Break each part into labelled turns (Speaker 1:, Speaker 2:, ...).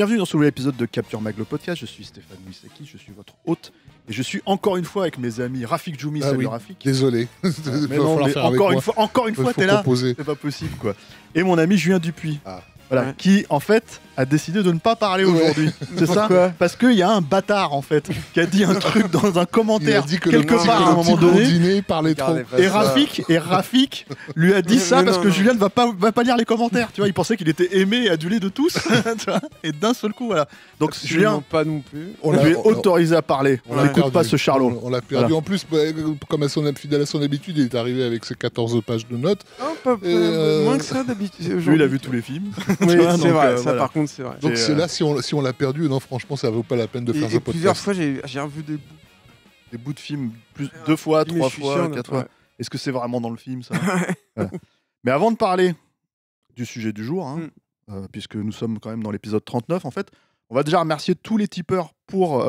Speaker 1: Bienvenue dans ce nouvel épisode de Capture Mag, le podcast. Je suis Stéphane Misaki, je suis votre hôte. Et je suis encore une fois avec mes amis Rafik Djoumi, ah salut Rafik. Désolé. Ah, mais encore, une fois, encore une fois, t'es là. C'est pas possible, quoi. Et mon ami Julien Dupuis. Ah. Voilà, qui, en fait, a décidé de ne pas parler aujourd'hui. C'est ça Parce qu'il y a un bâtard, en fait, qui a dit un truc dans un commentaire dit que quelque part à un moment donné. Dîner, trop. Et Rafik, et Rafik lui a dit ça parce que Julien ne va pas, va pas lire les commentaires. Tu vois, il pensait qu'il était
Speaker 2: aimé et adulé de tous. et d'un seul coup, voilà. Donc Julien, pas
Speaker 3: non plus. on lui est
Speaker 2: autorisé à parler. On n'écoute pas ce Charlot. On l'a perdu. En plus, bah, comme à son, fidèle à son habitude, il est arrivé avec ses 14 pages de notes. Oh,
Speaker 3: euh, moins que ça d'habitude. Lui, il a vu tous les films. c'est vrai. Euh, ça, par contre, donc c'est euh, là, si
Speaker 2: on, si on l'a perdu, non, franchement, ça vaut pas la peine de faire et, et Plusieurs fois,
Speaker 1: j'ai revu des bouts. Des bouts de films, plus euh, deux fois, trois fois, quatre fois. Est-ce que c'est vraiment dans le film, ça Mais avant de parler du sujet du jour, hein, mm. euh, puisque nous sommes quand même dans l'épisode 39, en fait, on va déjà remercier tous les tipeurs pour,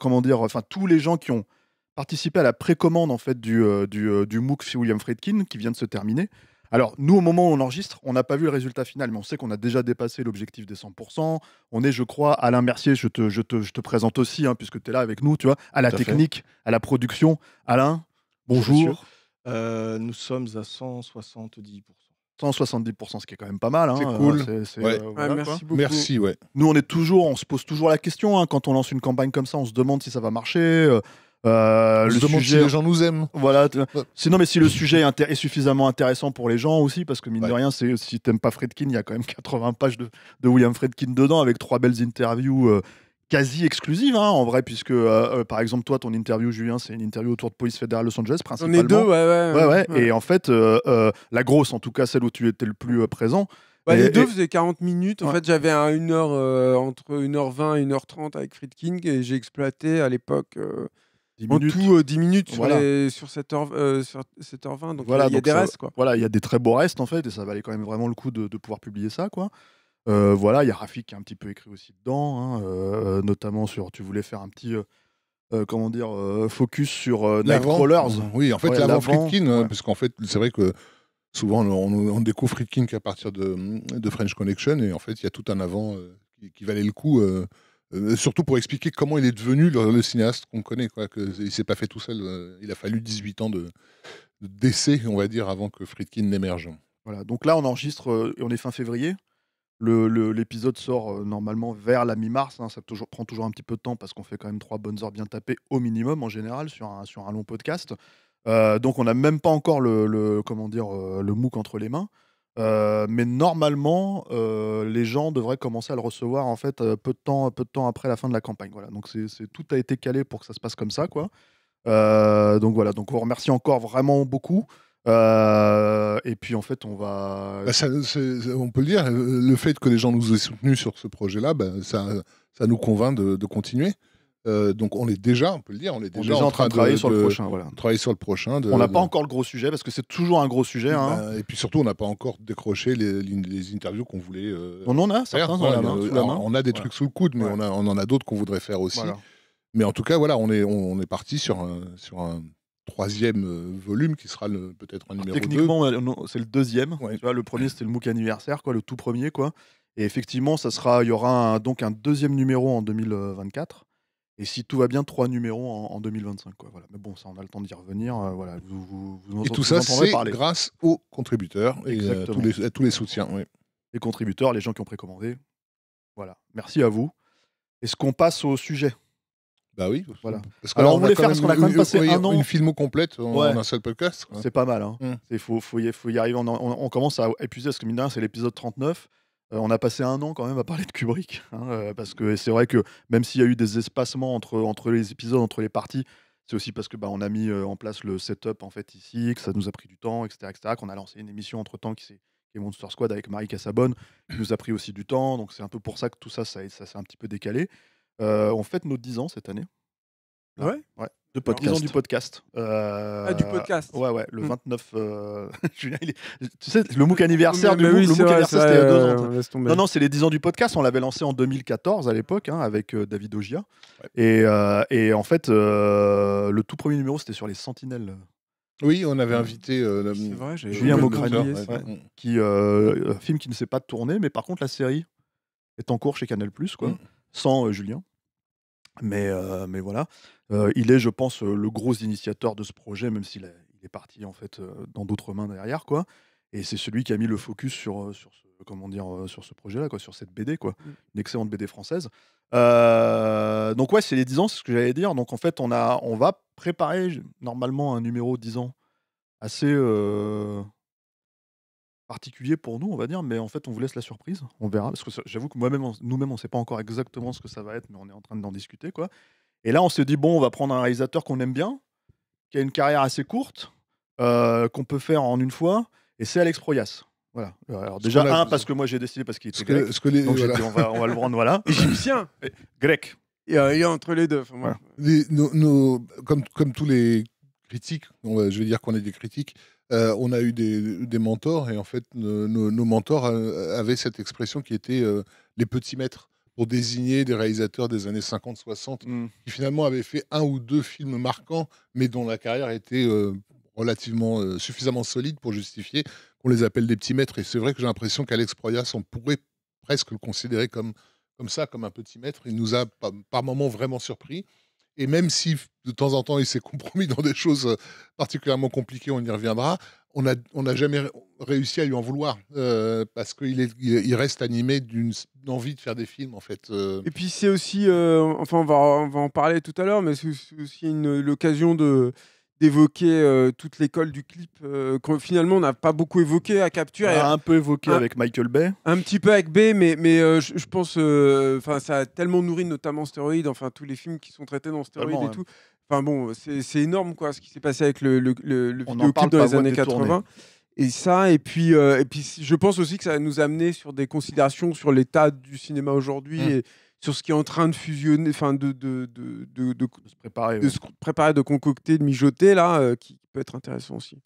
Speaker 1: comment dire, enfin, tous les gens qui ont participé à la précommande, en fait, du, MOOC du, du MOOC William Friedkin, qui vient de se terminer. Alors, nous, au moment où on enregistre, on n'a pas vu le résultat final, mais on sait qu'on a déjà dépassé l'objectif des 100%. On est, je crois, Alain Mercier, je te, présente aussi, hein, puisque tu es là avec nous, tu vois, à la technique, à, la production. Alain, bonjour. Euh, nous sommes à 170%. 170%, ce qui est quand même pas mal. Hein. C'est cool. Euh, euh, merci, beaucoup. merci ouais. Nous, on est toujours, on se pose toujours la question hein, quand on lance une campagne comme ça. On se demande si ça va marcher. Euh, le sujet, les gens nous aiment. Voilà. Sinon, mais si le sujet est, suffisamment intéressant pour les gens aussi, parce que mine de rien, c'est si t'aimes pas King il y a quand même 80 pages de, de William King dedans avec trois belles interviews. Euh, quasi exclusives hein, en vrai puisque euh, par exemple toi ton interview Julien c'est une interview autour de police fédérale Los Angeles principalement. On est deux ouais ouais. Et en fait la grosse en tout cas celle où tu étais le plus présent. les deux
Speaker 3: faisaient 40 minutes. En fait, j'avais une heure entre 1h20 et 1h30 avec King et j'ai exploité à l'époque en tout, 10 euh, minutes sur, euh, sur, 7h, 20 Donc il y a des restes.
Speaker 1: Voilà, il y a des très beaux restes en fait, et ça valait quand même vraiment le coup de, pouvoir publier ça. quoi. Euh, voilà, il y a Rafik qui a un petit peu écrit aussi dedans, hein, notamment sur. Tu voulais faire un petit. comment dire, focus sur Nightcrawlers. Oui, en fait, ouais, l'avant
Speaker 2: parce qu'en fait, c'est vrai que souvent, on, découvre Fritkin qu'à partir de, de, French Connection, et en fait, il y a tout un avant qui, qui, valait le coup euh, surtout pour expliquer comment il est devenu le, cinéaste qu'on connaît. Quoi, il s'est pas fait tout seul. Euh, il a fallu 18 ans de d'essai, on va dire, avant que Friedkin n'émerge.
Speaker 1: Voilà, donc là, on enregistre, euh, on est fin février. L'épisode sort normalement vers la mi-mars. Hein, ça prend toujours un petit peu de temps parce qu'on fait quand même trois bonnes heures bien tapées au minimum en général sur un, long podcast. donc on n'a même pas encore le, comment dire, le MOOC entre les mains. Euh, mais normalement, euh, les gens devraient commencer à le recevoir en fait euh, peu de temps, peu de temps après la fin de la campagne. Voilà. Donc c'est tout a été calé pour que ça se passe comme ça, quoi. donc voilà. Donc on remercie encore vraiment beaucoup. et puis en fait, on va. Bah,
Speaker 2: on peut le dire, le fait que les gens nous aient soutenus sur ce projet-là, bah, ça, ça nous convainc de continuer. Euh, donc on est déjà, on peut le dire, on est déjà, en train, de travailler sur le prochain. Travailler sur le prochain. on n'a pas encore le gros sujet parce que c'est toujours un gros sujet. Hein. Bah, et puis surtout, on n'a pas encore décroché les, interviews qu'on voulait. Euh, on en a, certains hein, on, a, on a des trucs sous le coude, mais on, en a d'autres qu'on voudrait faire aussi. Mais en tout cas, voilà, on est, on, est parti sur un, sur un troisième euh, volume qui sera peut-être un numéro
Speaker 1: Techniquement, c'est le deuxième. le premier, c'était le MOOC anniversaire, quoi, le tout premier, quoi. Et effectivement, ça sera, il y aura donc un deuxième numéro en 2024 et si tout va bien, trois numéros en, 2025. Voilà. Mais bon, ça, on a le temps d'y revenir. Euh, voilà, et tout ça, c'est
Speaker 2: grâce aux contributeurs et euh, à tous, les, soutiens. Les contributeurs, les gens
Speaker 1: qui ont précommandé. Voilà. Merci à vous. Est-ce qu'on passe au sujet Bah oui. Voilà. Parce Alors, on, voulait faire qu'on a quand même passé une, un an. complète en, un seul podcast. C'est pas mal. Il hein. mmh. faut, y, arriver. On, commence à épuiser parce que, mine c'est l'épisode 39. Euh, on a passé un an quand même à parler de Kubrick, hein, euh, parce que c'est vrai que même s'il y a eu des espacements entre, entre les épisodes, entre les parties, c'est aussi parce que bah, on a mis euh, en place le setup en fait ici, que ça nous a pris du temps, etc., etc. Qu'on a lancé une émission entre temps qui, est Monster Squad avec Marie Cassabonne, qui nous a pris aussi du temps. Donc c'est un peu pour ça que tout ça, ça, s'est un petit peu décalé. on fête nos 10 ans cette année. Ah ouais. Ouais de podcast. du podcast. Ah, du euh, podcast. Ouais, ouais, le 29 hmm. euh, juillet. Tu sais, le MOOC anniversaire du le MOOC anniversaire, c'était deux euh, ans. Non, non, c'est les 10 ans du podcast. On l'avait lancé en 2014 à l'époque hein, avec David Ogia. Et, et, en fait, le tout premier numéro, c'était sur les sentinelles.
Speaker 2: Oui, on avait invité Julien Maugranier,
Speaker 1: qui un film qui ne s'est pas tourné, mais par contre la série est en cours chez Canal quoi, mm. sans Julien. Mais, euh, mais voilà, euh, il est, je pense, euh, le gros initiateur de ce projet, même s'il est, il est parti en fait dans d'autres mains derrière, quoi. Et c'est celui qui a mis le focus sur, sur ce, comment dire, sur ce projet-là, quoi, sur cette BD, quoi. Mmh. Une excellente BD française. donc ouais, c'est les 10 ans, c'est ce que j'allais dire. Donc en fait, on, a, on va préparer normalement un numéro 10 ans assez particulier pour nous, on va dire, mais en fait, on vous laisse la surprise. On verra, parce que j'avoue que moi-même, nous-mêmes, on ne sait pas encore exactement ce que ça va être, mais on est en train d'en discuter, quoi. Et là, on s'est dit bon, on va prendre un réalisateur qu'on aime bien, qui a une carrière assez courte, euh, qu'on peut faire en une fois, et c'est Alex Proyas. Voilà. Alors déjà un parce que moi j'ai décidé parce qu'il était grec.
Speaker 2: donc on, va, le prendre voilà.
Speaker 3: Égyptien. grec. Il y, a, entre les deux.
Speaker 2: comme, comme tous les critiques, je vais dire qu'on est des critiques, euh, on a eu des, mentors et en fait, nos, mentors avaient cette expression qui était euh, les petits maîtres pour désigner des réalisateurs des années 50-60 mm. qui finalement avaient fait un ou deux films marquants, mais dont la carrière était euh, relativement suffisamment solide pour justifier qu'on les appelle des petits maîtres. Et c'est vrai que j'ai l'impression qu'Alex Proyas, on pourrait presque le considérer comme, ça, comme un petit maître. Il nous a par moments vraiment surpris. Et même si de temps en temps il s'est compromis dans des choses euh, particulièrement compliquées, on y reviendra, on n'a on a jamais réussi à lui en vouloir euh, parce qu'il il reste animé d'une envie de faire des films en fait. Euh. Et
Speaker 3: puis c'est aussi, enfin on va, on va en parler tout à l'heure, mais c'est aussi l'occasion de évoquer euh, toute l'école du clip euh, que finalement on n'a pas beaucoup évoqué à Capture. Ah, un peu évoqué avec Michael Bay. Un petit peu avec Bay, mais, mais euh, je, pense, enfin ça a tellement nourri notamment Stéroïde, enfin tous les films qui sont traités dans Stéroïde et tout. Enfin bon, c'est énorme quoi, ce qui s'est passé avec le, le, dans les années 80. Et ça, et puis, et puis je pense aussi que ça va nous amener sur des considérations sur l'état du cinéma aujourd'hui hum. et, sur ce qui est en train de fusionner, enfin de, de, se préparer, de se préparer, de concocter, de mijoter, là, euh, qui peut être intéressant aussi.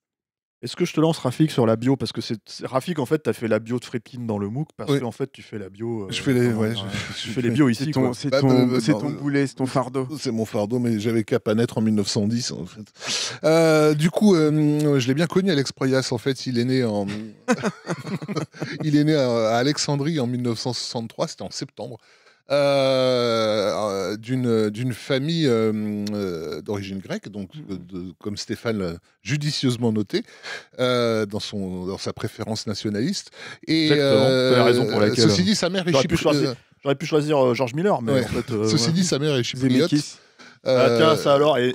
Speaker 1: Est-ce que je te lance Rafik sur la bio Parce que c'est Rafik, en fait, tu as fait la bio de Frépine dans le MOOC parce que en fait, tu fais la
Speaker 3: bio. Euh, je fais les, je, fais les bio ici. C'est bah, ton, bah, bah, boulet, c'est ton fardeau. C'est mon
Speaker 2: fardeau, mais j'avais qu'à pas naître en 1910, en fait. Euh, du coup, je l'ai bien connu, Alex Proyas. En fait, il est né en. il est né à Alexandrie en 1963. C'était en septembre. Euh, euh, d'une famille euh, d'origine grecque, donc mmh. comme Stéphane judicieusement noté dans, son, dans sa préférence nationaliste. Et Ceci dit, sa mère est J'aurais pu choisir, George Miller, mais en fait, Ceci dit, sa mère est ah tiens, euh, ça
Speaker 1: alors, et,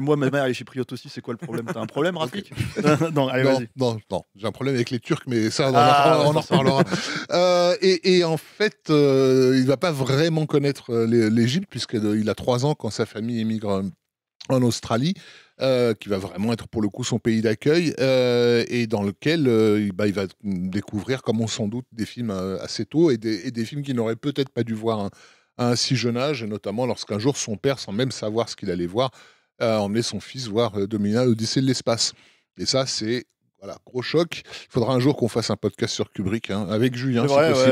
Speaker 1: moi, ma mère, elle est chez aussi, c'est quoi le problème T'as un problème, Rafik Non, allez,
Speaker 2: non, non, j'ai un problème avec les Turcs, mais ça, on, en, ah, reparlera. Euh, et, en fait, il euh, il va pas vraiment connaître l'Égypte, puisqu'il a trois ans quand sa famille émigre en Australie. qui va vraiment être pour le coup son pays d'accueil et dans lequel bah, il va découvrir, comme on s'en doute, des films assez tôt et des, films qu'il n'aurait peut-être pas dû voir hein à un si jeune âge, et notamment lorsqu'un jour son père, sans même savoir ce qu'il allait voir, a emmené son fils voir euh, Domina l'Odyssée de l'espace. Et ça, c'est voilà, gros choc. Il faudra un jour qu'on fasse un podcast sur Kubrick hein, avec Julien, hein, si possible,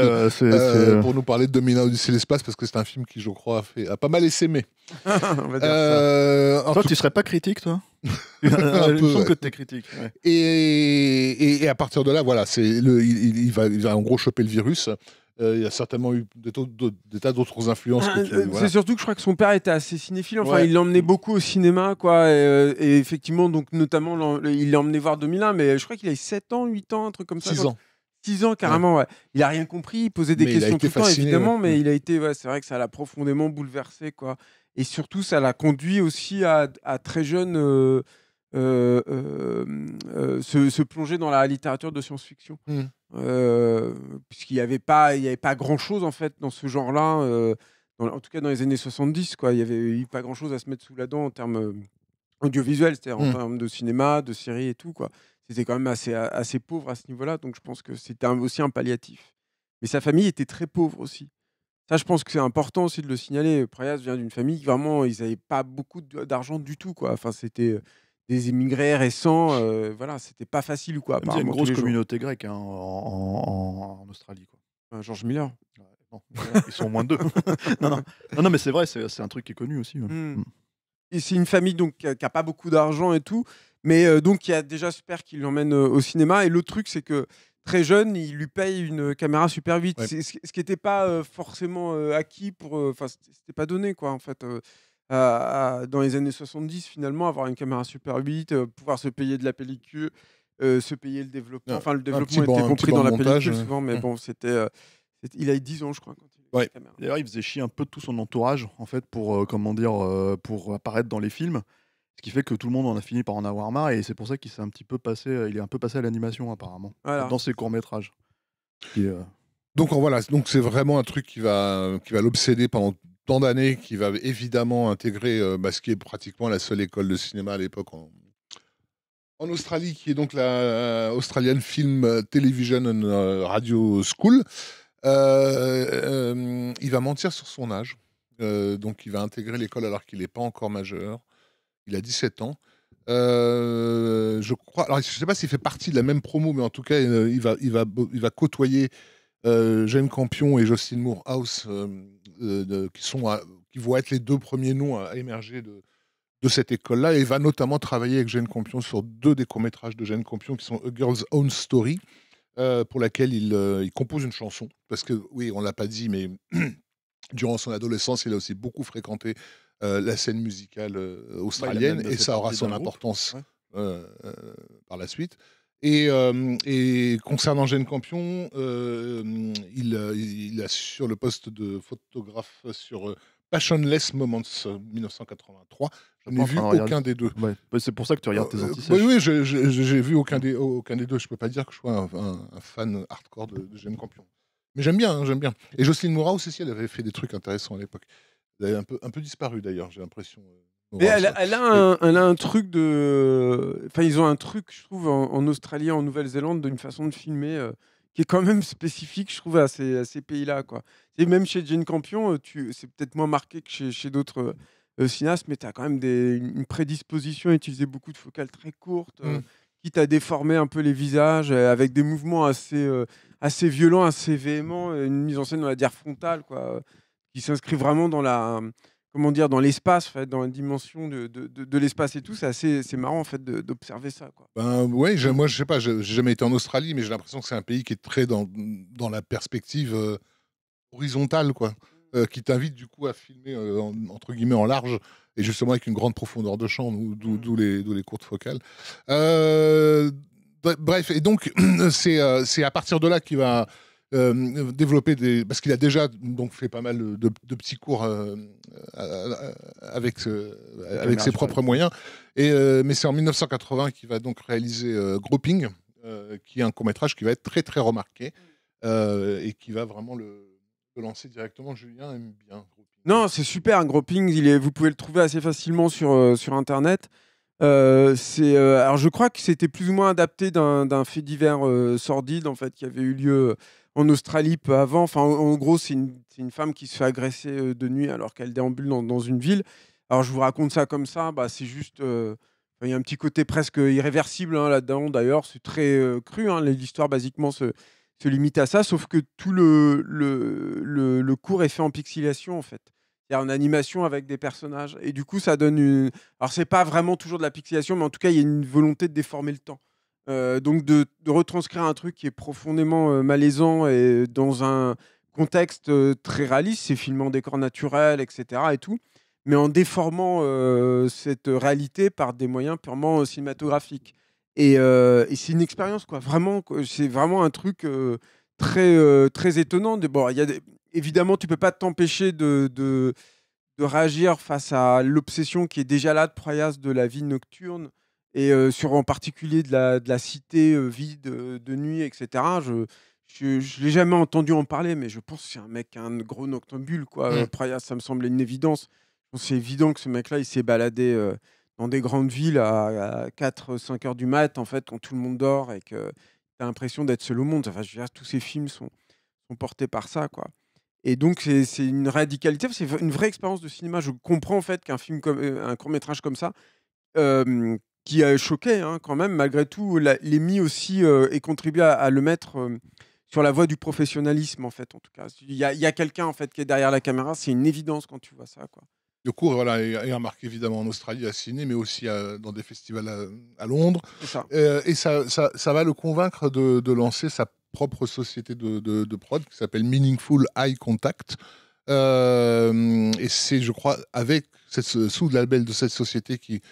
Speaker 2: euh, euh, pour nous parler de Domina Odyssée l'espace parce que c'est un film qui, je crois, a, pas mal essaimé. En toi, tu serais pas critique, toi Je suis que es critique. Et, à partir de là, voilà, c'est il, va, il, va, en gros choper le virus. Euh, il y a certainement eu des, tas d'autres influences. Ah, euh, c'est surtout
Speaker 3: que je crois que son père était assez cinéphile. Enfin, il l'emmenait beaucoup au cinéma, quoi. Et, euh, effectivement, donc notamment, il emmené voir 2001, mais je crois qu'il a 7 ans, 8 ans, un truc comme ça. 6 ans. 6 ans carrément, ouais. Il a rien compris, il posait des questions tout le temps, évidemment, mais mm. il a été, c'est vrai que ça l'a profondément bouleversé, quoi. Et surtout, ça l'a conduit aussi à, très jeune se, plonger dans la littérature de science-fiction. Mm. Euh, puisqu'il n'y avait pas, il avait pas grand chose en fait dans ce genre-là. Euh, en tout cas, dans les années 70, quoi, il n'y avait pas grand chose à se mettre sous la dent en termes euh, audiovisuels, c'est-à-dire en mmh. termes de cinéma, de séries et tout. Quoi. C'était quand même assez, assez pauvre à ce niveau-là, donc je pense que c'était aussi un palliatif. Mais sa famille était très pauvre aussi. Ça, je pense que c'est important aussi de le signaler. Prayas vient d'une famille vraiment, ils n'avaient pas beaucoup d'argent du tout. Quoi. Enfin, c'était des immigrés récents. Euh, voilà, c'était pas facile quoi. Il y a une grosse communauté grecque hein, en, Australie. Quoi. Euh, George Miller. ils sont moins deux. non, non. mais c'est vrai, c'est un truc qui est connu aussi. Hmm. Hmm. Et c'est une famille donc qui a pas beaucoup d'argent et tout, mais euh, donc il y a déjà ce père qui l'emmène au cinéma. Et le truc, c'est que très jeune, il lui paye une caméra Super vite. ce qui n'était pas forcément acquis pour. Enfin, c'était pas donné quoi en fait dans les années 70, finalement, avoir une caméra Super 8, euh, pouvoir se payer de la pellicule, euh, se payer le développement. Ah, enfin, le développement était compris dans la pellicule souvent, mais mmh. bon, c'était. Euh, il a 10 ans, je crois.
Speaker 1: D'ailleurs, il faisait chier un peu tout son entourage, en fait, pour, comment dire, pour apparaître dans les films. Ce qui fait que tout le monde en a fini par en avoir marre et c'est pour ça qu'il s'est un petit peu passé, il est un peu passé à l'animation apparemment dans ses courts métrages.
Speaker 2: Donc voilà, donc c'est vraiment un truc qui va qui va l'obséder pendant d'années qui va évidemment intégrer euh, bah, ce qui est pratiquement la seule école de cinéma à l'époque en, en Australie, qui est donc la Australian Film Television and euh, Radio School. Euh, euh, il va mentir sur son âge. donc, il va intégrer l'école alors qu'il n'est pas encore majeur. Il a 17 ans. je crois. Alors, je ne sais pas s'il fait partie de la même promo, mais en tout cas, il, va, il, va, il va côtoyer euh, James Campion et Justin Moore House euh, qui, sont qui vont être les deux premiers noms à émerger de, cette école-là. Et va notamment travailler avec Jeanne Compion sur deux des courts-métrages de Jeanne Compion qui sont A Girl's Own Story, euh, pour laquelle euh, il, compose une chanson. Parce que, oui, on ne l'a pas dit, mais durant son adolescence, il a aussi beaucoup fréquenté la scène musicale bah, australienne et ça aura son importance par la suite. Et, euh, et, concernant Gene Campion, euh, il, euh, il, assure le poste de photographe sur Passionless Moments 1983. Je ah, n'ai vu aucun des deux. C'est pour ça que tu regardes tes antécédents. Oui, oui j'ai vu aucun des, aucun des deux. Je ne peux pas dire que je sois un, fan hardcore de, de Gene Campion. Mais j'aime bien, hein, j'aime bien. Et Jocelyne Moura aussi, elle avait fait des trucs intéressants à l'époque. Elle avait un peu, un peu disparu d'ailleurs, j'ai l'impression.
Speaker 3: Mais elle, a un, truc de. Enfin, ils ont un truc, je trouve, en, Australie, en Nouvelle-Zélande, d'une façon de filmer euh, qui est quand même spécifique, je trouve, à ces, ces pays-là. Quoi. Et même chez Jane Campion, euh, tu, c'est peut-être moins marqué que chez, d'autres euh, cinéastes, mais tu as quand même des, une prédisposition à utiliser beaucoup de focales très courtes, qui t'a mm. quitte à déformer un peu les visages, avec des mouvements assez, assez violents, assez véhéments, une mise en scène, on va dire, frontale, quoi, qui s'inscrit vraiment dans la comment dire, dans l'espace, en fait, dans la dimension de, de, de, l'espace et tout. C'est assez c'est marrant en fait, d'observer ça. Quoi.
Speaker 2: Ben, ouais, je, moi, je sais pas, j'ai jamais été en Australie, mais j'ai l'impression que c'est un pays qui est très dans, dans la perspective euh, horizontale, quoi, mmh. euh, qui t'invite du coup à filmer euh, en, entre guillemets en large. Et justement avec une grande profondeur de champ, d'où mmh. les, les courtes focales. Bref, et donc c'est à partir de là qu'il va, euh, développer des. Parce qu'il a déjà donc, fait pas mal de, petits cours euh, avec, avec ses propres moyens. Et, euh, mais c'est en 1980 qu'il va donc réaliser Grouping, qui est un court-métrage qui va être très très remarqué et qui va vraiment le, lancer directement. Julien aime bien Grouping.
Speaker 3: Non, c'est super, un hein, Grouping. Il est, vous pouvez le trouver assez facilement sur, sur Internet. c'est alors je crois que c'était plus ou moins adapté d'un fait divers sordide en fait qui avait eu lieu en Australie peu avant. Enfin, en, gros, c'est une, femme qui se fait agresser euh, de nuit alors qu'elle déambule dans, une ville. Alors, je vous raconte ça comme ça, bah, c'est juste. Euh, il y a un petit côté presque irréversible hein, là-dedans, d'ailleurs. C'est très euh, cru. Hein, l'histoire, basiquement, se, limite à ça, sauf que tout le, le, cours est fait en pixelation, en fait. Il y a une animation avec des personnages. Et du coup, ça donne une. Alors, c'est pas vraiment toujours de la pixelation, mais en tout cas, il y a une volonté de déformer le temps. Euh, donc de, retranscrire un truc qui est profondément euh, malaisant et dans un contexte euh, très réaliste, c'est films en décor naturel, etc. et tout, mais en déformant cette réalité par des moyens purement cinématographiques. Et, c'est une expérience, quoi. Vraiment, c'est vraiment un truc très, très étonnant. Bon, Évidemment, tu peux pas t'empêcher de, de, réagir face à l'obsession qui est déjà là de Proyas de la vie nocturne et sur en particulier de la, de la cité vide de nuit, etc. Je je, je l'ai jamais entendu en parler, mais je pense que c'est un mec, un gros noctambule. Quoi. Mmh. ça me semblait une évidence. C'est évident que ce mec-là, il s'est baladé dans des grandes villes à, 4-5 heures du mat, en fait, quand tout le monde dort et que tu as l'impression d'être seul au monde. Enfin, je dire, tous ces films sont, sont portés par ça. quoi. Et donc, c'est une radicalité, c'est une vraie expérience de cinéma. Je comprends en fait qu'un film comme euh, un court métrage comme ça, qui a choqué hein, quand même, malgré tout, l'émis mis aussi et euh, contribué à, le mettre euh, sur la voie du professionnalisme, en fait, en tout cas. Il y a, quelqu'un, en fait, qui est derrière la caméra, c'est une évidence quand tu vois ça, quoi. Le coup voilà, a remarqué
Speaker 2: évidemment en Australie à Sydney, mais aussi dans des festivals à, Londres. Euh, et ça, ça, va le convaincre de, lancer sa propre société de, prod qui s'appelle Meaningful Eye Contact. et c'est, je crois, avec cette, sous le label de cette société qui,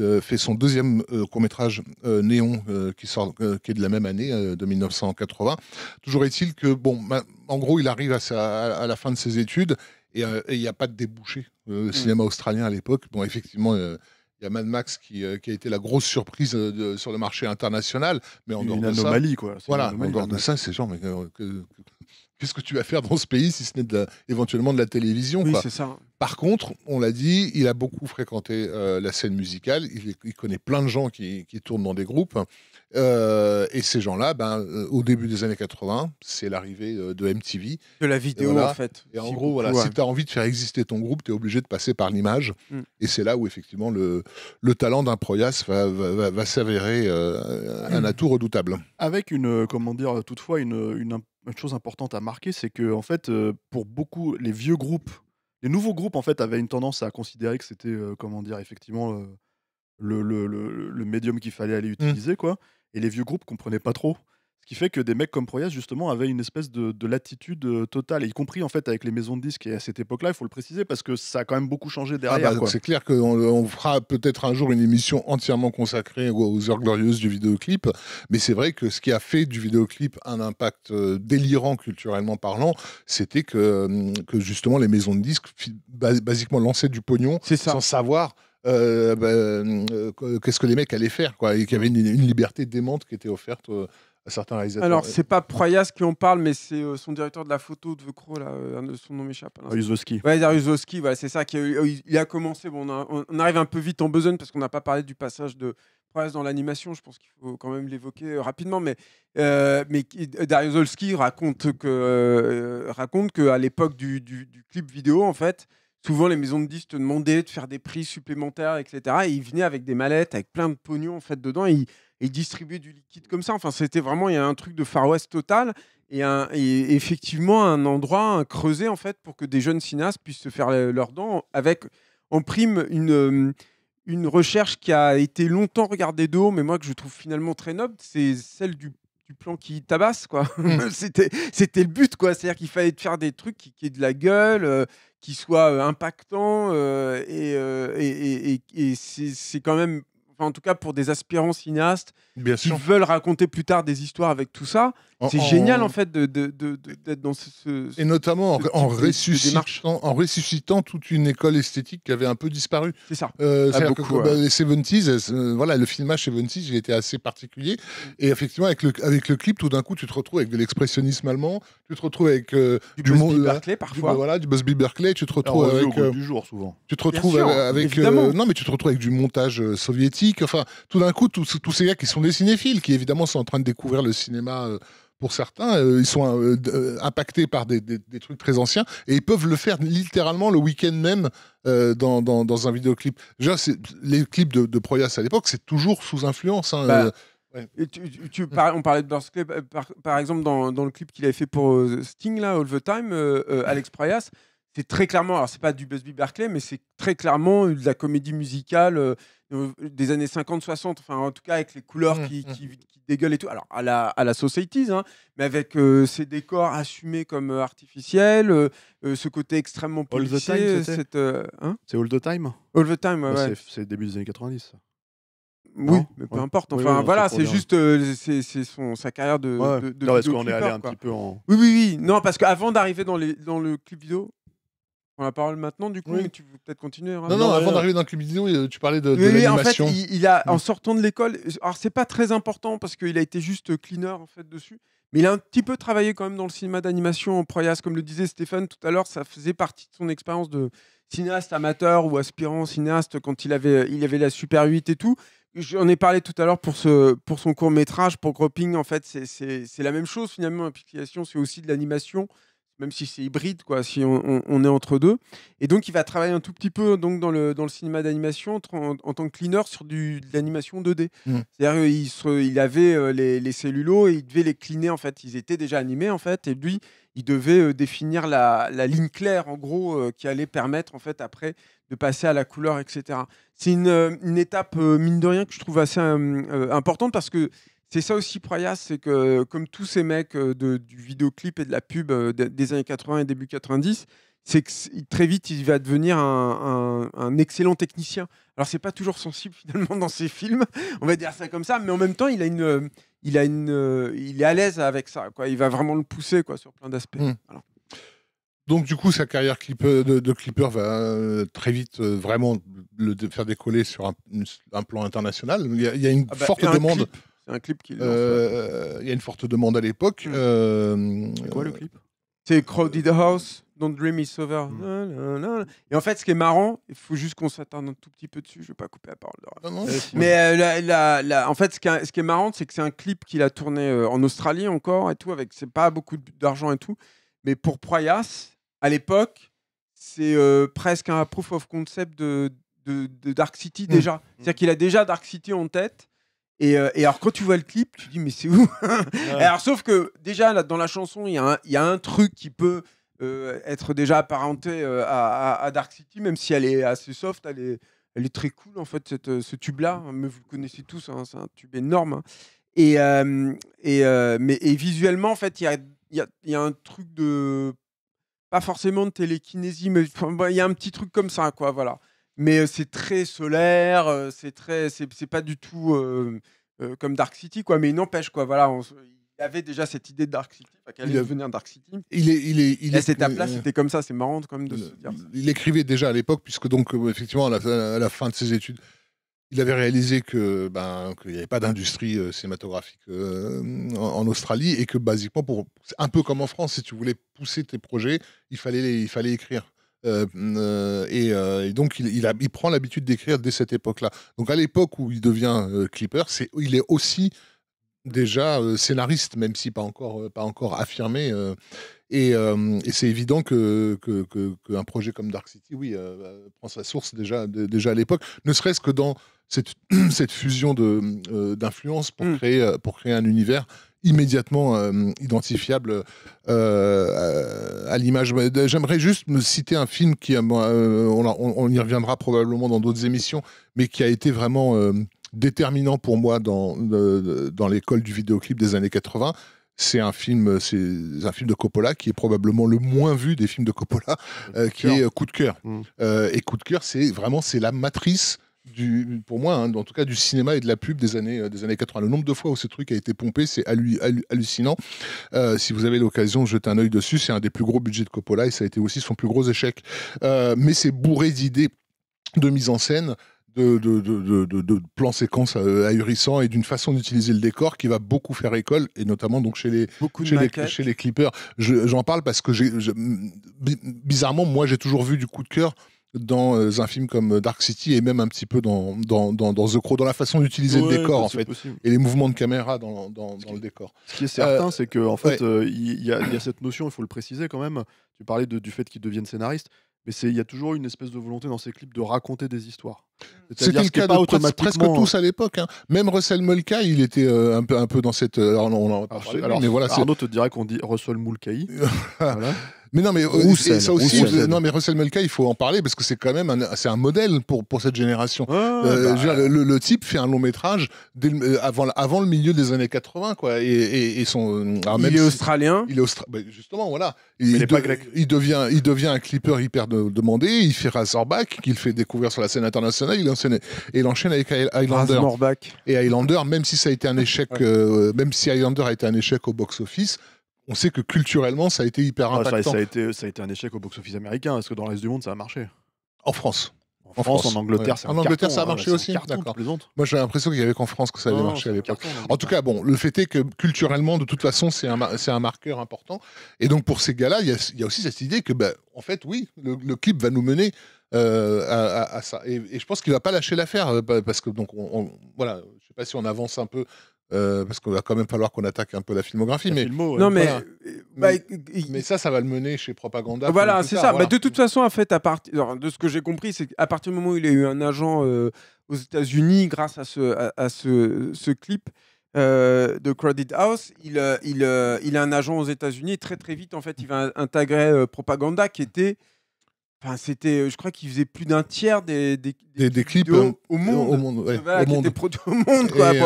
Speaker 2: euh, fait son deuxième euh, court-métrage euh, Néon, qui, sort, qui est de la même année, de 1980. Toujours est-il que, bon, en gros, il arrive à, à, la fin de ses études et il n'y a pas de débouché. Le mm. cinéma australien à l'époque, bon, effectivement. il y a Mad Max qui, qui, a été la grosse surprise sur le marché international, mais en dehors de anomalie, quoi. Voilà, en dehors de ça, c'est genre mais, qu'est-ce que tu vas faire dans ce pays si ce n'est éventuellement de la télévision oui, c'est Ça. Par contre, on l'a dit, il a beaucoup fréquenté euh, la scène musicale, il, connaît plein de gens qui, tournent dans des groupes. Euh, et ces gens-là, ben, euh, au début des années 80, c'est l'arrivée de MTV. De la vidéo, en fait. Et en gros, voilà, si tu as envie de faire exister ton groupe, tu es obligé de passer par l'image. Mm. Et c'est là où, effectivement, le, le talent d'un Proyas va, s'avérer un mm. atout redoutable.
Speaker 1: Avec une, comment dire, toutefois, une, une une chose importante à marquer, c'est que en fait, pour beaucoup, les vieux groupes, les nouveaux groupes, en fait, avaient une tendance à considérer que c'était, comment dire, effectivement, le, médium qu'il fallait aller mmh. utiliser, quoi. Et les vieux groupes comprenaient pas trop qui fait que des mecs comme Proyas, justement, avaient une espèce de, latitude euh, totale, y compris en fait avec les maisons de disques et à cette époque-là, il faut le préciser, parce que ça a quand même beaucoup changé ah, derrière. Bah, c'est
Speaker 2: clair qu'on on fera peut-être un jour une émission entièrement consacrée aux heures glorieuses du vidéoclip, mais c'est vrai que ce qui a fait du vidéoclip un impact euh, délirant culturellement parlant, c'était que, hum, que justement les maisons de disques, basiquement, lançaient du pognon sans savoir. Euh, bah, hum, qu'est-ce que les mecs allaient faire, quoi, et qu'il y avait une, liberté démente qui était offerte certains réalisateurs. Alors, euh, c'est pas Proyas
Speaker 3: qui en parle, mais c'est euh, son directeur de la photo de The Crow, euh, son nom m'échappe. Dariuszowski Ouais, Dariuszowski, voilà, c'est ça. Qui a, oh, commencé, bon, on, arrive un peu vite en besogne parce qu'on n'a pas parlé du passage de Proyas dans l'animation, je pense qu'il faut quand même l'évoquer rapidement, mais, Dariuszowski mais raconte que raconte qu'à l'époque du, clip vidéo, en fait, souvent les maisons de disques te demandaient de faire des prix supplémentaires, etc. Et ils venaient avec des mallettes, avec plein de pognon en fait dedans, et ils, distribuaient du liquide comme ça. Enfin, c'était vraiment il y a un truc de Far West total. Et, effectivement, un endroit, creusé, en fait, pour que des jeunes cinéastes puissent se faire leurs dents avec en prime une, euh, une recherche qui a été longtemps regardée de mais moi que je trouve finalement très noble, c'est celle du plan qui tabasse quoi. Mmh. c'était c'était le but quoi, c'est-à-dire qu'il fallait faire des trucs qui, aient de la gueule, euh, qui soit impactant et, et, et, et c'est quand même en tout cas pour des aspirants cinéastes qui veulent raconter plus tard des histoires avec tout ça. C'est génial en fait d'être de, de, dans ce, Et notamment en, ressuscitant,
Speaker 2: en ressuscitant toute une école esthétique qui avait un peu disparu. C'est ça. Euh, ah, beaucoup, bah, Les 70s, euh, euh, voilà, le filmage 70 il était assez particulier. Et effectivement, avec le, avec le clip, tout d'un coup, tu te retrouves avec de l'expressionnisme allemand, tu te retrouves avec euh, du, du Berkeley parfois. Du, voilà, du Busby Berkeley, tu te retrouves avec. Du jour souvent. Tu te retrouves avec non, mais tu te retrouves avec du montage soviétique Enfin, tout d'un coup, tous, ces gars qui sont des cinéphiles, qui évidemment sont en train de découvrir le cinéma euh, pour certains, euh, ils sont euh, impactés par des, trucs très anciens et ils peuvent le faire littéralement le week-end même dans, un vidéoclip. Déjà, les clips de, de Proyas à l'époque, c'est toujours sous influence. Hein,
Speaker 3: bah, on parlait de par, par, exemple, dans, le clip qu'il avait fait pour Sting, là, All the Time, Alex Proyas, c'est très clairement, alors c'est pas du Busby Berkeley, mais c'est très clairement de la comédie musicale euh, euh, des années 50-60, enfin en tout cas avec les couleurs mmh, mmh. qui, dégueulent et tout. Alors à la, à la Societies, hein, mais avec euh, ces décors assumés comme artificiels, ce côté extrêmement policier. Hein? C'est All the Time All the Time, ouais, ah,
Speaker 1: C'est début des années 90. Oui, mais peu importe. Enfin, voilà, c'est juste
Speaker 3: c'est son, sa carrière de. de, non, parce qu'on est allé un petit peu en. Oui, oui, oui. Non, parce qu'avant d'arriver dans, les, dans le clip vidéo, prends la parole maintenant, du coup, tu peux peut-être continuer. Hein. Non, non, avant d'arriver dans le club
Speaker 2: vidéo, tu parlais de, de En fait,
Speaker 3: il, a, en sortant de l'école, alors c'est pas très important parce qu'il a été juste cleaner en fait dessus, mais il a un petit peu travaillé quand même dans le cinéma d'animation en proyas, comme le disait Stéphane tout à l'heure, ça faisait partie de son expérience de cinéaste amateur ou aspirant cinéaste quand il avait, il avait la Super 8 et tout. J'en ai parlé tout à l'heure pour, ce, pour son court métrage, pour Gropping, en fait, c'est la même chose finalement. L'application, c'est aussi de l'animation même si c'est hybride, quoi, si on, est entre deux. Et donc, il va travailler un tout petit peu donc, dans, le, dans le cinéma d'animation en, tant que cleaner sur du, de l'animation 2D. Mmh. C'est-à-dire il, il avait euh, les, les, cellulos et il devait les cleaner, en fait. Ils étaient déjà animés, en fait. Et lui, il devait euh, définir la, ligne claire, en gros, euh, qui allait permettre, en fait, après, de passer à la couleur, etc. C'est une, étape, mine de rien, que je trouve assez importante parce que c'est ça aussi, Proyas, c'est que comme tous ces mecs du vidéoclip et de la pub des années 80 et début 90, c'est que très vite, il va devenir un, excellent technicien. Alors, c'est pas toujours sensible finalement dans ses films, on va dire ça comme ça, mais en même temps, il a une, il a une, il est à l'aise avec ça. Quoi. Il va vraiment le pousser quoi sur plein d'aspects. Mmh.
Speaker 2: Donc du coup, sa carrière euh, de, clipper va très vite vraiment le faire décoller sur un, plan international. Il y a, une forte demande un clip qui.
Speaker 3: Euh, il y a une forte demande à l'époque. Mm. Euh, c'est quoi le clip C'est Crowded House, Don't Dream Is Over. Mm. Et en fait, ce qui est marrant, il faut juste qu'on s'attarde un tout petit peu dessus. Je vais pas couper la parole. Ah euh, Mais en fait, ce qui, est, marrant, c'est que c'est un clip qu'il a tourné en Australie encore et tout, avec c'est pas beaucoup d'argent et tout. Mais pour Proyas, à l'époque, c'est presque un proof of concept de Dark City mm. déjà. C'est-à-dire qu'il a déjà Dark City en tête. Euh, et, alors quand tu vois le clip, tu dis mais c'est où Alors sauf que déjà là dans la chanson, il y, a un truc qui peut euh, être déjà apparenté euh, à, Dark City, même si elle est assez soft, elle est, elle est très cool en fait ce tube-là. Mais vous le connaissez tous, hein, c'est un tube énorme. Hein. Et, mais visuellement en fait, il y a, un truc de pas forcément de télékinésie, mais il y a un petit truc comme ça quoi, voilà mais c'est très solaire, c'est très, c'est pas du tout comme Dark City, quoi. Mais il n'empêche, quoi. Voilà, il avait déjà cette idée de Dark City, qu'il allait devenir Dark City. Il est, il est, euh, c'était comme ça. C'est marrant, quand même, de se
Speaker 2: dire. Il écrivait déjà à l'époque, puisque donc effectivement, à la, fin de ses études. Il avait réalisé que ben qu'il n'y avait pas d'industrie cinématographique en, Australie et que basiquement pour un peu comme en France si tu voulais pousser tes projets il fallait il fallait écrire euh, mm, euh, euh, et, donc, il, prend l'habitude d'écrire dès cette époque-là. Donc, à l'époque où il devient Clipper, c'est, il est aussi déjà scénariste, même si pas encore, pas encore affirmé. et, c'est évident que, qu'un projet comme Dark City, oui, prend sa source déjà, déjà à l'époque, ne serait-ce que dans cette, fusion de, d'influences pour, mmh. créer, pour créer un univers immédiatement euh, identifiable euh, à, l'image. Euh, j'aimerais juste me citer un film qui, on, on, y reviendra probablement dans d'autres émissions, mais qui a été vraiment déterminant pour moi dans, dans l'école du vidéoclip des années 80. C'est un film, c'est un film de Coppola qui est probablement le moins vu des films de Coppola, qui est Coup de cœur. Mm. et Coup de cœur, c'est vraiment c'est la matrice pour moi, hein, en tout cas, du cinéma et de la pub des années, euh, des années 80. Le nombre de fois où ce truc a été pompé, c'est hallucinant. Euh, si vous avez l'occasion, jetez un œil dessus. C'est un des plus gros budgets de Coppola et ça a été aussi son plus gros échec. Euh, mais c'est bourré d'idées de mise en scène. De, de, plans séquences ahurissants et d'une façon d'utiliser le décor qui va beaucoup faire école, et notamment donc chez les, chez, les chez les, clippers. J'en parle parce que bizarrement, moi, j'ai toujours vu du coup de cœur dans euh, un film comme euh, Dark City et même un petit peu dans, dans, dans, The Crow, dans la façon d'utiliser le décor fait et les mouvements de caméra dans, dans le décor. Ce qui est certain, euh, c'est que en fait, il y, a,
Speaker 1: cette notion, il faut le préciser quand même. Tu parlais de, du fait qu'ils deviennent scénaristes, mais il y a toujours une espèce de volonté dans ces clips de raconter des histoires. Mm. C'était le cas pas presque tous
Speaker 2: à l'époque. Hein. Même Russell Mulcahy, il était un, peu, un peu dans cette. Alors, on ah, mais voilà, Arnaud te dirait qu'on dit Russell Mulcahy. voilà. Mais non, mais euh, ça aussi, non, mais Russell Mulcahy, il faut en parler parce que c'est quand même un, c'est un modèle pour, pour cette génération. Ah, euh, bah. le, type fait un long métrage dès euh, avant, avant le milieu des années 80, quoi. Et, et, son, alors il est australien. Il est australien, bah, justement, voilà. Il, devient, il devient un clipper hyper demandé. Il fait Razorback, qu'il fait découvrir sur la scène internationale. Il enchaîne, et il enchaîne avec Highlander. Et Highlander, même si ça a été un échec, même si Highlander a été un échec au box-office on sait que culturellement, ça a été hyper ah, impactant. ça, a
Speaker 1: été, un échec au box-office américain. Est-ce que dans le reste du monde, ça a marché En France. En France, en Angleterre, en Angleterre ça a hein, marché aussi.
Speaker 2: Moi, j'ai l'impression qu'il y avait qu'en France que ça avait marché à l'époque. En tout cas, bon, le fait est que culturellement, de toute façon, c'est un, marqueur important. Et donc, pour ces gars-là, il y, a aussi cette idée que, ben, en fait, oui, le, clip va nous mener euh, à, ça. Et, je pense qu'il va pas lâcher l'affaire euh, parce que donc, on, voilà, je sais pas si on avance un peu euh, parce qu'il va quand même falloir qu'on attaque un peu la filmographie. mais, non, mais, euh, bah, mais, ça, ça va le mener chez Propaganda. Voilà, c'est ça. de
Speaker 3: toute façon, en fait, à de ce que j'ai compris, c'est qu'à partir du moment où il a eu un agent euh, aux États-Unis, grâce à ce, à, ce, clip de Crowded House, il, il, il, a un agent aux États-Unis très très vite, en fait, il va intégrer Propaganda qui était. Enfin, c'était, je crois qu'il faisait plus d'un tiers des, des, clips euh, au monde, au monde, produits au monde, quoi, et,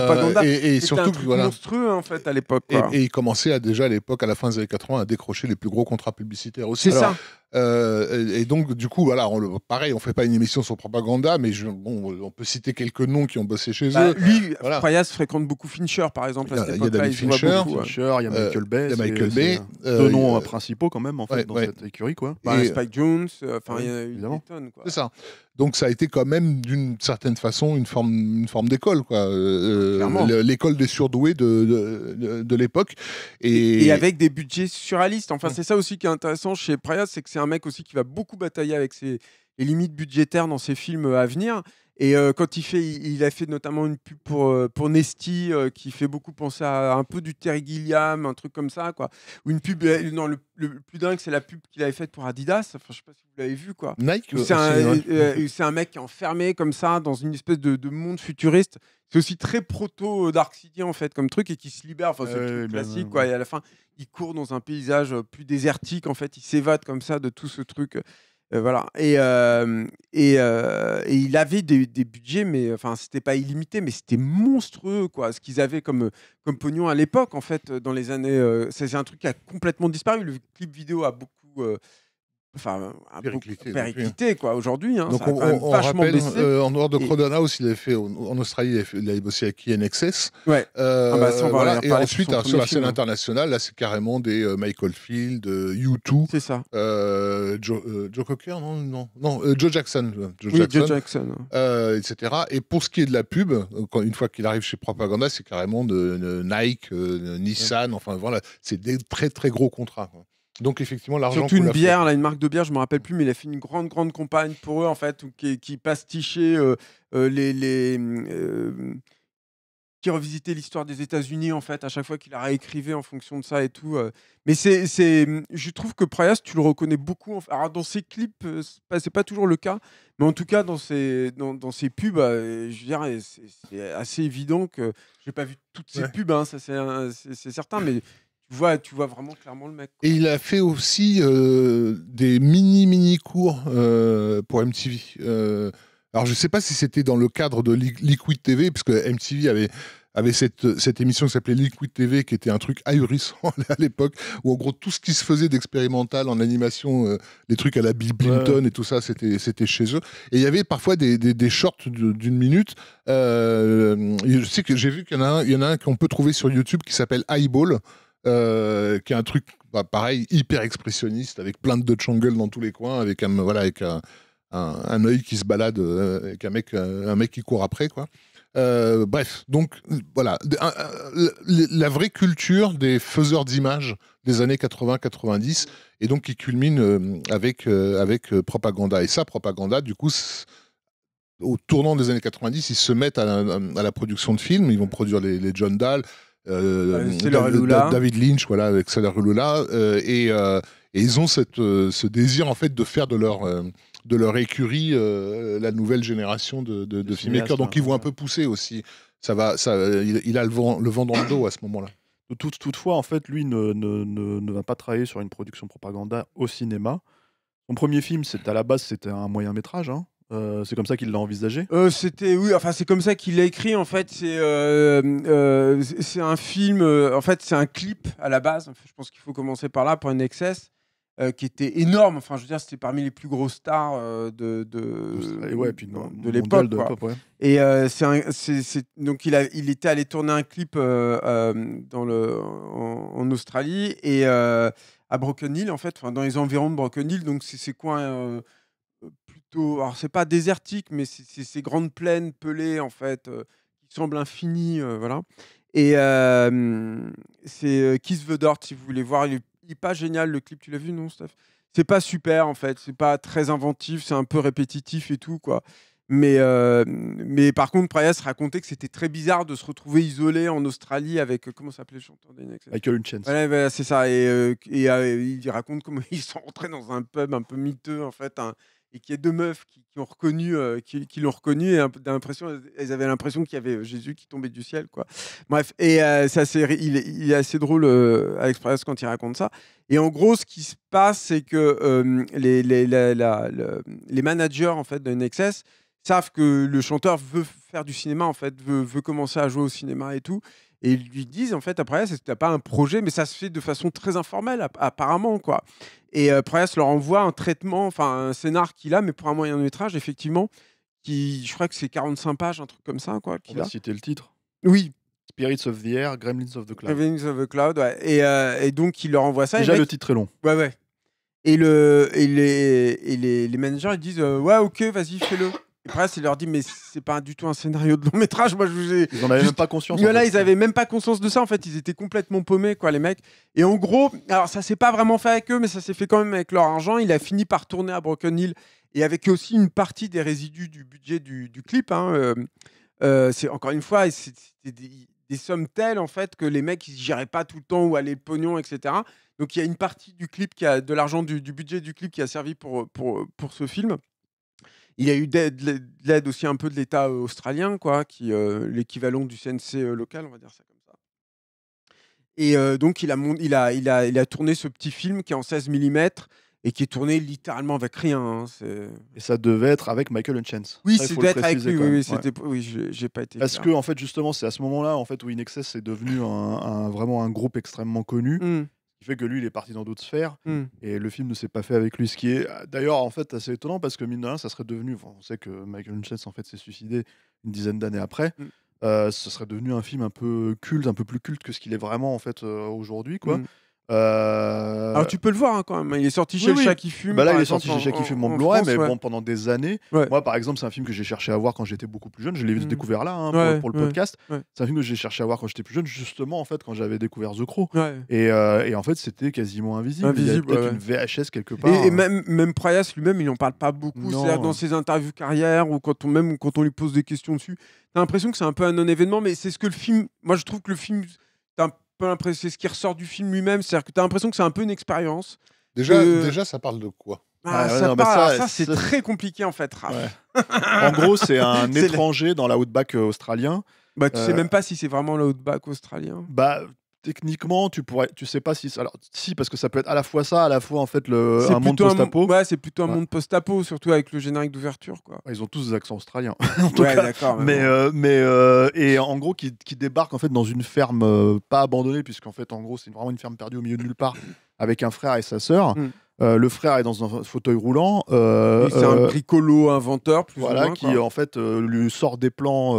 Speaker 3: euh, surtout, un voilà. monstrueux en fait à l'époque. Et, il
Speaker 2: commençait à, déjà à l'époque, à la fin des années 80, à décrocher les plus gros contrats publicitaires aussi. C'est ça. Euh, et, donc, du coup, voilà, pareil, on fait pas une émission sur propaganda, mais on peut citer quelques noms qui ont bossé chez bah, eux.
Speaker 3: Lui, voilà. fréquente beaucoup Fincher, par exemple. Il y a David hein. Fincher, il y a euh, Michael Bay. Il y a Michael Bay. Deux noms
Speaker 2: principaux quand même en fait dans cette écurie, quoi. Spike
Speaker 3: Jones, enfin, il y a une tonne, quoi. C'est ça.
Speaker 2: Donc ça a été quand même d'une certaine façon une forme, une forme d'école, quoi. Euh, euh, l'école des surdoués de,
Speaker 3: l'époque. Et... avec des budgets suralistes. Enfin, c'est ça aussi qui est intéressant chez Praya, c'est que c'est un mec aussi qui va beaucoup batailler avec ses limites budgétaires dans ses films à venir. Et euh, quand il fait, il a fait notamment une pub pour, euh, pour Nesti euh, qui fait beaucoup penser à un peu du Terry Gilliam, un truc comme ça, quoi. Ou une pub, non, le, plus dingue, c'est la pub qu'il avait faite pour Adidas. Enfin, je sais pas si vous l'avez vu, quoi. C'est un, mec qui est enfermé comme ça dans une espèce de, monde futuriste. C'est aussi très proto Dark City en fait comme truc et qui se libère. Enfin, c'est le truc classique, quoi. Et à la fin, il court dans un paysage plus désertique, en fait. Il s'évade comme ça de tout ce truc. Euh, voilà. Et, euh, euh, et, il avait des, budgets, mais enfin, c'était pas illimité, mais c'était monstrueux, quoi. Ce qu'ils avaient comme, comme pognon à l'époque, en fait, dans les années. c'est un truc qui a complètement disparu. Le clip vidéo a beaucoup enfin périclité, quoi aujourd'hui hein, donc on, rappelle euh, en dehors de Cronenhaus
Speaker 2: aussi, il fait en, Australie il, avait bossé avec INXS euh, ah, bah, et ensuite sur la scène hein. internationale là c'est carrément des euh, Michael Field U2 Joe, Joe, Cocker non non non Joe Jackson Joe Jackson, hein. etc et pour ce qui est de la pub quand, une fois qu'il arrive chez Propaganda c'est carrément de, Nike Nissan enfin voilà c'est des très très gros contrats quoi. Donc effectivement, l'argent. Surtout une bière, là,
Speaker 3: une marque de bière, je me rappelle plus, mais il a fait une grande, grande campagne pour eux en fait, qui, qui pastichait euh, euh, les, les euh, qui revisitait l'histoire des États-Unis en fait à chaque fois qu'il la réécrivait en fonction de ça et tout. Mais c'est, c'est, je trouve que Prayas, tu le reconnais beaucoup. dans ses clips, c'est pas, pas toujours le cas, mais en tout cas dans ses, dans, dans pubs, je veux dire, c'est, assez évident que j'ai pas vu toutes ces pubs, hein, ça c'est, certain, mais vois, tu vois vraiment clairement le mec. Et
Speaker 2: il a fait aussi euh, des mini mini cours euh, pour MTV. Euh, alors je sais pas si c'était dans le cadre de Liquid TV, puisque MTV avait avait cette, cette émission qui s'appelait Liquid TV, qui était un truc ahurissant à l'époque, où en gros tout ce qui se faisait d'expérimental en animation, les trucs à la Bill et tout ça, c'était, c'était chez eux. Et il y avait parfois des, des, shorts d'une minute. je sais que j'ai vu qu'il y en a il y en a un qu'on peut trouver sur YouTube qui s'appelle Eyeball. Euh, qui est un truc bah, pareil hyper expressionniste avec plein de jungle dans tous les coins, avec un voilà avec un, œil qui se balade, euh, avec un mec euh, un mec qui court après quoi. bref, donc voilà, la, vraie culture des faiseurs d'images des années 80-90 et donc qui culmine avec avec Propaganda et ça Propaganda du coup au tournant des années 90, ils se mettent à la, production de films, ils vont produire les, les John Dahl, euh, David Lynch, voilà, avec Salah euh, euh, et, ils ont cette, ce désir en fait de faire de leur de leur écurie la nouvelle génération de, de, filmmakers. Donc ils vont un peu pousser aussi. Ça va, ça, il, a le vent, dans le dos à ce moment-là.
Speaker 1: toutefois, en fait, lui ne, va pas travailler sur une production propaganda au cinéma. Son premier film, c'est à la base, c'était un moyen métrage. Hein. Euh, c'est comme ça qu'il l'a envisagé
Speaker 3: euh, C'était oui, enfin c'est comme ça qu'il l'a écrit en fait. C'est euh, c'est un film, en fait c'est un clip à la base. Je pense qu'il faut commencer par là pour une excess qui était énorme. Enfin je veux dire c'était parmi les plus grosses stars de de, puis de l'époque. Et c'est donc il a il était allé tourner un clip dans le en, Australie et à Broken Hill en fait, enfin dans les environs de Broken Hill. Donc c'est quoi alors, c'est pas désertique, mais c'est ces grandes plaines pelées, en fait, euh, qui semblent infinies. Euh, voilà. Et c'est euh, Kiss veut Dirt, si vous voulez voir. Il est, pas génial, le clip. Tu l'as vu, non, Steph C'est pas super, en fait. C'est pas très inventif. C'est un peu répétitif et tout, quoi. Mais, mais par contre, se racontait que c'était très bizarre de se retrouver isolé en Australie avec. comment s'appelait le chanteur Michael Chance. c'est ça. Et, il raconte comment ils sont rentrés dans un pub un peu miteux, en fait, un, et qu'il y a deux meufs qui, ont reconnu, euh, qui, l'ont reconnu, et d'impression, elles avaient l'impression qu'il y avait euh, Jésus qui tombait du ciel, quoi. Bref, et ça euh, c'est il, est, assez drôle à Express quand il raconte ça. Et en gros, ce qui se passe, c'est que les, les, managers en fait de savent que le chanteur veut faire du cinéma, en fait, veut, veut commencer à jouer au cinéma et tout. Et ils lui disent, en fait, après, c'est pas un projet Mais ça se fait de façon très informelle, apparemment, quoi. Et euh, leur envoie un traitement, enfin, un scénar qu'il a, mais pour un moyen métrage, effectivement, qui, je crois que c'est 45 pages, un truc comme ça, quoi. a. le titre. Oui, Spirits of the Air, Gremlins of the Cloud. Gremlins of the Cloud, ouais. et, euh, donc, il leur envoie ça. Déjà, le, titre est long. Ouais, ouais. Et, le, et, les, managers, ils disent «Euh, Ouais, ok, vas-y, fais-le. Après, il leur dit, mais c'est pas du tout un scénario de long métrage. Moi, je vous Ils en avaient même pas conscience. ils avaient même pas conscience de ça. En fait, ils étaient complètement paumés, quoi, les mecs. Et en gros, alors ça s'est pas vraiment fait avec eux, mais ça s'est fait quand même avec leur argent. Il a fini par tourner à Broken Hill et avec aussi une partie des résidus du budget du, clip. Hein, euh, euh, c'est encore une fois, c'était des, sommes telles en fait que les mecs ils géraient pas tout le temps où aller le pognon, etc. Donc il y a une partie du clip qui a de l'argent du, budget du clip qui a servi pour pour, pour ce film. Il y a eu de l'aide aussi un peu de l'État australien, quoi, qui l'équivalent du CNC local, on va dire ça comme ça. Et donc il a, il, a, il, a, il a tourné ce petit film qui est en 16 mm et qui est tourné littéralement avec rien. Hein, et ça devait être avec Michael Unchance. Oui, c'était avec lui. Oui, j'ai pas été. Parce que en
Speaker 1: fait, justement, c'est à ce moment-là, en fait, où Inexcess est devenu un, vraiment un groupe extrêmement connu. Mmh fait que lui, il est parti dans d'autres sphères. Hmm. Et le film ne s'est pas fait avec lui. Ce qui est d'ailleurs, en fait, assez étonnant parce que, mine ça serait devenu. on sait que Michael Chase, en fait, s'est suicidé une dizaine d'années après. Hmm. Euh, ce serait devenu un film un peu culte, un peu plus culte que ce qu'il est vraiment, en fait, euh, aujourd'hui. quoi. Hmm. Euh, Alors tu peux le voir hein, quand même, il est sorti chez le chat qui fume. Bah là, il est sorti chez le chat qui fume en, mais bon, pendant des années. Moi, par exemple, c'est un film que j'ai cherché à voir quand j'étais beaucoup plus jeune. Je l'ai mm. découvert là hein, pour, le podcast. C'est un film que j'ai cherché à voir quand j'étais plus jeune, justement en fait, quand j'avais découvert The Crow. Euh, et, en fait, c'était quasiment invisible. invisible une VHS quelque part. Et, hein. même,
Speaker 3: même lui-même, il n'en parle pas beaucoup. dans ses interviews carrière ou quand on même quand on lui pose des questions dessus, t'as l'impression que c'est un peu un non-événement, mais c'est ce que le film. Moi, je trouve que le film c'est ce qui ressort du film lui-même. C'est-à-dire que tu as l'impression que c'est un peu une expérience. Déjà, euh, déjà, ça parle
Speaker 2: de quoi ah, ah, ça, c'est très compliqué en fait.
Speaker 3: en gros, c'est un étranger dans la... dans euh, australien. Bah, tu sais euh, même pas si c'est vraiment l'outback australien. Bah,
Speaker 1: techniquement, tu pourrais, tu sais pas si, alors si parce que ça peut être à la fois ça, à la fois en fait le un monde post-apo. Ouais, c'est plutôt un monde
Speaker 3: post-apo, surtout avec le générique d'ouverture quoi. Ils ont tous des accents australiens. en tout ouais, Mais
Speaker 1: mais, euh, euh, et en gros qui, qui débarque en fait dans une ferme euh, pas abandonnée puisqu'en fait en gros c'est vraiment une ferme perdue au milieu de nulle part avec un frère et sa sœur. Hmm. le frère est dans un
Speaker 3: fauteuil roulant.
Speaker 1: c'est un
Speaker 3: bricolo inventeur, plus ou moins, qui en
Speaker 1: fait lui sort des plans.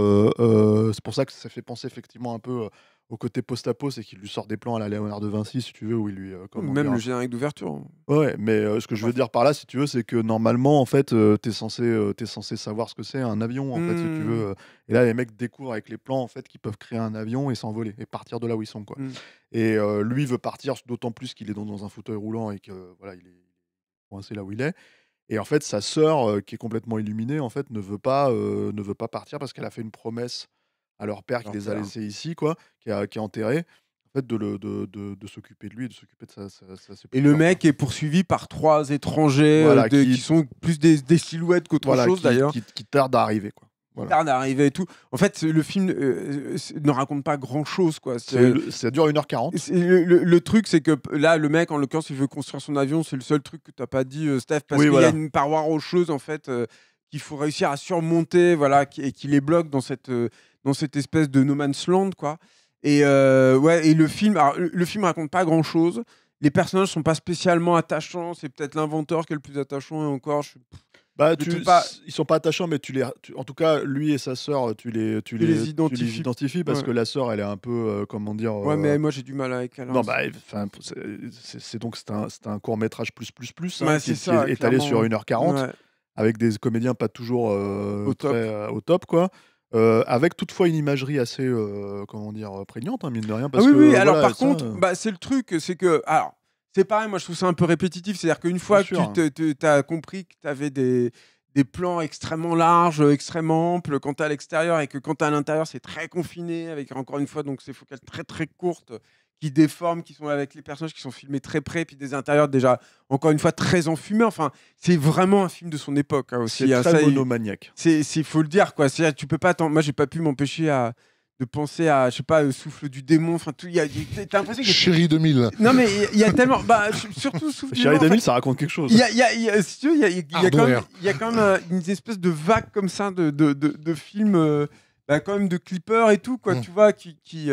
Speaker 1: c'est pour ça que ça fait penser effectivement un peu au côté post-apo, c'est qu'il lui sort des plans à la Léonard de Vinci, si tu veux, où il lui. Euh, Même le
Speaker 3: générique d'ouverture. Hein.
Speaker 1: Ouais, mais euh, ce que je veux dire par là, si tu veux, c'est que normalement, en fait, tu euh, t'es censé, euh, es censé savoir ce que c'est un avion, en fait, si tu veux. Mmh. Et là, les mecs découvrent avec les plans, en fait, qu'ils peuvent créer un avion et s'envoler et partir de là où ils sont, quoi. Mmh. Et lui veut partir, d'autant plus qu'il est dans, dans, un fauteuil roulant et que voilà, il est coincé là où il est. Et en fait, sa sœur, qui est complètement illuminée, en fait, ne veut pas, ne veut pas partir parce qu'elle a fait une promesse à leur père qui les a laissés ici, quoi, qui, a, qui est enterré. En fait, de, le, de, de, de s'occuper de
Speaker 3: lui, de s'occuper de sa, Et le mec est poursuivi par trois étrangers euh, qui... sont plus des, silhouettes qu'autre chose d'ailleurs. Qui, qui tardent à arriver, quoi. Voilà. d'arriver et tout. En fait, le film euh, euh, ne raconte pas grand chose. Quoi. c'est ça dure 1h40. Le, truc, c'est que là, le mec, en l'occurrence, il veut construire son avion. C'est le seul truc que tu n'as pas dit, Steph, parce qu'il y a une paroi rocheuse, en fait, qu'il faut réussir à surmonter, voilà, et qui les bloque dans cette dans cette espèce de no man's land, quoi. Et euh, ouais, et le film, ne le film raconte pas grand chose. Les personnages sont pas spécialement attachants. C'est peut-être l'inventeur qui est le plus attachant et encore. Je... Bah, ils sont pas attachants, mais tu les, en tout cas, lui et sa
Speaker 1: sœur, tu les, tu, les, identifies. parce que la sœur, elle est un peu, euh, comment dire. Ouais, mais euh, moi j'ai du mal avec elle. Hein. bah, c'est donc c'est un, un, court métrage plus plus plus hein, qui, est, étalé sur 1h40 avec des comédiens pas toujours au, top. au top, quoi. Euh, avec toutefois une imagerie assez, euh, comment dire, euh, prégnante, hein, mine de rien. Ah oui, oui, alors par contre,
Speaker 3: bah, c'est le truc, c'est que. Alors, c'est pareil, moi je trouve ça un peu répétitif, c'est-à-dire qu'une fois que tu hein. as compris que tu avais des, des plans extrêmement larges, extrêmement amples quand tu à l'extérieur et que quand tu à l'intérieur, c'est très confiné, avec encore une fois, donc ces focales très très courtes qui déforment, qui sont avec les personnages qui sont filmés très près, puis des intérieurs déjà, encore une fois, très enfumés. Enfin, c'est vraiment un film de son époque aussi. C'est très monomaniaque. C'est, faut le dire, quoi. C'est, tu peux pas Moi, j'ai pas pu m'empêcher de penser à, je sais pas, le souffle du démon. Enfin, tout. Y a, Chérie 2000. Non, mais il y a tellement. Bah, surtout souffle Chérie 2000, ça raconte quelque chose. Il y a, y si il y, a, quand même, une espèce de vague comme ça de, de, de, films, quand même de clippers et tout, quoi, tu vois, qui. qui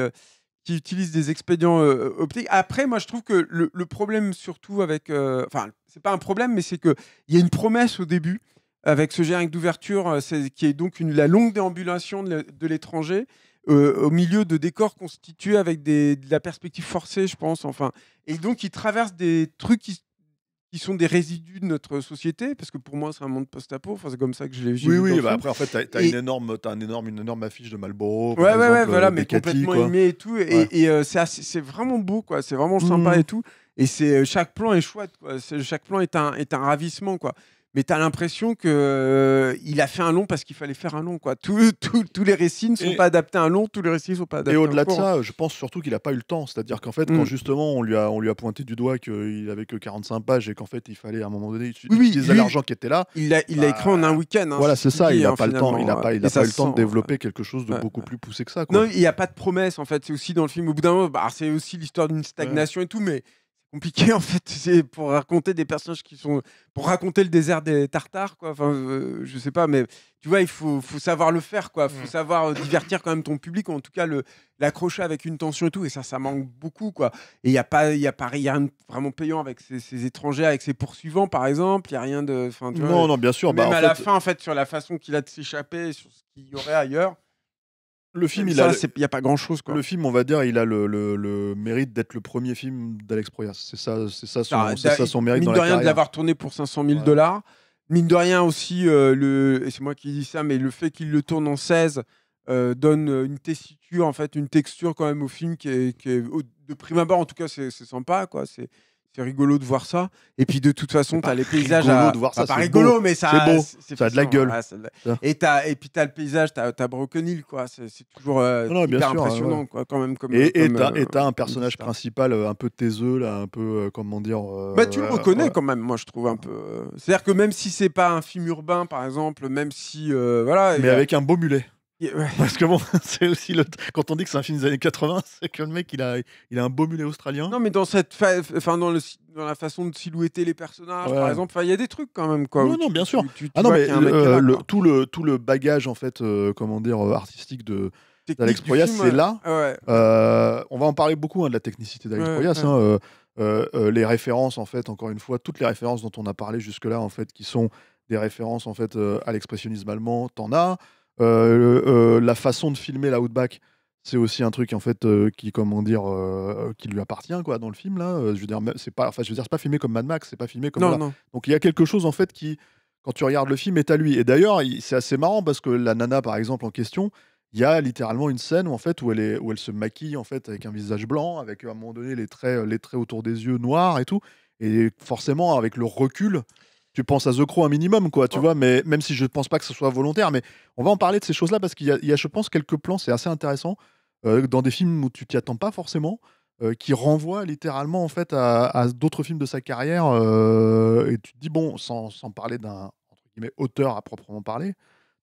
Speaker 3: utilisent des expédients euh, euh, optiques. Après, moi, je trouve que le, problème, surtout avec. Euh, enfin, c'est pas un problème, mais c'est qu'il y a une promesse au début avec ce générique d'ouverture qui est donc une, la longue déambulation de l'étranger. au milieu de décors constitués avec de la perspective forcée, je pense. Enfin, et donc ils traversent des trucs qui qui sont des résidus de notre société, parce que pour moi, c'est un monde post-apo. Enfin, c'est comme ça que je l'ai vu. Oui, oui, bah, après, en fait, tu as, une
Speaker 1: énorme, as une, énorme, une énorme affiche de Malboro. Ouais, voilà, euh, mais complètement quoi. et tout. Et,
Speaker 3: euh, c'est vraiment beau, quoi. C'est vraiment sympa mmh. et tout. Et c'est euh, chaque plan est chouette, quoi. chaque plan est un, est un ravissement, quoi mais tu as l'impression qu'il euh, il a fait un long parce qu'il fallait faire un long. Quoi. tous les récits ne sont pas adaptés à un long, tous les récits ne sont pas adaptés Et au-delà de ça,
Speaker 1: je pense surtout qu'il n'a pas eu le temps. C'est-à-dire qu'en fait, quand mm. justement on lui, a, on lui a pointé du doigt qu'il n'avait que 45 pages et qu'en fait il fallait à un moment donné
Speaker 3: utiliser oui, l'argent qui était là. Il l'a a bah, écrit en un week-end. Hein, voilà, c'est ça. Il n'a hein, pas le temps, il pas, eu le temps de
Speaker 1: développer quelque chose de beaucoup plus poussé que ça. Non, il
Speaker 3: n'y a pas de promesse en fait. C'est aussi dans le film. Au bout d'un moment, bah, c'est aussi l'histoire d'une stagnation et tout, mais compliqué en fait c'est pour raconter des personnages qui sont pour raconter le désert des tartares quoi enfin je sais pas mais tu vois il faut, savoir le faire quoi faut mmh. savoir euh, divertir quand même ton public ou en tout cas le l'accrocher avec une tension et tout et ça ça manque beaucoup quoi et il y a pas il y a pas rien vraiment payant avec ces, étrangers avec ces poursuivants par exemple il y a rien de tu non non bien sûr même bah, à la fin en fait sur la façon qu'il a de s'échapper sur ce qu'il y aurait ailleurs le film, il c'est il
Speaker 1: n'y a pas grand chose. Quoi. Le film, on va dire, il a le, mérite d'être le premier film d'Alex Proyas. C'est ça, c'est ça, son, ah, ça mérite. Mine de rien, de l'avoir
Speaker 3: tourné pour 500 000 dollars. Mine de rien aussi, euh, le, et c'est moi qui dis ça, mais le fait qu'il le tourne en 16 euh, donne euh, une tessiture, en fait, une texture quand même au film qui est, de prime abord, en tout cas, c'est sympa. quoi. C'est c'est rigolo de voir ça. Et puis de toute façon, tu as les paysages. À... voir ça, pas rigolo, mais ça, beau. ça a de la gueule. Et, puis tu le paysage, tu as, Broken Hill, quoi. C'est toujours euh, ah hyper impressionnant, quoi, quand même. Comme, et tu as, euh,
Speaker 1: un personnage principal euh, un peu taiseux, là, un peu, comment dire. bah, tu le reconnais
Speaker 3: quand même, moi, je trouve un peu. C'est-à-dire que même si c'est pas un film urbain, par exemple, même si. voilà, mais avec un beau mulet. Parce que bon, c'est aussi quand on dit que c'est un film des années 80, c'est que le mec il a, il a un beau mulet australien. Non, mais dans cette, enfin dans, le... dans la façon de silhouetter les personnages, par exemple, il y a des trucs quand même quoi. Non, non, bien sûr. ah non, mais
Speaker 1: tout le tout le bagage en fait, euh, comment dire, euh, artistique de d'Alex Proyas, c'est là. Euh, on va en parler beaucoup hein, de la technicité d'Alex Proyas. Hein, les références en fait, encore une fois, toutes les références dont on a parlé jusque là en fait, qui sont des références en fait à l'expressionnisme allemand, t'en as. Euh, euh, euh, la façon de filmer la Outback, c'est aussi un truc en fait qui comment dire qui lui appartient quoi dans le film là je veux dire c'est pas enfin je veux dire pas filmé comme Mad Max c'est pas filmé comme donc il y a quelque chose en fait qui quand tu regardes le film est à lui et d'ailleurs c'est assez marrant parce que la nana par exemple en question il y a littéralement une scène où en fait où elle est où elle se maquille en fait avec un visage blanc avec à un moment donné les traits les traits autour des yeux noirs et tout et forcément avec le recul tu penses à The Crow un minimum, quoi, tu vois, mais même si je ne pense pas que ce soit volontaire, mais on va en parler de ces choses-là parce qu'il y, a, je pense, quelques plans, c'est assez intéressant, euh, dans des films où tu t'y attends pas forcément, euh, qui renvoient littéralement, en fait, à, d'autres films de sa carrière, euh, et tu te dis, bon, sans, sans parler d'un auteur à proprement parler,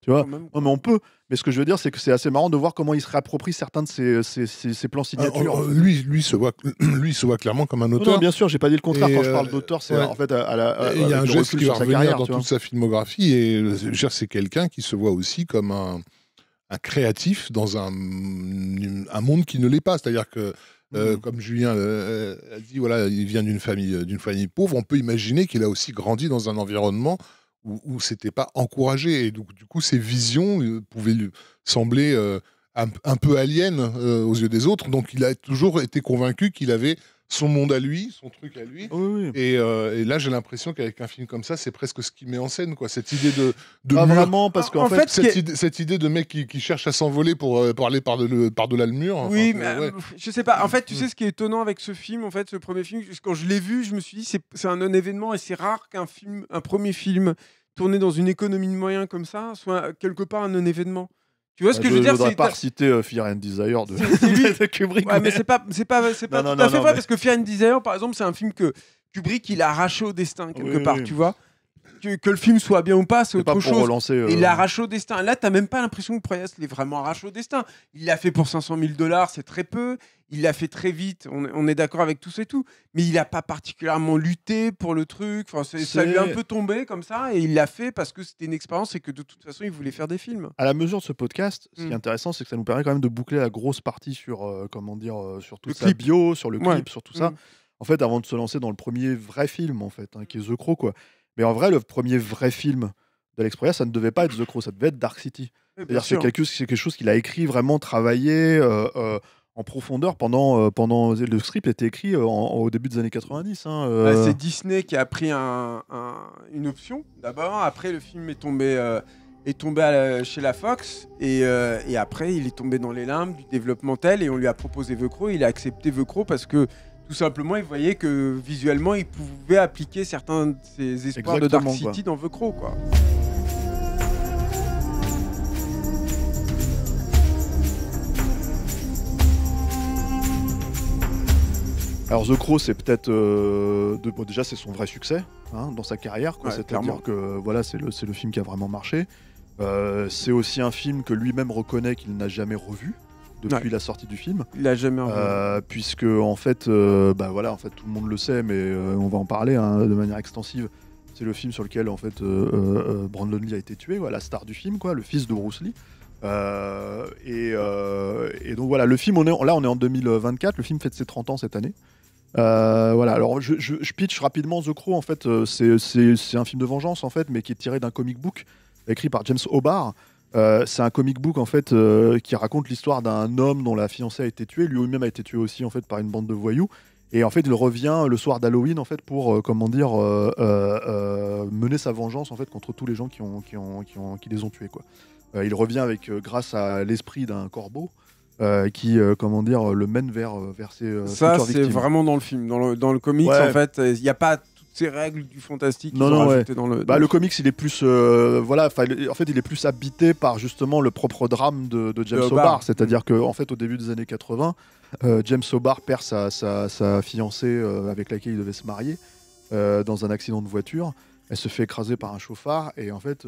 Speaker 1: tu vois mais on peut. Mais ce que je veux dire, c'est que c'est assez marrant de voir comment il se réapproprie certains de ses, plans euh, signatures. Euh, lui,
Speaker 2: lui, se voit, lui se voit clairement comme un auteur. Non, bien sûr, j'ai pas dit le contraire. Quand je parle euh, d'auteur, c'est en fait
Speaker 1: à Il y a un geste qui va revenir dans toute
Speaker 2: sa filmographie. Et c'est quelqu'un qui se voit aussi comme un, créatif dans un, monde qui ne l'est pas. C'est-à-dire que. Mhm. comme Julien a dit, voilà, il vient d'une famille, d'une famille pauvre. On peut imaginer qu'il a aussi grandi dans un environnement où, c'était pas encouragé. Et donc, du coup, ses visions euh, pouvaient lui sembler euh, un, peu alien euh, aux yeux des autres. Donc, il a toujours été convaincu qu'il avait son monde à lui, son truc à lui. Et, là, j'ai l'impression qu'avec un film comme ça, c'est presque ce qui met en scène, quoi. Cette idée de, de vraiment, parce qu'en fait, cette, idée, de mec qui, cherche à s'envoler pour aller par, de, delà le mur. Oui, mais
Speaker 3: je sais pas. En mm, fait, tu mm. sais ce qui est étonnant avec ce film, en fait, ce premier film, quand je l'ai vu, je me suis dit, c'est un événement et c'est rare qu'un film, un premier film tourner dans une économie de moyens comme ça soit quelque part un non-événement. Tu vois ce bah, que je, veux dire Je ne pas
Speaker 1: citer euh, Fear and Desire de,
Speaker 3: Kubrick. Ouais, mais, c'est pas, c'est pas, c'est pas tout à fait vrai parce que Fear and Desire, par exemple, c'est un film que Kubrick il a arraché au destin quelque part, tu vois que, le film soit bien ou pas, c'est autre chose. Relancer, euh... Il au destin. Là, t'as même pas l'impression que Proyas l'ait vraiment arraché au destin. Il l'a fait pour 500 000 dollars, c'est très peu. Il l'a fait très vite. On, on est d'accord avec tout et tout. Mais il n'a pas particulièrement lutté pour le truc. Enfin, ça lui est un peu tombé comme ça, et il l'a fait parce que c'était une expérience et que de toute façon, il voulait faire des films.
Speaker 1: À la mesure de ce podcast, ce qui est hmm. intéressant, c'est que ça nous permet quand même de boucler la grosse partie sur euh, comment dire, euh, sur le clip. bio, sur le clip, sur tout ça. Hmm. En fait, avant de se lancer dans le premier vrai film, en fait, hein, qui est The Crow, quoi mais en vrai, le premier vrai film d'Alex Proyas, ça ne devait pas être The Crow, ça devait être Dark City. cest c'est quelque, chose qu'il a écrit, vraiment travaillé euh, euh, en profondeur pendant, euh, pendant. Le script était écrit au début des années 90. Hein, bah, c'est
Speaker 3: Disney qui a pris une option d'abord. Après, le film est tombé. est tombé chez la Fox et, après il est tombé dans les limbes du développement tel. et on lui a proposé The Crow. Il a accepté The Crow parce que tout simplement, il voyait que visuellement, il pouvait appliquer certains de ces espoirs de Dark City dans The Crow, quoi.
Speaker 1: Alors The Crow, c'est peut-être euh, déjà c'est son vrai succès hein, dans sa carrière. C'est-à-dire que voilà, c'est le, film qui a vraiment marché. Euh, c'est aussi un film que lui-même reconnaît qu'il n'a jamais revu depuis la sortie du film. Il a jamais euh, puisque en fait, euh, bah voilà, en fait tout le monde le sait, mais euh, on va en parler hein, de manière extensive. C'est le film sur lequel en fait euh, Brandon Lee a été tué, la star du film, quoi, le fils de Bruce Lee. Et, donc voilà, le film, on est, là on est en 2024, le film fête ses 30 ans cette année. voilà, alors je, je, pitch rapidement The Crow, en fait, c'est un film de vengeance, en fait, mais qui est tiré d'un comic book écrit par James Hobart, euh, c'est un comic book en fait euh, qui raconte l'histoire d'un homme dont la fiancée a été tuée, lui-même a été tué aussi en fait par une bande de voyous. Et en fait, il revient le soir d'Halloween en fait pour euh, comment dire mener sa vengeance en fait contre tous les gens qui ont qui ont, qui, les ont tués quoi. il revient avec grâce à l'esprit d'un corbeau. qui comment dire le mène vers vers ses ça c'est vraiment
Speaker 3: dans le film dans le, dans comics en fait il n'y a pas ces règles du fantastique le. Bah,
Speaker 1: comics, il est plus, euh, voilà, en fait, il est plus habité par justement le propre drame de, James Sobar. c'est-à-dire mm. qu'en en fait, au début des années 80, euh, James Sobar perd sa, fiancée euh, avec laquelle il devait se marier dans un accident de voiture. Elle se fait écraser par un chauffard et en fait.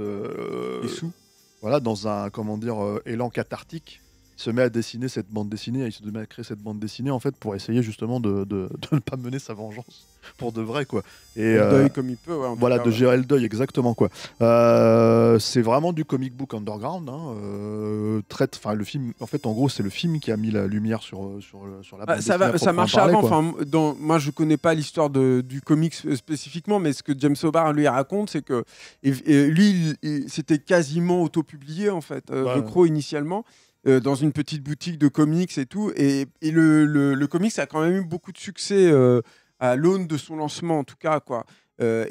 Speaker 1: Voilà, dans un comment dire élan cathartique se met à dessiner cette bande dessinée, il se met à créer cette bande dessinée en fait pour essayer justement de, ne pas mener sa vengeance pour de vrai quoi. Et euh, deuil comme il peut. voilà, de gérer le deuil exactement quoi. Euh, c'est vraiment du comic book underground. Hein, euh, enfin le film, en fait en gros c'est le film qui a mis la lumière sur la. Ah, bande dessinée. ça va, marche avant.
Speaker 3: moi je connais pas l'histoire du comic spécifiquement, mais ce que James Sobar lui raconte, c'est que lui c'était quasiment auto-publié en fait, le initialement. Euh, dans une petite boutique de comics et tout. Et, le, comics a quand même eu beaucoup de succès euh, à l'aune de son lancement, en tout cas, quoi. Euh,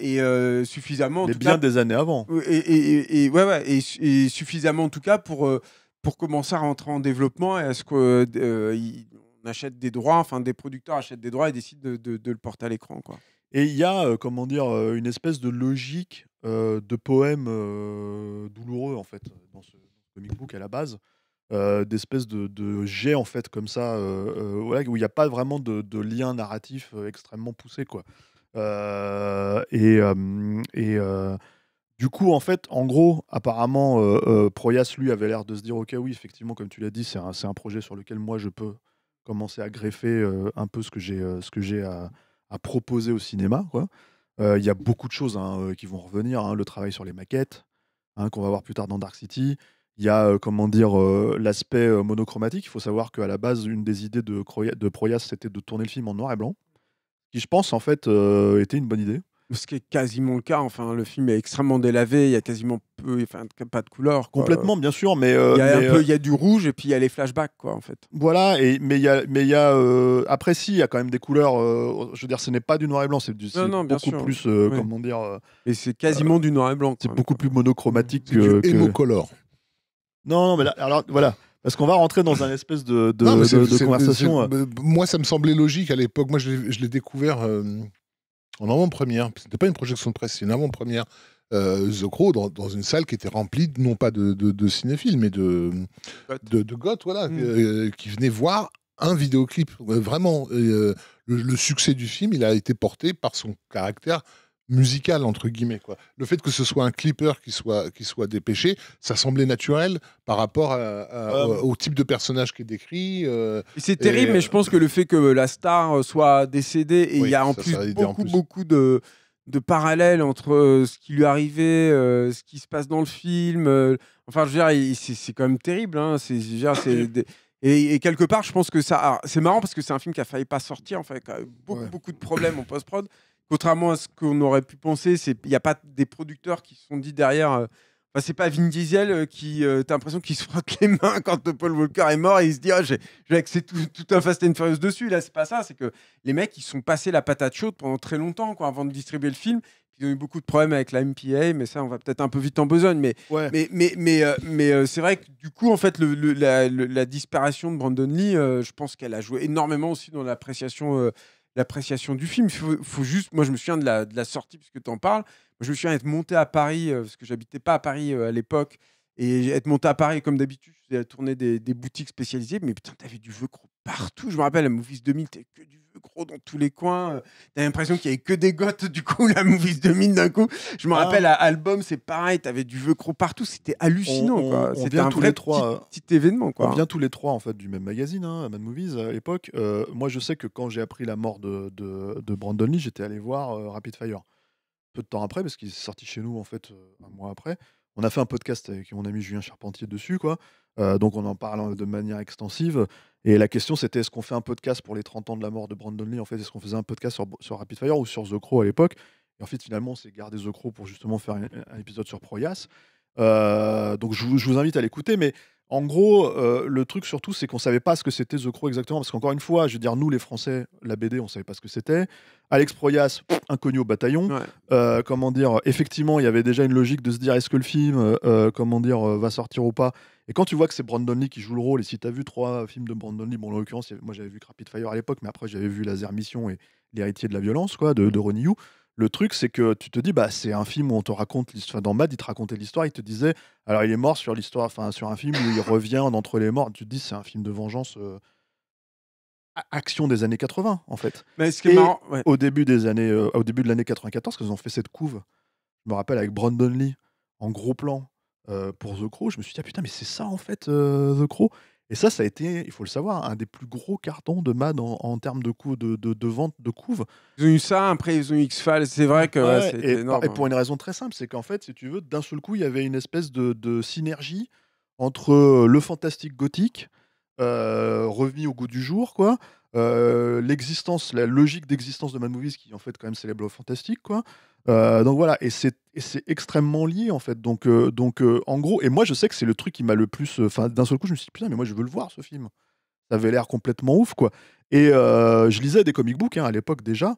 Speaker 3: et suffisamment. Mais bien des années avant. Et, ouais, ouais et, suffisamment, en tout cas, pour, pour commencer à rentrer en développement et à ce qu'on achète des droits, enfin, des producteurs achètent des droits et décident de, le porter à l'écran, quoi. Et il y a, comment dire, une espèce de logique
Speaker 1: de poème douloureux, en fait, dans ce comic book à la base. Euh, d'espèces de, de, jets en fait comme ça, euh, euh, où il n'y a pas vraiment de, de lien narratif extrêmement poussé quoi. et, et du coup en fait, en gros, apparemment, Proyas lui avait l'air de se dire ok oui effectivement comme tu l'as dit c'est un, un, projet sur lequel moi je peux commencer à greffer un peu ce que j'ai ce que j'ai à, proposer au cinéma quoi. Il y a beaucoup de choses hein, qui vont revenir, hein, le travail sur les maquettes, hein, qu'on va voir plus tard dans Dark City, il y a, euh, comment dire, euh, l'aspect euh, monochromatique. Il faut savoir qu'à la base, une des idées de, de Proyas, c'était de tourner le film en
Speaker 3: noir et blanc, qui, je pense, en fait, était une bonne idée ce qui est quasiment le cas. Enfin, le film est extrêmement délavé. Il y a quasiment peu, enfin, pas de couleur. Complètement, bien sûr, mais il y a du rouge et puis il y a les flashbacks, quoi, en fait. Voilà. Et mais il y a, mais il y a après si, il y a quand même des
Speaker 1: couleurs. je veux dire, ce n'est pas du noir et blanc, c'est du beaucoup plus, comment
Speaker 3: dire. Et c'est quasiment du noir et blanc. C'est beaucoup plus monochromatique. que,
Speaker 1: non, non, mais alors voilà. Parce qu'on va rentrer dans un espèce de, conversation. Euh.
Speaker 2: Moi, ça me semblait logique à l'époque. Moi, je l'ai découvert euh, en avant-première. C'était pas une projection de presse, c'est une avant-première. Euh, The Crow dans, une salle qui était remplie non pas de, cinéphiles mais de de, goth, voilà mm. qui venaient voir un vidéoclip vraiment le, succès du film il a été porté par son caractère musical entre guillemets quoi. Le fait que ce soit un clipper qui soit qui soit dépêché, ça semblait naturel par rapport au, type de personnage qui est décrit. Euh, c'est terrible, mais je
Speaker 3: pense que le fait que la star euh, soit décédée et il y a en, plus, beaucoup, beaucoup de de parallèles entre euh, ce qui lui arrivait, ce qui se passe dans le film. enfin, je veux dire, c'est quand même terrible. Hein, et, quelque part, je pense que ça. C'est marrant parce que c'est un film qui a failli pas sortir. en fait beaucoup, beaucoup de problèmes en post-prod contrairement à ce qu'on aurait pu penser, il n'y a pas des producteurs qui se sont dit derrière. Euh, c'est pas Vin Diesel euh, qui. Euh, T'as l'impression qu'il se frotte les mains quand Paul Walker est mort et il se dit ah, j'ai accéder tout, un Fast and Furious dessus. Là, c'est pas ça. C'est que les mecs, ils sont passés la patate chaude pendant très longtemps quoi, avant de distribuer le film. Ils ont eu beaucoup de problèmes avec la MPA, mais ça, on va peut-être un peu vite en besogne. Mais, mais, mais, mais, euh, c'est vrai que du coup, en fait, le, la, la, disparition de Brandon Lee, je pense qu'elle a joué énormément aussi dans l'appréciation l'appréciation du film. Faut, juste, moi, je me souviens de la, sortie, puisque tu en parles. je me souviens être monté à Paris, euh, parce que j'habitais pas à Paris euh, à l'époque. Et être monté à Paris, comme d'habitude, je faisais tourner des, boutiques spécialisées. Mais putain, t'avais du jeu partout. Je me rappelle, à Movies 2000, t'avais que du gros dans tous les coins. Euh, t'as l'impression qu'il y avait que des gottes, du coup, la movies de mine d'un coup. Je me ah. rappelle à Album, c'est pareil, t'avais du vieux gros partout, c'était hallucinant. On, C'était un tous les trois, hein. petit,
Speaker 1: événement. Quoi. On vient tous les trois en fait du même magazine, hein, Mad Movies à l'époque. Euh, moi, je sais que quand j'ai appris la mort de, de, Brandon Lee, j'étais allé voir euh, Rapid Fire peu de temps après, parce qu'il est sorti chez nous en fait un mois après. On a fait un podcast avec mon ami Julien Charpentier dessus, quoi. Euh, donc on en parle hein, de manière extensive. Et la question, c'était est-ce qu'on fait un podcast pour les 30 ans de la mort de Brandon Lee En fait, est-ce qu'on faisait un podcast sur, sur, Rapid Fire ou sur The Crow à l'époque Et en fait, finalement, c'est s'est gardé The Crow pour justement faire un, épisode sur Proyas. Euh, donc, je vous, invite à l'écouter. Mais en gros, euh, le truc surtout, c'est qu'on ne savait pas ce que c'était The Crow exactement. Parce qu'encore une fois, je veux dire, nous, les Français, la BD, on ne savait pas ce que c'était. Alex Proyas, inconnu au bataillon. comment dire Effectivement, il y avait déjà une logique de se dire est-ce que le film, comment dire, va sortir ou pas et quand tu vois que c'est Brandon Lee qui joue le rôle, et si tu as vu trois films de Brandon Lee, bon, en l'occurrence, moi j'avais vu Rapid Fire à l'époque, mais après j'avais vu Laser Mission et L'héritier de la violence, quoi, de, Ronnie Yu. Le truc, c'est que tu te dis, bah, c'est un film où on te raconte l'histoire. Dans Mad, il te racontait l'histoire, il te disait, alors il est mort sur l'histoire, enfin, sur un film où il revient d'entre entre les morts. Tu te dis, c'est un film de vengeance. Euh, action des années 80 en fait. Mais ce est au début des années, euh, au début de l'année 94, qu'ils ont fait cette couve. Je me rappelle avec Brandon Lee en gros plan euh, pour The Crow, je me suis dit, ah, putain, mais c'est ça en fait, euh, The Crow. Et ça, ça a été, il faut le savoir, un des plus gros cartons de Mad en, en termes de, de, de, vente de couve.
Speaker 3: Ils ont eu ça, après ils ont eu X-Files, c'est vrai que énorme. Et pour
Speaker 1: une raison très simple, c'est qu'en fait, si tu veux, d'un seul coup, il y avait une espèce de, de synergie entre euh, le fantastique gothique, euh, revenu au goût du jour, quoi. Euh, l'existence, la logique d'existence de Mad Movies qui en fait quand même célèbre le fantastique quoi. Euh, donc voilà et c'est extrêmement lié en fait donc donc en gros et moi je sais que c'est le truc qui m'a le plus enfin d'un seul coup je me suis dit putain mais moi je veux le voir ce film ça avait l'air complètement ouf quoi et je lisais des comic books hein, à l'époque déjà.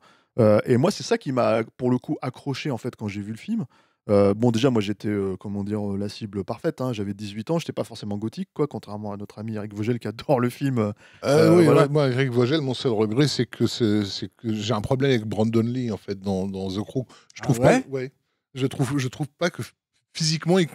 Speaker 1: et moi, c'est ça qui m'a, pour le coup, accroché en fait quand j'ai vu le film. Euh, bon, déjà, moi, j'étais, euh, comment dire, euh, la cible parfaite. Hein. J'avais 18 ans, je j'étais pas forcément gothique, quoi, contrairement
Speaker 2: à notre ami Eric Vogel qui adore le film. Ah moi, Eric Vogel, mon seul regret, c'est que, j'ai un problème avec Brandon Lee, en fait, dans, The Crew. Je ah trouve pas. je trouve, je trouve pas que physiquement, il,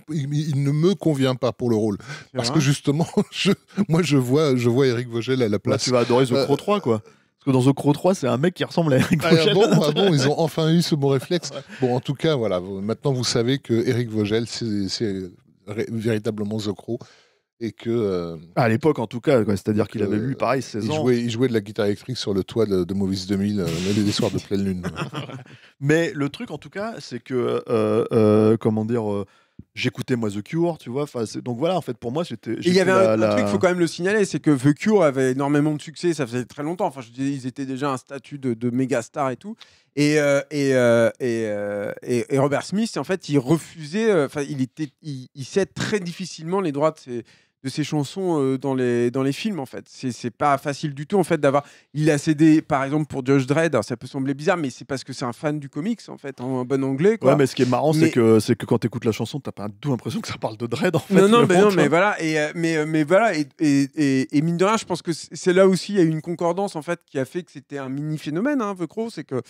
Speaker 2: ne me convient pas pour le rôle. Parce que justement, moi, je vois, je vois Eric Vogel à la place. tu vas adorer The Crow 3, quoi que dans The Crow 3, c'est
Speaker 1: un mec qui ressemble à Eric ah, Vogel. Ah, bon, ils
Speaker 2: ont enfin eu ce bon réflexe. Bon, en tout cas, voilà, maintenant vous savez que Eric Vogel, c'est véritablement The Crow et que... Euh, à l'époque, en tout cas, c'est-à-dire qu'il avait eu, pareil, 16 il ans. Jouait, il jouait de la guitare électrique sur le toit de, Movis euh, 2000, les soirs de pleine lune.
Speaker 1: Mais le truc, en tout cas, c'est que, euh, comment dire j'écoutais moi The Cure, tu vois. Donc voilà, en fait, pour moi, c'était. Il y avait un, truc, il faut quand
Speaker 3: même le signaler, c'est que The Cure avait énormément de succès, ça faisait très longtemps. Enfin, je dis, ils étaient déjà un statut de, de méga star et tout. Et, euh, et, euh, euh, et, et, Robert Smith, en fait, il refusait, enfin, il, était, il, sait très difficilement les droits de ses de ses chansons euh, dans, les, dans les films en fait. C'est pas facile du tout en fait d'avoir. Il a cédé par exemple pour Josh Dredd, ça peut sembler bizarre, mais c'est parce que c'est un fan du comics en fait, en bon anglais. Quoi. Ouais, mais ce qui est marrant, c'est
Speaker 1: que c'est que quand t'écoutes la chanson, t'as pas du tout l'impression que ça parle de Dredd en fait. Non, non, mais,
Speaker 3: voilà. Et mais mais voilà et, et, mine de rien, je pense que c'est là aussi il y a eu une concordance en fait qui a fait que c'était un mini phénomène, hein, Crow c'est que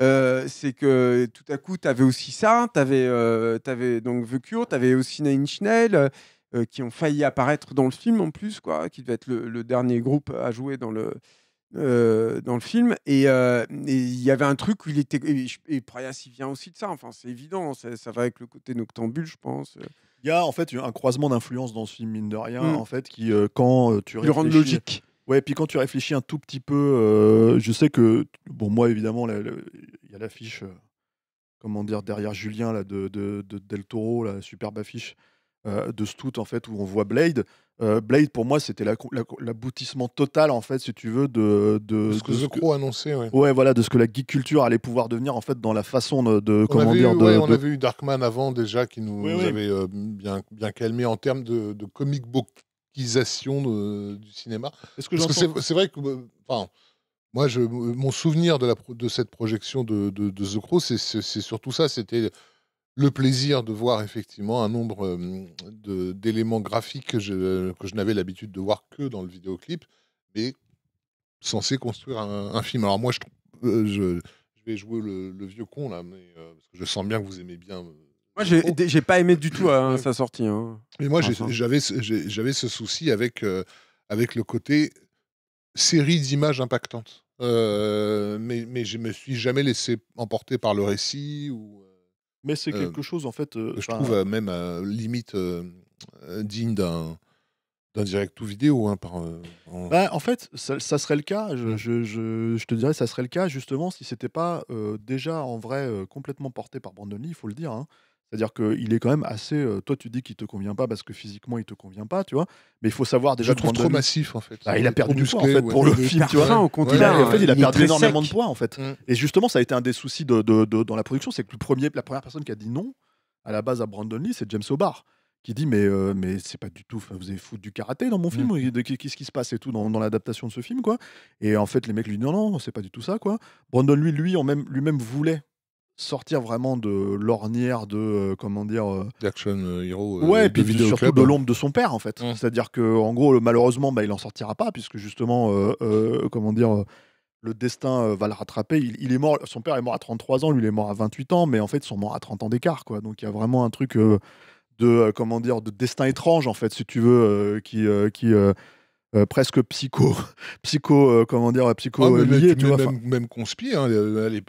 Speaker 3: euh, c'est que tout à coup, tu avais aussi ça, tu avais, euh, donc The Cure, tu avais aussi Nine Inch euh, qui ont failli apparaître dans le film en plus, quoi, qui devait être le, dernier groupe à jouer dans le, euh, dans le film. Euh, et il y avait un truc où il était. Et, et si il vient aussi de ça. Enfin, c'est évident. Ça, ça, va avec le côté noctambule, je pense.
Speaker 1: Il y a en fait un croisement d'influences dans ce film, mine de rien, mm. en fait, qui, quand tu réfléchis. logique. Ouais, puis quand tu réfléchis un tout petit peu, je sais que. Bon, moi, évidemment, il y a l'affiche. Comment dire, derrière Julien là, de, de Del Toro, la superbe affiche euh, de Stout en fait où on voit Blade. Euh, Blade pour moi c'était l'aboutissement total en fait si tu veux de, de, ce que The
Speaker 2: Crow annonçait ouais.
Speaker 1: voilà de ce que la geek culture allait pouvoir devenir en fait dans la façon de, on comment avait dire eu, on avait
Speaker 2: Darkman avant déjà qui nous, avait euh, bien bien calmé en termes de, comic bookisation du cinéma est que c'est vrai que enfin, moi je, mon souvenir de la, de cette projection de, de The Crow c'est surtout ça c'était le plaisir de voir effectivement un nombre euh, d'éléments graphiques que je, que je n'avais l'habitude de voir que dans le vidéoclip, mais censé construire un, film. Alors moi, euh, je, je, vais jouer le, vieux con là, mais, euh, parce que je sens bien que vous aimez bien. Moi, j'ai n'ai pas aimé du tout hein, sa sortie. Hein. Mais moi, j'avais ce souci avec, avec le côté série d'images impactantes. mais, mais je me suis jamais laissé emporter par le récit ou mais c'est euh, quelque chose, en
Speaker 1: fait. Euh, je trouve euh,
Speaker 2: même limite digne d'un d'un direct ou vidéo hein, par, bah,
Speaker 1: en... fait ça, serait le cas je, je, je, te dirais ça serait le cas justement si c'était pas déjà en vrai complètement porté par Brandon Lee il faut le dire hein. C'est-à-dire qu'il est quand même assez. toi, tu dis qu'il te convient pas parce que physiquement, il te convient pas, tu vois. Mais il faut savoir déjà. Je trouve trop massif, en fait. il a perdu du poids, en fait, pour le film, mm. tu vois. Au il a, en fait, il a perdu énormément de poids, en fait. Et justement, ça a été un des soucis de, de, dans la production, c'est que le premier, la première personne qui a dit non à la base à Brandon Lee, c'est James O'Barr qui dit mais mais c'est pas du tout vous avez foutu du karaté dans mon mm. film qu'est-ce qui se passe et tout dans, dans l'adaptation de ce film quoi et en fait les mecs lui disent non non c'est pas du tout ça quoi Brandon lui lui lui-même voulait sortir vraiment de l'ornière de euh, comment dire euh, d'action euh, hero ouais et puis de surtout de l'ombre de son père en fait mmh. c'est à dire que en gros malheureusement bah, il en sortira pas puisque justement comment dire le destin va le rattraper il, est mort son père est mort à 33 ans lui il est mort à 28 ans mais en fait ils sont morts à 30 ans d'écart quoi donc il y a vraiment un truc de comment dire de destin étrange en fait si tu veux qui qui euh, presque psycho, psycho, euh, comment dire, psycho ah, lié,
Speaker 2: même, conspire.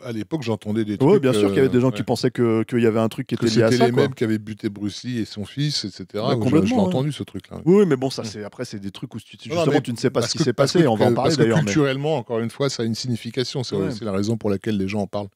Speaker 2: à l'époque, j'entendais des trucs. Oui, bien sûr qu'il y avait des gens euh, qui pensaient
Speaker 1: que qu'il y avait un truc qui était lié à ça. C'était les mêmes
Speaker 2: qui avaient buté Bruce Lee et son fils, etc. Je, entendu ce truc-là. Oui, mais bon, ça, mm. c'est après, c'est des trucs où tu, justement, tu ne sais pas ce qui s'est passé. on va en parler d'ailleurs. Culturellement, encore une fois, ça a une signification. C'est la
Speaker 1: raison pour laquelle les gens en parlent.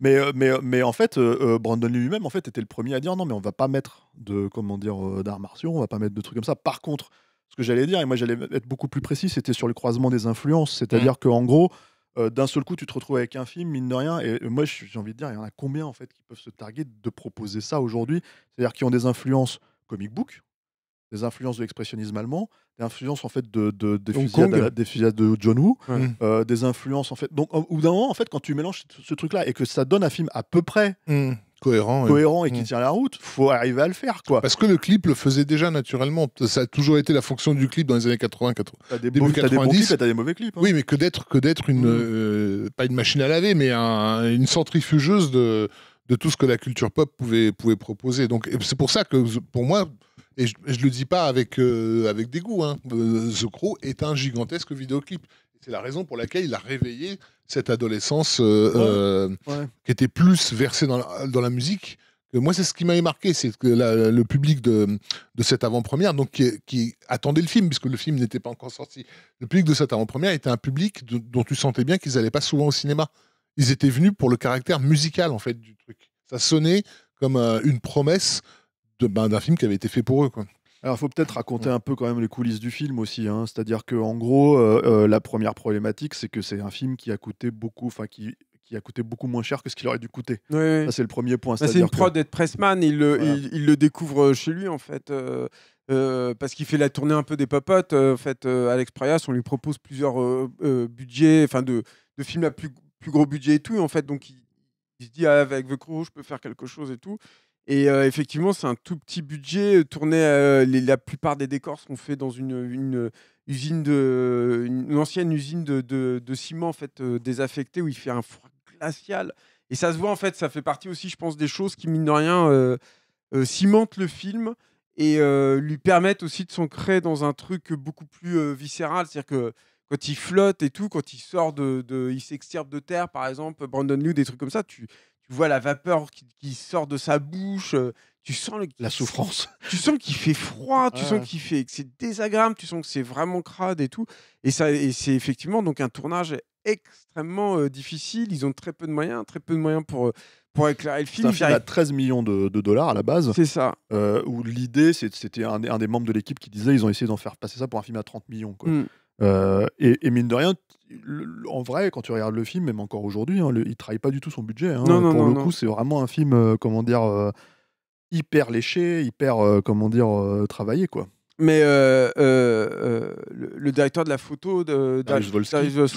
Speaker 1: Mais, mais, mais en fait, Brandon lui-même en fait, était le premier à dire non, mais on va pas mettre de comment dire d'arts martiaux, on va pas mettre de trucs comme ça. Par contre, ce que j'allais dire, et moi j'allais être beaucoup plus précis, c'était sur le croisement des influences. C'est-à-dire mmh. que qu'en gros, euh, d'un seul coup, tu te retrouves avec un film, mine de rien. Et euh, moi, j'ai envie de dire, il y en a combien en fait qui peuvent se targuer de proposer ça aujourd'hui C'est-à-dire qui ont des influences comic book, des influences de l'expressionnisme allemand, des influences en fait de, des, fusillades, de John Woo, mmh. euh, des influences en fait. Donc au bout d'un moment
Speaker 2: en fait quand tu mélanges ce, truc là et que ça donne un film à peu près mmh cohérent, cohérent et qui mmh. tient la route, faut arriver à le faire. quoi. Parce que le clip le faisait déjà naturellement. Ça a toujours été la fonction du clip dans les années 80, des, début 90. T'as des bons clips et des mauvais clips. Hein. Oui, mais que d'être que d'être une mmh. euh, pas une machine à laver, mais une centrifugeuse de de tout ce que la culture pop pouvait pouvait proposer. Donc c'est pour ça que pour moi et je, ne le dis pas avec, euh, avec dégoût, hein, euh, The Crow est un gigantesque vidéoclip. C'est la raison pour laquelle il a réveillé cette adolescence euh, euh, qui était plus versée dans la, musique. Moi, c'est ce qui m'a marqué, c'est que le public de, cette avant-première, donc qui, attendait le film, puisque le film n'était pas encore sorti, le public de cette avant-première était un public dont tu sentais bien qu'ils n'allaient pas souvent au cinéma. Ils étaient venus pour le caractère musical, en fait, du truc. Ça sonnait comme euh, une promesse ben, d'un film qui avait été fait pour eux. Quoi. Alors, il faut peut-être raconter un peu quand même les coulisses du film
Speaker 1: aussi. Hein. C'est-à-dire que, en gros, euh, euh, la première problématique, c'est que c'est un film qui a coûté beaucoup, enfin, qui, a coûté beaucoup moins cher que ce qu'il aurait dû coûter. c'est le premier point. Bah, c'est une prod
Speaker 3: que... d'être Pressman. Il le, il, le, découvre euh, chez lui, en fait. parce qu'il fait la tournée un peu des popotes. en fait, Alex Prias, on lui propose plusieurs budgets, enfin de, de, films à plus, gros budget et tout. Et en fait, donc il, se dit ah, avec The Crew, je peux faire quelque chose et tout. Et effectivement, c'est un tout petit budget. tourner la plupart des décors sont faits dans une, usine de, une, ancienne usine de, ciment en fait désaffectée où il fait un froid glacial. Et ça se voit en fait. Ça fait partie aussi, je pense, des choses qui mine de rien cimentent le film et lui permettent aussi de s'ancrer dans un truc beaucoup plus viscéral. C'est-à-dire que quand il flotte et tout, quand il sort de, il s'extirpe de terre, par exemple, Brandon Liu, des trucs comme ça, tu, tu vois la vapeur qui, sort de sa bouche. Euh, tu sens la souffrance. Tu sens qu'il fait froid, tu sens qu'il fait que c'est désagréable, tu sens que c'est vraiment crade et tout. Et ça, et c'est effectivement donc un tournage extrêmement euh, difficile. Ils ont très peu de moyens, très peu de moyens pour, euh, pour éclairer le film. C'est un film à
Speaker 1: 13 millions de, dollars à la base. C'est ça. où l'idée, c'était un, des membres de l'équipe qui disait ils ont essayé d'en faire passer ça pour un film à 30 millions. Mmh. Euh, et, mine de rien, en vrai, quand tu regardes le film, même encore aujourd'hui, il hein, il travaille pas du tout son budget. Hein. Pour le coup, c'est vraiment un film, euh, comment dire, euh, hyper léché, hyper, comment dire, travaillé, quoi.
Speaker 3: Mais le, directeur de la photo de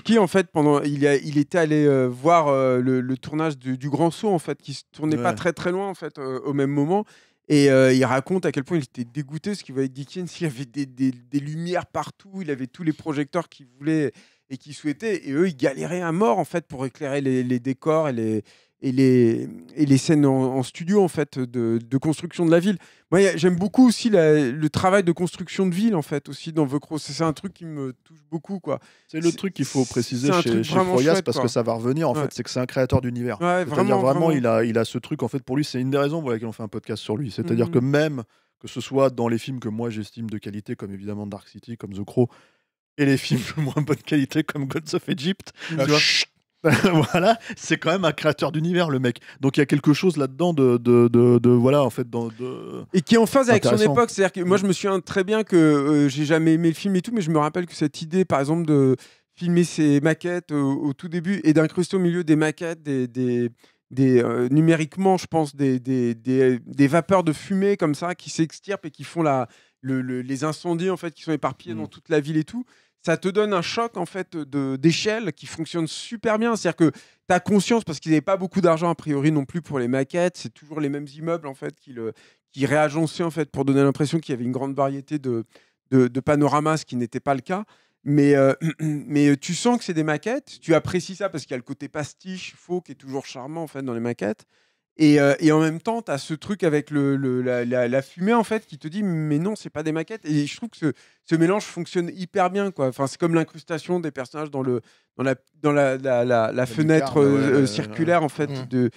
Speaker 3: qui en fait, pendant, il, a, il était allé voir le, tournage du, Grand Saut, en fait, qui se tournait pas très très loin, en fait, au même moment. Et euh, il raconte à quel point il était dégoûté ce qu'il voyait Dickens. Il avait des, des, des, lumières partout, il avait tous les projecteurs qu'il voulait et qu'il souhaitait. Et eux, ils galéraient à mort en fait pour éclairer les décors et les, et les, et les scènes en, studio en fait de, de, construction de la ville. Moi, j'aime beaucoup aussi le travail de construction de ville en fait aussi dans The C'est un truc qui me touche beaucoup quoi. C'est le truc qu'il faut préciser chez, chez parce que ça va
Speaker 1: revenir en fait, c'est que c'est un créateur d'univers. C'est-à-dire vraiment, vraiment, il a il a ce truc en fait pour lui, c'est une des raisons pour laquelle on fait un podcast sur lui. C'est-à-dire mm-hmm. que même que ce soit dans les films que moi j'estime de qualité comme évidemment Dark City, comme The Crow et les films de moins bonne qualité comme Gods of Egypt. voilà, c'est quand même un créateur d'univers, le mec. Donc il y a quelque chose là-dedans de, voilà, en fait, dans, et qui est en phase avec son époque.
Speaker 3: cest que moi, je me souviens très bien que euh, j'ai jamais aimé le film et tout, mais je me rappelle que cette idée, par exemple, de filmer ses maquettes euh, au, tout début et d'incruster au milieu des maquettes des, des euh, numériquement, je pense, des, des, vapeurs de fumée comme ça qui s'extirpent et qui font la, le, les incendies en fait qui sont éparpillés mm. dans toute la ville et tout ça te donne un choc en fait de d'échelle qui fonctionne super bien. C'est-à-dire que tu as conscience, parce qu'il qu'ils n'avaient pas beaucoup d'argent a priori non plus pour les maquettes, c'est toujours les mêmes immeubles en fait qui, le, qui réagençaient en fait pour donner l'impression qu'il y avait une grande variété de, de, panoramas, ce qui n'était pas le cas. Mais, euh, mais euh, tu sens que c'est des maquettes, tu apprécies ça parce qu'il y a le côté pastiche, faux, qui est toujours charmant en fait dans les maquettes. Euh, et, en même temps, tu as ce truc avec la, fumée en fait qui te dit mais non, c'est pas des maquettes. Et je trouve que ce, mélange fonctionne hyper bien quoi. Enfin, c'est comme l'incrustation des personnages dans dans la fenêtre circulaire en fait de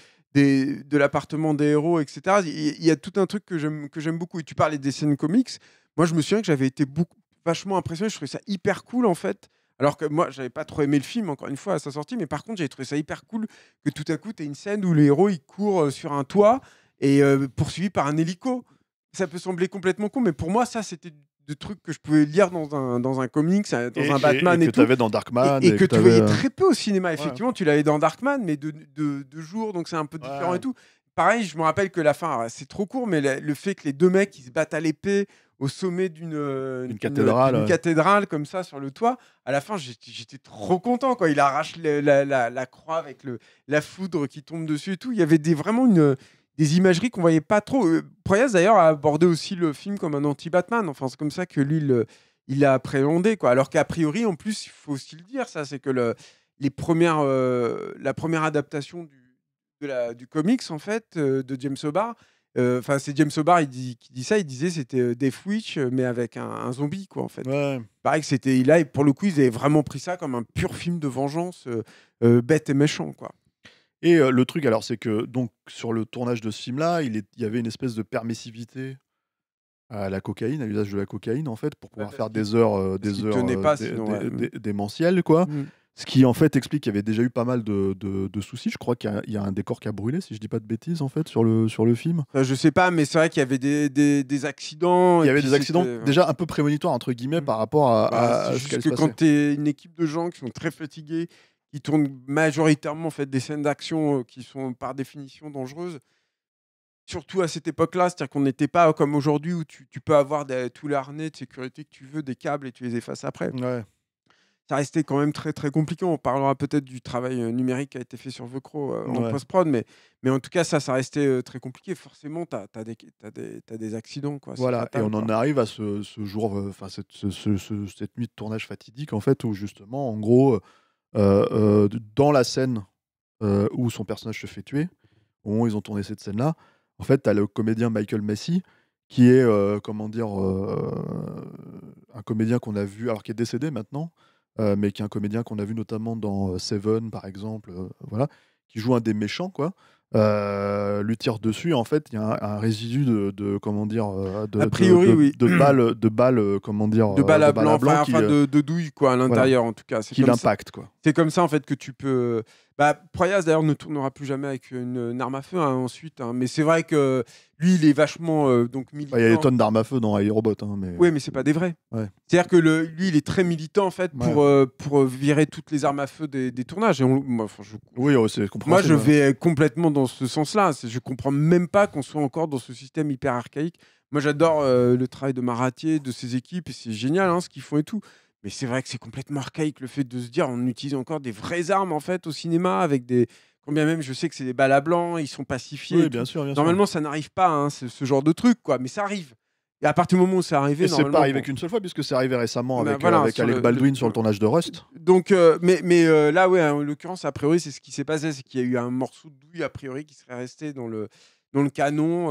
Speaker 3: l'appartement des héros, etc. Il y, a tout un truc que j'aime beaucoup. Et tu parlais des scènes comics. Moi, je me souviens que j'avais été beaucoup vachement impressionné. Je trouvais ça hyper cool en fait alors que moi, j'avais pas trop aimé le film, encore une fois, à sa sortie, mais par contre, j'ai trouvé ça hyper cool que tout à coup, tu aies une scène où le héros, il court euh, sur un toit et euh, poursuivi par un hélico. Ça peut sembler complètement con, mais pour moi, ça, c'était de trucs que je pouvais lire dans un, dans un comics, euh, dans un Batman et, que tu avais dans Darkman. Et, que, tu voyais euh, très peu au cinéma, effectivement. Tu l'avais dans Darkman, mais de, de, de jour, donc c'est un peu différent et tout. Pareil, je me rappelle que la fin, c'est trop court, mais le, le fait que les deux mecs, ils se battent à l'épée, au sommet d'une euh, cathédrale, comme ça sur le toit. À la fin, j'étais trop content quand il arrache la, croix avec le, la foudre qui tombe dessus tout. Il y avait vraiment des imageries qu'on voyait pas trop. Euh, Proyas d'ailleurs a abordé aussi le film comme un anti-Batman. Enfin, c'est comme ça que lui il l'a appréhendé quoi. Alors qu'a priori, en plus, il faut aussi le dire, ça, c'est que les premières, euh, la première adaptation du, du comics en fait de James O'Barr... Enfin, c'est James Sobar il dit, qui dit ça. Il disait c'était Death Witch, mais avec un, zombie, quoi, en fait. Ouais. Pareil que c'était. pour le coup, ils avaient vraiment pris ça comme un pur film de vengeance, bête et méchant, quoi. Et le truc, alors, c'est que donc sur le tournage de ce film-là, il, y avait une espèce de
Speaker 1: permissivité à la cocaïne, à l'usage de la cocaïne, en fait, pour pouvoir bah, faire des heures, des heures quoi. Mmh. Ce qui en fait explique qu'il y avait déjà eu pas mal de, soucis. Je crois qu'il y, a un décor qui a brûlé, si je ne dis pas de bêtises, en fait, sur le, film.
Speaker 3: Euh, je ne sais pas, mais c'est vrai qu'il y avait des, accidents. Il y avait des accidents euh, déjà un peu prémonitoires, entre guillemets, mm. par rapport à, bah, ce que quand tu es une équipe de gens qui sont très fatigués, qui tournent majoritairement en fait, des scènes d'action euh, qui sont par définition dangereuses, surtout à cette époque-là, c'est-à-dire qu'on n'était pas comme aujourd'hui où tu, peux avoir tous tout l'arnais de sécurité que tu veux, des câbles et tu les effaces après. Ouais ça restait quand même très très compliqué. On parlera peut-être du travail euh, numérique qui a été fait sur Vecro euh, en post-prod, mais, mais en tout cas, ça, ça restait euh, très compliqué. Forcément, tu as, des accidents. Quoi. Voilà, et on en
Speaker 1: arrive à ce, jour, enfin, cette, nuit de tournage fatidique, en fait, où justement, en gros, dans la scène où son personnage se fait tuer, où ils ont tourné cette scène-là, en fait, tu as le comédien Michael Messi qui est, comment dire, un comédien qu'on a vu, alors qui est décédé maintenant, euh, mais qui est un comédien qu'on a vu notamment dans euh, Seven, par exemple, euh, voilà, qui joue un des méchants, quoi. lui tire dessus en fait il y a un, résidu de, comment dire de, priori de, de, oui. de balles de comment dire de balles à, blanc, de,
Speaker 3: douille quoi à l'intérieur en tout cas qui l'impacte quoi c'est comme ça en fait que tu peux bah, Proyas, d'ailleurs, ne tournera plus jamais avec une, arme à feu hein, ensuite. Hein. Mais c'est vrai que lui, il est vachement euh, donc militant. Il y a des tonnes
Speaker 1: d'armes à feu dans iRobot. Hein, mais... Oui, mais c'est pas des vrais.
Speaker 3: C'est-à-dire que le, lui, il est très militant en fait pour, euh, pour euh, virer toutes les armes à feu des, tournages. Et moi, je, oui, c'est Moi, je vais complètement dans ce sens-là. Je comprends même pas qu'on soit encore dans ce système hyper archaïque. Moi, j'adore le travail de Maratier, de ses équipes, c'est génial hein, ce qu'ils font et tout. Mais c'est vrai que c'est complètement archaïque le fait de se dire on utilise encore des vraies armes en fait au cinéma avec des combien même je sais que c'est des balles à blanc, ils sont pacifiés. bien sûr, normalement ça n'arrive pas hein, ce, genre de truc quoi, mais ça arrive. Et à partir du moment où c'est arrivé, c'est pas arrivé qu'une seule fois puisque c'est arrivé récemment bah, avec, euh, avec Alec Baldwin sur le
Speaker 1: tournage de Rust.
Speaker 3: Donc euh, mais mais euh, là ouais en l'occurrence a priori c'est ce qui s'est passé, c'est qu'il y a eu un morceau de douille a priori qui serait resté dans le dans le canon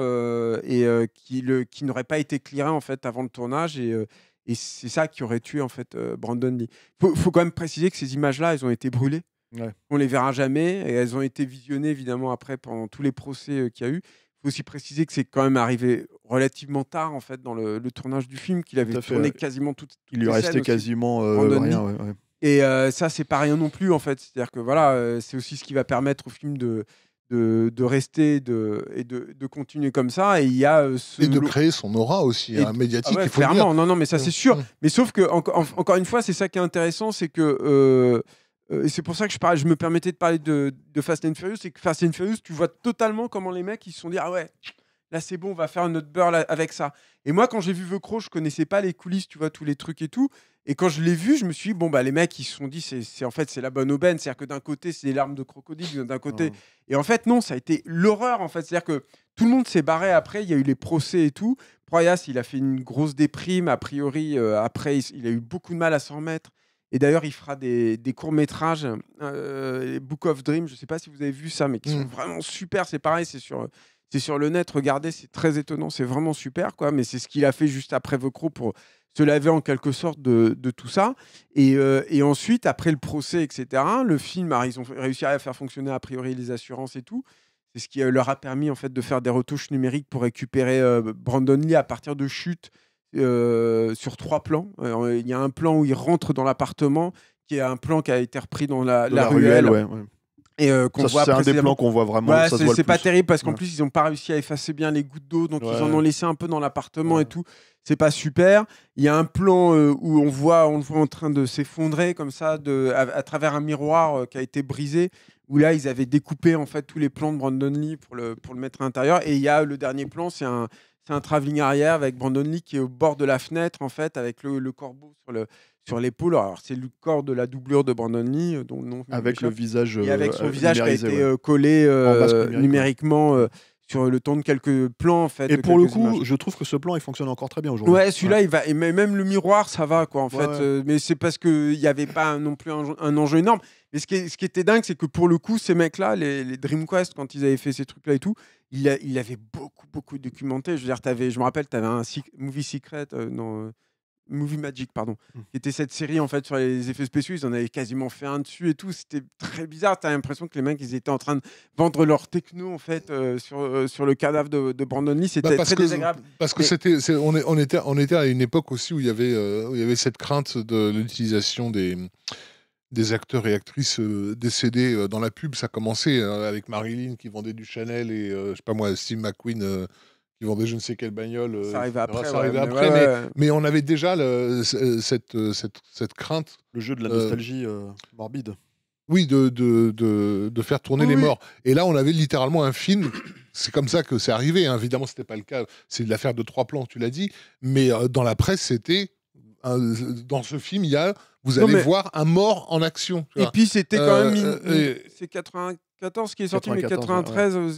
Speaker 3: et qui le qui n'aurait pas été clairé en fait avant le tournage et et c'est ça qui aurait tué en fait euh, Brandon Lee. Faut, faut quand même préciser que ces images-là, elles ont été brûlées. On On les verra jamais et elles ont été visionnées évidemment après pendant tous les procès euh, qu'il y a eu. Il faut aussi préciser que c'est quand même arrivé relativement tard en fait dans le, tournage du film qu'il avait tourné quasiment toute, Il lui restait quasiment euh, rien. et ça, ça c'est pas rien non plus en fait. C'est-à-dire que voilà, c'est aussi ce qui va permettre au film de de, rester de, et de, de, continuer comme ça. Et il y a euh, ce et de créer son aura aussi, un hein, médiatique. Ah clairement, non, non, mais ça c'est mmh. sûr. Mmh. Mais sauf que, encore une fois, c'est ça qui est intéressant, c'est que. Euh, euh, et c'est pour ça que je, parlais, je, me permettais de parler de, de Fast and Furious, c'est que Fast and Furious, tu vois totalement comment les mecs ils se sont dit Ah ouais, Là, c'est bon, on va faire notre beurre avec ça. Et moi, quand j'ai vu The je connaissais pas les coulisses, tu vois, tous les trucs et tout. Et quand je l'ai vu, je me suis dit, bon, bah, les mecs, ils se sont dit, c'est en fait, c'est la bonne aubaine. C'est-à-dire que d'un côté, c'est les larmes de crocodile, d'un côté. Et en fait, non, ça a été l'horreur, en fait. C'est-à-dire que tout le monde s'est barré après. Il y a eu les procès et tout. Proyas, il a fait une grosse déprime, a priori. Euh, après, il a eu beaucoup de mal à s'en remettre. Et d'ailleurs, il fera des, courts-métrages, euh, Book of Dreams, je ne sais pas si vous avez vu ça, mais qui sont mmh. vraiment super. C'est pareil, c'est sur, c'est sur le net, regardez, c'est très étonnant, c'est vraiment super, quoi. Mais c'est ce qu'il a fait juste après Vecro pour se laver en quelque sorte de, tout ça. Euh, et, ensuite, après le procès, etc., le film, a ils ont réussi à faire fonctionner a priori les assurances et tout. C'est ce qui euh, leur a permis en fait de faire des retouches numériques pour récupérer euh, Brandon Lee à partir de chutes sur trois plans. Il y a un plan où il rentre dans l'appartement, qui est un plan qui a été repris dans la, ruelle. Et euh, qu'on voit c'est un des plans qu'on voit vraiment. c'est pas terrible parce qu'en plus ils ont pas réussi à effacer bien les gouttes d'eau, donc ils en ont laissé un peu dans l'appartement et tout. C'est pas super. Il y a un plan euh, où on voit, on le voit en train de s'effondrer comme ça, de, à, travers un miroir euh, qui a été brisé. Où là ils avaient découpé en fait tous les plans de Brandon Lee pour le pour le mettre à l'intérieur. Et il y a le dernier plan, c'est un c'est un travelling arrière avec Brandon Lee qui est au bord de la fenêtre en fait avec le, le corbeau sur le sur l'épaule. Alors, c'est le corps de la doublure de Brandon Lee, euh, non, Avec le visage. Et avec son euh, visage qui a été euh, collé numériquement. sur le temps de quelques plans en fait. Et pour le coup, je trouve que ce plan il fonctionne encore très bien aujourd'hui. Ouais, celui-là il va et même le miroir ça va quoi en fait. mais c'est parce que il n'y avait pas non plus un, enjeu énorme. Mais ce qui, ce qui était dingue, c'est que pour le coup, ces mecs-là, les, Dream Quest, quand ils avaient fait ces trucs-là et tout, ils, il avaient beaucoup beaucoup documenté. Je veux dire, avais, je me rappelle, tu avais un movie secret dans Movie Magic, pardon, mmh. qui était cette série en fait sur les effets spéciaux. Ils en avaient quasiment fait un dessus et tout. C'était très bizarre. T'as l'impression que les mecs, ils étaient en train de vendre leur techno en fait euh, sur, euh, sur le cadavre de, Brandon Lee. C'était bah, très désagréable. Parce que c'était,
Speaker 2: on, on, était, on était à une époque aussi où il y avait, euh, il y avait cette crainte de l'utilisation des des acteurs et actrices décédés dans la pub, ça commençait hein, avec Marilyn qui vendait du Chanel et je sais pas moi, Steve McQueen je ne sais quelle bagnole. Euh, ça arrivait après. mais, on avait déjà cette, euh, cette, cette, crainte. Le jeu de la euh, nostalgie morbide. Oui, de, de, de, de faire tourner les morts. Et là, on avait littéralement un film. C'est comme ça que c'est arrivé. Hein. Évidemment, ce n'était pas le cas. C'est l'affaire de trois plans, tu l'as dit. Mais dans la presse, c'était dans ce film, il y a, vous allez voir un mort en action. Et puis c'était quand même.
Speaker 3: c'est 80 14 qui est sorti, 94,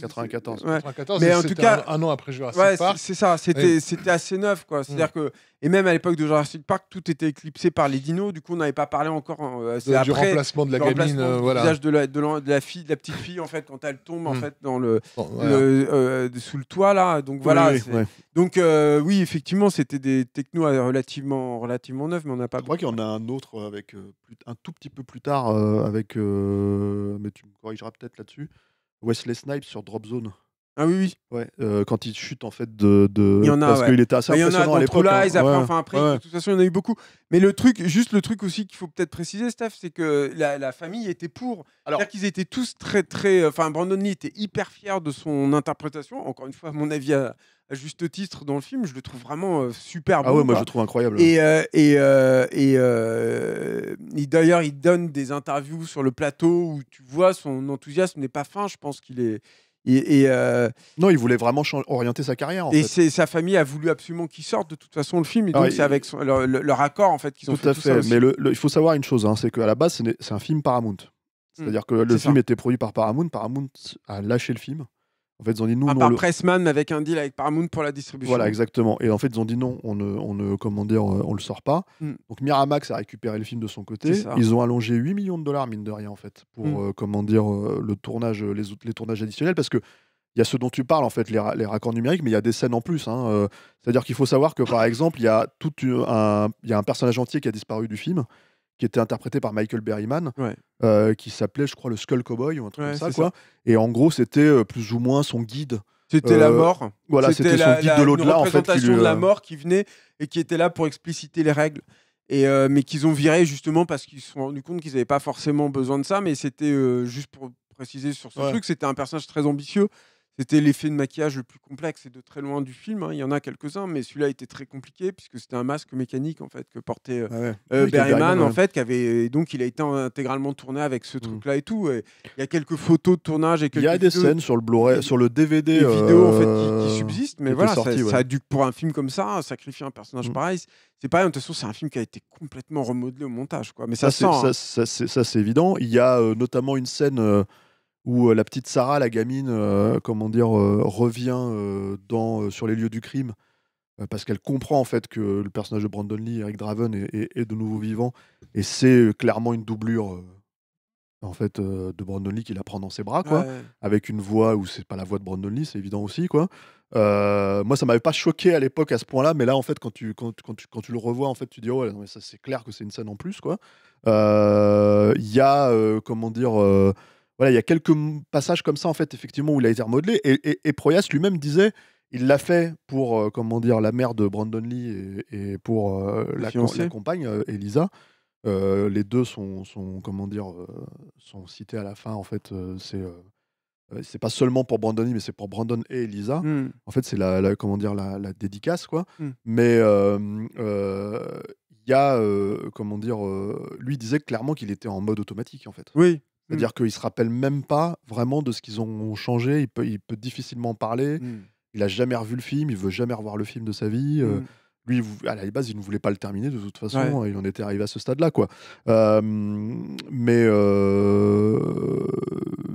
Speaker 3: mais 93. Ouais, 94. Ouais. 94 mais en tout cas, un, un an après Jurassic ouais, Park. C'est ça, c'était assez neuf. quoi. C'est-à-dire mm. que et même à l'époque de Jurassic Park, tout était éclipsé par les dinos. Du coup, on n'avait pas parlé encore. Hein, euh, c'est euh, du remplacement de la gamine, euh, voilà. de, la, de, la, fille, de la petite fille en fait, quand elle tombe en hmm. fait dans le, sous le toit là. Donc voilà. Oui, Donc oui, effectivement, c'était des technos relativement relativement neufs, mais on n'a pas. Je crois qu'il y en a un autre avec un tout petit peu plus tard
Speaker 1: avec. mais tu me corrigeras peut-être là-dessus. Wesley Snipes sur Drop Zone. Ah oui, oui. Ouais, euh, quand il chute en fait de. de... Parce qu'il était assez impressionnant il y en a bah, à l'époque. Hein. enfin, après de
Speaker 3: toute façon, il y en a eu beaucoup. Mais le truc, juste le truc aussi qu'il faut peut-être préciser, Steph, c'est que la, famille était pour. cest qu'ils étaient tous très, très. Euh, enfin, Brandon Lee était hyper fier de son interprétation. Encore une fois, mon avis, à, juste titre dans le film, je le trouve vraiment euh, superbe Ah ouais, moi je le trouve incroyable. Et, et, et d'ailleurs, il donne des interviews sur le plateau où tu vois son enthousiasme n'est pas fin. Je pense qu'il est euh, non, il voulait vraiment orienter sa carrière. et sa famille a voulu absolument qu'il sorte de toute façon le film. Et donc ah, c'est avec leur, accord en fait qu'ils ont Mais
Speaker 1: il faut savoir une chose, hein, c'est qu'à la base c'est un film Paramount. Hmm. C'est-à-dire que le film était produit par Paramount. Paramount a lâché le film. En fait, ils ont dit non ah, À part Pressman
Speaker 3: avec un deal avec Paramount pour la distribution. Voilà,
Speaker 1: exactement. Et en fait, ils ont dit non, on ne, on ne comment euh, on le sort pas.
Speaker 3: Mm. Donc Miramax a
Speaker 1: récupéré le film de son côté. Ils ont allongé 8 millions de dollars, mine de rien, en fait, pour mm. euh, comment dire, euh, le tournage, les, les tournages additionnels. Parce que il y a ce dont tu parles, en fait, les, raccords numériques, mais il y a des scènes en plus. Hein, C'est-à-dire qu'il faut savoir que, par exemple, il y, a un, y a un personnage entier qui a disparu du film qui était interprété par Michael Berryman, euh, qui s'appelait, je crois, le Skull Cowboy ou un truc comme ça, Et en gros, c'était euh, plus ou moins son guide. C'était la euh, mort. Voilà, c'était son guide de l'au-delà, en fait. représentation de la
Speaker 3: mort qui venait et qui était là pour expliciter les règles. Et mais qu'ils ont viré justement parce qu'ils se sont rendus compte qu'ils n'avaient pas forcément besoin de ça, mais c'était juste pour préciser sur ce truc, c'était un personnage très ambitieux c'était l'effet de maquillage le plus complexe et de très loin du film. Hein. Il y en a quelques-uns, mais celui-là a été très compliqué puisque c'était un masque mécanique en fait que portait euh, ah euh Berryman en fait, qui donc il a été intégralement tourné avec ce mm. truc-là et tout. il y a quelques photos de tournage et Il y a des scènes sur
Speaker 1: le Blu-ray, sur le DVD, vidéo fait qui, euh, subsistent, mais voilà, ça, a dû
Speaker 3: pour un film comme ça sacrifier un personnage mm. pareil. C'est pareil, de toute façon, c'est un film qui a été complètement remodelé au montage, quoi. Mais ça, ça
Speaker 1: c'est hein. évident. Il y a euh, notamment une scène où euh, la petite Sarah, la gamine, euh, comment dire, euh, revient dans, sur les lieux du crime parce qu'elle comprend en fait que le personnage de Brandon Lee, Eric Draven, est, de nouveau vivant et c'est clairement une doublure en fait de Brandon Lee qui la prend dans ses bras quoi avec une voix où c'est pas la voix de Brandon Lee c'est évident aussi quoi moi ça m'avait pas choqué à l'époque à ce point là mais là en fait quand tu quand, tu, le revois en fait tu dis oh c'est clair que c'est une scène en plus quoi il y a comment dire voilà, il y a quelques passages comme ça, en fait, effectivement, où il a été remodelé. Et, et, Proyas lui-même disait il l'a fait pour, euh, comment dire, la mère de Brandon Lee et, pour euh, la, compagne, euh, Elisa. les deux sont, comment dire, sont cités à la fin. En fait, c'est c'est pas seulement pour Brandon Lee, mais c'est pour Brandon et Elisa. Mmh. En fait, c'est la, comment dire, la, dédicace, quoi. Mmh. Mais il y a, comment dire, lui disait clairement qu'il était en mode automatique, en fait. Oui, Mmh. C'est-à-dire qu'il ne se rappelle même pas vraiment de ce qu'ils ont changé. Il peut, il peut difficilement parler. Mmh. Il n'a jamais revu le film. Il veut jamais revoir le film de sa vie. Euh. Mmh. lui, à la base, il ne voulait pas le terminer de toute façon. Hein, il en était arrivé à ce stade-là. quoi. mais euh,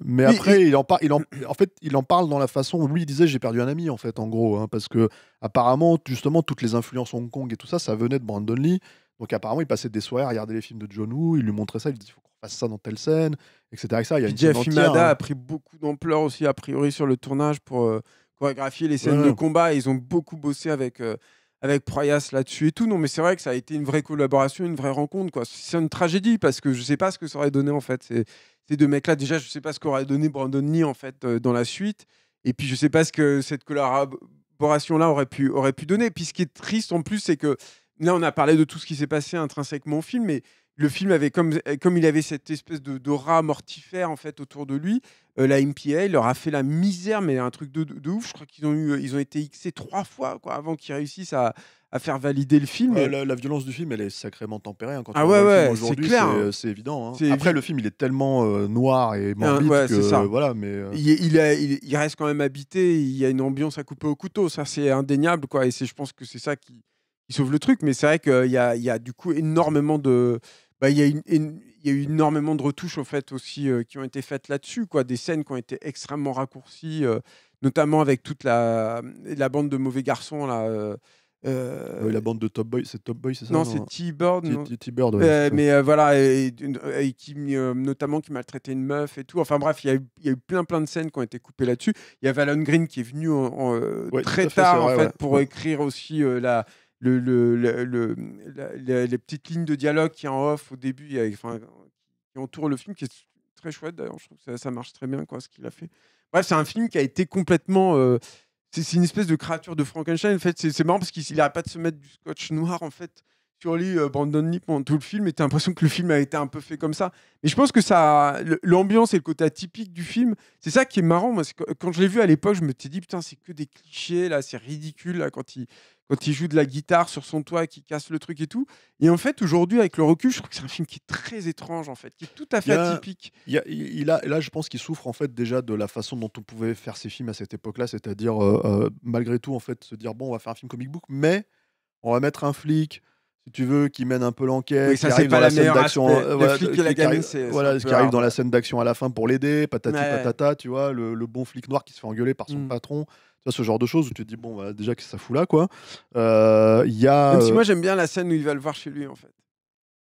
Speaker 1: mais après, il... en parle il en, fait, il en parle dans la façon où lui, il disait J'ai perdu un ami, en fait, en gros. Hein, parce que, apparemment, justement, toutes les influences Hong Kong et tout ça, ça venait de Brandon Lee. Donc apparemment, il passait des soirées à regarder les films de John Woo, il lui montrait ça, il lui dit faut qu'on fasse ça dans telle scène, etc. ça Il y a Jeff hein. a pris
Speaker 3: beaucoup d'ampleur aussi, a priori, sur le tournage pour euh, chorégraphier les scènes de combat. Ils ont beaucoup bossé avec, euh, avec Proyas là-dessus et tout. Non, mais c'est vrai que ça a été une vraie collaboration, une vraie rencontre. quoi. C'est une tragédie parce que je sais pas ce que ça aurait donné en fait. Ces deux mecs-là, déjà, je sais pas ce qu'aurait donné Brandon Lee en fait euh, dans la suite. Et puis, je sais pas ce que cette collaboration-là aurait pu, aurait pu donner. Puis, ce qui est triste en plus, c'est que là, on a parlé de tout ce qui s'est passé intrinsèquement au film, mais le film avait, comme, euh, comme il avait cette espèce de d'aura mortifère en fait autour de lui, euh, la MPA leur a fait la misère, mais un truc de, ouf. Je crois qu'ils ont, euh, ils ont été Xés trois fois quoi, avant qu'ils réussissent à, faire valider le film. la, violence du film, elle est sacrément tempérée. Hein, quand ah ouais ouais, c'est clair c'est hein. évident. Hein. Après, le film, il est tellement noir et ah, morbide que voilà, mais il, reste quand même habité. Il y a une ambiance à couper au couteau, ça c'est indéniable quoi. Et je pense que c'est ça qui il sauve le truc. Mais c'est vrai qu'il y, y a, du coup énormément de. Bah, il, y a eu énormément de retouches en fait aussi euh, qui ont été faites là-dessus, quoi. Des scènes qui ont été extrêmement raccourcies, euh, notamment avec toute la, la, bande de mauvais garçons là. Euh, la bande de Top Boy, c'est Top Boy, c'est ça Non, c'est hein? T-Bird. Mais voilà, et, qui, notamment qui maltraitait une meuf et tout. Enfin bref, il y, a eu plein plein de scènes qui ont été coupées là-dessus. Il y a Alan Green qui est venu en, très tard en fait pour écrire aussi la, le, le, les petites lignes de dialogue qui en off au début, enfin, qui entourent le film, qui est très chouette d'ailleurs. Je trouve que ça, marche très bien, quoi, ce qu'il a fait. Bref, c'est un film qui a été complètement. Euh, c'est une espèce de créature de Frankenstein. En fait, c'est marrant parce qu'il n'arrête pas de se mettre du scotch noir, en fait, sur lui, euh, Brandon Lee, pendant tout le film. Et t'as l'impression que le film a été un peu fait comme ça. Mais je pense que ça. L'ambiance et le côté atypique du film, c'est ça qui est marrant. Moi, quand je l'ai vu à l'époque, je me suis dit, putain, c'est que des clichés, là, c'est ridicule, là, quand il quand il joue de la guitare sur son toit, qui casse le truc et tout. Et en fait, aujourd'hui, avec le recul, je trouve que c'est un film qui est très étrange, en fait, qui est tout à fait atypique. Il a, là, je pense qu'il souffre en fait
Speaker 1: déjà de la façon dont on pouvait faire ces films à cette époque-là, c'est-à-dire euh, euh, malgré tout, en fait, se dire bon, on va faire un film comic book, mais on va mettre un flic si tu veux, qui mène un peu l'enquête. ça, c'est la, d'action. Euh, voilà, ce qui arrive, dans la scène d'action à la fin pour l'aider, patati patata, tu vois, le, bon flic noir qui se fait engueuler par son mm. patron. Tu ce genre de choses où tu te dis, bon, bah, déjà, que ça fout là, quoi. Euh, y a, Même si euh, moi,
Speaker 3: j'aime bien la scène où il va le voir chez lui, en fait.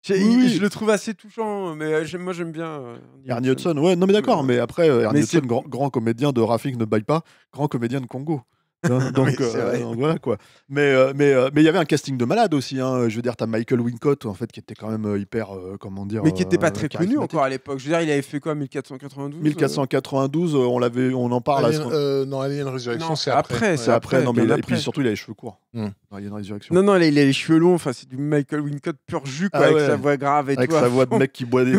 Speaker 3: Oui. Je le trouve assez touchant, mais euh, moi j'aime bien.
Speaker 1: Ernie Hudson, ouais, non mais d'accord, mais après Ernie Hudson, grand, grand, comédien de Rafik ne baille pas, grand comédien de Congo. Euh, donc, voilà quoi. Mais euh, mais euh, mais il y avait un casting de malade aussi. Hein. Je veux dire, t'as Michael Wincott en fait qui était quand même hyper comment dire. Mais qui était pas très connu encore à
Speaker 3: l'époque. Je veux dire, il avait fait quoi 1492.
Speaker 1: 1492, on l'avait, on en parle. à ce
Speaker 3: non, il y c'est après. après c'est après, Non mais après. et puis surtout il a les cheveux courts. Hmm. Non non, il a, les cheveux longs. Enfin, c'est du Michael Wincott pur jus ah avec sa voix grave et avec sa voix de mec qui boit du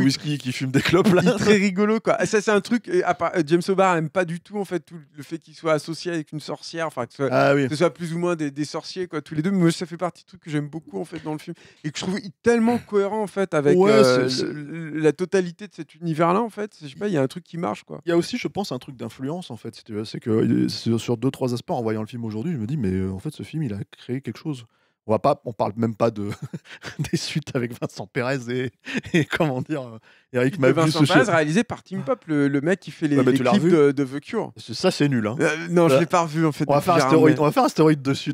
Speaker 3: whisky, qui fume des clopes là. Très rigolo quoi. Ça c'est un truc. James O'Barr aime pas du tout en fait tout le fait qu'il soit associé une sorcière, enfin ah que, ce soit, plus ou moins des, sorciers quoi, tous les deux. Mais ça fait partie du truc que j'aime beaucoup en fait dans le film et que je trouve tellement cohérent en fait avec euh, la totalité de cet univers-là en fait. Je sais pas, il y a un truc qui marche quoi. Il y a aussi, je pense, un truc d'influence en fait. C'est
Speaker 1: que euh, sur deux trois aspects en voyant le film aujourd'hui, je me dis mais euh, en fait ce film il a créé quelque chose on va pas, on parle même pas de des suites avec Vincent Pérez et, et comment dire euh, Eric Mabus. Vincent Pérez réalisé par
Speaker 3: Tim Pop, le, mec qui fait les, clips de, de, The Cure. Ça c'est nul. Hein. Euh, non, je euh, l'ai pas revu en fait. On va faire un stéroïde, ah
Speaker 1: on dessus.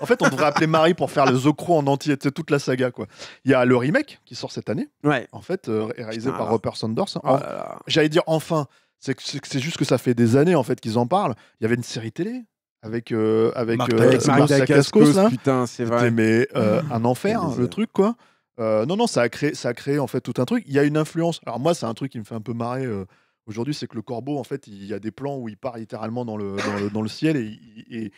Speaker 1: En fait, on devrait appeler Marie pour faire le Zocro en entier, toute la saga quoi. Il y a le remake qui sort cette année. Ouais. En fait, réalisé par Rupert Sanders. Oh j'allais dire enfin, c'est juste que ça fait des années en fait qu'ils en parlent. Il y avait une série télé avec avec, Putain, c'est vrai. Mais euh, un enfer, le truc quoi. Euh, non non, ça a créé ça a créé en fait tout un truc. Il y a une influence. Alors moi, c'est un truc qui me fait un peu marrer. Euh, aujourd'hui, c'est que le corbeau, en fait, il y a des plans où il part littéralement dans le, dans le, ciel et, et,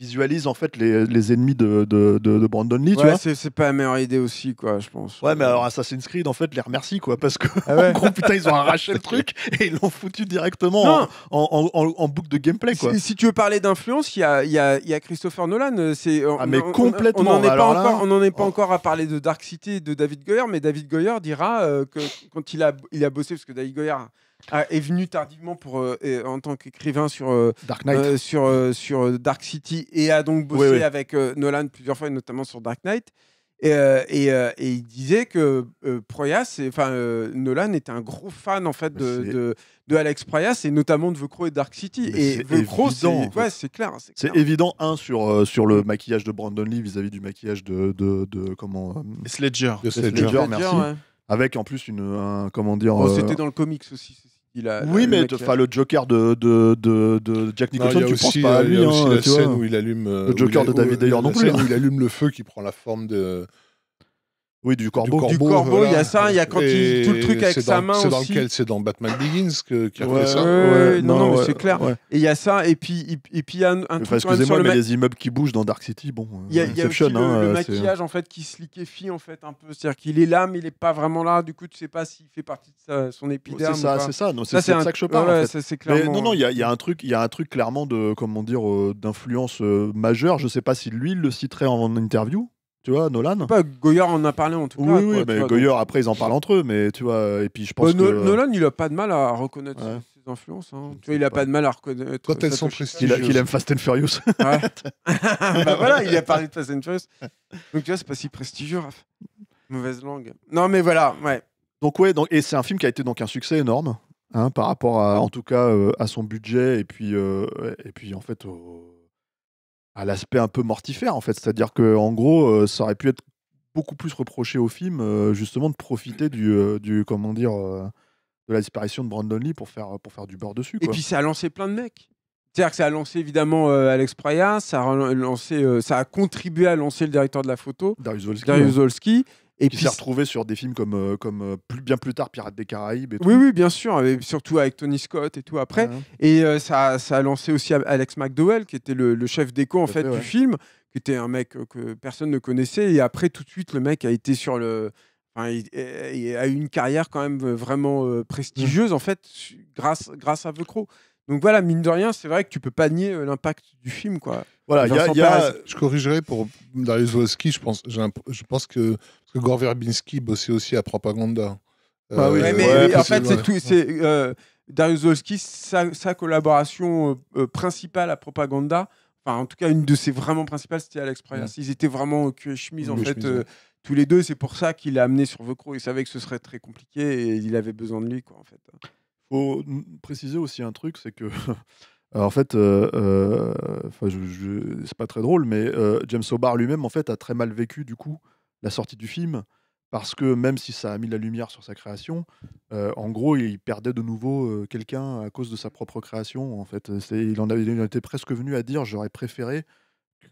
Speaker 1: visualise en fait les, ennemis de, de, Brandon Lee. Ouais, c'est pas la meilleure idée aussi, quoi, je pense. Ouais, mais alors Assassin's Creed, en fait, les remercie, quoi, parce que ah gros, putain, ils ont arraché le truc et ils l'ont foutu directement en, en, en, boucle de gameplay, quoi. Si,
Speaker 3: tu veux parler d'influence, il y a, Christopher Nolan. Euh, euh, ah, mais on, complètement. On n'en ah, est pas, oh. encore, à parler de Dark City et de David Goyer, mais David Goyer dira euh, que quand il a, il a bossé, parce que David Goyer ah, est venu tardivement pour, euh, en tant qu'écrivain sur, euh, Dark euh, sur, sur Dark City et a donc bossé avec Nolan plusieurs fois, et notamment sur Dark Knight. Et, et, il disait que Proyas, enfin Nolan était un gros fan en fait bah, de, de, Alex Proyas et notamment de Vecro et Dark City. et c'est clair.
Speaker 1: C'est évident un sur, sur le maquillage de Brandon Lee vis-à-vis du maquillage de, de, comment Sledger. De Sledger, merci. Avec en plus une, comment dire. Oh, euh, c'était
Speaker 3: dans le comics aussi. Il a, oui, mais le,
Speaker 1: le Joker de, Jack Nicholson, tu aussi, penses pas à lui. Il y a aussi euh, hein, la scène où il allume. Euh, le Joker de
Speaker 2: David Ayer non plus. Hein. Où il allume le feu qui prend la forme de oui, du corbeau. Du corbeau, il y a ça, il y a quand il tout le truc avec sa main. C'est dans lequel C'est dans Batman Begins qu'il qui a fait ça. non, non, mais c'est clair.
Speaker 3: Et il y a ça, et puis et puis il y a un, truc. Excusez-moi, mais, mais les immeubles qui bougent dans Dark City, bon. Euh, il y a, le, hein, euh, maquillage en fait qui se liquéfie en fait un peu, c'est-à-dire qu'il est là, mais il n'est pas vraiment là. Du coup, tu ne sais pas s'il fait partie de son épiderme. C'est ça, c'est ça. Non, c'est ça que je parle. Non, non, euh, il y a
Speaker 1: un truc, clairement d'influence majeure. Je ne sais pas si lui le citerait en interview tu vois, Nolan pas, Goyer en a parlé en tout cas. Oui, oui, mais vois, Goyer, après, ils en parlent entre eux, mais tu vois, et puis je pense bah, que... Nolan,
Speaker 3: il a pas de mal à reconnaître ses influences. Hein. Tu vois, il a pas. de mal à reconnaître. Quand elles sont prestigieuses. Qu'il aime Fast and Furious. Ouais. Bah, voilà, il a parlé de Fast and Furious. Donc tu vois, c'est pas si prestigieux, Raph. Mauvaise langue.
Speaker 1: Non, mais voilà, ouais. Donc ouais, donc, et c'est un film qui a été donc un succès énorme, hein, par rapport à, en tout cas, euh, à son budget, et puis, euh, et puis en fait, au à l'aspect un peu mortifère en fait. C'est-à-dire que en gros, euh, ça aurait pu être beaucoup plus reproché au film euh, justement de profiter du, euh, du comment dire de la disparition de Brandon Lee pour faire
Speaker 3: pour faire du beurre dessus. Et puis ça a lancé plein de mecs. C'est-à-dire que ça a lancé évidemment Alex Praya, ça a, lancé, ça a contribué à lancer le directeur de la photo, Darius Wolski. Hein. Et qui puis s'est retrouvé sur des films comme, euh, comme euh, plus, bien plus tard Pirates des Caraïbes. Et tout. Oui, oui, bien sûr, surtout avec Tony Scott et tout après. Et euh, ça, ça, a lancé aussi Alex McDowell, qui était le, chef d'écho en fait, du film, qui était un mec que personne ne connaissait. Et après, tout de suite, le mec a été sur le. il, a eu une carrière quand même vraiment prestigieuse, mmh. en fait, grâce, grâce à The Crow. Donc voilà, mine de rien, c'est vrai que tu peux pas nier l'impact du film, quoi. Voilà, il y a...
Speaker 2: je corrigerai pour Darius Woski je pense, je pense que parce que Gore Verbinski bossait aussi à Propaganda. Bah oui, euh, mais, en fait,
Speaker 3: c'est euh, Darius Zolski, sa, collaboration euh, principale à Propaganda, enfin, en tout cas, une de ses vraiment principales, c'était Alex Pryor. Mm. Ils étaient vraiment cul et chemise, en fait, tous les deux. C'est pour ça qu'il l'a amené sur Vecro. Il savait que ce serait très compliqué et il avait besoin de lui, quoi, en fait. Faut préciser aussi un truc, c'est que.
Speaker 1: en fait, euh, c'est pas très drôle, mais James Sobar lui-même en fait a très mal vécu du coup la sortie du film, parce que même si ça a mis la lumière sur sa création, euh, en gros, il perdait de nouveau euh, quelqu'un à cause de sa propre création. En fait, il en, avait, était presque venu à dire j'aurais préféré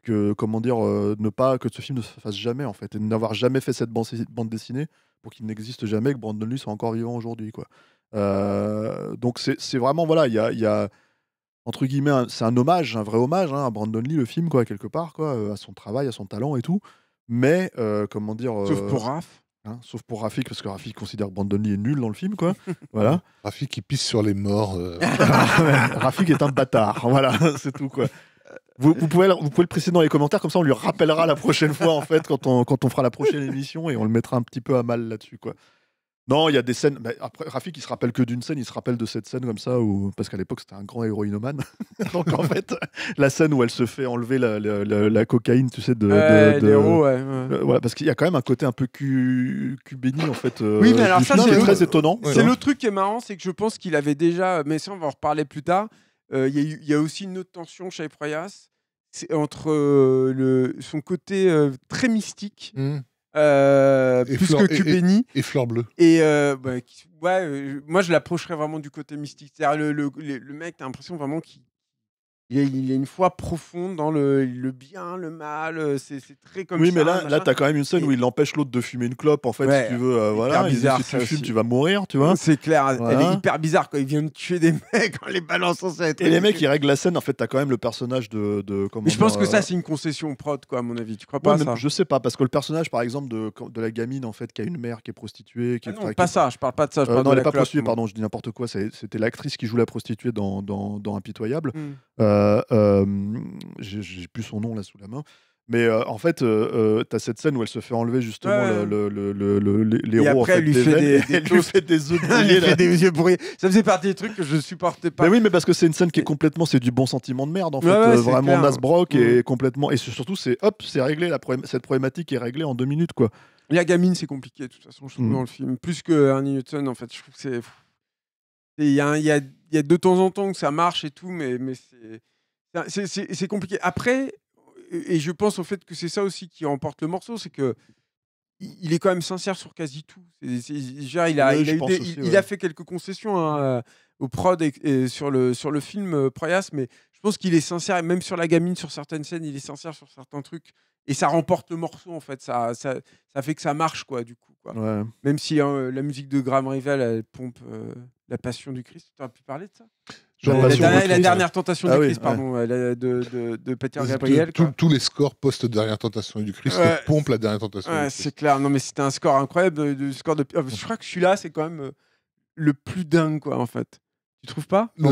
Speaker 1: que comment dire euh, ne pas que ce film ne se fasse jamais en fait et n'avoir jamais fait cette bande dessinée pour qu'il n'existe jamais que Brandon Lee soit encore vivant aujourd'hui quoi. donc c'est vraiment voilà il y a, entre guillemets c'est un hommage un vrai hommage hein, à Brandon Lee le film quoi quelque part quoi à son travail à son talent et tout mais, euh, comment dire. Euh, sauf pour Raph. Hein, sauf pour Rafik, parce que Rafik considère Brandon Lee est nul dans le film, quoi. voilà. Rafik, il pisse sur les morts. Euh. Rafik est un bâtard. Voilà, c'est tout, quoi. Vous, vous, pouvez, vous le préciser dans les commentaires, comme ça on lui rappellera la prochaine fois, en fait, quand on, quand on fera la prochaine émission et on le mettra un petit peu à mal là-dessus, quoi. Non, il y a des scènes. Mais après, Rafik, il se rappelle que d'une scène, il se rappelle de cette scène comme ça, parce qu'à l'époque, c'était un grand héroïnomane. Donc, en fait, la scène où elle se fait enlever la, cocaïne, tu sais, de. Ouais, euh, ouais, parce qu'il y a quand même un côté un peu plus en fait. Euh, oui, mais alors ça, c'est très étonnant. C'est le
Speaker 3: truc qui est marrant, c'est que je pense qu'il avait déjà. Mais ça, on va en reparler plus tard. Euh, il y, a aussi une autre tension chez Proyas. C'est entre son côté très mystique. Hmm. Euh, plus que Cubeni. Et, et, Fleur Bleue. Et euh, bah, euh, moi, je l'approcherais vraiment du côté mystique. C'est-à-dire, le, le, le, mec, t'as l'impression vraiment qu'il il y, a, une foi profonde dans le, le bien, le mal. Euh, c'est très comme ça. Oui, mais là, là t'as quand même une scène où il empêche l'autre de fumer une clope. En fait, si tu veux, euh, voilà. Bizarre, si tu fumes, tu vas mourir, tu vois.
Speaker 1: C'est clair. Elle est
Speaker 3: hyper bizarre quand il vient de tuer des mecs en les balançant. Ça et les mecs, ils règlent
Speaker 1: la scène. En fait, t'as quand même le personnage de. de comment je pense que ça, euh,
Speaker 3: c'est une concession prod, quoi, à mon avis. Tu crois pas ça Je
Speaker 1: sais pas, parce que le personnage, par exemple, de, de la gamine, en fait, qui a une mère qui est prostituée. Qui ah non, pas ça. Je parle pas de ça. Je parle non, elle est pas prostituée, pardon. Je dis n'importe quoi. C'était l'actrice qui joue la prostituée dans Impitoyable. Mm. Euh, j'ai plus son nom là sous la main. Mais en fait, t'as tu as cette scène où elle se fait enlever justement les le,
Speaker 3: Et elle, lui fait des, elle lui fait des yeux brûlés. Ça faisait partie des trucs que je supportais pas. Mais oui,
Speaker 1: mais parce que c'est une scène qui est complètement. C'est du bon sentiment de merde, en fait. Euh, vraiment, Nasbrock mmh. est complètement. Et surtout, c'est hop, c'est réglé. La Cette problématique est réglée en deux minutes, quoi. La gamine, c'est compliqué,
Speaker 3: de toute façon, je trouve, mmh. dans le film. Plus que Newton, en fait, je trouve que c'est. Il y, a, y a de temps en temps que ça marche et tout, mais, mais c'est compliqué. Après, et je pense au fait que c'est ça aussi qui remporte le morceau, c'est que il est quand même sincère sur quasi tout. il a, fait quelques concessions hein, euh, au prod et, sur, le, sur le film euh, Proyas, mais je pense qu'il est sincère, même sur la gamine, sur certaines scènes, il est sincère sur certains trucs. Et ça remporte le morceau, en fait. Ça, ça, ça fait que ça marche, quoi, du coup. Même si hein, euh, la musique de Graham rival elle pompe la passion du Christ. Tu aurais pu parler de ça la, dernière, tentation du Christ, pardon, de, de, Gabriel.
Speaker 2: tous les scores post-dernière tentation du Christ pompent la dernière tentation. c'est
Speaker 3: clair, non mais c'était un score incroyable. Euh, score de... Euh, je crois que celui-là, c'est quand même euh, le plus dingue, quoi, en fait. Tu trouves pas le,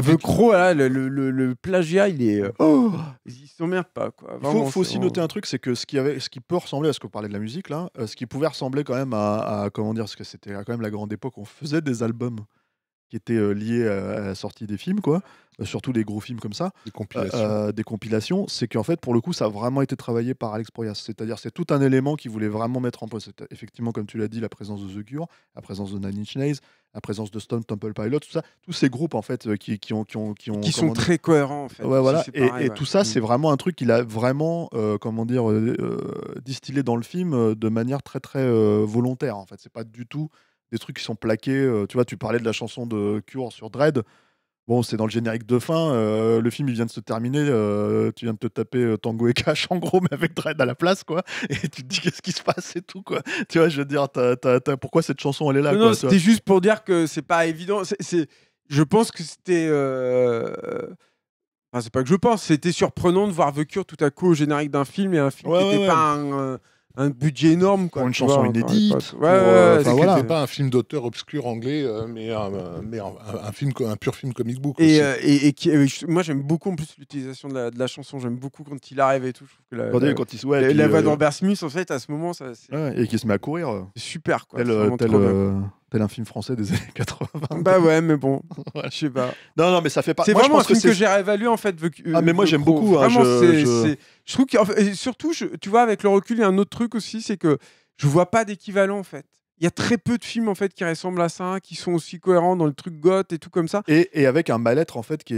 Speaker 3: le, le, le, plagiat, il est. Oh Ils s'emmerdent pas, quoi. il faut, aussi noter
Speaker 1: un truc, c'est que ce qui, avait, ce qui peut ressembler à ce qu'on parlait de la musique, là, ce qui pouvait ressembler quand même à. à comment dire Parce que c'était quand même la grande époque, on faisait des albums qui était lié à la sortie des films, quoi, surtout des gros films comme ça, des compilations, c'est qu'en fait, pour le coup, ça a vraiment été travaillé par Alex Proyas. C'est-à-dire, c'est tout un élément qu'il voulait vraiment mettre en place. Effectivement, comme tu l'as dit, la présence de The Cure, la présence de Nine Inch Nails, la présence de Stone Temple Pilots, tout ça, tous ces groupes en fait euh, qui, qui ont qui ont qui, sont très cohérents en fait. et, tout ça, mm. c'est vraiment un truc qu'il a vraiment euh, comment dire euh, distillé dans le film de manière très très volontaire en fait. C'est pas du tout des trucs qui sont plaqués. Euh, tu vois, tu parlais de la chanson de Cure sur Dread. Bon, c'est dans le générique de fin. Euh, le film, il vient de se terminer. Euh, tu viens de te taper Tango et Cash, en gros, mais avec Dread à la place, quoi. Et tu te dis qu'est-ce qui se passe et tout, quoi. Tu vois, je veux dire, pourquoi cette chanson, elle est là c'était
Speaker 3: juste pour dire que c'est pas évident. C'est, je pense que c'était. Enfin, c'est pas que je pense. C'était surprenant de voir The Cure tout à coup au générique d'un film et un film qui n'était pas un un budget énorme. Quoi, une chanson inédite. Euh, ouais, enfin, pas
Speaker 2: un film d'auteur obscur anglais, euh, mais, un, euh, film, un pur film comic
Speaker 3: book. Et, moi, j'aime beaucoup en plus l'utilisation de, la, chanson. J'aime beaucoup quand il arrive et tout. la, quand il la, voix d'Amber Smith, en fait, à ce moment, ça, et qui se met à courir. Super, quoi. Tel,
Speaker 1: tel un film français des années
Speaker 3: 80. Bah ouais, mais bon, je sais pas. Non, non, mais ça fait pas. C'est vraiment je un film que, j'ai réévalué en fait. ah, mais moi euh, j'aime beaucoup. Hein, vraiment, je, je... trouve que fait, surtout, tu vois, avec le recul, il y a un autre truc aussi, c'est que je vois pas d'équivalent en fait. Il y a très peu de films en fait qui ressemblent à ça, qui sont aussi cohérents dans le truc goth et tout comme ça. Et, avec un mal-être en fait qui,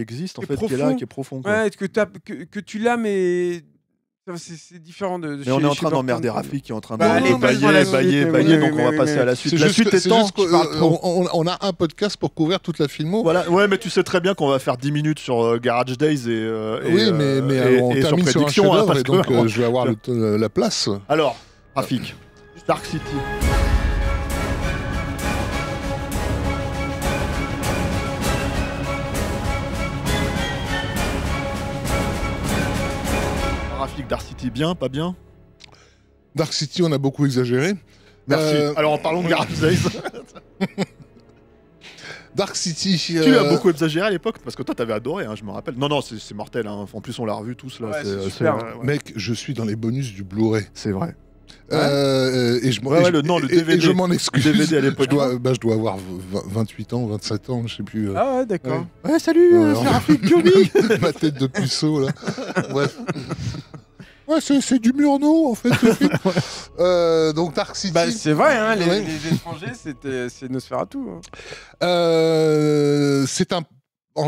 Speaker 3: existe en fait, qui est là, qui est profond. Ouais, que, que tu l'as, mais c'est différent de. mais on est en train d'emmerder Rafik
Speaker 1: qui est en train de. allez, bah, bailler, bailler, donc on va passer à la suite. La suite étant. Euh, euh,
Speaker 2: on a un podcast pour couvrir toute la filmo. Voilà, ouais,
Speaker 1: mais tu sais très bien qu'on va faire 10 minutes sur euh, Garage Days et. Oui, mais on termine sur un hein, donc je vais avoir
Speaker 2: la place.
Speaker 1: Alors, Rafik, Dark City. Dark City, bien, pas bien
Speaker 2: Dark City, on a beaucoup exagéré. Merci. Euh, Alors, en parlant de graphique. Dark City. Euh, tu as beaucoup
Speaker 1: exagéré à l'époque parce que toi t'avais adoré, hein, je me rappelle. Non, non, c'est mortel. Hein. En plus, on l'a revu tous là. Euh, Mec,
Speaker 2: je suis dans les bonus du Blu-ray. C'est vrai. Euh,
Speaker 3: euh, et je, ouais, le, non, le DVD, je m'en excuse. Je dois,
Speaker 2: bah, je dois avoir 28 ans, 27 ans, je sais plus. Euh. Ah ouais, d'accord. Ouais. salut, euh, c'est Rafik Djoumi Ma tête de puceau, là. Bref. Ouais, c'est du Murnau, en fait.
Speaker 3: euh, donc Dark City. Bah, c'est vrai, hein, les, les, étrangers, c'est Nosferatu. Hein.
Speaker 2: Euh, c'est un.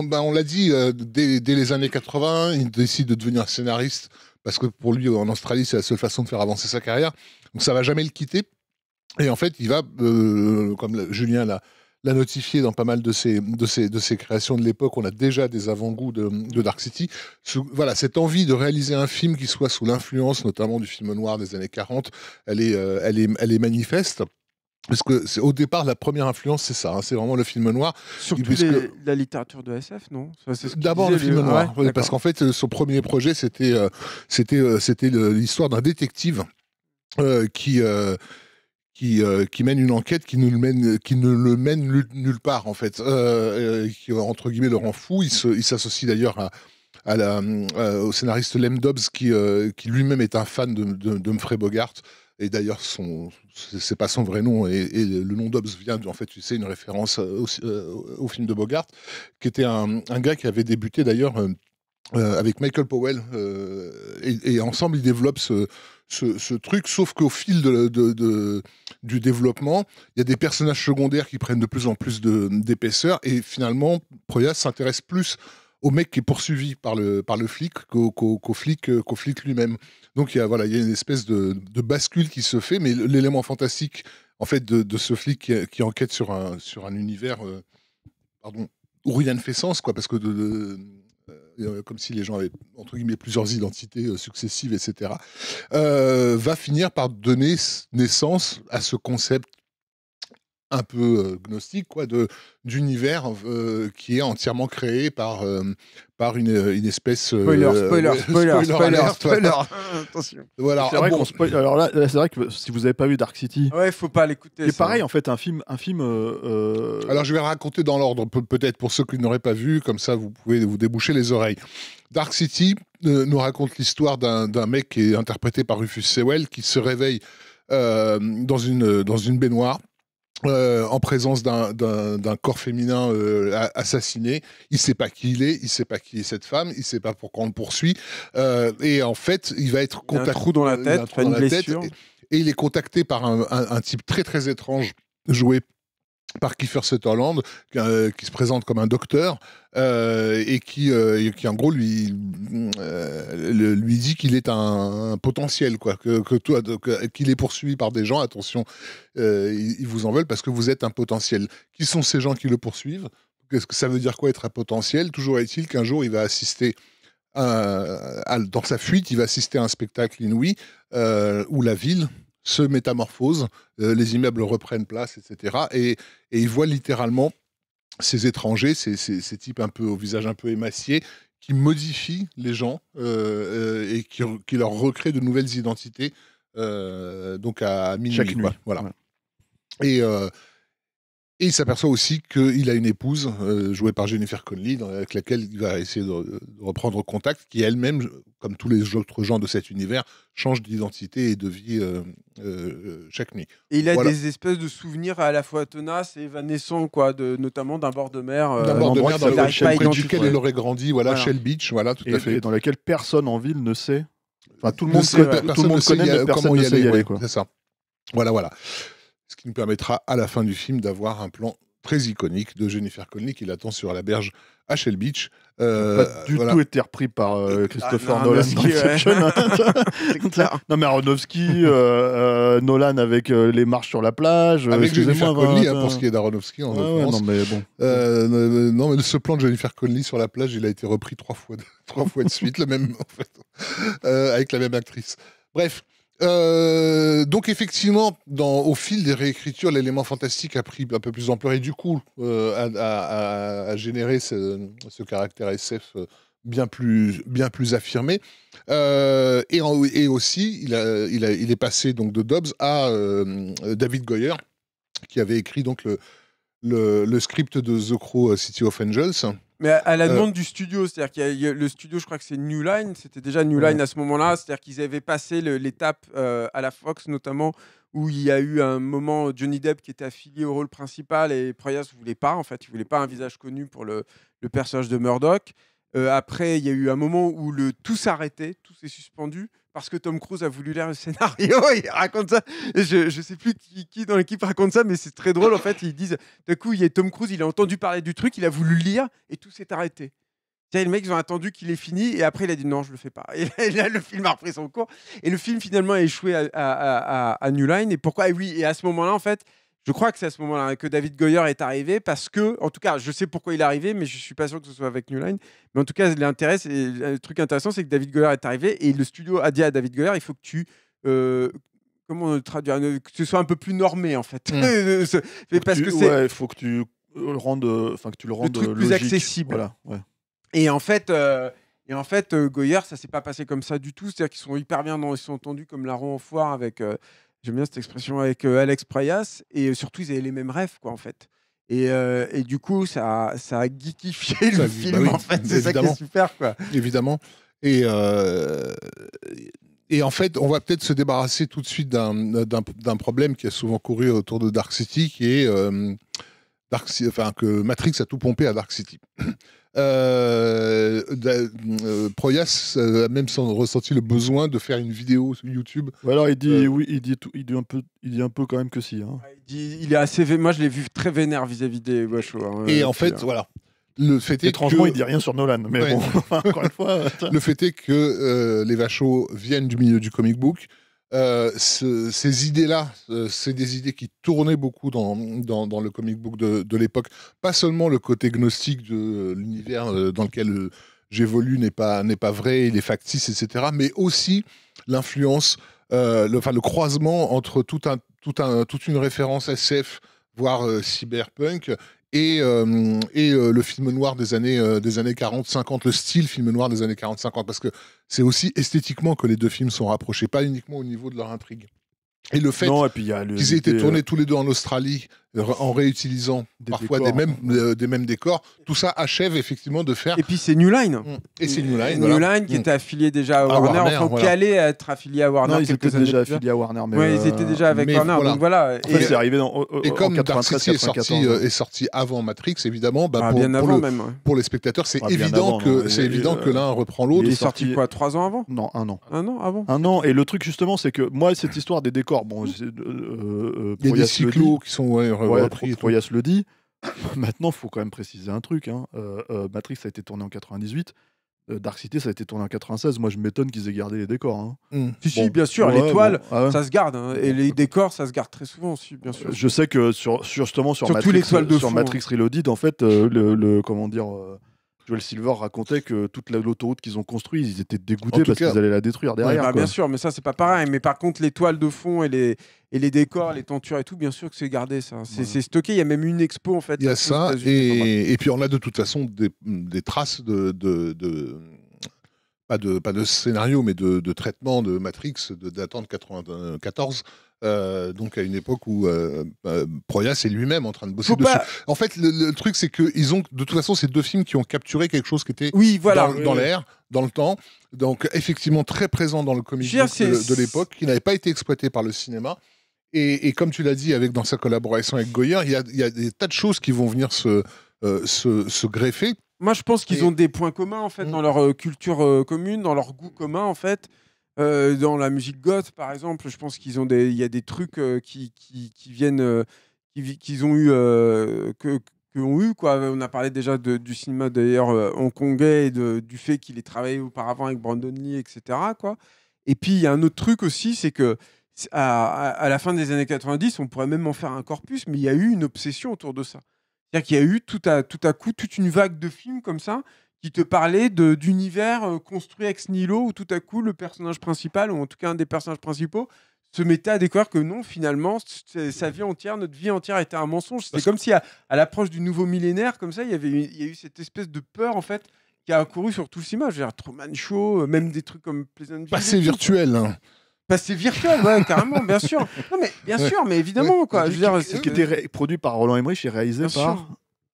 Speaker 2: Bah, on, l'a dit, euh, dès, dès, les années 80, il décide de devenir scénariste parce que pour lui, en Australie, c'est la seule façon de faire avancer sa carrière. Donc ça va jamais le quitter. Et en fait, il va, euh, comme Julien l'a, notifié dans pas mal de ses, de de ses créations de l'époque, on a déjà des avant-goûts de, Dark City. voilà, cette envie de réaliser un film qui soit sous l'influence notamment du film noir des années 40, elle est, euh, elle est, elle est manifeste. Parce que au départ, la première influence, c'est ça. Hein, c'est vraiment le film noir. Surtout
Speaker 3: la littérature de SF, non
Speaker 2: D'abord le film noir, parce qu'en fait, son premier projet, c'était euh, c'était euh, c'était l'histoire d'un détective euh, qui qui, qui, mène une enquête qui ne le mène, qui ne le mène nulle part, en fait, qui, entre guillemets, le rend fou. Il s'associe d'ailleurs à, à au scénariste Lem Dobbs, qui, qui lui-même est un fan de, de, de Humphrey Bogart. Et d'ailleurs, son, c'est pas son vrai nom. Et, le nom d'Obs vient, en fait, tu sais, une référence euh, euh, au, film de Bogart, qui était un, gars qui avait débuté d'ailleurs euh, avec Michael Powell. et, ensemble, ils développent ce, truc, sauf qu'au fil de, du développement, il y a des personnages secondaires qui prennent de plus en plus d'épaisseur. Et finalement, Proyas s'intéresse plus au mec qui est poursuivi par le, par le flic qu'au flic, euh, flic lui-même. Donc il y a, voilà, il y a une espèce de, bascule qui se fait, mais l'élément fantastique en fait de, ce flic qui, enquête sur un, sur un univers euh, pardon, où rien ne fait sens, quoi, parce que euh, comme si les gens avaient entre guillemets plusieurs identités successives, etc., va finir par donner naissance à ce concept un peu gnostique, quoi, de d'univers qui est entièrement créé par par une, une espèce. spoiler, spoiler, spoiler, spoiler, spoiler, spoiler.
Speaker 3: Attention. Voilà. C'est vrai
Speaker 2: c'est vrai que si vous n'avez pas vu Dark City. Ouais, faut pas l'écouter. c'est pareil, en fait, un film, un film. Euh, euh alors je vais raconter dans l'ordre, peut-être pour ceux qui n'auraient pas vu, comme ça vous pouvez vous déboucher les oreilles. Dark City euh, nous raconte l'histoire d'un mec qui est interprété par Rufus Sewell qui se réveille dans une dans une baignoire euh, en présence d'un corps féminin euh, assassiné. Il sait pas qui il est, il sait pas qui est cette femme, il sait pas pourquoi on le poursuit. Euh, et en fait, il va être contacté. dans la tête, une blessure. et, il est contacté par un, un type très très étrange joué par Kiefer Sutherland, euh, qui se présente comme un docteur euh, euh, et qui, en gros, lui, dit qu'il est un, potentiel, quoi, que, qu'il est poursuivi par des gens. Attention, ils, vous en veulent parce que vous êtes un potentiel. Qui sont ces gens qui le poursuivent Qu'est-ce que ça veut dire quoi être un potentiel Toujours est-il qu'un jour, il va assister. dans sa fuite, il va assister à un spectacle inouï où la ville, se métamorphosent, euh, les immeubles reprennent place, etc. Et, ils voient littéralement ces étrangers, ces, types un peu au visage un peu émacié, qui modifient les gens euh, euh, et qui, leur recréent de nouvelles identités, donc à minuit. Chaque Voilà. Et et il s'aperçoit aussi qu'il a une épouse, euh, jouée par Jennifer Connelly, avec laquelle il va essayer de, reprendre contact, qui elle-même, comme tous les autres gens de cet univers, change d'identité et de vie euh, euh, chaque nuit. Et il a des
Speaker 3: espèces de souvenirs à la fois tenaces et évanescents, quoi, de, notamment d'un bord de mer. d'un
Speaker 2: bord de mer dans lequel aurait grandi, voilà, Shell Beach, voilà, tout à fait. dans
Speaker 1: laquelle personne en ville ne sait. Enfin, tout le monde, sait, tout le monde connaît, C'est ça.
Speaker 2: Voilà, voilà ce qui nous permettra à la fin du film d'avoir un plan très iconique de Jennifer Connelly qui l'attend sur la berge à Shell Beach. Euh, pas du tout été repris par euh, ah, Christopher Nolan. Ouais.
Speaker 1: Hein. non mais Aronofsky, euh, euh, Nolan avec les marches sur la plage. Avec Jennifer Connelly, hein, pour ce qui est d'Aronofsky en France. non mais
Speaker 2: bon. non mais ce plan de Jennifer Connelly sur la plage, il a été repris trois fois de, fois de suite, le même en fait, avec la même actrice. Bref, euh, donc effectivement, dans, au fil des réécritures, l'élément fantastique a pris un peu plus d'ampleur et du coup euh, a, généré ce, caractère SF euh, bien plus, bien plus affirmé. et, aussi, il, a, il, est passé donc de Dobbs à David Goyer, qui avait écrit donc le, script de The Crow City of Angels
Speaker 3: mais à, la euh. demande du studio, c'est-à-dire que le studio, je crois que c'est New Line, c'était déjà New Line à ce moment-là, c'est-à-dire qu'ils avaient passé l'étape euh, à la Fox notamment où il y a eu un moment Johnny Depp qui était affilié au rôle principal et Proyas voulait pas en fait, il voulait pas un visage connu pour le, le personnage de Murdoch. Euh, après, il y a eu un moment où le tout s'arrêtait, tout s'est suspendu parce que Tom Cruise a voulu lire le scénario. Il raconte ça. Je ne sais plus qui, dans l'équipe raconte ça, mais c'est très drôle. En fait, ils disent du coup, il y a Tom Cruise, il a entendu parler du truc, il a voulu lire et tout s'est arrêté. tiens les mecs, ils ont attendu qu'il ait fini et après, il a dit non, je le fais pas. Et là, le film a repris son cours. Et le film, finalement, a échoué à, à New Line. Et pourquoi Et oui, et à ce moment-là, en fait, je crois que c'est à ce moment-là hein, que David Goyer est arrivé parce que, en tout cas, je sais pourquoi il est arrivé, mais je suis pas sûr que ce soit avec New Line. Mais en tout cas, l'intérêt, le truc intéressant, c'est que David Goyer est arrivé et le studio a dit à David Goyer, il faut que tu euh, comment on traduire euh, que ce soit un peu plus normé en fait. Il mm. parce que c'est. Ouais, faut que tu le euh, rendes, enfin que tu le rendes truc plus accessible. Voilà. Ouais. Et en fait. et en fait, Goyer, ça s'est pas passé comme ça du tout. C'est-à-dire qu'ils sont hyper bien, dans, ils sont entendus comme roue en foire avec, J'aime bien cette expression avec euh, Alex Prayas. Et euh, surtout, ils avaient les mêmes rêves, quoi, en fait. Et, euh, et, du coup, ça, ça a geekifié le film, bah en fait. C'est ça qui est super, quoi. Évidemment. Et,
Speaker 2: et en fait, on va peut-être se débarrasser tout de suite d'un problème qui a souvent couru autour de Dark City, qui est enfin, que Matrix a tout pompé à Dark City. Euh, euh, Proyas a même ressenti le besoin
Speaker 3: de faire une vidéo sur YouTube. alors il dit euh, oui,
Speaker 2: il dit il dit un peu, il dit un peu quand même que si. Hein. Il,
Speaker 3: dit, il, est assez, moi je l'ai vu très vénère vis-à-vis des vachos hein, et en fait, hein. voilà. Le fait Étrangement, il dit rien sur Nolan, mais bon, encore
Speaker 2: une fois. le fait est que les Vachos viennent du milieu du comic book, euh, ces idées-là, euh, c'est des idées qui tournaient beaucoup dans, dans, le comic book de, de l'époque. Pas seulement le côté gnostique de euh, l'univers dans lequel j'évolue n'est pas, n'est pas vrai, il est factice, etc. Mais aussi l'influence, le, enfin, le croisement entre tout un, tout un, toute une référence SF voire cyberpunk, et, euh, euh, le film noir des années, euh, des années 40-50, le style film noir des années 40-50, parce que c'est aussi esthétiquement que les deux films sont rapprochés, pas uniquement au niveau de leur intrigue. Et le fait qu'ils aient été tournés tous les deux en Australie, en réutilisant parfois des, mêmes, hein. euh, des mêmes décors. Tout ça achève
Speaker 3: effectivement de faire. Et puis c'est New Line. Mm. Et c'est New Line. New Line qui mm. était affilié déjà à, ah, Warner, enfin voilà. qui être affilié à Warner. ils étaient déjà affiliés à Warner. Mais ouais, ils étaient déjà euh, avec Warner. Donc voilà. et, arrivé comme en 93, Dark City euh, est,
Speaker 2: sorti, avant Matrix, évidemment, bah, ah, pour, les spectateurs, c'est ah, hein. évident, que c'est évident que l'un reprend l'autre. Il est sorti quoi
Speaker 3: Trois ans avant Non, un an. Un an avant.
Speaker 1: Un an. Et le truc justement, c'est que moi, cette histoire des décors, bon, il y a des cyclos
Speaker 3: qui sont Troyas,
Speaker 1: le
Speaker 2: dit.
Speaker 3: Maintenant,
Speaker 1: il faut quand même préciser un truc. Hein. Euh, euh, Matrix a été tourné en 98. Euh, Dark City, ça a été tourné en 96. Moi, je m'étonne qu'ils aient gardé les décors. Hein. Hmm. Si, si, bien sûr, les toiles, ah ça se garde. Hein. Et
Speaker 3: les décors, ça se garde très souvent aussi, bien sûr. Je
Speaker 1: sais que sur, justement sur, Matrix, Reloaded, en fait, le, comment dire. Joel Silver racontait que toute l'autoroute qu'ils ont construite, ils étaient dégoûtés parce qu'ils allaient la détruire derrière.
Speaker 3: Bah, bien sûr, mais ça, c'est pas pareil. Mais par contre, les toiles de fond et les, et les décors, les tentures et tout, bien sûr que c'est gardé, ça. C'est stocké. Il y a même une expo, en
Speaker 2: fait. Il y a ça. Et... puis, on a de toute façon des, traces de... Pas de, pas de, scénario, mais de, traitement de Matrix de datant de 94 euh, donc à une époque où c'est euh, euh, Proyas est lui-même en train de bosser dessus. En fait, le, truc c'est que ont de toute façon ces deux films qui ont capturé quelque chose qui était dans, l'air, dans le temps, donc effectivement très présent dans le comic de, l'époque, qui n'avait pas été exploité par le cinéma. Et, comme tu l'as dit, avec dans sa collaboration avec Goyer, il y, a des tas de choses qui vont venir se, greffer.
Speaker 3: Moi, je pense qu'ils ont des points communs en fait mmh. dans leur culture commune, dans leur goût commun en fait. Euh, dans la musique goth, par exemple, je pense qu'ils ont des, il y a des trucs euh, qui, qui, viennent, euh, qu'ils ont eu, que, eu quoi. On a parlé déjà du cinéma d'ailleurs hongkongais et du fait qu'il ait travaillé auparavant avec Brandon Lee, etc. Quoi. Et puis il y a un autre truc aussi, c'est que à, la fin des années 90, on pourrait même en faire un corpus, mais il y a eu une obsession autour de ça. C'est-à-dire qu'il y a eu tout à, tout à coup toute une vague de films comme ça qui te parlait d'univers euh, construit ex nihilo où tout à coup le personnage principal, ou en tout cas un des personnages principaux, se mettait à découvrir que non, finalement, sa vie entière, notre vie entière était un mensonge. C'était comme si, à, l'approche du nouveau millénaire, comme ça, il y avait il y eu cette espèce de peur, en fait, qui a couru sur tout le cinéma. Je veux dire, Truman Show, euh, même des trucs comme Pleasant Passé virtuel, hein. Passé virtuel, ouais, carrément, bien sûr. Non, mais bien sûr, mais évidemment, quoi. Je
Speaker 1: qui, était produit par Roland Emmerich et réalisé par.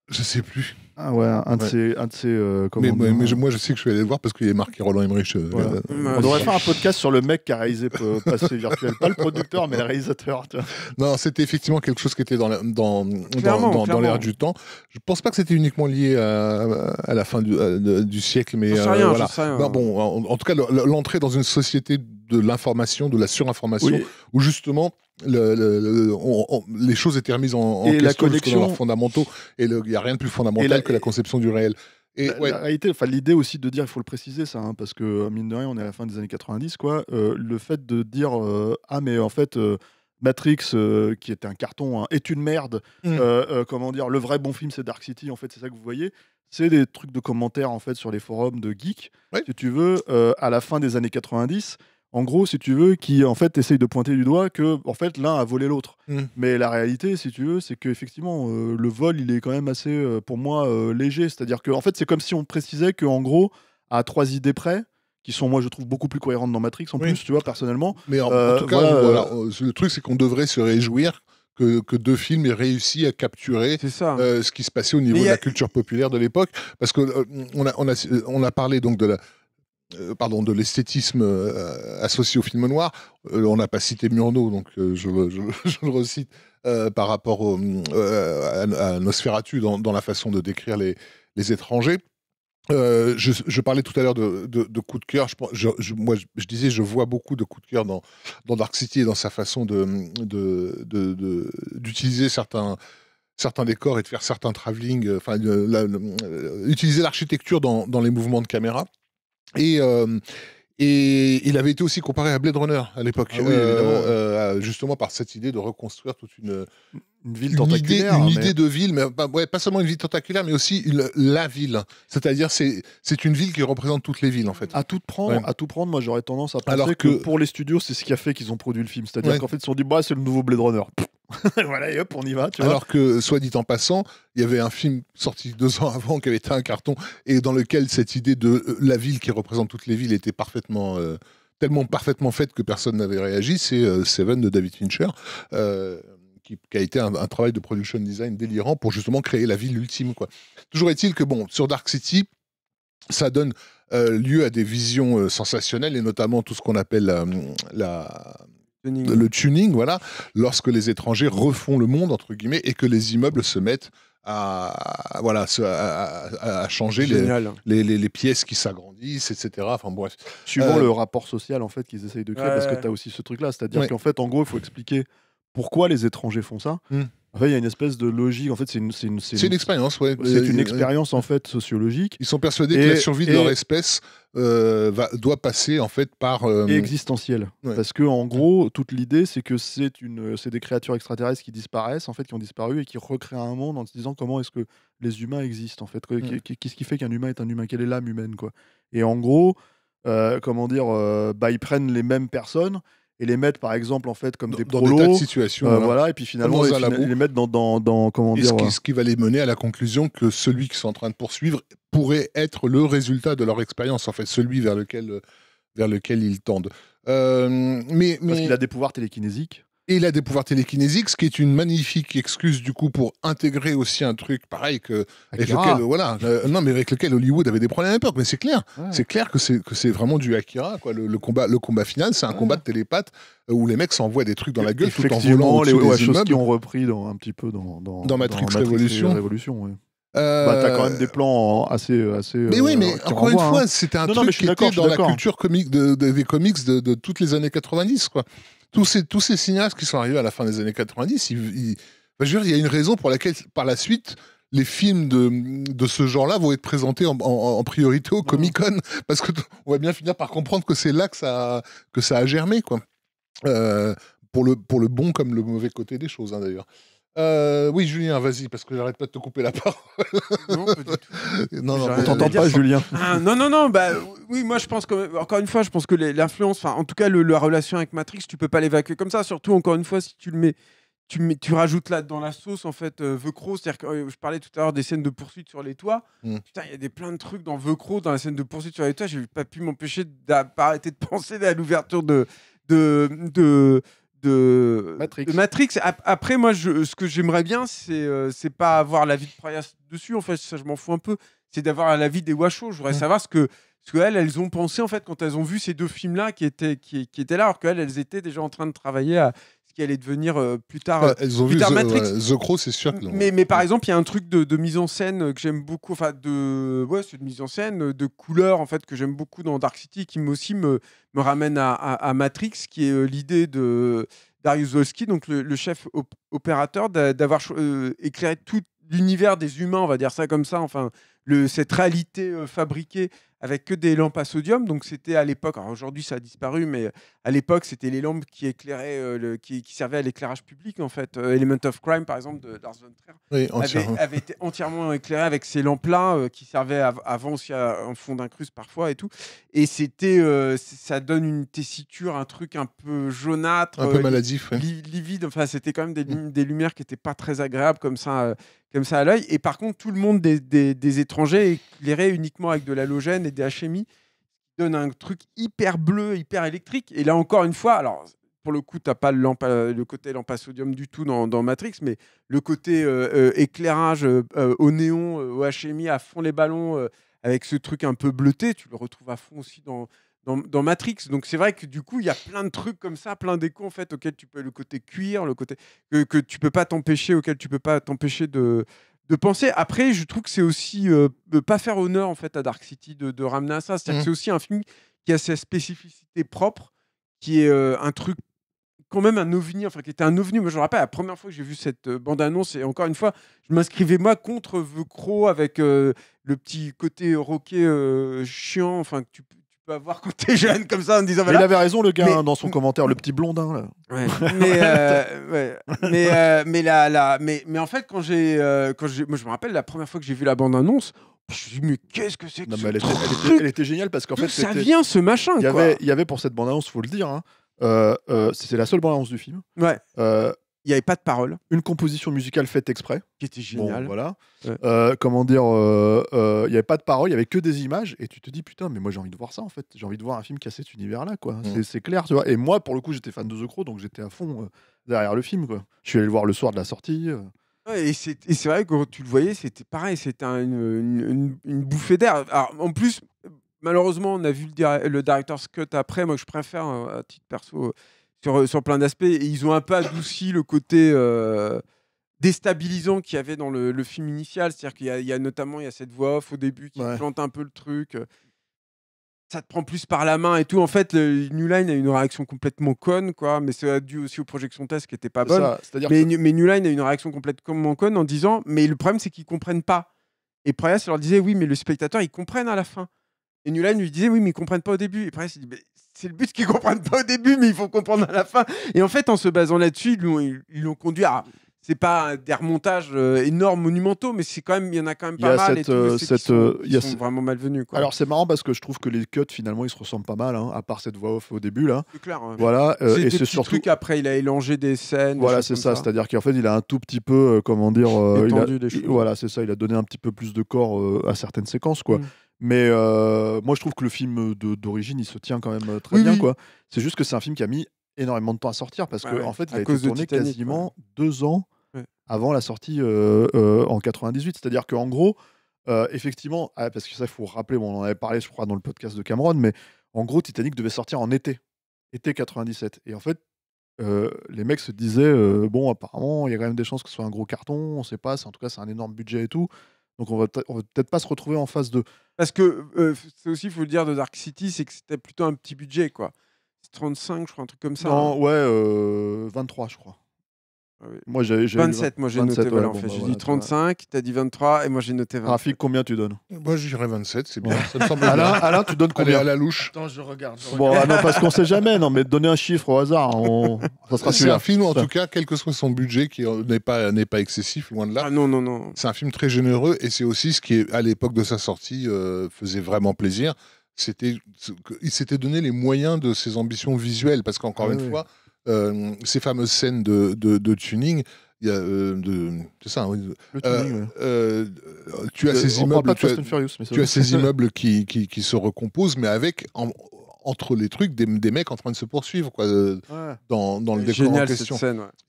Speaker 2: Je sais plus. Ah ouais, un de ces. Un de ces euh, mais, moi, mais je, moi, je sais que je suis allé le voir parce qu'il est marqué Roland Emmerich. Euh, on devrait faire un
Speaker 1: podcast sur le mec qui a réalisé euh, Passé Virtuel. Pas le producteur, mais le réalisateur. tu vois.
Speaker 2: Non, c'était effectivement quelque chose qui était dans dans, dans, dans- du temps. Je pense pas que c'était uniquement lié à, la fin du, siècle, mais euh, voilà. Bah, bon, en, tout cas, l'entrée dans une société de l'information, de la surinformation, où justement le, les choses étaient remises en, question la connexion... leurs fondamentaux. Et il n'y a rien de plus fondamental que la conception du réel.
Speaker 1: Et enfin l'idée aussi de dire, il faut le préciser ça, hein, parce que mine de rien, on est à la fin des années 90, quoi. Euh, le fait de dire euh, ah mais en fait. Euh, Matrix, qui était un carton, hein, est une merde. Mmh. comment dire Le vrai bon film, c'est Dark City. En fait, c'est ça que vous voyez. C'est des trucs de commentaires en fait sur les forums de geeks, si tu veux, à la fin des années 90 en gros, si tu veux, qui en fait essaye de pointer du doigt que en fait l'un a volé l'autre. Mm. Mais la réalité, si tu veux, c'est qu'effectivement, euh, le vol, il est quand même assez, euh, pour moi, euh, léger. C'est-à-dire que en fait, c'est comme si on précisait que en gros, à trois idées près, qui sont moi je trouve beaucoup plus cohérentes dans Matrix en plus, tu vois, personnellement. Mais en, tout cas,
Speaker 2: le truc, c'est qu'on devrait se réjouir que, que, deux films aient réussi à capturer ce qui se passait au niveau de la culture populaire de l'époque. Parce qu'on a, on a, on a parlé donc de la, euh, pardon, de l'esthétisme euh, associé au film noir. Euh, on n'a pas cité Murnau, donc je, le recite par rapport à, Nosferatu dans, la façon de décrire les, les étrangers. Je, parlais tout à l'heure de, de, de coups de cœur. Je, moi, je, disais, je vois beaucoup de coups de cœur dans, Dark City et dans sa façon d'utiliser de, certains, certains décors et de faire certains travelling, enfin, utiliser l'architecture dans les mouvements de caméra. Et. Euh, et il avait été aussi comparé à Blade Runner à l'époque, ah oui, euh, euh, justement par cette idée de reconstruire toute une, ville tentaculaire. une idée hein, de ville, mais pas seulement une ville tentaculaire, mais aussi la ville. C'est-à-dire, c'est une ville qui représente toutes les villes, en fait. À tout prendre, à tout prendre moi j'aurais tendance à penser que... pour les studios, c'est ce qui a fait qu'ils ont produit le film. C'est-à-dire qu'en fait, ils se sont dit, bah, c'est le nouveau Blade Runner.
Speaker 1: voilà, et hop,
Speaker 2: on y va. Alors que, soit dit en passant, il y avait un film sorti deux ans avant qui avait été un carton et dans lequel cette idée de euh, la ville qui représente toutes les villes était parfaitement. Euh, tellement parfaitement faite que personne n'avait réagi, c'est euh, Seven de David Fincher, qui, a été un, travail de production design délirant pour justement créer la ville ultime. Quoi. Toujours est-il que, bon, sur Dark City, ça donne lieu à des visions sensationnelles, et notamment tout ce qu'on appelle la, le tuning, voilà, lorsque les étrangers refont le monde, entre guillemets, et que les immeubles se mettent à, voilà, à, changer les, les, pièces qui s'agrandissent, etc. Enfin Suivant euh, le rapport social en fait qu'ils essayent de créer, parce que tu as aussi ce truc-là, c'est-à-dire qu'en fait, en
Speaker 1: gros, il faut expliquer pourquoi les étrangers font ça. Hmm.
Speaker 2: En il y a une espèce de logique. En fait, c'est une, une, expérience, ouais. C'est euh, une euh, expérience
Speaker 1: en fait sociologique. Ils sont persuadés que la survie de leur
Speaker 2: espèce euh, va, doit passer en fait par et euh,
Speaker 1: existentiel parce que en gros toute l'idée c'est que c'est une c'est des créatures extraterrestres qui disparaissent en fait qui ont disparu et qui recréent un monde en se disant comment est-ce que les humains existent en fait mm. qu'est-ce qui fait qu'un humain est un humain quelle est l'âme humaine quoi et en gros euh, comment dire bah ils prennent les mêmes personnes et les mettre par exemple en fait comme des prolos, dans des tas de situations, euh, voilà. et puis finalement ils les,
Speaker 2: mettre dans, dans, dans comment dire, ce, qui, va les mener à la conclusion que celui qui sont en train de poursuivre pourrait être le résultat de leur expérience en fait celui vers lequel vers lequel ils tendent. mais, euh, mais, Parce qu'il a des pouvoirs télékinésiques. Et il a des pouvoirs télékinésiques, ce qui est une magnifique excuse du coup pour intégrer aussi un truc pareil que avec lequel, voilà, euh, non mais avec lequel Hollywood avait des problèmes à l'époque. Mais c'est clair, c'est clair que c'est que c'est vraiment du Akira quoi. Le, combat, le combat final, c'est un combat de télépathe euh, où les mecs s'envoient des trucs dans la gueule tout en volant les, des choses qui ont
Speaker 1: repris dans un petit peu dans dans, dans Matrix, Révolution. Euh, bah, t'as quand même des plans assez.
Speaker 2: assez mais oui, euh, mais encore une fois, hein. c'était un truc qui était dans la culture comique de, des comics de, toutes les années 90. Quoi. Tous, ces, tous ces cinéastes qui sont arrivés à la fin des années 90, je veux dire, il y a une raison pour laquelle, par la suite, les films de, de ce genre-là vont être présentés en, priorité au Comic Con mm. parce que on va bien finir par comprendre que c'est là que ça a, que ça a germé quoi. Euh, pour le pour le bon comme le mauvais côté des choses hein, d'ailleurs.
Speaker 3: Euh, oui, Julien, vas-y, parce que j'arrête pas de te couper la parole. Non, du tout. non, non, on t'entend pas, Julien. Ah, non, non, non, bah oui, moi je pense que, encore une fois, je pense que l'influence, enfin, en tout cas la relation avec Matrix, tu peux pas l'évacuer comme ça, surtout encore une fois si tu le mets. Tu, mets, tu rajoutes là dans la sauce en fait Vecro, euh, c'est-à-dire que euh, je parlais tout à l'heure des scènes de poursuite sur les toits. Mm. Putain, il y a des plein de trucs dans Vecro, dans la scène de poursuite sur les toits, j'ai pas pu m'empêcher d'arrêter de penser à l'ouverture de, de Matrix. Après, moi, ce que j'aimerais bien, c'est euh, pas avoir l'avis de Prias dessus. En fait, ça, je m'en fous un peu. C'est d'avoir l'avis des Washo Je voudrais savoir ce que, elles, ont pensé en fait quand elles ont vu ces deux films-là qui étaient, qui, qui étaient là, alors qu'elles, elles étaient déjà en train de travailler à qui allait devenir euh, plus tard, bah, Elles ont vu Matrix. The Crow, c'est sûr. Mais, mais par exemple, il y a un truc de, mise en scène que j'aime beaucoup, enfin de ouais, c'est de mise en scène, de couleur en fait que j'aime beaucoup dans Dark City, qui aussi me, me ramène à, à, Matrix, qui est euh, l'idée de Darius Wolski, donc le, chef opérateur, d'avoir euh, éclairé tout l'univers des humains, on va dire ça comme ça, enfin le, cette réalité fabriquée avec que des lampes à sodium. Donc c'était à l'époque, aujourd'hui ça a disparu, mais euh, à l'époque c'était les lampes qui éclairaient, euh, le, qui, servaient à l'éclairage public en fait. Euh, Element of Crime par exemple de Lars von Trier avait, été entièrement éclairé avec ces lampes-là qui servaient avant aussi à, un fond d'incruste parfois et tout. Et c'était, ça donne une tessiture, un truc un peu jaunâtre, un peu maladif, livide. Enfin c'était quand même des, mm. lumières qui n'étaient pas très agréables comme ça, comme ça à l'œil. Et par contre tout le monde des, des étrangers éclairait uniquement avec de l'halogène des HMI, qui donne un truc hyper bleu, hyper électrique. Et là encore une fois, alors pour le coup, tu n'as pas le, côté lampe sodium du tout dans, Matrix, mais le côté euh, euh, éclairage euh, au néon, au HMI, à fond les ballons, avec ce truc un peu bleuté, tu le retrouves à fond aussi dans, dans, Matrix. Donc c'est vrai que du coup, il y a plein de trucs comme ça, plein d'échos en fait auxquels tu peux le côté cuir, le côté que, que tu peux pas t'empêcher, auquel tu peux pas t'empêcher de de penser. Après, je trouve que c'est aussi ne euh, pas faire honneur en fait à Dark City de, ramener à ça. Mmh. cest aussi un film qui a ses spécificités propre, qui est euh, un truc quand même un ovni, enfin qui était un ovni. mais je me rappelle la première fois que j'ai vu cette euh, bande-annonce et encore une fois, je m'inscrivais moi contre The avec le petit côté roquet chiant, enfin que tu avoir quand t'es jeune comme ça en disant Mais il avait raison le gars hein, dans son commentaire, le petit blondin là. mais euh, mais euh, mais mais mais en fait quand j'ai euh, quand moi je me rappelle la première fois que j'ai vu la bande annonce. Je me suis dit, mais qu'est-ce que c'est que non, ce mais elle, était, elle, géniale parce qu'en fait. Ça vient ce
Speaker 1: machin, il y Avait, il y avait pour cette bande-annonce, faut le dire, hein, la seule bande-annonce du film. Ouais il n'y avait pas de parole. Une composition musicale faite exprès. Qui était géniale. voilà. Euh, comment dire, il euh, n'y euh, avait pas de parole, il n'y avait que des images. Et tu te dis, putain, mais moi j'ai envie de voir ça en fait. J'ai envie de voir un film qui a cet univers-là, quoi. Mm. C'est clair, Et moi, pour le coup, j'étais fan de The Crow, donc j'étais à fond derrière le film, Je suis allé le voir le soir de la sortie.
Speaker 3: et c'est vrai que quand tu le voyais, c'était pareil, c'était une, bouffée d'air. En plus, malheureusement, on a vu le, le director's cut après. Moi, je préfère, à titre perso, sur, euh, sur plein d'aspects. Et ils ont un peu adouci le côté euh, déstabilisant qu'il y avait dans le, film initial. C'est-à-dire qu'il y, a notamment il y a cette voix off au début qui plante un peu le truc. Euh. Ça te prend plus par la main et tout. En fait, le New Line a une réaction complètement conne, quoi. Mais c'est dû aussi aux projections test qui n'étaient pas bonnes. mais, mais, New Line a une réaction complètement conne en disant Mais le problème, c'est qu'ils comprennent pas. Et ça leur disait Oui, mais le spectateur, ils comprennent à la fin. Et Nulan lui disait oui, mais ils comprennent pas au début. Et après, il dit c'est le but qu'ils comprennent pas au début, mais il faut comprendre à la fin. Et en fait, en se basant là-dessus, ils l'ont conduit à c'est pas des remontages euh, énormes, monumentaux, mais c'est quand même, il y en a quand même pas mal. Cette, et euh, cette, sont, euh,
Speaker 1: vraiment malvenus. Alors c'est marrant parce que je trouve que les cuts finalement ils se ressemblent pas mal, hein, à part cette voix off au début là. C'est clair. Voilà. et c'est surtout truc après il a élangé des scènes. Voilà, c'est ça. C'est-à-dire qu'en fait il a un tout petit peu, comment dire, il a, des voilà, c'est ça. Il a donné un petit peu plus de corps à certaines séquences quoi. Mm. Mais euh, moi, je trouve que le film euh, d'origine, il se tient quand même euh, très bien. quoi. C'est juste que c'est un film qui a mis énormément de temps à sortir parce bah qu'en fait, il a été tourné quasiment deux ans avant la sortie en 98. C'est-à-dire qu'en gros, effectivement, ah, parce que ça, il faut rappeler, on en avait parlé, je crois, dans le podcast de Cameron, mais en gros, Titanic devait sortir en été, été 97. Et en fait, les mecs se disaient, bon, apparemment, il y a quand même des chances que ce soit un gros carton, on sait pas, en tout cas, c'est un énorme budget et tout. Donc on va, va peut-être pas se retrouver en phase 2.
Speaker 3: Parce que euh, c'est aussi, il faut le dire, de Dark City, c'est que c'était plutôt un petit budget, quoi. 35, je crois, un truc comme ça. Non, hein.
Speaker 1: ouais, 23, euh, je crois. Moi, ah 27, moi j'ai noté. Bah, voilà, en fait. j'ai dit 35,
Speaker 3: t'as dit 23 et moi j'ai noté 20. combien tu donnes euh, Moi j'irais
Speaker 1: 27, c'est bien. Alain, Alain, tu donnes combien Allez, à la louche Attends, je regarde. bon, ah non, parce qu'on sait jamais, non, mais donner un chiffre au hasard, ça sera C'est un film, en tout
Speaker 2: cas, quel que soit son budget, qui euh, n'est pas, pas excessif, loin de là. Ah non, non, non. C'est un film très généreux et c'est aussi ce qui, à l'époque de sa sortie, euh, faisait vraiment plaisir. C'était, il s'était donné les moyens de ses ambitions visuelles parce qu'encore une fois, euh, ces fameuses scènes de, de, tuning. Il y a, euh, de, c'est ça. Hein, euh, tu as ces immeubles, qui, qui, se recomposent, mais avec entre les trucs des, des, mecs en train de se poursuivre quoi, dans, dans le décor en question.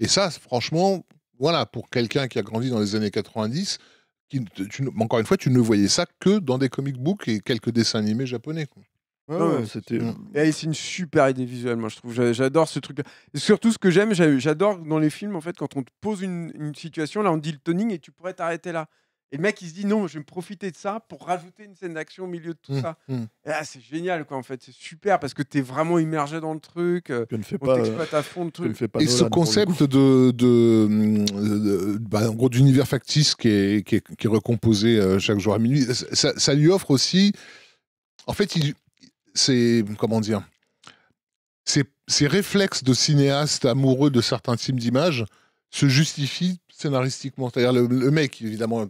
Speaker 2: Et ça, franchement, voilà, pour quelqu'un qui a grandi dans les années 90, encore une fois, tu ne voyais ça que dans des comic
Speaker 3: books et quelques dessins animés japonais c'était. Et eh, c'est une super idée visuelle, moi je trouve. J'adore ce truc. -là. surtout, ce que j'aime, j'adore dans les films, en fait, quand on te pose une, situation, là on dit le toning et tu pourrais t'arrêter là. Et le mec, il se dit non, je vais me profiter de ça pour rajouter une scène d'action au milieu de tout mmh, ça. Mmh. c'est génial, quoi, en fait. C'est super parce que tu es vraiment immergé dans le truc. Euh, ne fais on t'exploite à fond le euh, truc. et ce concept
Speaker 2: de, bah, en gros, d'univers factice qui est, qui est, recomposé euh, chaque jour à minuit, ça, ça, lui offre aussi. En fait, il, ces, comment dire, ces, réflexes de cinéaste amoureux de certains types d'images se justifient scénaristiquement. C'est-à-dire le, mec, évidemment,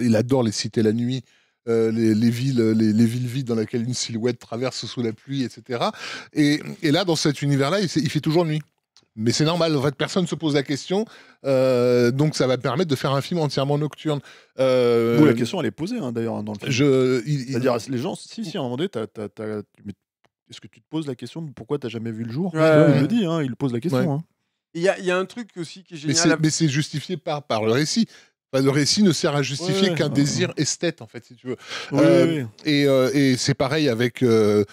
Speaker 2: il adore les cités la nuit, euh, les, villes, les, villes vides dans lesquelles une silhouette traverse sous la pluie, etc. Et, là, dans cet univers-là, il fait toujours nuit. Mais c'est normal, en fait, personne ne se pose la question. Euh, donc ça va permettre de faire un film entièrement nocturne. Euh, la question, elle est posée, hein, d'ailleurs, dans le film. C'est-à-dire,
Speaker 1: les gens, si, si, à un moment donné, est-ce que tu te poses la question de pourquoi tu n'as jamais vu le jour ouais, le dis, hein, il
Speaker 2: pose la question. Hein.
Speaker 3: Il y, a, y, a un truc aussi qui est génial. Mais c'est
Speaker 2: justifié par, par le récit. le récit ne sert à justifier qu'un désir esthète, en fait, si tu veux. Euh, et, c'est pareil avec le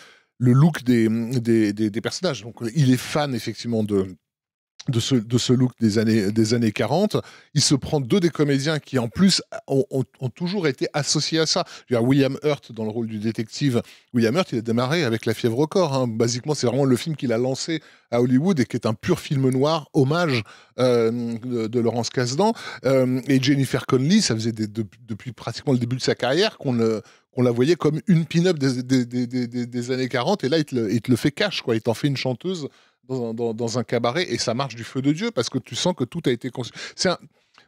Speaker 2: look des des, des, des, personnages. Donc, il est fan, effectivement, de de ce, de ce look des années, des années 40. Il se prend deux des comédiens qui, en plus, ont, ont, toujours été associés à ça. William Hurt, dans le rôle du détective, William Hurt, il a démarré avec La fièvre au corps. Hein. Basiquement, c'est vraiment le film qu'il a lancé à Hollywood et qui est un pur film noir, hommage euh, de, Laurence Kasdan. Euh, et Jennifer Connelly, ça faisait des, depuis pratiquement le début de sa carrière qu'on la voyait comme une pin-up des, des, des, des, années 40, et là, il te, le, il te le fait cash, quoi. Il t'en fait une chanteuse dans, un cabaret et ça marche du feu de Dieu parce que tu sens que tout a été conçu. C'est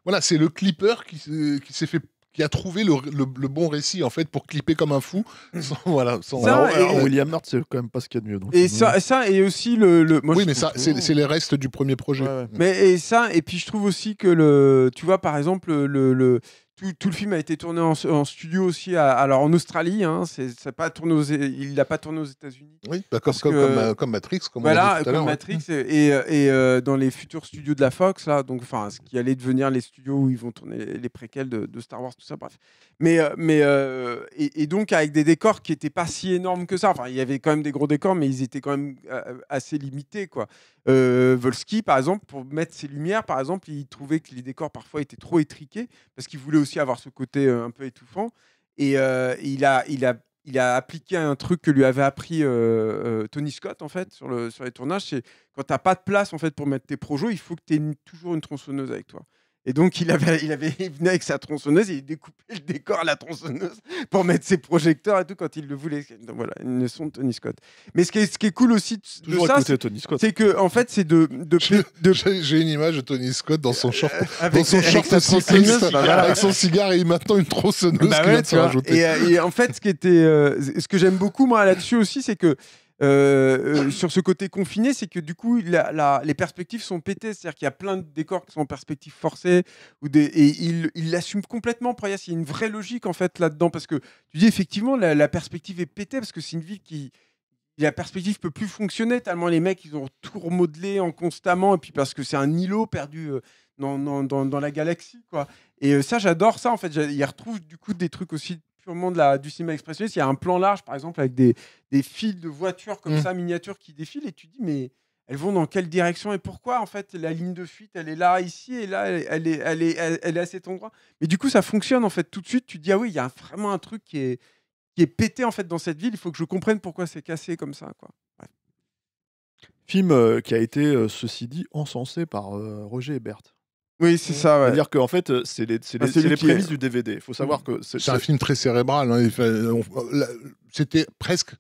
Speaker 2: voilà, c'est le clipper qui, euh, qui s'est fait qui a trouvé le, le, bon récit en fait pour clipper comme un fou. Mm. voilà,
Speaker 1: euh, William Hurt, c'est quand même pas ce qu'il y a de mieux. Et euh,
Speaker 3: ça, et aussi le. oui, mais ça, c'est les restes du premier projet. Mm. Mais et ça, et puis je trouve aussi que le, tu vois, par exemple, le tout, le film a été tourné en, studio aussi, alors en Australie. Hein, c'est, pas tourné il n'a pas tourné aux États-Unis. Oui, bah comme, comme, euh, comme, Matrix, comme hein. Matrix et, euh, dans les futurs studios de la Fox, là, donc enfin, ce qui allait devenir les studios où ils vont tourner les préquels de, Star Wars, tout ça, bref. Mais, euh, mais et, donc avec des décors qui n'étaient pas si énormes que ça. Enfin, il y avait quand même des gros décors, mais ils étaient quand même assez limités, quoi. Euh, Volsky, par exemple, pour mettre ses lumières, par exemple, il trouvait que les décors parfois étaient trop étriqués parce qu'il voulait aussi aussi avoir ce côté euh, un peu étouffant. Et euh, il, a, il, a, il a appliqué un truc que lui avait appris euh, Tony Scott, en fait, sur, le, sur les tournages. C'est quand tu pas de place, en fait, pour mettre tes projets, il faut que tu aies toujours une tronçonneuse avec toi. Et donc, il, avait, il, avait, venait avec sa tronçonneuse, et il découpait le décor à la tronçonneuse pour mettre ses projecteurs et tout quand il le voulait. Donc, voilà, une leçon de Tony Scott. Mais ce qui est, ce qui est cool aussi de, ça, c'est que en fait, c'est de, J'ai une image de Tony Scott dans son short, dans son avec, son
Speaker 2: cigare, et maintenant une tronçonneuse bah vient euh, Et,
Speaker 3: en fait, ce qui était, euh, ce que j'aime beaucoup moi là-dessus aussi, c'est que euh, euh, sur ce côté confiné, c'est que du coup, les perspectives sont pétées. C'est-à-dire qu'il y a plein de décors qui sont en perspective forcée, ou et il l'assume complètement. il y a une vraie logique en fait là-dedans, parce que tu dis effectivement, la, perspective est pétée, parce que c'est une ville qui, la perspective peut plus fonctionner tellement les mecs ils ont tout remodelé en constamment et puis parce que c'est un îlot perdu euh, dans, dans, la galaxie quoi et ça j'adore ça en fait il retrouve du coup des trucs aussi au de la, du cinéma expressionniste. Il y a un plan large, par exemple, avec des, des fils de voitures comme mm. ça, miniatures, qui défilent, et tu dis, mais elles vont dans quelle direction et pourquoi en fait la ligne de fuite elle est là ici et là elle est, elle est, elle, est à cet endroit mais du coup ça fonctionne en fait tout de suite tu te dis ah oui il y a vraiment un truc qui est, qui est pété en fait dans cette ville il faut que je comprenne pourquoi c'est cassé comme ça quoi film
Speaker 1: euh, qui a été euh, ceci dit encensé par euh, Roger Roger Berthe oui, c'est ça. C'est-à-dire qu'en fait, euh, c'est les, c'est ah, prémices du DVD. Il faut mm. savoir que c'est, un film
Speaker 2: très cérébral. Hein, c'était presque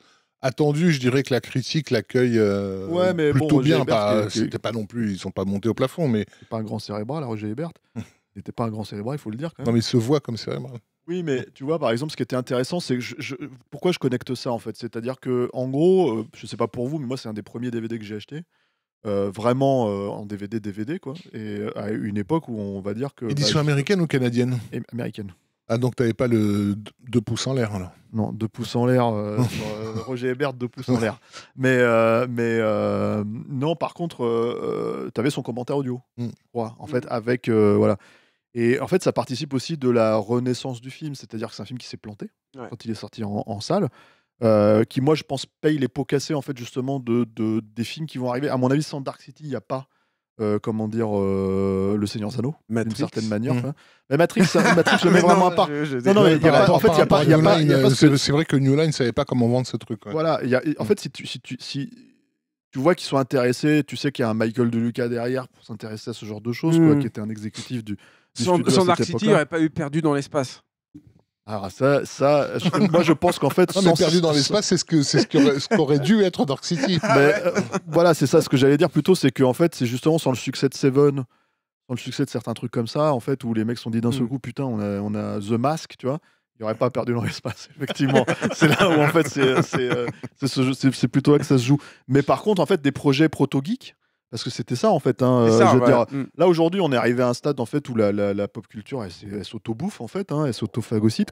Speaker 2: attendu, je dirais que la critique l'accueille euh, ouais, mais plutôt bien. Pas, pas non plus, ils sont pas montés au plafond, mais c'est pas un grand cérébral, Roger Ebert. n'était pas un grand cérébral, il faut le dire. Non, mais il se voit comme cérébral.
Speaker 1: Oui, mais tu vois, par exemple, ce qui était intéressant, c'est que je, pourquoi je connecte ça en fait, c'est-à-dire que en gros, je euh, je sais pas pour vous, mais moi c'est un des premiers DVD que j'ai acheté. Euh, vraiment euh, en DVD, DVD, quoi. Et euh, à une époque où on va dire que. Bah, Édition
Speaker 2: américaine ou canadienne Américaine. Ah, donc t'avais pas le 2 pouces en l'air, là Non, 2 pouces en l'air,
Speaker 1: Roger Hébert, 2 pouces en l'air. Mais, mais non, par contre, t'avais son commentaire audio, mm. en mm. fait, avec. voilà. Et en fait, ça participe aussi de la renaissance du film, c'est-à-dire que c'est un film qui s'est planté quand il est sorti en, en salle qui moi je pense paye les pots cassés en fait justement de, des films qui vont arriver. À mon avis, sans Dark City, il n'y a pas comment dire, le Seigneur Zano, d'une certaine manière.
Speaker 2: Mais Matrix, Matrix, je vraiment à part. non, non, en fait, il n'y a pas. c'est vrai que New Line ne savait pas comment vendre ce truc. Voilà,
Speaker 1: en fait, si tu, si tu, si tu vois qu'ils sont intéressés, tu sais qu'il y a un Michael De Luca derrière pour s'intéresser à ce genre de choses, quoi, qui était un exécutif du. sans, sans Dark City, il n'aurait pas
Speaker 3: eu perdu dans l'espace. Alors ça, ça moi je pense qu'en fait... Non, perdu dans l'espace, c'est ce qu'aurait ce ce qu'aurait dû être Dark City. Mais, euh,
Speaker 1: voilà, c'est ça, ce que j'allais dire plutôt, c'est en fait, c'est justement sans le succès de Seven, sans le succès de certains trucs comme ça, en fait, où les mecs sont dit d'un seul mm. coup, putain, on a, The Mask, tu vois, il n'y aurait pas perdu dans l'espace, effectivement. c'est là où en fait, euh, c'est plutôt là que ça se joue. Mais par contre, en fait, des projets proto-geeks, parce que c'était ça en fait. Hein, euh, mm. Là aujourd'hui, on est arrivé à un stade en fait où la, pop culture, elle, s'auto-bouffe en fait, hein, elle sauto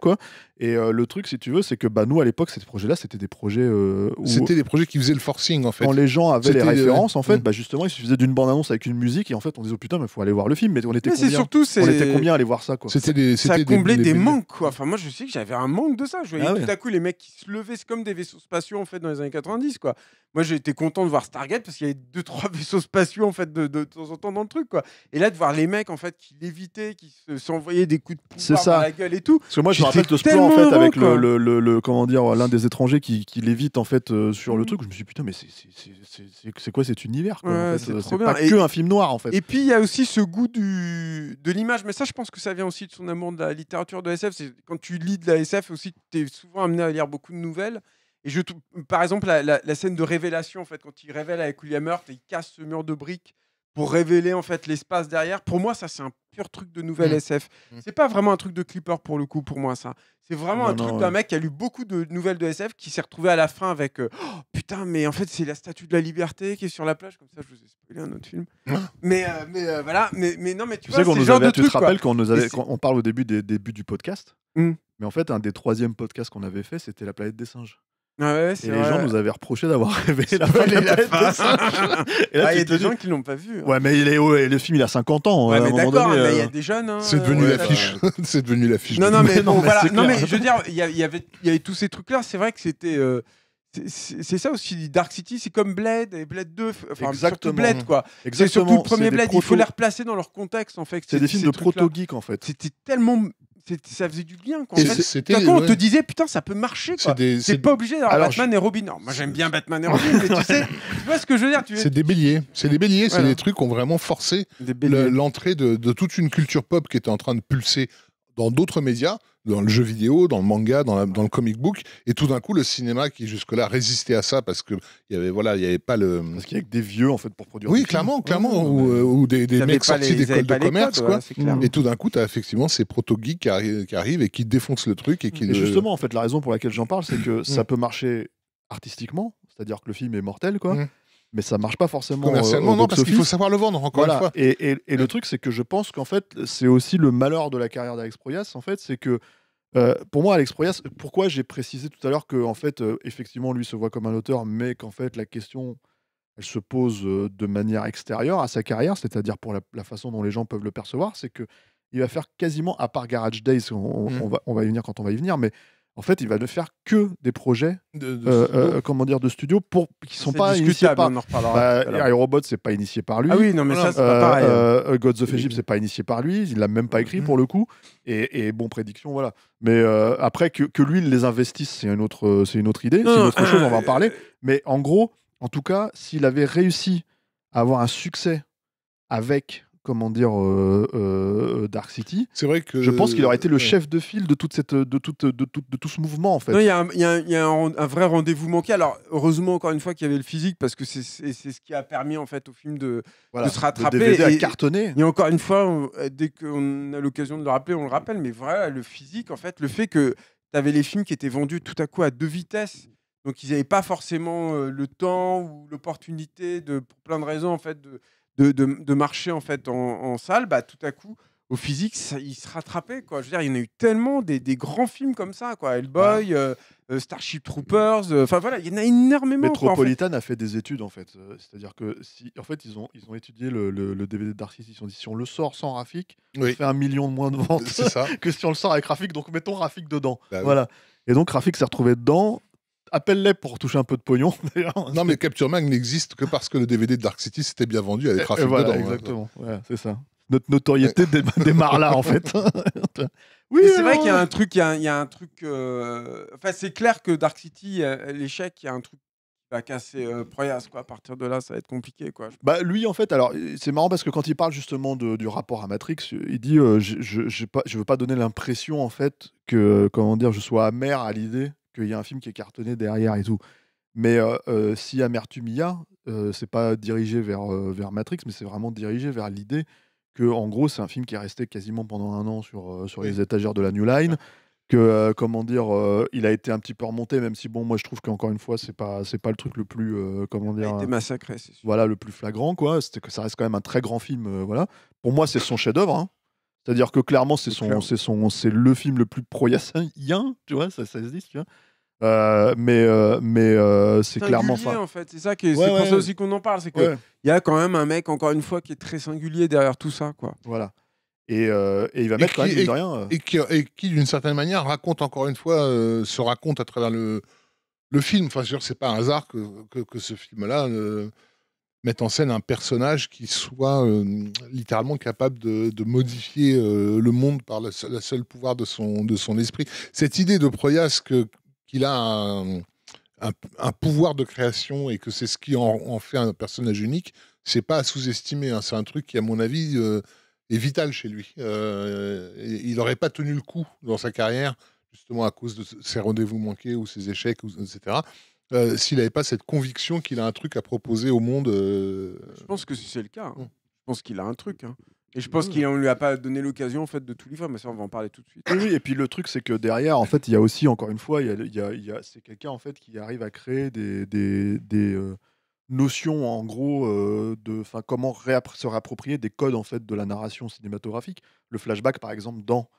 Speaker 1: quoi. Et euh, le truc, si tu veux, c'est que bah, nous à l'époque, ces projets-là, c'était des projets. Euh, c'était
Speaker 2: des projets qui faisaient le forcing en fait. Quand les gens avaient les références, en
Speaker 1: fait, mm. bah, justement, il suffisait d'une bande-annonce avec une musique et en fait, on disait oh, putain, mais faut aller voir le film. Mais on était combien surtout, On combien à aller voir ça quoi. ça comblait des, manques
Speaker 3: quoi. Enfin moi, je sais que j'avais un manque de ça. Je voyais ah tout à coup les mecs qui se levaient, comme des vaisseaux spatiaux en fait dans les années 90 quoi. Moi, j'ai été content de voir Stargate parce qu'il y avait deux trois vaisseaux passion en fait de, de, de, temps en temps dans le truc quoi. Et là de voir les mecs en fait qui l'évitaient, qui s'envoyaient des coups de poing par la gueule et tout. Parce que moi je me de ce plan en fait avec le,
Speaker 1: le, comment dire l'un des étrangers qui, qui l'évite en fait euh, sur le mhm. truc. Je me suis dit, putain mais c'est quoi cet univers
Speaker 3: quoi en fait, C'est euh, pas que un film noir en fait. Et puis il y a aussi ce goût du de l'image, mais ça je pense que ça vient aussi de son amour de la littérature de SF. Quand tu lis de la SF aussi, tu es souvent amené à lire beaucoup de nouvelles. Et je, par exemple, la, scène de révélation, en fait, quand il révèle avec William Hurt et il casse ce mur de briques pour révéler en fait l'espace derrière. Pour moi, ça c'est un pur truc de nouvelle mmh. SF. Mmh. C'est pas vraiment un truc de clipper pour le coup pour moi ça. C'est vraiment un truc d'un mec qui a lu beaucoup de nouvelles de SF qui s'est retrouvé à la fin avec euh, oh, putain mais en fait c'est la statue de la liberté qui est sur la plage comme ça je vous ai spoilé un autre film. Mmh. mais euh, mais euh, voilà mais, mais non mais tu, vois c'est genre de tu te rappelles qu'on on
Speaker 1: parle au début des débuts du podcast. Mais en fait un des troisièmes podcasts qu'on avait fait c'était la planète des singes et les gens nous avaient reproché d'avoir rêvé la fin. La la et là, il y a des gens qui l'ont pas vu. Hein. Ouais, mais il est, le film, il a 50 ans. Hein, il y a euh, des jeunes. Hein. c'est
Speaker 3: devenu l'affiche. Euh. c'est devenu l'affiche. Non, non, mais, non, non, mais je veux dire, il y, avait, y avait tous ces trucs-là. C'est vrai que c'était. Euh, c'est ça aussi, Dark City, c'est comme Blade et Blade 2, enfin surtout Blade quoi. C'est surtout le premier Blade, il faut les replacer dans leur contexte en fait. C'est des films de proto-geek en fait. C'était tellement ça faisait du bien. Quand on te disait, putain, ça peut marcher. C'est pas obligé d'avoir Batman et Robin. moi, j'aime bien Batman et Robin, mais tu sais, vois ce que je veux dire C'est des
Speaker 2: béliers. C'est des béliers, c'est des trucs qui ont vraiment forcé l'entrée de toute une culture pop qui était en train de pulser dans d'autres médias dans le jeu vidéo, dans le manga, dans, le comic book, et tout d'un coup le cinéma qui jusque-là résistait à ça parce que il y avait voilà, il y avait pas le parce qu'il y avait que des vieux en fait pour produire. Oui, clairement, clairement, euh, ou, des, des mecs sortis d'école de commerce quoi. et tout d'un coup, tu as effectivement ces proto geeks qui, arrivent et qui défoncent le truc et qui. justement,
Speaker 1: en fait, la raison pour laquelle j'en parle, c'est que ça peut marcher artistiquement, c'est-à-dire que le film est mortel quoi. Mm mais ça marche pas forcément. Euh, Commercialement, non, parce qu'il faut savoir le vendre, encore une fois. Et, le truc, c'est que je pense qu'en fait, c'est aussi le malheur de la carrière d'Alex Proyas, en fait, c'est que. Euh, pour moi, Alex Proyas, pourquoi j'ai précisé tout à l'heure que, en fait, euh, effectivement, lui se voit comme un auteur, mais qu'en fait, la question, elle se pose de manière extérieure à sa carrière, c'est-à-dire pour la, façon dont les gens peuvent le percevoir, c'est que il va faire quasiment, à part Garage Days, mm. va, on va y venir quand on va y venir, mais en fait, il va ne faire que des projets de, euh, euh, euh, comment dire de studio pour qui sont pas initiés par. On en bah, c'est pas initié par lui. Ah oui, non mais ça c'est pareil. Hein. Gods of Egypt, n'est pas initié par lui. Il l'a même pas écrit mhm. pour le coup. Et, bon prédiction, voilà. Mais après que, que, lui il les investisse, c'est une autre c'est une autre idée, c'est une autre chose. On va en parler. Mais en gros, en tout cas, s'il avait réussi à avoir un succès avec comment dire, euh, euh, euh, Dark City. C'est vrai que je pense qu'il aurait été le chef de file de toute cette, de de, tout, de tout ce mouvement en fait. il y
Speaker 3: a, un, vrai rendez-vous manqué. Alors heureusement encore une fois qu'il y avait le physique parce que c'est ce qui a permis en fait au film de, de se rattraper. il et, encore une fois, dès qu'on a l'occasion de le rappeler, on le rappelle. Mais voilà, le physique en fait, le fait que tu avais les films qui étaient vendus tout à coup à deux vitesses. Donc ils n'avaient pas forcément le temps ou l'opportunité de, pour plein de raisons en fait, de, de, marcher en fait en, salle, bah, tout à coup, au physique, il se rattrapait. Quoi. Je veux dire, il y en a eu tellement des, grands films comme ça, quoi. Hellboy, euh, euh, Starship Troopers, euh, enfin voilà, il y en a énormément. Metropolitan
Speaker 1: a fait des études en fait, c'est-à-dire que si, en fait, ils ont ils ont étudié le, DVD de ils ont dit si on le sort sans Rafik, on fait un million de moins de ventes que si on le sort avec Rafik, donc mettons Rafik dedans. Bah voilà. Et donc Rafik s'est retrouvé dedans
Speaker 2: appelle-les pour toucher un peu de pognon, Non, mais Capture Mag n'existe que parce que le DVD de Dark City s'était bien vendu à Raphaël dedans. Hein. Exactement, c'est ça. Notre notoriété démarre là, en fait.
Speaker 3: oui, c'est vrai qu'il y a un truc. Il y a un, truc euh, Enfin, c'est clair que Dark City, euh, l'échec, il y a un truc qui va casser euh, Proyas quoi. À partir de là, ça va être compliqué quoi.
Speaker 1: Bah lui en fait, alors c'est marrant parce que quand il parle justement du rapport à Matrix, il dit euh, je, ne je veux pas donner l'impression en fait que comment dire je sois amer à l'idée qu'il y a un film qui est cartonné derrière et tout. Mais euh, euh, si Amertume y a, euh, c'est pas dirigé vers, vers Matrix, mais c'est vraiment dirigé vers l'idée que, en gros, c'est un film qui est resté quasiment pendant un an sur, sur les étagères de la New Line que comment dire il a été un petit peu remonté même si bon moi je trouve qu'encore une fois c'est pas pas le truc le plus comment dire il a été massacré voilà le plus flagrant quoi c'était que ça reste quand même un très grand film voilà pour moi c'est son chef d'œuvre hein. C'est-à-dire que clairement, c'est son, c'est son, c'est le film le plus pro-yassinien, tu vois, ça, se dit, tu vois.
Speaker 3: Euh, mais euh, mais euh, c'est clairement ça. En fait, c'est ça pour ça aussi qu'on en parle, c'est que il y a quand même un mec encore une fois qui est très singulier derrière tout ça, quoi. Voilà. Et, et il va mettre et,
Speaker 2: Et qui, d'une certaine manière raconte encore une fois se raconte à travers le le film. Enfin, je veux dire, c'est pas un hasard que, que, que ce film-là mettre en scène un personnage qui soit euh, littéralement capable de, modifier euh, le monde par le, seul, pouvoir de son, de son esprit. Cette idée de Proyas qu'il a un, pouvoir de création et que c'est ce qui en, fait un personnage unique, c'est pas à sous-estimer. Hein. C'est un truc qui, à mon avis, euh, est vital chez lui. il n'aurait pas tenu le coup dans sa carrière, justement à cause de ses rendez-vous manqués ou ses échecs, etc. Euh, s'il n'avait pas cette conviction qu'il a un truc à proposer au monde. Euh,
Speaker 3: je pense que c'est le cas, hein. je pense qu'il a un truc. Hein. Et je pense qu'on ne lui a pas donné l'occasion en fait, de tout faire. mais ça, on va en parler tout de suite. Oui, et puis
Speaker 1: le truc, c'est que derrière, en fait, il y a aussi, encore une fois, c'est quelqu'un en fait, qui arrive à créer des, euh, notions, en gros, de de comment se réapproprier des codes en fait, de la narration cinématographique. Le flashback, par exemple, dans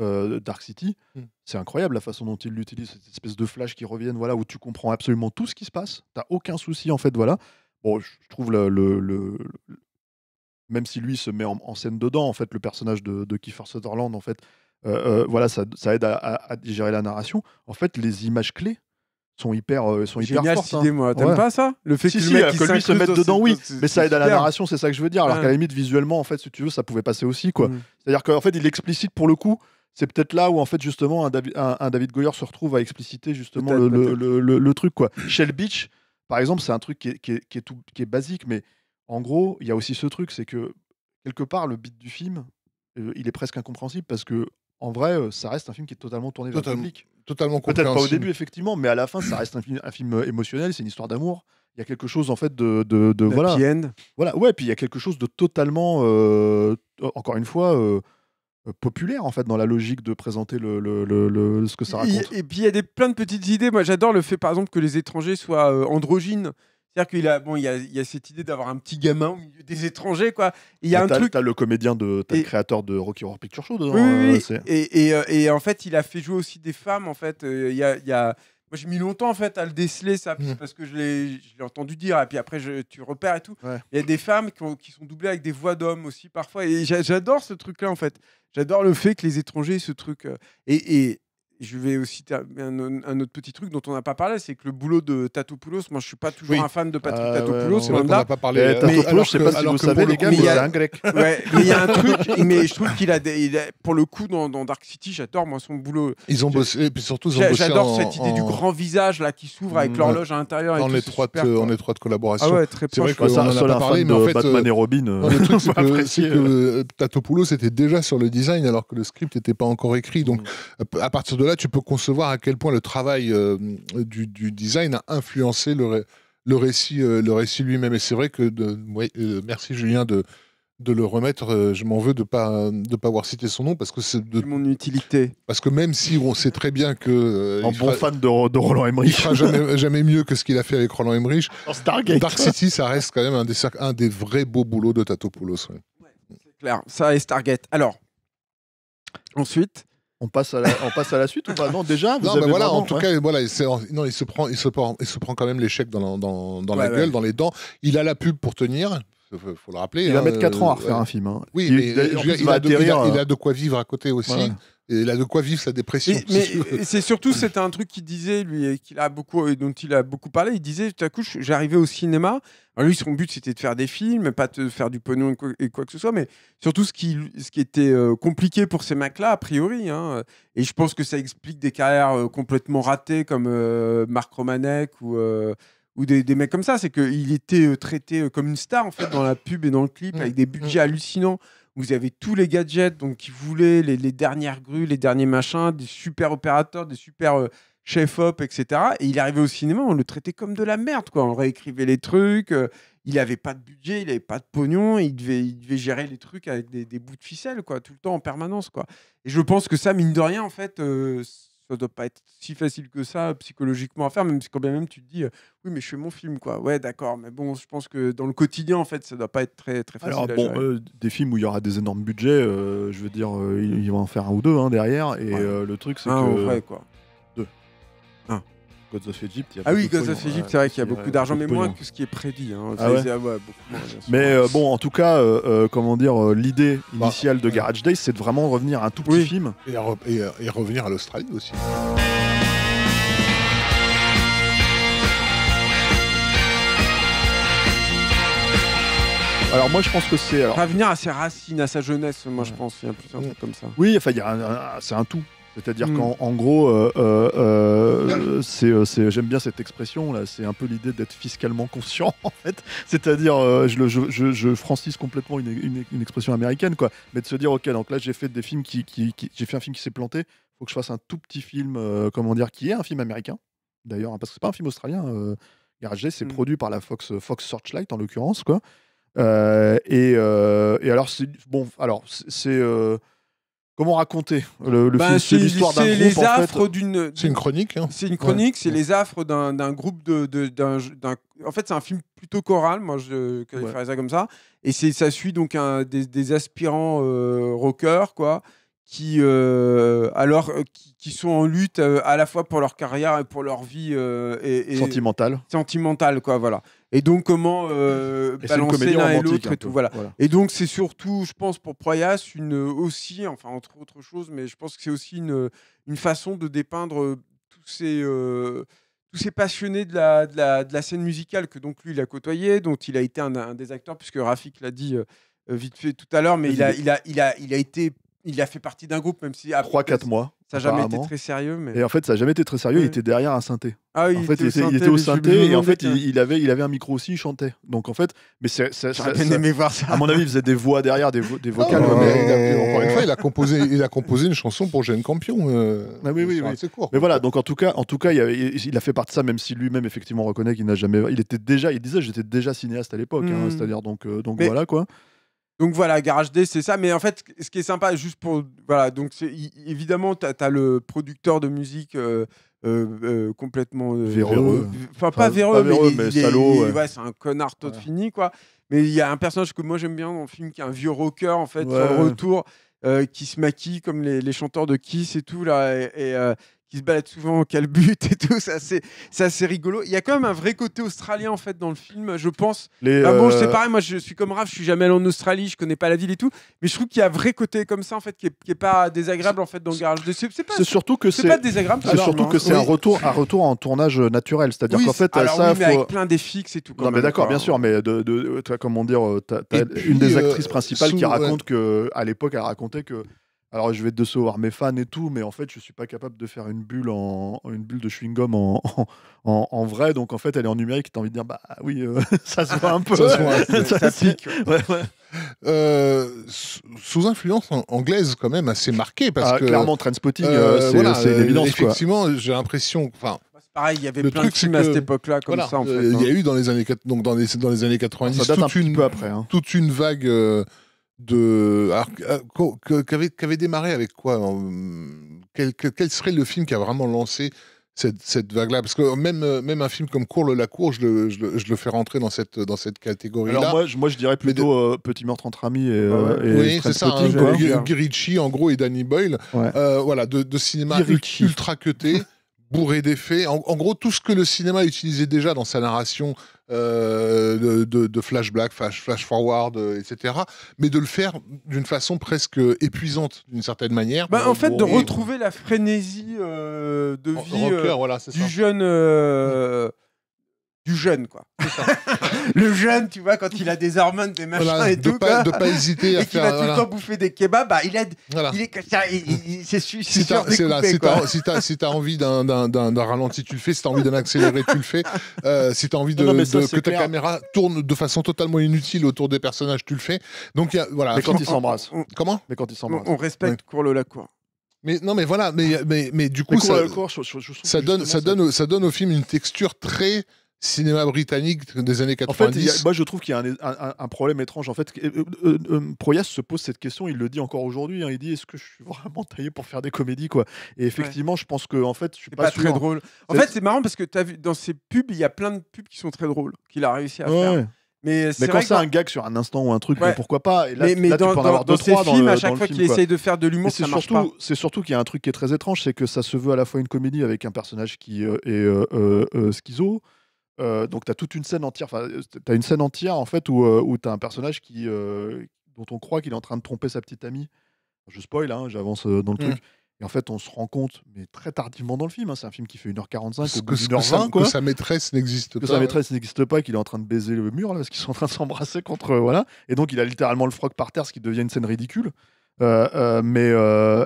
Speaker 1: euh, Dark City, mmh. c'est incroyable la façon dont il l'utilise, cette espèce de flash qui reviennent, voilà, où tu comprends absolument tout ce qui se passe, t'as aucun souci en fait, voilà. Bon, je trouve le, le, même si lui se met en, scène dedans, en fait, le personnage de, de Kiefer Sutherland, en fait, euh, euh, voilà, ça, ça aide à, digérer la narration. En fait, les images clés sont hyper, sont hyper fortes. Hein. pas ça Le fait que, lui se mette dedans, oui, mais ça aide à la narration, c'est ça que je veux dire. Alors qu'à la limite, visuellement, en fait, si tu veux, ça pouvait passer aussi, quoi. C'est-à-dire qu'en fait, il explicite pour le coup c'est peut-être là où en fait justement un, David Goyer se retrouve à expliciter justement le, truc quoi. Shell Beach, par exemple, c'est un truc qui est, tout, basique, mais en gros, il y a aussi ce truc, c'est que quelque part le beat du film, euh, il est presque incompréhensible parce que en vrai, euh, ça reste un film qui est totalement tourné vers le public. Totalement Peut-être pas au début effectivement, mais à la fin, ça reste un, film, euh, émotionnel, c'est une histoire d'amour il y a quelque chose en fait de, voilà voilà ouais puis il y a quelque chose de totalement encore une fois euh, populaire en fait dans la logique de présenter le, le, le, ce que ça raconte.
Speaker 3: Et, puis il y a des, plein de petites idées. Moi j'adore le fait par exemple que les étrangers soient euh, androgynes. C'est-à-dire qu'il a, bon, il y a, il y a cette idée d'avoir un petit gamin au milieu des étrangers, quoi. Il y a un truc. As le comédien de, t'as le créateur de Rocky Horror Picture Show Oui, oui, euh, et, et, et, en fait, il a fait jouer aussi des femmes, en fait. Il il y a j'ai mis longtemps en fait à le déceler ça mmh. parce que je l'ai, entendu dire et puis après tu repères et tout. Il y a des femmes qui, sont doublées avec des voix d'hommes aussi parfois et j'adore ce truc-là en fait. J'adore le fait que les étrangers ce truc euh, et, et je vais aussi un, autre petit truc dont on n'a pas parlé, c'est que le boulot de Tatopoulos, moi je suis pas toujours un fan de Patrick ah Tatopoulos, on n'a pas parlé. Euh. Tatopoulos, je sais pas si vous savez les gars, mais a un grec. mais il y a un truc, mais je trouve qu'il a, pour le coup dans, Dark City, j'adore moi son boulot. Ils ont bossé et puis surtout J'adore cette idée du grand visage là qui s'ouvre avec mm, l'horloge à l'intérieur. En étroite, collaboration.
Speaker 2: Ah ouais, très C'est vrai qu'on bah, en a parlé, mais en fait Batman euh, et Robin. Euh, le truc c'est que Tatopoulos était déjà sur le design alors que le script n'était pas encore écrit, donc à mm. partir là, tu peux concevoir à quel point le travail euh, du, du, design a influencé le, le récit, euh, le récit lui-même. Et c'est vrai que, de, euh, merci Julien de, de le remettre. je m'en veux de pas de pas avoir cité son nom parce que c'est de mon utilité. Parce que même si on sait très bien que en bon fan de, Roland Emmerich, il fera jamais, mieux que ce qu'il a fait avec Roland Emmerich. Dark City, ça reste quand même un des un des vrais beaux boulots de Tatopoulos. Ouais.
Speaker 3: c'est clair, ça et Stargate. Alors
Speaker 1: ensuite. On passe, à la, on passe à la suite ou pas Non, déjà. non, mais voilà, en tout
Speaker 2: cas, voilà, non, il se prend, il se prend, se prend quand même l'échec dans la, dans, la gueule, dans les dents. Il a la pub pour tenir.
Speaker 3: Faut le rappeler. Il va hein, mettre 4 ans à euh, refaire un film. Hein. Oui, mais il, a, euh,
Speaker 2: de quoi vivre à côté aussi. Et il de quoi vivre sa dépression. mais c'est
Speaker 3: surtout, c'était un truc qu'il disait, lui, et qu'il a beaucoup, dont il a beaucoup parlé. Il disait, tout à coup, j'arrivais au cinéma. Alors lui, son but, c'était de faire des films, pas de faire du pognon et quoi, que ce soit. Mais surtout, ce qui, ce qui était euh, compliqué pour ces mecs-là, a priori. Hein. et je pense que ça explique des carrières euh, complètement ratées comme euh, Marc Romanek ou. des, des, mecs comme ça, c'est qu'il était traité comme une star en fait dans la pub et dans le clip mm. avec des budgets mm. hallucinants. Vous avez tous les gadgets donc, qui voulaient, les, dernières grues, les derniers machins, des super opérateurs, des super euh, chefs-op, etc. Et il arrivait au cinéma, on le traitait comme de la merde. Quoi. On réécrivait les trucs. Euh, il n'avait pas de budget, il n'avait pas de pognon, il devait, devait gérer les trucs avec des, bouts de ficelle, quoi, tout le temps en permanence, quoi. Et je pense que ça, mine de rien, en fait, euh, ça doit pas être si facile que ça psychologiquement à faire, même si quand même tu te dis oui mais je fais mon film quoi, ouais d'accord, mais bon je pense que dans le quotidien en fait ça doit pas être très très facile. Alors euh,
Speaker 1: des films où il y aura des énormes budgets, euh, je veux dire euh, ils vont en faire un ou deux hein, derrière et le truc c'est que vrai, quoi. deux. Un
Speaker 3: ah oui, Gods of Egypt, ah c'est vrai qu'il y a beaucoup d'argent, mais moins que ce qui est prédit. Hein. Ah ah
Speaker 1: mais euh, bon, en tout cas, euh, euh, comment dire, l'idée bah, initiale de Garage Day, c'est de vraiment revenir à un tout
Speaker 2: petit film. Et, revenir à l'Australie aussi.
Speaker 3: Alors moi je pense que c'est... Alors... Revenir à ses racines, à sa jeunesse, moi je pense, il y a plusieurs trucs comme ça. Oui, enfin c'est un tout.
Speaker 1: C'est-à-dire hmm. qu'en gros, euh, euh, euh, c'est, j'aime bien cette expression là. C'est un peu l'idée d'être fiscalement conscient en fait. C'est-à-dire, je, je, francise complètement une, expression américaine quoi. Mais de se dire, ok, donc là j'ai fait des films qui, j'ai fait un film qui s'est planté. Faut que je fasse un tout petit film, comment dire, qui est un film américain d'ailleurs, hein, parce que c'est pas un film australien. Garage c'est hmm. produit par la Fox, Fox Searchlight en l'occurrence quoi. Et, alors c'est bon, alors c'est Comment
Speaker 2: raconter le, ben, film C'est l'histoire d'un groupe. Hein. C'est une chronique. C'est une chronique. C'est les
Speaker 3: affres d'un groupe de d'un. En fait, c'est un film plutôt choral. Moi, je ferais ça comme ça. Et c'est ça suit donc un, des, aspirants euh, rockers quoi, qui euh, alors euh, qui, sont en lutte à la fois pour leur carrière et pour leur vie sentimentale. Sentimentale quoi, voilà. Et donc, comment euh, balancer l'un et l'autre et tout. Voilà. Et donc, c'est surtout, je pense, pour Proyas, une euh, aussi, enfin, entre autres choses, mais je pense que c'est aussi une, euh, une, façon de dépeindre tous ces. tous ces passionnés de la, de, la, de la, scène musicale que donc lui il a côtoyé, dont il a été un, des acteurs, puisque Rafik l'a dit vite fait tout à l'heure, mais il a, il, a, il, a, il a été il a fait partie d'un groupe, même si. 3-4 ah, mois. Ça n'a jamais été très sérieux. Mais... Et en fait,
Speaker 1: ça n'a jamais été très sérieux. Il était derrière un synthé. Ah, oui, il, était il, était au synthé. Et en fait, il, avait, il avait un micro aussi, il chantait. Donc en fait, mais c'est. J'aurais aimé voir ça. À mon avis, il faisait des voix derrière, des, des vocales. Il a, il a,
Speaker 2: composé, il a
Speaker 1: composé une chanson pour Jeanne Campion. Euh, ah oui, oui, oui. mais voilà, donc en tout cas, en tout cas il, a fait partie de ça, même si lui-même, effectivement, reconnaît qu'il n'a jamais. Il, était déjà, il disait, j'étais déjà cinéaste à l'époque. Hein, hmm. C'est-à-dire, donc,
Speaker 3: euh, donc voilà quoi. Donc voilà, Garage D, c'est ça. Mais en fait, ce qui est sympa, juste pour. Voilà, donc évidemment, tu as, le producteur de musique euh, euh, euh, complètement. véreux. Enfin, pas véreux, mais, mais, salaud. Ouais. c'est un connard tout fini, quoi. Mais il y a un personnage que moi j'aime bien dans le film qui est un vieux rocker, en fait, sur le retour. qui se maquille comme les, chanteurs de Kiss et tout là et, qui se balade souvent au calbut et tout. C'est assez, assez rigolo. Il y a quand même un vrai côté australien en fait dans le film, je pense. Les, ah bon, je c'est euh, pareil, moi je suis comme Raph, je suis jamais allé en Australie, je connais pas la ville et tout. Mais je trouve qu'il y a un vrai côté comme ça en fait qui est, pas désagréable en fait dans Garage de C'est surtout que c'est pas désagréable. C'est surtout que hein. c'est un, retour, un
Speaker 1: retour en tournage naturel. C'est-à-dire qu'en fait, ça. Oui, mais avec
Speaker 3: plein fixes et tout. mais d'accord, bien sûr.
Speaker 1: Mais de, comment dire, euh, une des euh, actrices principales qui raconte que à l'époque, elle racontait que alors je vais décevoir mes fans et tout, mais en fait, je suis pas capable de faire une bulle en une bulle de chewing gum en,
Speaker 2: en, vrai. Donc en fait, elle est en numérique. tu as envie de dire bah ah oui, euh, ça se voit un peu, ça, un ça sous influence anglaise quand même assez marquée parce ah, que clairement Trainspotting euh, euh, c'est voilà, l'évidence effectivement j'ai l'impression Pareil, il y avait plein de films à cette époque-là, comme ça, en fait. Il y a hein. eu dans les années, donc dans les, dans les années 90, ah, toute, une, peu après, hein. toute une vague de qu'avait démarré avec quoi quel, serait le film qui a vraiment lancé cette, vague-là Parce que même, un film comme Cour, le, je, je le, fais rentrer dans cette, catégorie-là. Alors moi, je, dirais plutôt
Speaker 1: Petit meurtre entre amis et. oui, c'est ça, en
Speaker 2: gros et Danny Boyle. voilà, de, de cinéma ultra cuté bourré d'effets. En, gros, tout ce que le cinéma utilisait déjà dans sa narration euh, de, de, flash flash, forward, euh, etc. Mais de le faire d'une façon presque épuisante, d'une certaine manière. Bah, en fait, de retrouver
Speaker 3: la frénésie euh, de vie du jeune. Mm du jeune, quoi. le jeune, tu vois, quand il a des hormones, des machins et tout. Pas, pas hésiter à et faire. Et va tout le temps bouffer des kebabs, bah, il aide c'est si si là, Si
Speaker 2: t'as si envie d'un ralenti, tu le fais. Si t'as envie d'un accéléré, tu le fais. Euh, si t'as envie de, que ta caméra tourne de façon totalement inutile autour des personnages, tu le fais. Donc, voilà. Mais quand, ils s'embrassent. Comment Mais quand ils s'embrassent. On, respecte cour le la Mais non, mais voilà, mais, mais, du coup, ça, donne, ça, donne, ça donne au film une texture très cinéma britannique des années 90. En fait, moi, je trouve qu'il y a un,
Speaker 1: problème étrange. En fait, euh, euh, euh, Proyas se pose cette question. Il le dit encore aujourd'hui. Hein. il dit Est-ce que je suis vraiment taillé pour faire des comédies quoi Et effectivement, je pense que en fait, je suis pas, très drôle. En fait, c'est
Speaker 3: marrant parce que as vu, dans ses pubs, il y a plein de pubs qui sont très drôles qu'il a réussi à faire. Mais, quand c'est un gag
Speaker 1: sur un instant ou un truc, pourquoi pas mais, dans, tu avoir films, à chaque fois qu'il essaye de faire de l'humour, c'est surtout, c'est surtout qu'il y a un truc qui est très étrange, c'est que ça se veut à la fois une comédie avec un personnage qui est schizo, euh, donc, tu as toute une scène entière. Enfin, euh, tu as une scène entière, en fait, où, euh, où tu as un personnage qui, dont on croit qu'il est en train de tromper sa petite amie. Je spoil, hein, j'avance dans le mm. truc. Et en fait, on se rend compte, mais très tardivement dans le film, hein, c'est un film qui fait 1h45, que, h 20 sa, quoi. que sa maîtresse n'existe pas. Que sa maîtresse n'existe pas, qu'il est en train de baiser le mur, parce qu'ils sont en train de s'embrasser contre. voilà. Et donc, il a littéralement le froc par terre, ce qui devient une scène ridicule. mais,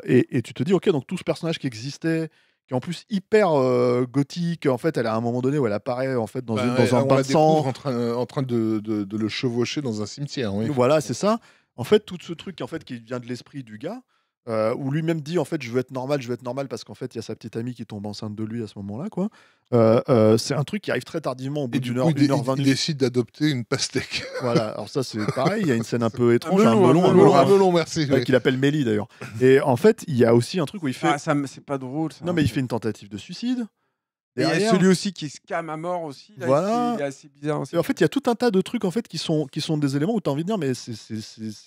Speaker 1: et, tu te dis, ok, donc tout ce personnage qui existait, qui est en plus hyper euh, gothique. En fait, elle a un moment donné où elle apparaît en fait dans, bah un bain En
Speaker 2: train, euh, de, le chevaucher dans un cimetière. Voilà,
Speaker 1: c'est ça. En fait, tout ce truc en fait, qui vient de l'esprit du gars, euh, où lui-même dit en fait je veux être normal, je veux être normal parce qu'en fait il y a sa petite amie qui tombe enceinte de lui à ce moment-là quoi.
Speaker 2: Euh, euh, c'est un
Speaker 1: truc qui arrive très tardivement au bout d'une heure, d'une heure Il, décide
Speaker 2: d'adopter une pastèque. Voilà, alors
Speaker 1: ça c'est pareil, il y a une scène un peu ah, étrange, un melon, hein, merci. Qu'il appelle Mélie d'ailleurs. Et en fait il y a aussi un truc où il fait. Ah, ça c'est pas drôle. non mais il hein. fait une tentative de suicide. Et il y a celui aussi
Speaker 3: qui se calme à mort aussi. Il assez
Speaker 1: bizarre en fait, il y a tout un tas de trucs en fait qui sont, qui sont des éléments où tu as envie de dire mais c'est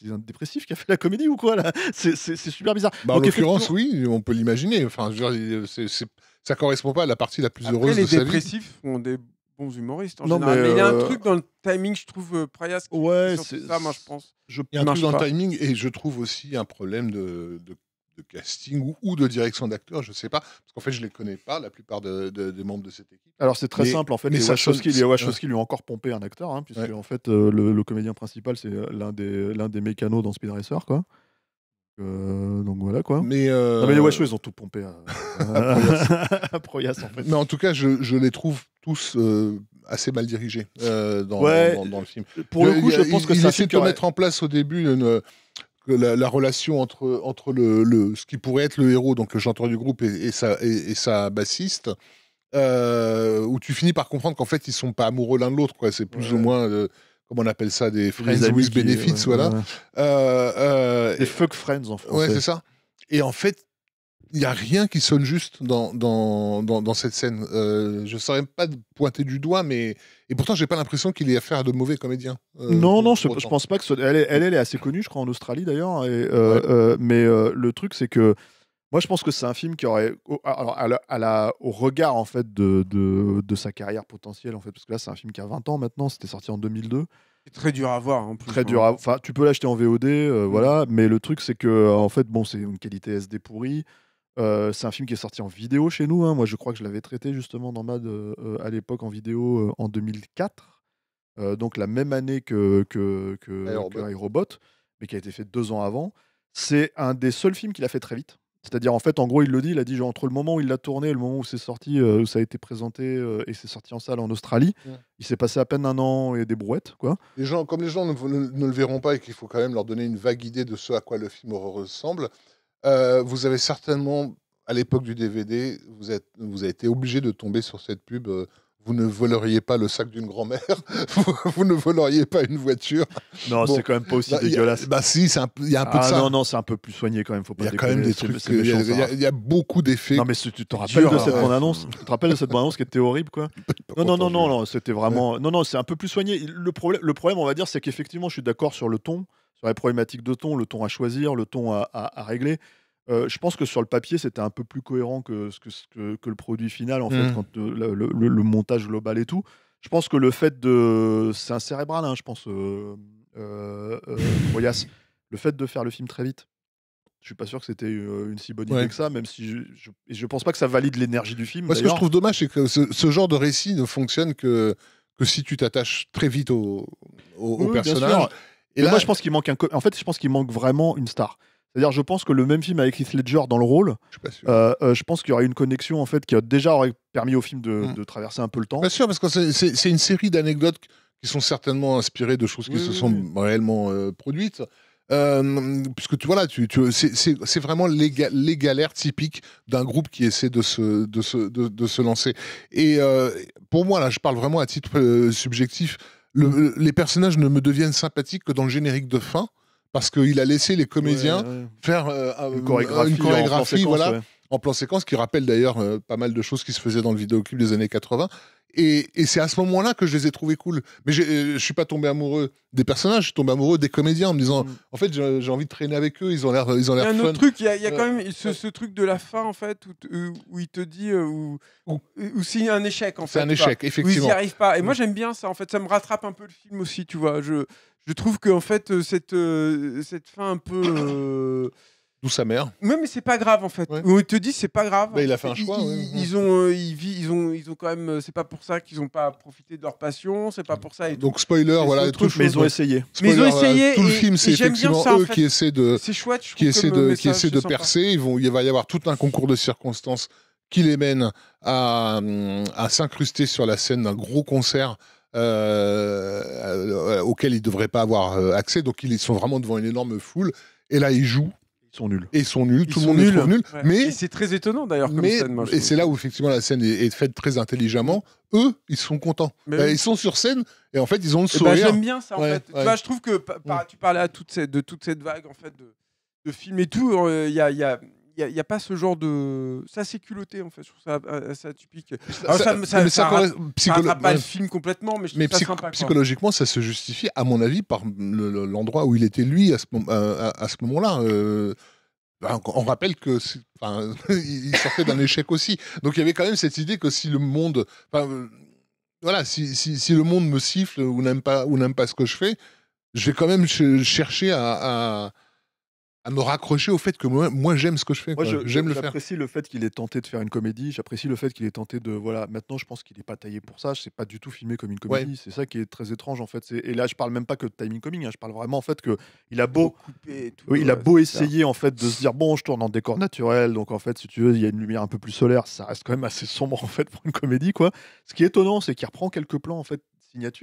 Speaker 1: un dépressif qui a fait la comédie ou quoi là C'est super bizarre. Bah, en l'occurrence,
Speaker 2: oui, on peut l'imaginer. Enfin, ne ça correspond pas à la partie la plus heureuse de sa vie. Les dépressifs
Speaker 3: ont des bons humoristes en général. Mais, il y a un euh, truc dans le timing, je trouve, euh, Prayas. ouais, c'est ça, moi je pense. Il y a un truc dans le
Speaker 2: timing et je trouve aussi un problème de, de de casting ou, ou de direction d'acteur, je ne sais pas, parce qu'en fait, je ne les connais pas, la plupart de, des membres de cette équipe. Alors, c'est très simple, en fait, mais les Wachowski, les
Speaker 1: qui lui ont encore pompé un acteur, hein, puisque, en fait, euh, le, comédien principal, c'est euh, l'un des, l'un des mécanos dans Speed Racer, quoi. Euh, donc voilà quoi. Mais, mais les Wachos, ils ont tout pompé hein. à, Proyas. en fait. Mais en
Speaker 2: tout cas, je, je les trouve tous assez mal dirigés dans, dans, le film. Pour le, coup, je pense que ça. Ils essaient de mettre en place au début une, la, la, relation entre, entre le, le, ce qui pourrait être le héros, donc le chanteur du groupe, et, et sa, et, sa bassiste, euh, où tu finis par comprendre qu'en fait, ils sont pas amoureux l'un de l'autre. C'est plus ou moins, comme euh, comment on appelle ça, des friends with benefits, voilà. Euh, des fuck friends, en français. Ouais, c'est ça. Et en fait, il n'y a rien qui sonne juste dans, dans, dans, dans cette scène. je ne saurais pas pointer du doigt, mais et pourtant, j'ai pas l'impression qu'il ait affaire à de mauvais comédiens. Euh, non, non, je, ne pense
Speaker 1: pas que elle, est, elle, est assez connue, je crois, en Australie d'ailleurs. Euh, euh, mais le truc, c'est que moi, je pense que c'est un film qui aurait, alors, à la, au regard en fait de, de, de, sa carrière potentielle, en fait, parce que là, c'est un film qui a 20 ans maintenant. C'était sorti en 2002. Très dur à voir. En plus, très hein. dur. À... Enfin, tu peux l'acheter en VOD, mm. voilà. Mais le truc, c'est que en fait, bon, c'est une qualité SD pourrie. Euh, c'est un film qui est sorti en vidéo chez nous. Hein. Moi, je crois que je l'avais traité justement dans ma euh, euh, à l'époque en vidéo en 2004. donc la même année que, que, mais qui a été fait deux ans avant. C'est un des seuls films qu'il a fait très vite. C'est-à-dire, en fait, en gros, il le dit, il a dit entre le moment où il l'a tourné et le moment où c'est sorti, où ça a été présenté et c'est sorti en salle en Australie, il s'est passé à peine un an et des brouettes. Quoi.
Speaker 2: Les gens, comme les gens ne le verront pas et qu'il faut quand même leur donner une vague idée de ce à quoi le film ressemble, euh, vous avez certainement, à l'époque du DVD, vous, êtes, vous avez été obligé de tomber sur cette pub. Euh, vous ne voleriez pas le sac d'une grand-mère, vous, ne voleriez pas une voiture. Non, c'est quand même pas aussi bah, dégueulasse. bah si, il y a un peu de ah, ça. Non, non, c'est un peu plus soigné quand même. il y a quand même des trucs.
Speaker 1: Il y, y, a beaucoup d'effets. Non, mais tu te rappelles de cette euh, bande-annonce Tu te rappelles de cette bande-annonce qui était horrible, quoi Non, non, non, non, c'était vraiment. Non, non, c'est un peu plus soigné. Le problème, le problème, on va dire, c'est qu'effectivement, je suis d'accord sur le ton sur la problématique de ton, le ton à choisir, le ton à, régler. Euh, je pense que sur le papier, c'était un peu plus cohérent que, que, que, que le produit final, en fait, hmm. euh, le, montage global et tout. Je pense que le fait de. C'est un cérébral, hein, je pense, euh, euh Le fait de faire le film très vite, je suis pas sûr que c'était une si bonne idée que ça, même si je, je, pense pas que ça valide l'énergie du film. ce que je trouve
Speaker 2: dommage, c'est que ce, genre de récit ne fonctionne que, que si tu t'attaches très vite au, au personnage. Et moi, je
Speaker 1: pense qu'il manque En fait, je pense qu'il manque vraiment une star. C'est-à-dire, je pense que le même film avec Heath Ledger dans le rôle, je, euh, euh, pense qu'il y aurait une connexion en fait qui a déjà aurait permis au film de, hmm. traverser un
Speaker 2: peu le temps. Bien sûr, parce que c'est une série d'anecdotes qui sont certainement inspirées de choses qui se sont réellement euh, produites. puisque tu vois c'est vraiment les, galères typiques d'un groupe qui essaie de se lancer. Et pour moi, là, je parle vraiment à titre subjectif les personnages ne me deviennent sympathiques que dans le générique de fin, parce qu'il a laissé les comédiens faire euh, une chorégraphie, voilà, en plan séquence, qui rappelle d'ailleurs euh, pas mal de choses qui se faisaient dans le vidéoclip des années 80. Et, c'est à ce moment-là que je les ai trouvés cool. Mais euh, je ne suis pas tombé amoureux des personnages, je suis tombé amoureux des comédiens en me disant, mm. en fait, j'ai envie de traîner avec eux, ils ont l'air fun. Il y a un truc, il y a, quand même
Speaker 3: ce, truc de la fin, en fait, où, il te dit, euh, où, où a un échec, en fait. C'est un échec, effectivement. Où n'y arrivent pas. Et moi, mm. j'aime bien ça, en fait, ça me rattrape un peu le film aussi, tu vois. Je, je trouve que, en fait, cette, cette fin un peu. D'où sa mère. Mais, mais c'est pas grave en fait. On te dit c'est pas grave. Bah, il a fait un choix. Ils, ont, euh, ils, vivent, ils ont, ils ont quand même. C'est pas pour ça qu'ils ont pas profité de leur passion. C'est pas pour ça. Et Donc spoiler, voilà, les trucs. Mais ils ont essayé. mais ils ont essayé. Tout le film, c'est effectivement eux qui essaient de, chouette, qui essaient de, qui essaient de percer.
Speaker 2: Ils vont, il va y avoir tout un concours de circonstances qui les mène à, s'incruster sur la scène d'un gros concert. Euh, euh, auquel ils ne devraient pas avoir accès. Donc ils sont vraiment devant une énorme foule. Et là, ils jouent ils sont nuls. Et ils sont nuls, tout le monde est trouve nuls. Mais c'est
Speaker 3: très étonnant d'ailleurs. Mais scène, et
Speaker 2: c'est là où effectivement la scène est, faite très intelligemment. Eux, ils sont contents. Euh, ils sont sur scène et en fait ils ont le eh ben, sourire. J'aime bien ça en fait. Tu vois, je trouve
Speaker 3: que tu parlais à toute cette, de toute cette vague en fait de, films et tout. Euh, il y a n'y a, a, pas ce genre de. Ça, c'est culotté, en fait. Je euh, euh, trouve ça typique. ça, ça, ça, pas le film complètement, mais je mais sympa, psychologiquement,
Speaker 2: ça se justifie, à mon avis, par l'endroit où il était, lui, à ce, euh, à, ce moment-là. on rappelle que il sortait d'un échec aussi. Donc il y avait quand même cette idée que si le monde, voilà, si, si, si, le monde me siffle ou n'aime pas ou n'aime pas ce que je fais, je vais quand même chercher à à me raccrocher au fait que moi, j'aime ce que je fais. j'aime le faire. J'apprécie
Speaker 1: le fait qu'il ait tenté de faire une comédie. J'apprécie le fait qu'il ait tenté de voilà. Maintenant, je pense qu'il n'est pas taillé pour ça. je sais pas du tout filmé comme une comédie. C'est ça qui est très étrange en fait. Et là, je parle même pas que de timing coming. Hein, je parle vraiment en fait que il a beau, il a beau essayer en fait de se dire bon, je tourne en décor naturel. Donc en fait, si tu veux, il y a une lumière un peu plus solaire. Ça reste quand même assez sombre en fait pour une comédie quoi. Ce qui est étonnant, c'est qu'il reprend quelques plans en fait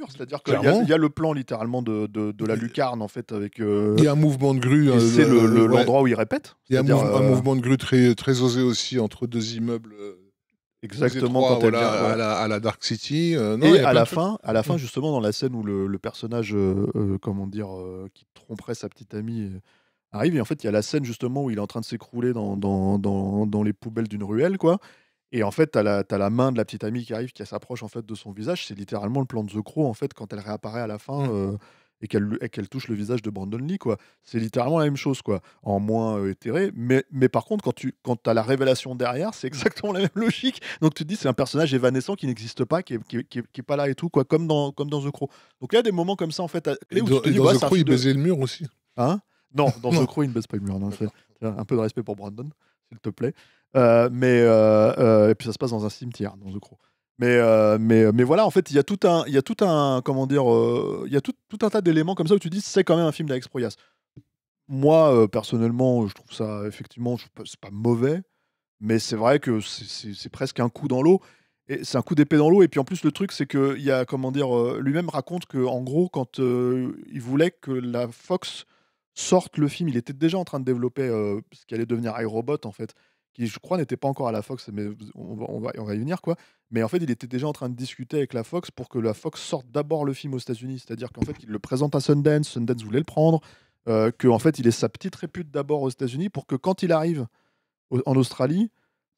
Speaker 1: c'est-à-dire qu'il y, y, a le plan littéralement de, de, la lucarne en fait avec. il y a un mouvement de grue. Euh, euh, c'est l'endroit le, où il répète. Il y a un, euh, mouvement de
Speaker 2: grue très très osé aussi entre deux immeubles. Exactement quand elle à, la, Dark City. et à la fin, à la fin
Speaker 1: mm. justement dans la scène où le, personnage, comment dire, qui tromperait sa petite amie arrive et en fait il y a la scène justement où il est en train de s'écrouler dans dans, dans, dans les poubelles d'une ruelle quoi. Et en fait, tu as, la main de la petite amie qui arrive, qui s'approche en fait de son visage. C'est littéralement le plan de The Crow en fait quand elle réapparaît à la fin mmh. euh, et qu'elle touche le visage de Brandon Lee quoi. C'est littéralement la même chose quoi, en moins euh, éthéré. Mais, mais par contre, quand tu quand as la révélation derrière, c'est exactement la même logique. Donc tu te dis c'est un personnage évanescent qui n'existe pas, qui est, pas là et tout quoi, comme dans comme dans The Crow. Donc il y a des moments comme ça en fait. dans, The Crow, il baisait le mur aussi. Hein Non, dans The Crow, il ne baisse pas le mur. un peu de respect pour Brandon, s'il te plaît. Euh, mais euh, euh, et puis ça se passe dans un cimetière dans The Crow. Mais, mais, mais voilà, en fait, il y a tout un, il y a tout un, comment dire, il y a tout, un tas d'éléments comme ça où tu dis c'est quand même un film d'Alex Proyas. Moi, personnellement, je trouve ça effectivement, c'est pas mauvais, mais c'est vrai que c'est presque un coup dans l'eau c'est un coup d'épée dans l'eau. Et puis en plus, le truc, c'est que il y a, comment dire, lui-même raconte que en gros, quand il voulait que la Fox sorte le film, il était déjà en train de développer ce qui allait devenir iRobot en fait je crois n'était pas encore à la Fox, mais on va, y venir quoi. Mais en fait, il était déjà en train de discuter avec la Fox pour que la Fox sorte d'abord le film aux États-Unis, c'est-à-dire qu'en fait, il le présente à Sundance, Sundance voulait le prendre, euh, que en fait, il ait sa petite répute d'abord aux États-Unis pour que quand il arrive en Australie,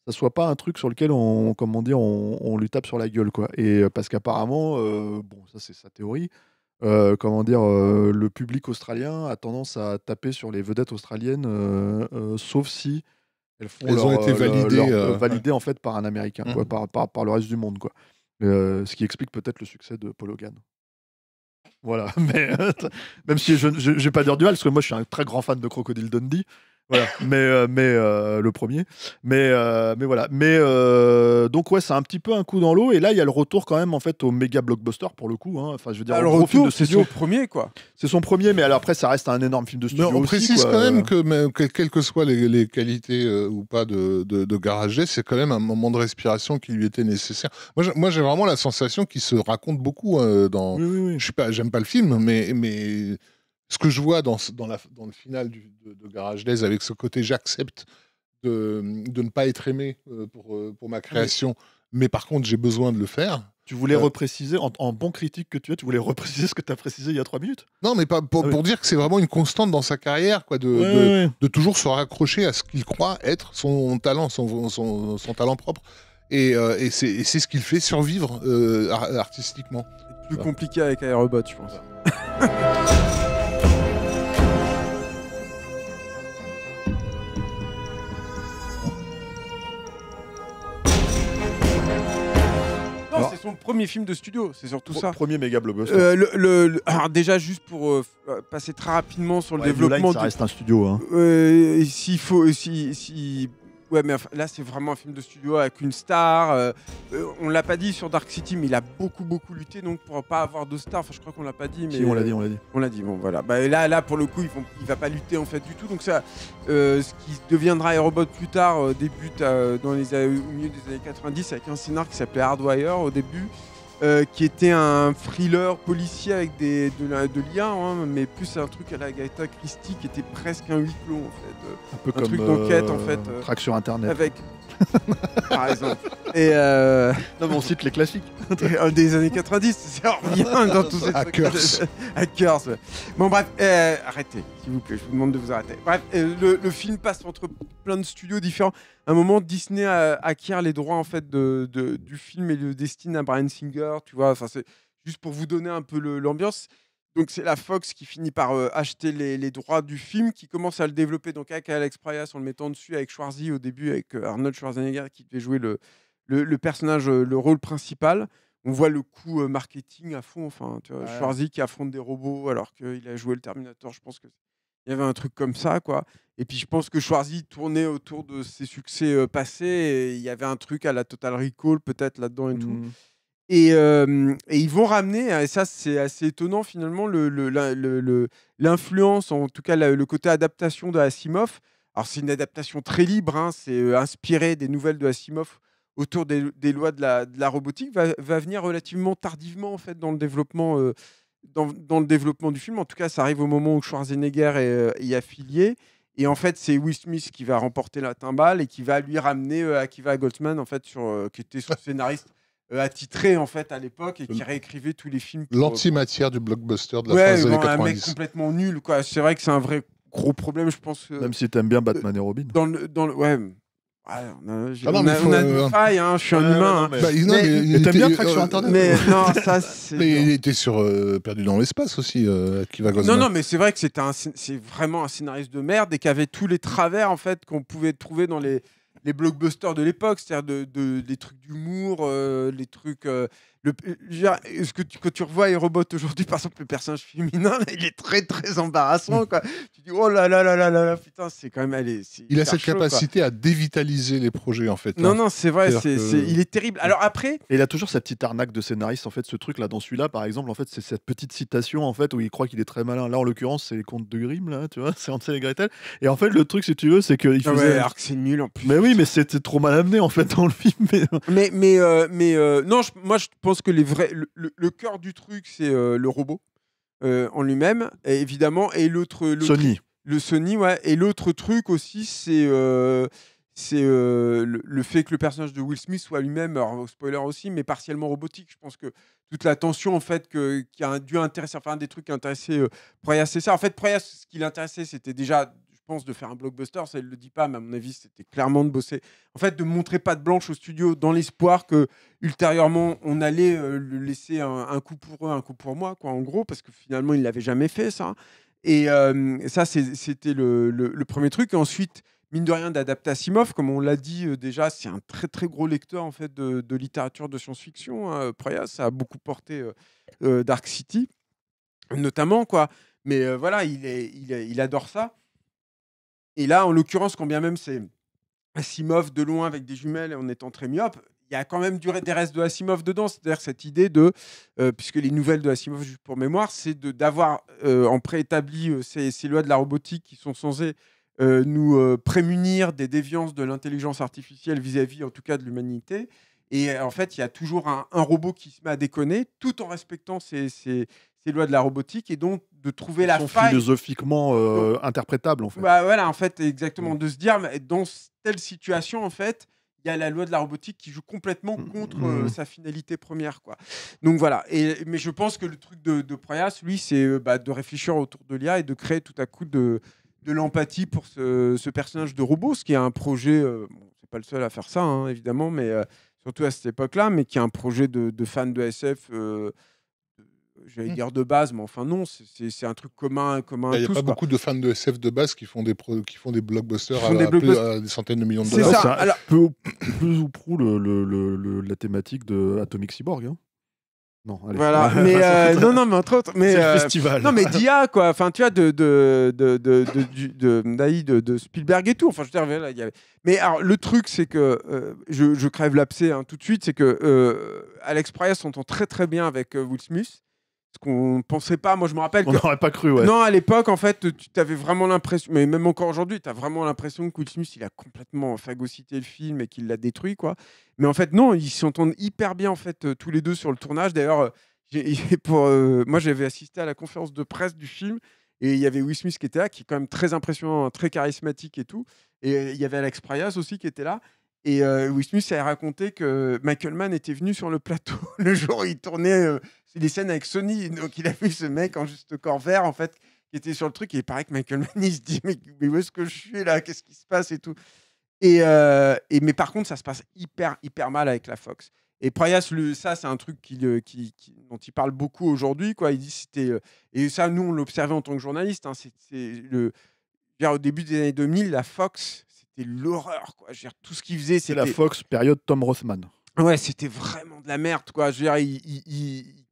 Speaker 1: ça soit pas un truc sur lequel on, comme on on, lui tape sur la gueule quoi. Et euh, parce qu'apparemment, euh, bon, ça c'est sa théorie. Euh, comment dire, le public australien a tendance à taper sur les vedettes australiennes, sauf si elles, ont été euh, euh, validées, en fait par un Américain, mhm. par, le reste du monde, quoi. Euh, ce qui explique peut-être le succès de Paul Hogan. Voilà, mais même si je n'ai pas d'heure dual, parce que moi je suis un très grand fan de Crocodile Dundee, voilà. Mais, euh, mais euh, le premier. Mais, euh, mais voilà. Mais donc, ouais, c'est un petit peu un coup dans l'eau. Et là, il y a le retour quand
Speaker 2: même, en fait, au méga blockbuster pour le
Speaker 1: coup. Hein. Enfin, je veux dire, ah, c'est son premier, quoi. C'est son premier, mais alors après, ça reste un énorme film de studio. on précise quand même
Speaker 2: que, que, quelles que soient les, qualités ou pas de, de, de c'est quand même un moment de respiration qui lui était nécessaire. Moi, j'ai vraiment la sensation qu'il se raconte beaucoup hein, dans. Oui, oui, Je sais pas, j'aime pas le film, mais. mais ce que je vois dans, dans, la, dans le final de, Garage Days, avec ce côté j'accepte de, ne pas être aimé euh, pour, euh, pour ma création, mais par contre j'ai besoin de le faire. Tu voulais euh, repréciser, en, bon critique que tu es, tu voulais repréciser ce que tu as précisé il y a trois minutes Non, mais pas ah pour, dire que c'est vraiment une constante dans sa carrière, quoi, de, de, toujours se raccrocher à ce qu'il croit être son talent, son, son, talent propre. Et, c'est ce qu'il fait survivre
Speaker 3: artistiquement. artistiquement. Plus compliqué avec Airbot, je pense. son premier film de studio, c'est surtout ça. Premier méga blockbuster. Euh, le, alors déjà, juste pour euh, euh, passer très rapidement sur le développement. ça reste un studio. Hein. S'il faut, si, si, Ouais, mais là, c'est vraiment un film de studio avec une star. Euh, euh, on l'a pas dit sur Dark City, mais il a beaucoup, beaucoup lutté donc pour pas avoir de star. Enfin, je crois qu'on l'a pas dit. Mais... on l'a dit, on l'a dit. On l'a dit, bon, voilà. Bah, là, là, pour le coup, il ne il va pas lutter en fait du tout. Donc, ça, euh, ce qui deviendra Aerobot plus tard débute dans les, au milieu des années 90 avec un scénar qui s'appelait Hardwire au début. Euh, qui était un thriller policier avec des, de, l'IA, hein, mais plus un truc à la Gaeta Christie qui était presque un huis clos en fait. Un peu un truc d'enquête en fait. Euh, euh, Track sur internet. Avec Par exemple. Et euh, Non, mais on cite les classiques. des années 90, c'est rien dans tous ces trucs. Hackers. Bon, bref, euh, arrêtez, s'il vous plaît, je vous demande de vous arrêter. Bref, euh, le, film passe entre plein de studios différents. À un moment, Disney acquiert les droits en fait du film et le destine à Brian Singer, tu vois. Enfin, c'est juste pour vous donner un peu l'ambiance. Donc c'est la Fox qui finit par euh, acheter les, droits du film, qui commence à le développer donc avec Alex Proyas en le mettant dessus, avec Schwarzy au début, avec euh, Arnold Schwarzenegger qui devait jouer le, le, personnage, euh, le rôle principal. On voit le coup marketing à fond, enfin, Schwarzy qui affronte des robots alors qu'il a joué le Terminator, je pense que il y avait un truc comme ça, quoi. Et puis je pense que Schwarzy tournait autour de ses succès passés, et il y avait un truc à la Total Recall peut-être là-dedans et tout. Mmh. Et, ils vont ramener, et ça c'est assez étonnant finalement, l'influence, le, le, en tout cas le, côté adaptation de Asimov. Alors c'est une adaptation très libre, hein, c'est euh, inspiré des nouvelles de Asimov autour des, lois de la, robotique, va, venir relativement tardivement en fait dans le développement. Euh, dans, le développement du film, en tout cas, ça arrive au moment où Schwarzenegger euh, est, affilié, et en fait, c'est Will Smith qui va remporter la timbale et qui va lui ramener Akiva Goldsman, en fait, sur, qui était son scénariste euh, attitré en fait à l'époque et qui euh, réécrivait tous les films. L'antimatière
Speaker 2: du blockbuster de la ouais, fin des années 90. Un mec
Speaker 3: complètement nul quoi. C'est vrai que c'est un vrai gros problème, je pense. Euh, Même si t'aimes bien Batman et Robin. Dans le, dans le, ouais. Ah non, on, a, une faille, hein, je suis un humain. Hein. mais t'aimes bien le sur Internet. Mais non, ça Mais
Speaker 2: il était sur Perdu dans l'espace aussi, euh, va Non, non, mais
Speaker 3: c'est vrai que c'était c'est vraiment un scénariste de merde et qui avait tous les travers en fait qu'on pouvait trouver dans les les blockbusters de l'époque, c'est-à-dire de, des trucs d'humour, euh, les trucs, euh, le, ce que tu, quand tu revois Aerobot aujourd'hui, par exemple, le personnage féminin, il est très très embarrassant. Mm. Quoi. tu dis oh là là là là là, là putain, c'est quand même. il a cette capacité
Speaker 2: à dévitaliser les projets en fait. Non, hein. non, c'est vrai, c'est, il est terrible. Mm. Alors après. Et il a toujours sa petite arnaque de
Speaker 1: scénariste en fait, ce truc là, dans celui-là par exemple, en fait, c'est cette petite citation en fait où il croit qu'il est très malin. Là en l'occurrence, c'est les contes de Grimm, là, tu vois, c'est Hansel et Gretel. Et en fait, le truc, si tu veux, c'est qu'il ah faisait. Ouais, alors que c'est nul en plus. Mais oui, mais c'était trop mal amené en fait dans le film. Mais,
Speaker 3: mais, mais, euh, euh, non, moi je pense que les vrais, le, le cœur du truc, c'est euh, le robot euh, en lui-même, évidemment. Et l'autre. le Sony. Le Sony, ouais. Et l'autre truc aussi, c'est. Euh, c'est le, fait que le personnage de Will Smith soit lui-même, spoiler aussi, mais partiellement robotique. Je pense que toute la tension en fait que, qui a dû intéresser, enfin un des trucs qui a Proyas, c'est ça. En fait, Proyas, ce qui l'intéressait, c'était déjà de faire un blockbuster. Ça, il le dit pas, mais à mon avis, c'était clairement de bosser. En fait, de montrer pas de blanche au studio dans l'espoir que, ultérieurement, on allait euh, le laisser un, coup pour eux, un coup pour moi, quoi, en gros, parce que finalement, ne l'avait jamais fait, ça. Et euh, ça, c'était le, premier truc. ensuite, mine de rien, d'adapter Asimov comme on l'a dit euh, déjà, c'est un très très gros lecteur en fait de, littérature de science-fiction. Hein. ça a beaucoup porté Dark City, notamment quoi. Mais voilà, il, il adore ça. Et là, en l'occurrence, quand bien même c'est Asimov de loin avec des jumelles en étant très myope, il y a quand même du, des restes de Asimov dedans. C'est-à-dire cette idée de, euh, puisque les nouvelles de Asimov, juste pour mémoire, c'est d'avoir euh, en préétabli euh, ces, ces, lois de la robotique qui sont censées nous prémunir des déviances de l'intelligence artificielle vis-à-vis, en tout cas, de l'humanité. Et en fait, il y a toujours un, robot qui se met à déconner tout en respectant ces, ces, ces lois de la robotique et donc de trouver la sont
Speaker 1: philosophiquement euh, interprétable en fait.
Speaker 3: Bah voilà, en fait, exactement. De se dire, mais dans telle situation, en fait, il y a la loi de la robotique qui joue complètement mmh, contre mmh, euh, mmh. sa finalité première. Quoi. Donc voilà. Et, mais je pense que le truc de, de Proyas, lui, c'est euh, bah, de réfléchir autour de l'IA et de créer tout à coup de, de l'empathie pour ce, ce, personnage de robot, ce qui est un projet, bon, c'est pas le seul à faire ça, hein, évidemment, mais surtout à cette époque-là, mais qui est un projet de, de fans de SF j'allais mmh. dire de base, mais enfin non, c'est un truc commun. commun Il n'y a pas beaucoup
Speaker 2: de fans de SF de base qui font des, qui font des blockbusters, à, des centaines de millions de dollars.
Speaker 1: ça, peu, plus ou prou le, la thématique de Atomic Cyborg. Hein.
Speaker 3: Non, mais euh, non, non, mais entre autres, mais euh, festival. non, mais d'IA quoi. Enfin, tu vois, de de de de de, Spielberg et tout. Enfin, je Mais alors, le truc, c'est que euh, je, je, crève l'abcès hein, tout de suite, c'est que Alex sont s'entend très très bien avec Will Smith ce qu'on pensait pas. Moi, je me rappelle. On n'aurait pas cru, Non, à l'époque, en fait, tu avais vraiment l'impression, mais même encore aujourd'hui, tu as vraiment l'impression que Will il a complètement phagocyté le film et qu'il l'a détruit, quoi. Mais en fait, non, ils s'entendent hyper bien, en fait, euh, tous les deux sur le tournage. D'ailleurs, euh, pour, euh, moi, j'avais assisté à la conférence de presse du film. Et il y avait Will Smith qui était là, qui est quand même très impressionnant, très charismatique et tout. Et il y avait Alex Pryas aussi qui était là. Et euh, Will Smith a raconté que Michael Mann était venu sur le plateau le jour où il tournait c'est des scènes avec Sony. Donc il a vu ce mec en juste corps vert, en fait, qui était sur le truc. Et il paraît que Michael Mann, il se dit Mais, mais où est-ce que je suis là Qu'est-ce qui se passe et tout. Et, euh, et, mais par contre, ça se passe hyper, hyper mal avec la Fox. Et Prayas, le, ça, c'est un truc qui, qui, qui, dont il parle beaucoup aujourd'hui. Quoi. Il dit c'était. Euh, et ça, nous, on l'observait en tant que journaliste. Hein. c'est, le, dire, au début des années 2000, la Fox, c'était l'horreur. Quoi. Je tout ce qu'il faisait, c'était. la Fox,
Speaker 1: période Tom Rothman. Ouais, c'était
Speaker 3: vraiment de la merde. Quoi. Je veux dire, il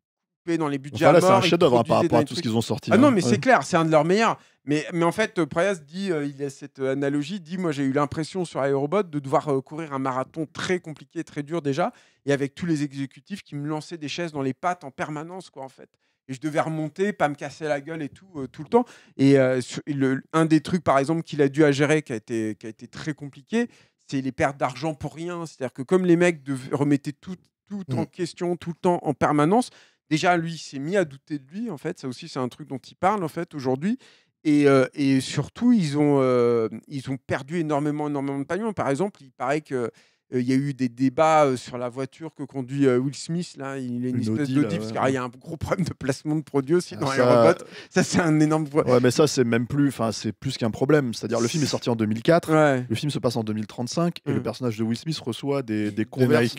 Speaker 3: dans les budgets c'est un chef-d'œuvre hein, par rapport à tout ce qu'ils ont sorti. Ah non, hein. mais c'est clair, c'est un de leurs meilleurs. Mais, mais en fait, Prayas dit, euh, il a cette euh, analogie, dit moi j'ai eu l'impression sur Aerobot de devoir euh, courir un marathon très compliqué, très dur déjà, et avec tous les exécutifs qui me lançaient des chaises dans les pattes en permanence, quoi, en fait et je devais remonter, pas me casser la gueule et tout, tout le temps. Et un des trucs, par exemple, qu'il a dû à gérer, qui a été, qui a été très compliqué, c'est les pertes d'argent pour rien. C'est-à-dire que comme les mecs remettaient tout, tout mm. en question tout le temps en permanence, déjà, lui, s'est mis à douter de lui, en fait. Ça aussi, c'est un truc dont il parle, en fait, aujourd'hui. Et, euh, surtout, ils ont, euh, ils ont perdu énormément, énormément de paiements. Par exemple, il paraît que il y a eu des débats sur la voiture que conduit Will Smith. Là, il est une, espèce parce qu'il y a un gros problème de placement de produit aussi ah, dans dans robots Ça, c'est un énorme problème. Ouais, mais
Speaker 1: ça, c'est même plus, enfin, c'est plus qu'un problème. C'est-à-dire, le film est sorti en 2004, le film se passe en 2035, et le mmh. personnage de Will Smith reçoit des, des converses,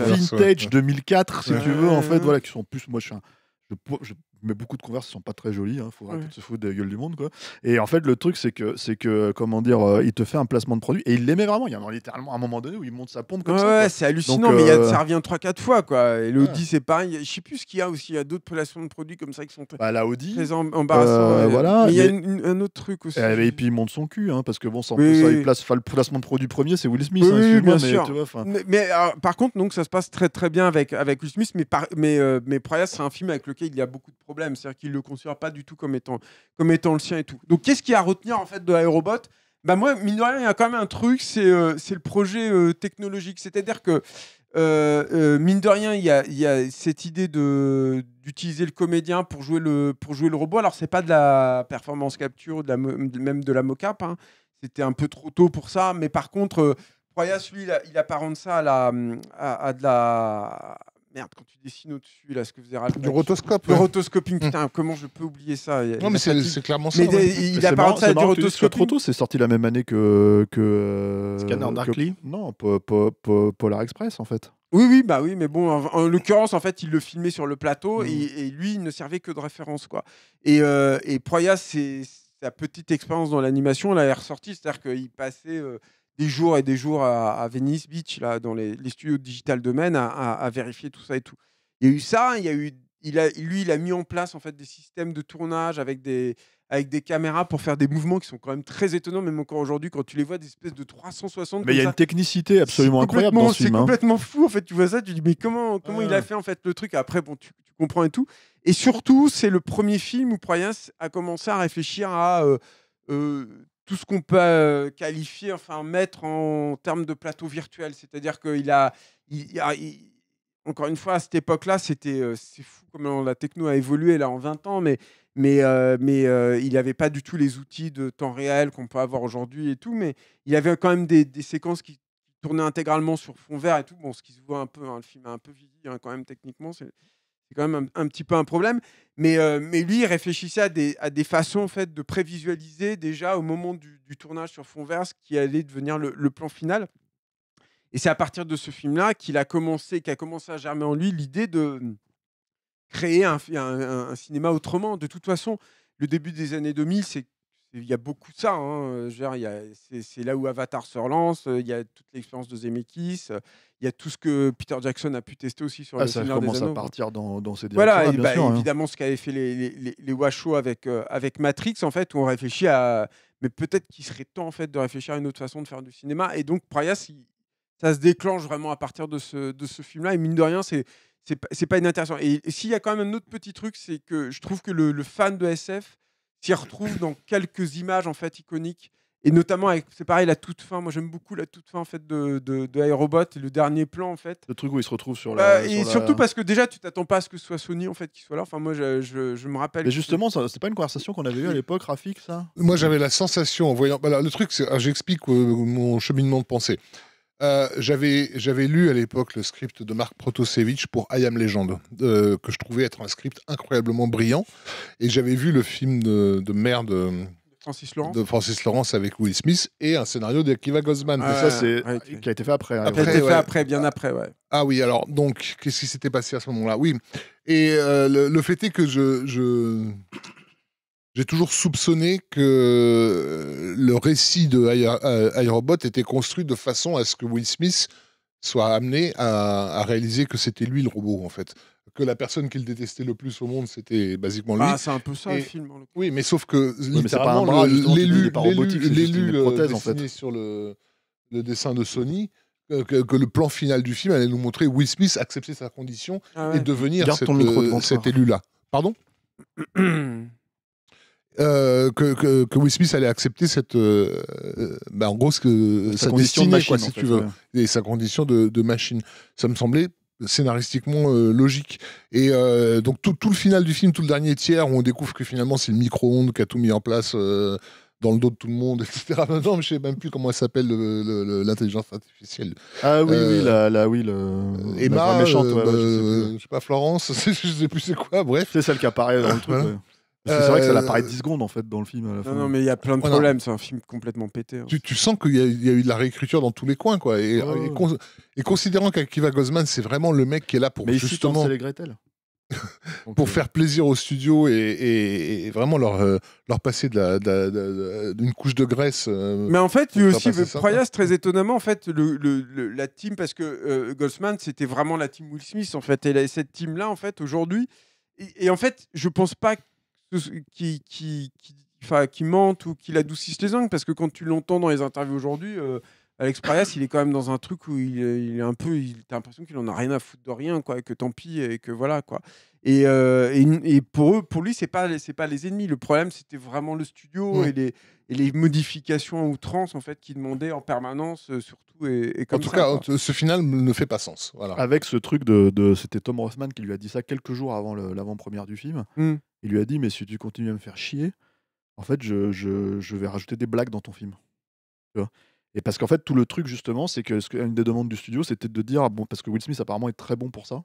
Speaker 1: euh, vintage 2004, si tu veux, en fait, voilà, qui sont plus. Moi, je, mais beaucoup de ne sont pas très jolies. Hein, faut de se foutre de gueules du monde, Et en fait, le truc, c'est que, c'est que, comment dire, euh, il te fait un placement de produit et il l'aimait vraiment. Il y en a littéralement à un moment donné où il monte sa pompe comme ouais, c'est hallucinant, mais euh, ça
Speaker 3: revient 3-4 fois, quoi. Et l'Audi, c'est pareil. Je sais plus ce qu'il y a aussi. Il y a d'autres placements de produits comme ça qui sont très, bah, embarrassants. Euh, voilà. il y a un autre truc aussi. Eh, et,
Speaker 1: puis, il monte son cul, hein, parce que bon, sans ça, hein, le placement de produit premier, c'est Will Smith. Hein, bien mais, sûr.
Speaker 3: mais, par contre, donc, ça se passe très très bien avec, avec Will Smith, mais, par, mais, mais c'est un film avec lequel il y a beaucoup de c'est-à-dire qu'il ne le considère pas du tout comme étant, comme étant le sien et tout. Donc, qu'est-ce qu'il y a à retenir en fait de l'aérobot bah moi, mine de rien, il y a quand même un truc, c'est euh, c'est le projet euh, technologique. C'est-à-dire que, euh, mine de rien, il y a, cette idée d'utiliser le comédien pour jouer le, pour jouer le robot. Alors, c'est pas de la performance capture, de la, même de la mocap. Hein. C'était un peu trop tôt pour ça. Mais par contre, Proyas, lui, il, a, il, apparente ça à, la, à, à de la, merde, quand tu dessines au-dessus, là, ce que faisait Ralph. Du rotoscope. Le rotoscoping, hum. putain, comment je peux oublier ça Non, mais c'est clairement ça. Mais il, il a parlé ça du rotoscoping. Trop tôt,
Speaker 1: c'est sorti la même année que. que Scanner Darkly Non, Polar Express, en fait.
Speaker 3: Oui, oui, bah oui, mais bon, en, l'occurrence, en fait, il le filmait sur le plateau mmh. et, lui, il ne servait que de référence, quoi. Euh, et, Proya, c'est sa petite expérience dans l'animation, elle est ressortie, c'est-à-dire qu'il passait. Euh, des jours et des jours à, Venice Beach, là, dans les, studios digital de Maine, à, à, vérifier tout ça et tout. Il y a eu ça, il y a eu, il a, lui, il a mis en place en fait des systèmes de tournage avec des, avec des caméras pour faire des mouvements qui sont quand même très étonnants, même encore aujourd'hui, quand tu les vois, des espèces de 360. Mais il y a une
Speaker 1: technicité absolument incroyable dans ce film. Hein. C'est
Speaker 3: complètement fou, en fait, tu vois ça, tu dis, mais comment, comment il a fait en fait le truc Après, bon, tu, comprends et tout. Et surtout, c'est le premier film où Proyas a commencé à réfléchir à. Euh, euh, tout ce qu'on peut euh, qualifier, enfin mettre en termes de plateau virtuel. C'est-à-dire qu'il a, il, encore une fois, à cette époque-là, c'était euh, c'est fou comment la techno a évolué là en 20 ans, mais mais, euh, mais il avait pas du tout les outils de temps réel qu'on peut avoir aujourd'hui et tout, mais il y avait quand même des, séquences qui tournaient intégralement sur fond vert et tout. Bon, ce qui se voit un peu, hein, le film est un peu vide hein, quand même techniquement, c'est c'est quand même un, petit peu un problème. Mais, euh, mais lui, il réfléchissait à des, façons en fait, de prévisualiser déjà au moment du, tournage sur fond vert ce qui allait devenir le, plan final. Et c'est à partir de ce film-là qu'il a commencé, qu'a commencé à germer en lui l'idée de créer un, un, un, cinéma autrement. De toute façon, le début des années 2000, c'est il y a beaucoup de ça. Hein, c'est là où Avatar se relance. Il y a toute l'expérience de Zemeckis. Il y a tout ce que Peter Jackson a pu tester aussi sur ah, le ça commence à partir dans, dans ces Voilà, bah, sûr, hein. évidemment, ce qu'avaient fait les, les, avec, euh, avec Matrix, en fait, où on réfléchit à. Mais peut-être qu'il serait temps, en fait, de réfléchir à une autre façon de faire du cinéma. Et donc, Prayas, ça se déclenche vraiment à partir de ce, film-là. Et mine de rien, c'est. C'est pas, pas inintéressant. Et, s'il y a quand même un autre petit truc, c'est que je trouve que le, le fan de SF s'y retrouve dans quelques images en fait iconiques. Et notamment, avec c'est pareil, la toute fin. Moi, j'aime beaucoup la toute fin en fait de, de, et le dernier plan en fait. Le truc où il se retrouve sur la. Euh, et surtout parce que déjà, tu t'attends pas à ce que ce soit Sony en fait qui soit là. Enfin, moi, je, je, me rappelle. Mais justement, c'est pas une conversation qu'on avait eu à l'époque, graphique ça.
Speaker 2: Moi, j'avais la sensation en voyant. voilà le truc, c'est ah, j'explique euh, mon cheminement de pensée. Euh, j'avais, j'avais lu à l'époque le script de Marc Protosevich pour I Am Legend, euh, que je trouvais être un script incroyablement brillant. Et j'avais vu le film de, de euh, de Francis Lawrence avec Will Smith et un scénario d'Akiva Gozman. ça, ah, c'est hein, qui a été fait après. après, a été fait après, bien ah. après, ouais. Ah oui, alors donc qu'est-ce qui s'était passé à ce moment-là Oui, et le, le, fait est que je, je, j'ai toujours soupçonné que euh, le récit de euh, iRobot était construit de façon à ce que Will Smith soit amené à, réaliser que c'était lui le robot, en fait. Que la personne qu'il détestait le plus au monde, c'était basiquement lui. Ah, c'est un peu ça, le film. oui, mais sauf que, littéralement, l'élu euh, dessiné sur le, dessin de Sony... Que, le plan final du film allait nous montrer Will Smith accepter sa condition ah et devenir cette, cet élu-là. Pardon Euh, que, que, que, Will Smith allait accepter cette, euh, euh, bah, en gros, que, sa, condition de machine, quoi, si tu veux, et sa condition de, machine. Ça me semblait scénaristiquement logique. Et donc tout, le final du film, tout le dernier tiers, où on découvre que finalement c'est le micro-ondes qui a tout mis en place dans le dos de tout le monde, etc. Maintenant, je sais même plus comment elle s'appelle l'intelligence artificielle. Ah oui, oui, la, la oui, le, Emma, méchante, je, sais bah, sais pas, Florence, je sais plus c'est quoi, bref. C'est celle qui apparaît
Speaker 3: dans le truc. Hein c'est vrai que ça apparaît euh, 10 secondes en fait dans le film. À la fin. Non, mais il y a plein de problèmes. C'est un film complètement pété. Hein.
Speaker 2: Tu, sens qu'il y, a eu de la réécriture dans tous les coins, quoi. Et, et, considérant qu'Akiva Gosman, c'est vraiment le mec qui est là pour mais justement. Les Gretel. pour euh, faire plaisir au studio et, vraiment leur, euh, leur passer d'une de couche de graisse. mais en fait, lui aussi, Proyas,
Speaker 3: très étonnamment, en fait, le, la team, parce que euh, c'était vraiment la team Will Smith, en fait. Et cette team-là, en fait, aujourd'hui, et, et, en fait, je pense pas qui, qui, qui mentent ou qui adoucissent les angles, parce que quand tu l'entends dans les interviews aujourd'hui, euh, Alex Parias, il est quand même dans un truc où euh, il, est un peu, il, t'as l'impression qu'il en a rien à foutre de rien, quoi, et que tant pis, et que voilà, quoi. Et, euh, et, pour eux, pour lui, c'est pas, c'est pas les ennemis. Le problème, c'était vraiment le studio et, les, et les modifications à outrance, en fait, qui demandait en permanence, surtout. Et, en tout cas,
Speaker 1: ce final ne fait pas sens. Voilà. Avec ce truc de, c'était Tom Rossman qui lui a dit ça quelques jours avant l'avant-première du film. Mmh. Il lui a dit, mais si tu continues à me faire chier, en fait, je, je, vais rajouter des blagues dans ton film. et parce qu'en fait, tout le truc, justement, c'est que, une des demandes du studio, c'était de dire, bon, parce que Will Smith, apparemment, est très bon pour ça.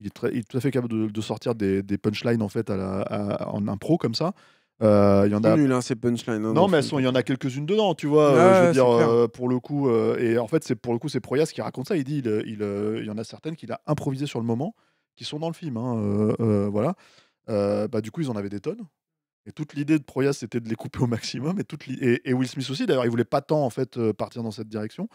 Speaker 1: Il est, très, il tout à fait capable de, sortir des, punchlines, en fait, à impro, comme ça. Euh, y en a... nul, hein, ces punchlines. non, mais il y en a quelques-unes dedans, tu vois. Euh, je veux dire, euh, pour le coup, euh, et en fait, c'est pour le coup, c'est Proyas qui raconte ça. Il dit, il, il, y en a certaines qu'il a improvisées sur le moment, qui sont dans le film. Hein, voilà. Euh, bah, du coup, ils en avaient des tonnes. Et toute l'idée de Proyas, c'était de les couper au maximum. Et, toute et, Will Smith aussi, d'ailleurs, il voulait pas tant en fait euh, partir dans cette direction.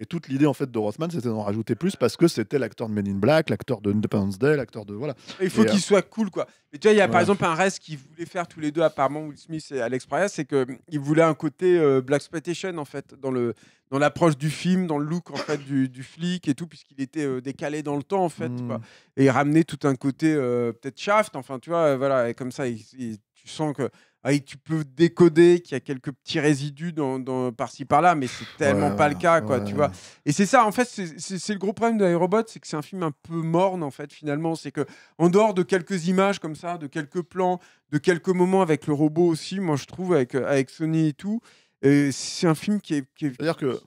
Speaker 1: Et toute l'idée en fait de Rothman, c'était d'en rajouter plus parce que c'était l'acteur de Men in Black, l'acteur de Independence Day, l'acteur de voilà. Il faut qu'il euh, soit
Speaker 3: cool quoi. mais tu vois, il y a par exemple un reste qu'ils voulaient faire tous les deux apparemment Will Smith et Alex Pryor, c'est que mm, ils voulaient un côté euh, black Spotation en fait dans le dans l'approche du film, dans le look en fait du, flic et tout puisqu'il était euh, décalé dans le temps en fait mm. et ramener tout un côté peut-être Shaft, enfin tu vois voilà et comme ça tu sens que ah, tu peux décoder qu'il y a quelques petits résidus dans, par-ci par-là, mais c'est tellement pas le cas, quoi, tu vois. Et c'est ça, en fait, c'est le gros problème d'Aerobot, c'est que c'est un film un peu morne, en fait, finalement. C'est que, en dehors de quelques images comme ça, de quelques plans, de quelques moments avec le robot aussi, moi je trouve, avec, avec Sony et tout, c'est un film qui est, qui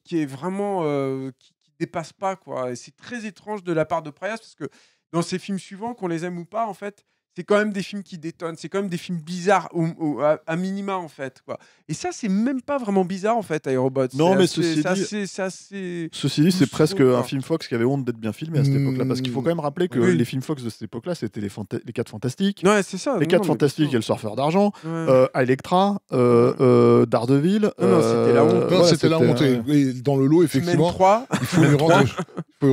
Speaker 3: qui est vraiment. Euh, qui, qui, dépasse pas, quoi. Et c'est très étrange de la part de Prias, parce que dans ses films suivants, qu'on les aime ou pas, en fait, c'est quand même des films qui détonnent, c'est quand même des films bizarres ou à, minima en fait. Quoi. Et ça, c'est même pas vraiment bizarre en fait, Aerobot. Non, mais ceci, dit, assez ceci dit, c'est presque un film
Speaker 1: Fox qui avait honte d'être bien filmé à cette hmm. époque-là, parce qu'il faut quand même rappeler que les films Fox de cette époque-là, c'était les, les 4 Fantastiques, ouais, c'est ça. les 4 Fantastiques et le Surfeur d'argent, euh, Electra, euh,
Speaker 2: euh, Daredevil. Non, c'était la euh, honte. c'était la honte. dans le lot, effectivement, il faut lui rendre,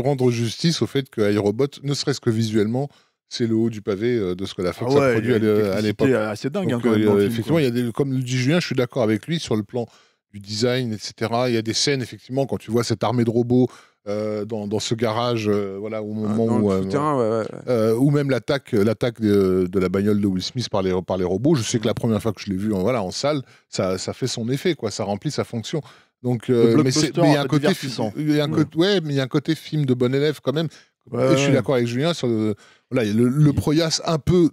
Speaker 2: rendre justice au fait que Aerobot, ne serait-ce que visuellement c'est le haut du pavé euh, de ce que la Fox ah a produit à l'époque. C'est dingue. Hein, quand même, euh, effectivement, il y a des, comme le dit Julien, je suis d'accord avec lui sur le plan du design, etc. Il y a des scènes, effectivement, quand tu vois cette armée de robots euh, dans, dans, ce garage, voilà, au moment ah, où, ou même l'attaque, l'attaque de, de, la bagnole de Will Smith par les, par les robots. Je sais que la première fois que je l'ai vu, en, voilà, en salle, ça, ça fait son effet, quoi. Ça remplit sa fonction. Donc, mais un côté, mais il y a un côté film de bon élève quand même et je suis d'accord avec Julien sur le, voilà, le, Proyas un peu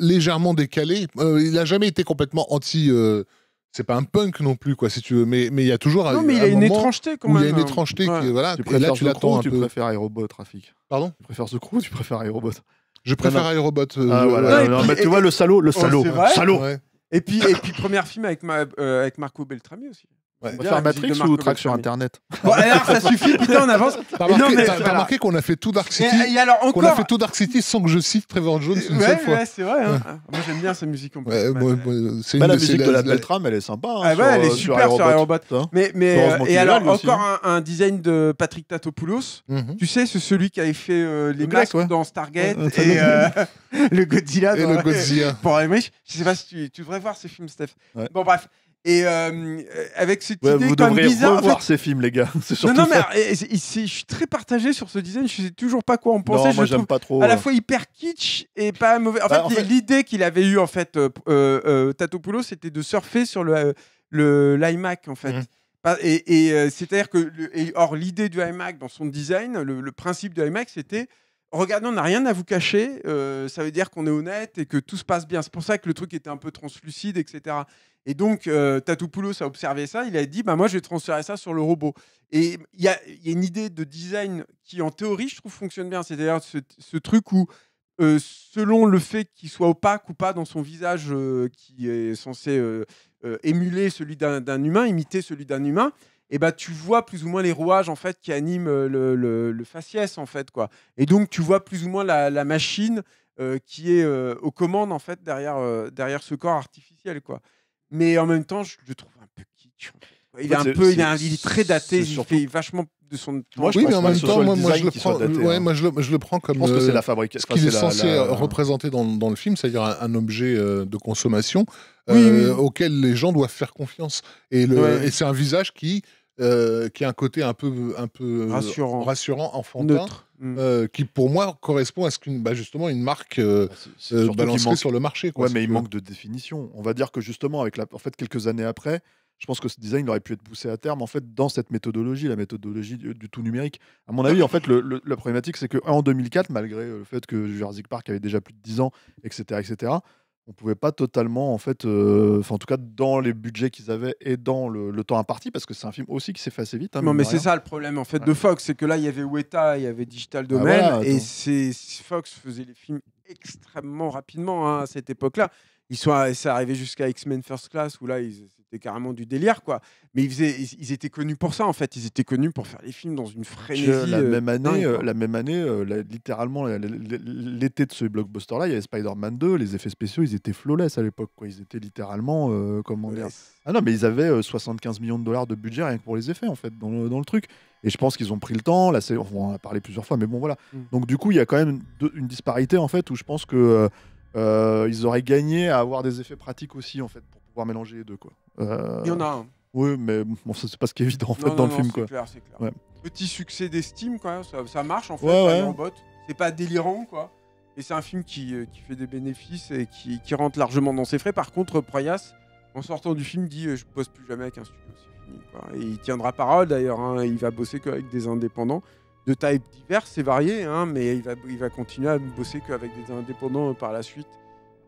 Speaker 2: légèrement décalé. Euh, il n'a jamais été complètement anti. Euh, c'est pas un punk non plus, quoi, si tu veux. Mais mais il y a toujours. Non, mais il, y a une étrangeté quand même. Il y a une hein. étrangeté. voilà. Tu préfères là, tu l'attends un peu. Tu préfères Aerobot, Rafik Pardon Tu préfères The Crew ou tu préfères Aerobot Je préfère Aerobot. voilà. tu vois, le salaud, le salaud.
Speaker 3: Et puis, et puis, premier film avec, ma, euh, avec Marco Beltrami aussi. On va faire Matrix ou Track sur Internet bon, alors, ça suffit, putain, on avance. T'as remarqué,
Speaker 2: qu'on a fait tout Dark City et, On a fait tout Dark City sans que je cite Trevor Jones une seule fois. Ouais, c'est vrai. Hein. Ah, moi,
Speaker 3: j'aime bien sa musique. En c'est bah, la musique de la Beltram, elle est sympa. Hein, ah, bah, elle est super euh, sur Aerobot. Hein. mais, euh, et alors, encore un, design de Patrick Tatopoulos. Mhm. Tu sais, c'est celui qui avait fait euh, les masques dans Stargate et le Godzilla. Et le Godzilla. Je sais pas si tu devrais voir ce film, Steph. Bon, bref. Et euh, avec cette idée vous quand bizarre. Revoir ces films,
Speaker 1: les gars. Non, non, mais je
Speaker 3: suis très partagé sur ce design. Je sais toujours pas quoi en penser. moi, j'aime pas trop. À la fois hyper kitsch et pas mauvais. En, bah, fait, l'idée qu'il avait eue en fait, euh, euh, c'était de surfer sur le l'iMac en fait. Mhm. Et, c'est-à-dire que, et, or l'idée du iMac dans son design, le, principe du iMac, c'était Regardez, on n'a rien à vous cacher. ça veut dire qu'on est honnête et que tout se passe bien. C'est pour ça que le truc était un peu translucide, etc. Et donc, euh, Tatoupoulos a observé ça, il a dit bah, Moi, je vais transférer ça sur le robot. Et il y a, une idée de design qui, en théorie, je trouve, fonctionne bien. C'est-à-dire ce, truc où, euh, selon le fait qu'il soit opaque ou pas dans son visage, euh, qui est censé euh, émuler celui d'un humain, imiter celui d'un humain, et eh bah, tu vois plus ou moins les rouages en fait qui animent le, faciès en fait quoi. Et donc tu vois plus ou moins la, machine qui est aux commandes en fait derrière, derrière ce corps artificiel quoi mais en même temps, je le trouve un peu kitsch. Il est un peu, il, est très daté, il fait vachement de son Moi, je oui, mais en même temps, hein. moi, je le prends, moi,
Speaker 2: je le, prends comme. Je pense que c'est la euh, fabrication. Ce qu'il est censé euh, représenter dans, le film, c'est-à-dire un, objet euh, de consommation auquel les gens doivent faire confiance. Et, c'est un visage qui euh, qui a un côté un peu, un peu euh, rassurant, enfantin, Neutre. Mm. Euh, qui pour moi correspond à ce qu'une bah, justement une marque euh, bah, sur le marché. Quoi, mais il manque de définition. On va dire que justement, avec la... en fait, quelques années
Speaker 1: après, je pense que ce design aurait pu être poussé à terme en fait dans cette méthodologie, la méthodologie du, tout numérique. À mon avis, en fait, la problématique, c'est que en 2004, malgré le fait que Jurassic Park avait déjà plus de 10 ans, etc., etc., on pouvait pas totalement en fait, euh, en tout cas dans les budgets qu'ils avaient et dans le, temps imparti, parce que c'est un film aussi qui s'est fait assez vite. Hein, non, mais c'est ça le problème en fait de Fox,
Speaker 3: c'est que là il y avait Weta, il y avait Digital ah, Domain, et c'est Fox faisait les films extrêmement rapidement hein, à cette époque-là. Ils sont, c'est arrivé jusqu'à X-Men First Class où là ils c'était carrément du délire, quoi. Mais ils, ils, étaient connus pour ça, en fait. Ils étaient connus pour faire les films dans une frénésie. Euh, euh, euh, la, même année, la
Speaker 1: même année, littéralement, l'été de ce blockbuster-là, il y avait Spider-Man 2, les effets spéciaux, ils étaient flawless à l'époque, Ils étaient littéralement, comment dire... Ah non, mais ils avaient 75 millions de dollars de budget rien que pour les effets, en fait, dans le, dans le truc. Et je pense qu'ils ont pris le temps. Là, on en a parlé plusieurs fois, mais bon, voilà. Mm. Donc, du coup, il y a quand même une disparité, en fait, où je pense que ils auraient gagné à avoir des effets pratiques aussi, en fait, pour mélanger les deux. Quoi. Euh, il y en a un. Oui, mais bon, c'est pas ce qui est évident en fait, dans le film. Quoi.
Speaker 3: Petit succès d'estime, quoi. Hein, ça, marche en fait, C'est pas délirant, quoi. Et c'est un film qui, euh, fait des bénéfices et qui, rentre largement dans ses frais. Par contre, Proyas, en sortant du film, dit euh, Je bosse plus jamais avec un studio, fini. Quoi. Et il tiendra parole d'ailleurs, hein. il va bosser qu'avec des indépendants de taille diverses et variés hein, mais il va, il va continuer à bosser qu'avec des indépendants par la suite,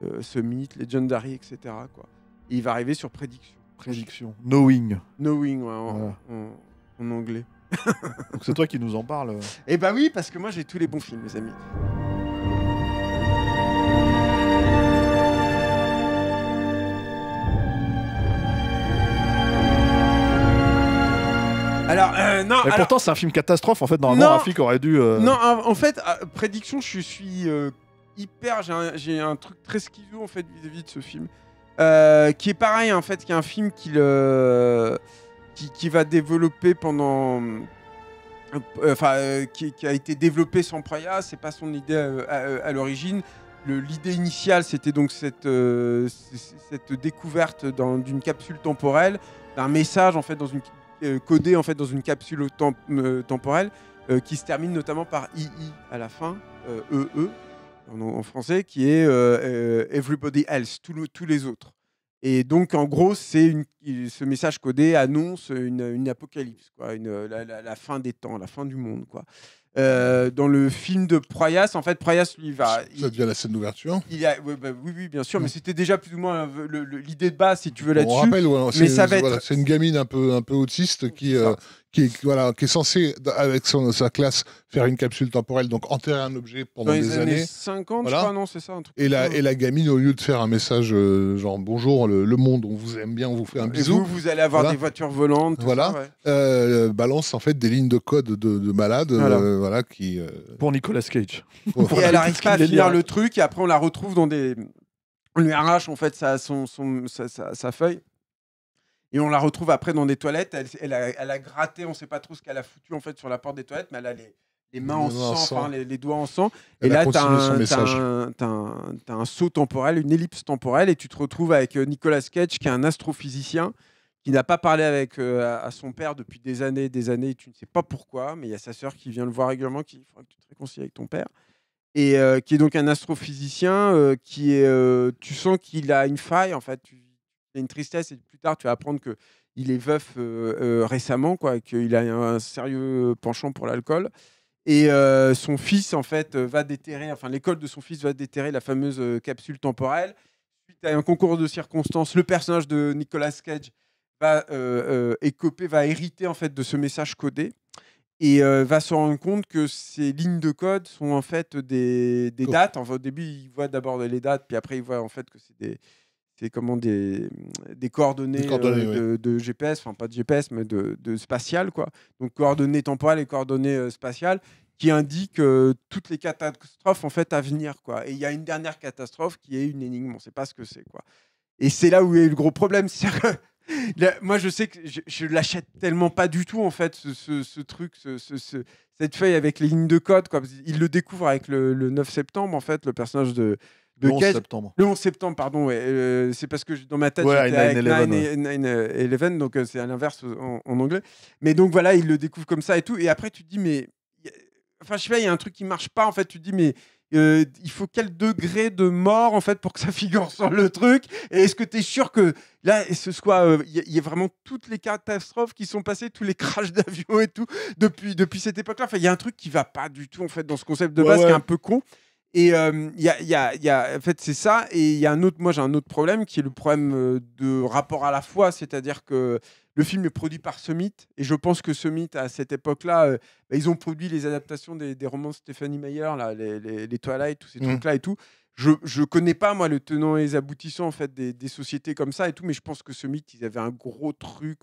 Speaker 3: euh, Summit, Legendary, etc. Quoi il va arriver sur prédiction. Prédiction. Knowing. Knowing, en, anglais. Donc c'est toi qui nous en parle. Euh. Eh bah oui, parce que moi j'ai tous les bons films, mes amis. Alors, euh, non. Mais pourtant,
Speaker 1: c'est un film catastrophe. En fait, normalement, non, Rafik aurait dû. Euh, non,
Speaker 3: en fait, prédiction, je suis hyper. J'ai un, truc très schizo, en fait, vis à -vis de ce film. Euh, qui est pareil, en fait, qui un film qui, qui, va développer pendant. Euh, enfin, euh, qui, a été développé sans Praya, c'est pas son idée à, l'origine. L'idée initiale, c'était donc cette, découverte d'une capsule temporelle, d'un message en fait dans une codé en fait dans une capsule temporelle qui se termine notamment par II à la fin, EE. E en, français, qui est euh, euh, Everybody Else, tous les autres. Et donc, en gros, c'est ce message codé annonce une, apocalypse, quoi, une, la, fin des temps, la fin du monde. Quoi. Euh, dans le film de Proyas, en fait, Proyas lui va. Ça devient la scène d'ouverture. Il bah oui, oui, bien sûr, mais c'était déjà plus ou moins l'idée de base, si tu veux là-dessus. mais ça
Speaker 2: c'est une gamine un peu, un peu autiste qui, qui est, voilà, qui est censé, avec sa classe, faire une capsule temporelle, donc enterrer un objet pendant des années.
Speaker 3: 50,
Speaker 2: et, la, et la gamine, au lieu de faire un message euh, genre bonjour, le, monde, on vous aime bien, on vous fait un et Vous,
Speaker 3: vous allez avoir des voitures volantes. voilà.
Speaker 2: Euh, balance en fait des lignes de code de, malade. Voilà. Euh, qui, Pour Nicolas Cage. et elle arrive pas à finir le
Speaker 3: truc, et après, on la retrouve dans des. On lui arrache en fait son, sa feuille. Et on la retrouve après dans des toilettes. Elle, a, gratté, on ne sait pas trop ce qu'elle a foutu en fait sur la porte des toilettes, mais elle a les, mains en sang, les, doigts en sang. et là, tu as, un saut temporel, une ellipse temporelle, et tu te retrouves avec euh, Nicolas Sketch qui est un astrophysicien, qui n'a pas parlé avec, euh, à son père depuis des années des années, tu ne sais pas pourquoi, mais il y a sa sœur qui vient le voir régulièrement, qui que tu te réconcilies avec ton père. Et euh, qui est donc un astrophysicien qui est. tu sens qu'il a une faille, en fait. Tu il y une tristesse et plus tard tu vas apprendre que il est veuf euh, euh, récemment quoi qu'il a un sérieux penchant pour l'alcool et euh, son fils en fait va déterrer enfin l'école de son fils va déterrer la fameuse capsule temporelle suite à un concours de circonstances le personnage de Nicolas Cage va écoper va hériter en fait de ce message codé et va se rendre compte que ces lignes de code sont en fait des, dates. en au début, il voit d'abord les dates, puis après, il voit en fait que c'est des, c'est comment des, des coordonnées, euh, de, GPS, enfin pas de GPS, mais de, de spatial, quoi. Donc coordonnées temporelles et coordonnées euh, spatiales qui indiquent euh, toutes les catastrophes en fait à venir, quoi. Et il y a une dernière catastrophe qui est une énigme, on ne sait pas ce que c'est, quoi. Et c'est là où est le gros problème, moi, je sais que je, ne l'achète tellement pas du tout, en fait, ce, ce, truc, cette feuille avec les lignes de code. Quoi. Il le découvre avec le, le, 9 septembre, en fait, le personnage de, le 11 septembre. Le 11 septembre, pardon. Euh, c'est parce que dans ma tête, Ouais, j'étais avec 9-11, euh, donc euh, c'est à l'inverse en, anglais. Mais donc voilà, il le découvre comme ça et tout. Et après, tu te dis, mais. Enfin, je sais pas, il y a un truc qui marche pas. En fait, tu te dis, mais. il faut quel degré de mort en fait pour que ça figure sur le truc Et est-ce que tu es sûr que là, ce soit. Il y, a- vraiment toutes les catastrophes qui sont passées, tous les crashs d'avions et tout, depuis, depuis cette époque-là. Enfin, il y a un truc qui va pas du tout en fait dans ce concept de base qui est un peu con. Et euh, il y, a, y a, en fait, c'est ça. Et il y a un autre, moi, j'ai un autre problème qui est le problème euh, de rapport à la foi, c'est-à-dire que le film est produit par Summit, et je pense que Summit, à cette époque-là, euh, bah, ils ont produit les adaptations des, romans de Stephanie Meyer, là, les, les, les Twilight, tous ces mm. trucs-là et tout. Je ne connais pas, moi, le tenant et les aboutissants en fait, des, sociétés comme ça et tout, mais je pense que Summit, ils avaient un gros truc.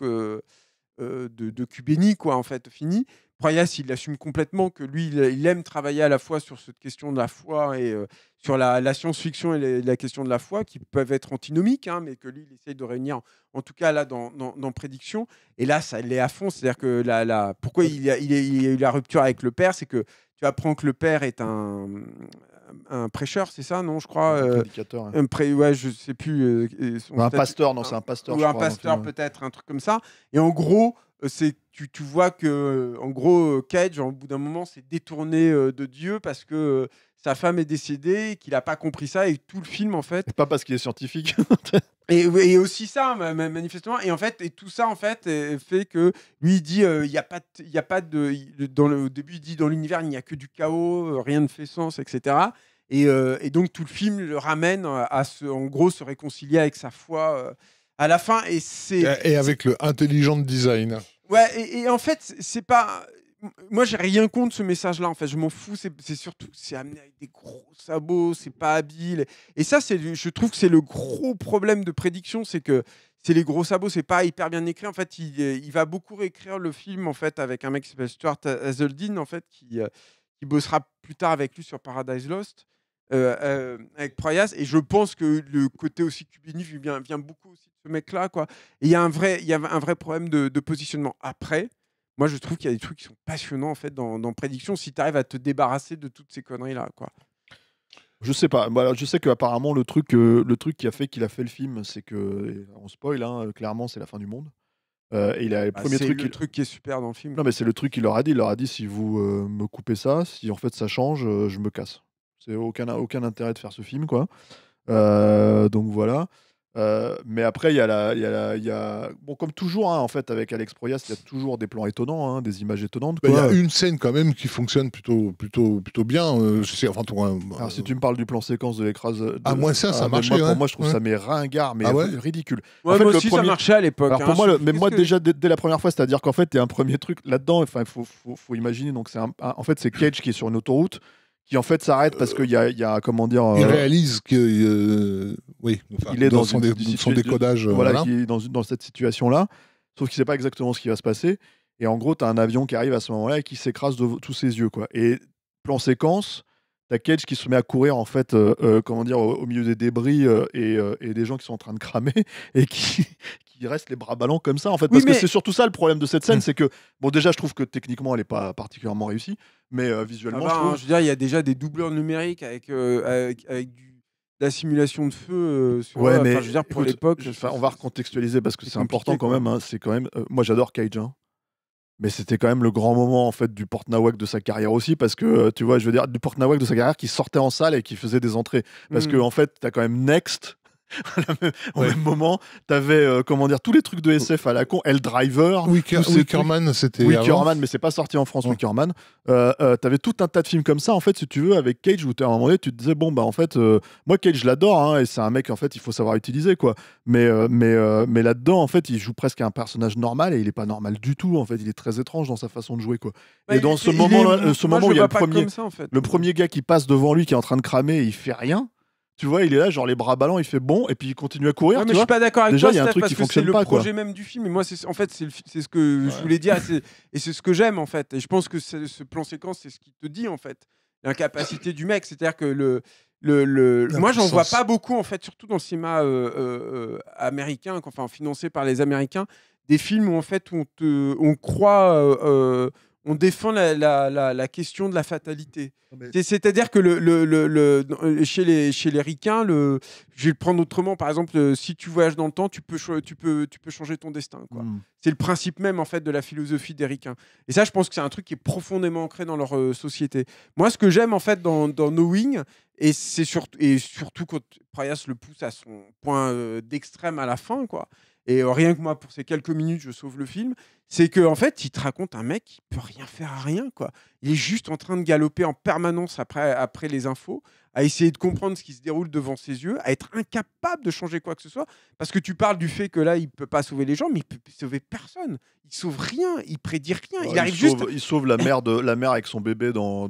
Speaker 3: Euh, de, de quoi, en fait, fini. Proyas, il assume complètement que lui, il, aime travailler à la fois sur cette question de la foi et euh, sur la, science-fiction et la, question de la foi, qui peuvent être antinomiques, hein, mais que lui, il essaye de réunir, en, tout cas là, dans, dans, Prédiction. Et là, ça l'est à fond. C'est-à-dire que là, pourquoi il y il a eu la rupture avec le père, c'est que tu apprends que le père est un, un prêcheur, c'est ça, non Je crois. Un euh, prédicateur. ouais, je sais plus. Euh, un pasteur, non, c'est un pasteur. Ou un pasteur peut-être, un truc comme ça. Et en gros, euh, c'est tu, tu, vois que en gros Cage, au bout d'un moment, c'est détourné de Dieu parce que sa femme est décédée, qu'il n'a pas compris ça, et tout le film, en fait. pas parce qu'il est scientifique. et, aussi ça, manifestement. Et en fait, et tout ça, en fait, euh, fait que lui, il dit, euh, il a pas, il a pas de, dans le au début, il dit dans l'univers, il n'y a que du chaos, euh, rien ne fait sens, etc. Et, et, donc tout le film le ramène à se, en gros, se réconcilier avec sa foi à la fin. Et c'est et avec
Speaker 2: le intelligent design.
Speaker 3: Ouais, et, et en fait, c'est pas moi, j'ai rien contre ce message-là. En fait, je m'en fous. C'est surtout c'est amené avec des gros sabots, c'est pas habile. Et ça, c'est je trouve que c'est le gros problème de prédiction, c'est que c'est les gros sabots, c'est pas hyper bien écrit. En fait, il, euh, va beaucoup réécrire le film en fait avec un mec qui s'appelle Stuart Hazeldine en fait qui, euh, qui bossera plus tard avec lui sur Paradise Lost. Euh, avec Proyas et je pense que le côté aussi cubinif vient, vient beaucoup aussi de ce mec là quoi il y a un vrai il y a un vrai problème de positionnement après moi, je trouve qu'il y a des trucs qui sont passionnants en fait dans, prédiction. Si tu arrives à te débarrasser de toutes ces conneries là, quoi. Je sais pas. Bah, je sais
Speaker 1: qu'apparemment le truc, euh, le truc qui a fait qu'il a fait le film, c'est que on spoil, hein, euh, clairement, c'est la fin du monde. Euh, et il a, le bah, premier truc, le truc qui est super dans le film. Non, mais c'est le truc qu'il leur a dit. Il leur a dit si vous euh, me coupez ça, si en fait ça change, je me casse. C'est aucun aucun intérêt de faire ce film, quoi. donc voilà. Euh, mais après, il y a la, il y a y a... bon, comme toujours, hein, en fait, avec Alex Proyas, il y a toujours des plans étonnants, hein, des images étonnantes. Il y a
Speaker 2: une scène quand même qui fonctionne plutôt, plutôt, plutôt bien. Euh, sais, enfin, ah, euh, si tu me parles du plan séquence de l'écrase, à moins ah, moi ça, ah, ça marche marchait. Hein. Moi, je trouve ça mais ringard,
Speaker 1: mais ridicule. moi aussi, ça marchait à l'époque. pour moi, mais moi déjà dès, la première fois, c'est-à-dire qu'en fait, il y a un premier truc là-dedans. Enfin, faut, faut, imaginer. Donc, c'est en fait, c'est Cage qui est sur une autoroute qui en fait s'arrête parce qu'il y a, y a, comment dire. Il euh, réalise
Speaker 2: que. Euh, oui, il est dans, son, son, décodage. Euh, voilà, voilà.
Speaker 1: est dans, cette situation-là. Sauf qu'il sait pas exactement ce qui va se passer. Et en gros, tu as un avion qui arrive à ce moment-là et qui s'écrase de tous ses yeux. Quoi. Et plan séquence, tu Cage qui se met à courir en fait, comment dire, au, milieu des débris et, et, des gens qui sont en train de cramer et qui, qui reste les bras ballants comme ça, en fait. parce que c'est surtout ça le problème de cette scène, mm. c'est que, bon, déjà, je trouve que techniquement, elle n'est pas particulièrement réussie, mais euh, visuellement. Ah bah, je, veux
Speaker 3: dire, il y a déjà des doubleurs numériques avec, euh, avec, la simulation de feu euh, ouais, mais je veux dire, pour l'époque on va recontextualiser parce que c'est important
Speaker 1: quand même hein, c'est quand même moi j'adore Cage hein, mais c'était quand même le grand moment en fait du Portnawak de sa carrière aussi parce que tu vois je veux dire du Portnawak de sa carrière qui sortait en salle et qui faisait des entrées parce mm. que en fait as quand même Next au même moment, t'avais avais euh, comment dire tous les trucs de SF à la con, El Driver, Wickerman,
Speaker 2: c'était Wickerman,
Speaker 1: mais c'est pas sorti en France. Wickerman, euh, euh, t'avais tout un tas de films comme ça en fait, si tu veux, avec Cage où à un moment donné tu te disais bon bah en fait moi Cage je l'adore hein, et c'est un mec en fait il faut savoir utiliser quoi, mais mais mais là dedans en fait il joue presque un personnage normal et il est pas normal du tout en fait, il est très étrange dans sa façon de jouer quoi. et dans ce moment, ce moment il y a le premier, le premier gars qui passe devant lui qui est en train de cramer, il fait rien tu vois, il est là, genre les bras ballants, il fait bon, et puis il continue à courir. Non mais je suis pas d'accord avec toi, y C'est le projet
Speaker 3: même du film, et moi, en fait, c'est ce que je voulais dire, et c'est ce que j'aime, en fait. Et je pense que ce plan séquence, c'est ce qui te dit, en fait, l'incapacité du mec. C'est-à-dire que le. Le, le... Moi, j'en vois pas beaucoup, en fait, surtout dans le cinéma euh, euh, euh, américain, enfin financé par les Américains, des films où, en fait, on, te... on croit on défend la, question de la fatalité. C'est-à-dire que le, chez, les, chez les ricains, le, je vais le prendre autrement. Par exemple, euh, si tu voyages dans le temps, tu peux, tu peux, tu peux changer ton destin. Hmm. C'est le principe même en fait de la philosophie des ricains. Et ça, je pense que c'est un truc qui est profondément ancré dans leur euh, société. Moi, ce que j'aime en fait dans, Knowing, et c'est surtout et surtout quand Prayas le pousse à son point euh, d'extrême à la fin, quoi et euh, rien que moi, pour ces quelques minutes, je sauve le film, c'est qu'en en fait, il te raconte un mec qui peut rien faire à rien. quoi. Il est juste en train de galoper en permanence après, après les infos, à essayer de comprendre ce qui se déroule devant ses yeux, à être incapable de changer quoi que ce soit, parce que tu parles du fait que là, il ne peut pas sauver les gens, mais il peut sauver personne. Il sauve rien, il prédit rien. il arrive sauve, juste.
Speaker 1: Il sauve la mère, de, la mère avec son bébé dans,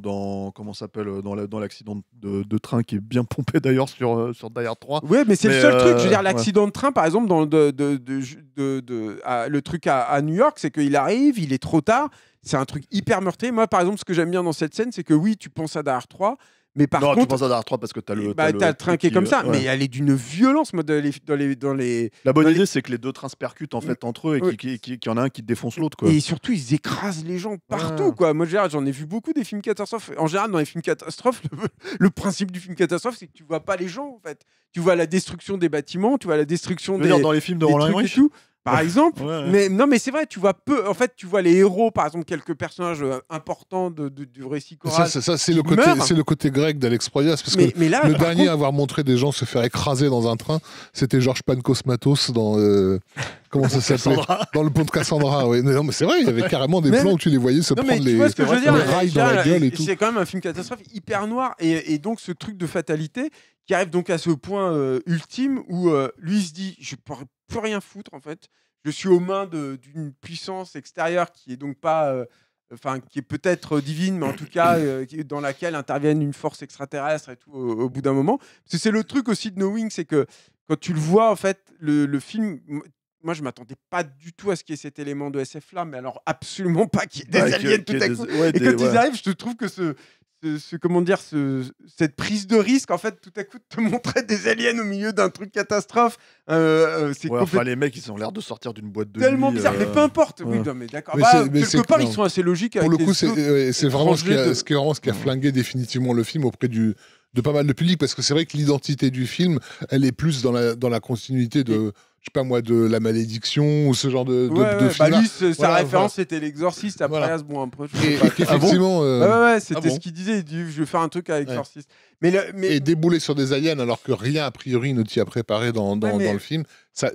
Speaker 1: comment s'appelle dans l'accident de, de, train qui est bien pompé d'ailleurs sur euh, sur 3. Oui, mais c'est le seul truc. Je veux euh, dire, l'accident
Speaker 3: de train, par exemple, dans de, le truc à, New York, c'est qu'il arrive, il est trop tard. C'est un truc hyper meurtrier. Moi, par exemple, ce que j'aime bien dans cette scène, c'est que oui, tu penses à dar 3 mais par non, contre, tu penses à Dark 3 parce que t'as le. Eh bah, t'as le, comme ça, euh, mais elle
Speaker 1: est d'une violence, moi, dans les, dans les, La bonne idée, c'est que les deux trains se percutent en fait entre eux et qui qu'il y en a un qui défonce l'autre,
Speaker 3: quoi. Et surtout, ils écrasent les gens partout, ah. quoi. Moi, j'en ai vu beaucoup des films catastrophes. En général, dans les films catastrophes, le, principe du film catastrophe, c'est que tu vois pas les gens, en fait. Tu vois la destruction des bâtiments, tu vois la destruction des. Dire, dans les films de Roland Emmerich. Tout par exemple. Mais non, mais c'est vrai, tu vois peu. En fait, tu vois les héros, par exemple, quelques personnages euh, importants de, du récit choral. Ça, ça c'est le côté, c'est
Speaker 2: le côté grec d'Alex Proyas, parce que le dernier à avoir montré des gens se faire écraser dans un train, c'était Georges Pancosmatos dans euh, comment ça dans le pont de Cassandra. Non, mais c'est vrai, il y avait carrément des plans où tu les voyais se prendre les, rails dans la gueule C'est
Speaker 3: quand même un film catastrophe hyper noir, et, donc ce truc de fatalité qui arrive donc à ce point euh, ultime où lui se dit je pourrais peux rien foutre en fait. Je suis aux mains d'une puissance extérieure qui est donc pas, euh, enfin qui est peut-être divine, mais en tout cas euh, dans laquelle interviennent une force extraterrestre et tout au, bout d'un moment. C'est le truc aussi de Knowing, c'est que quand tu le vois en fait, le, le film, moi je m'attendais pas du tout à ce qu'il y ait cet élément de SF là mais alors absolument pas qu'il y ait des aliens tout à coup ouais, et quand ils arrivent je te trouve que ce comment dire, cette prise de risque, en fait, tout à coup, te montrer des aliens au milieu d'un truc catastrophe. Euh, euh, c'est enfin, les mecs, ils ont l'air de sortir d'une boîte
Speaker 1: de Tellement bizarre, mais euh, peu importe. Oui, mais d'accord.
Speaker 2: Bah, quelque part, ils sont assez logiques. Pour le coup, c'est vraiment ce qui, a, flingué définitivement le film auprès du, de pas mal de public parce que c'est vrai que l'identité du film elle est plus dans la, dans la continuité de, je sais pas moi, de La Malédiction ou ce genre de, bah, film sa référence,
Speaker 3: c'était L'Exorciste. Après, voilà. Ah bon, après, Effectivement. Euh, ouais, c'était ah ce qu'il disait. Il dit Je vais faire un truc à L'Exorciste. Mais, mais Et débouler sur des aliens alors
Speaker 2: que rien, a priori, ne t'y a préparé dans, le film. Ça,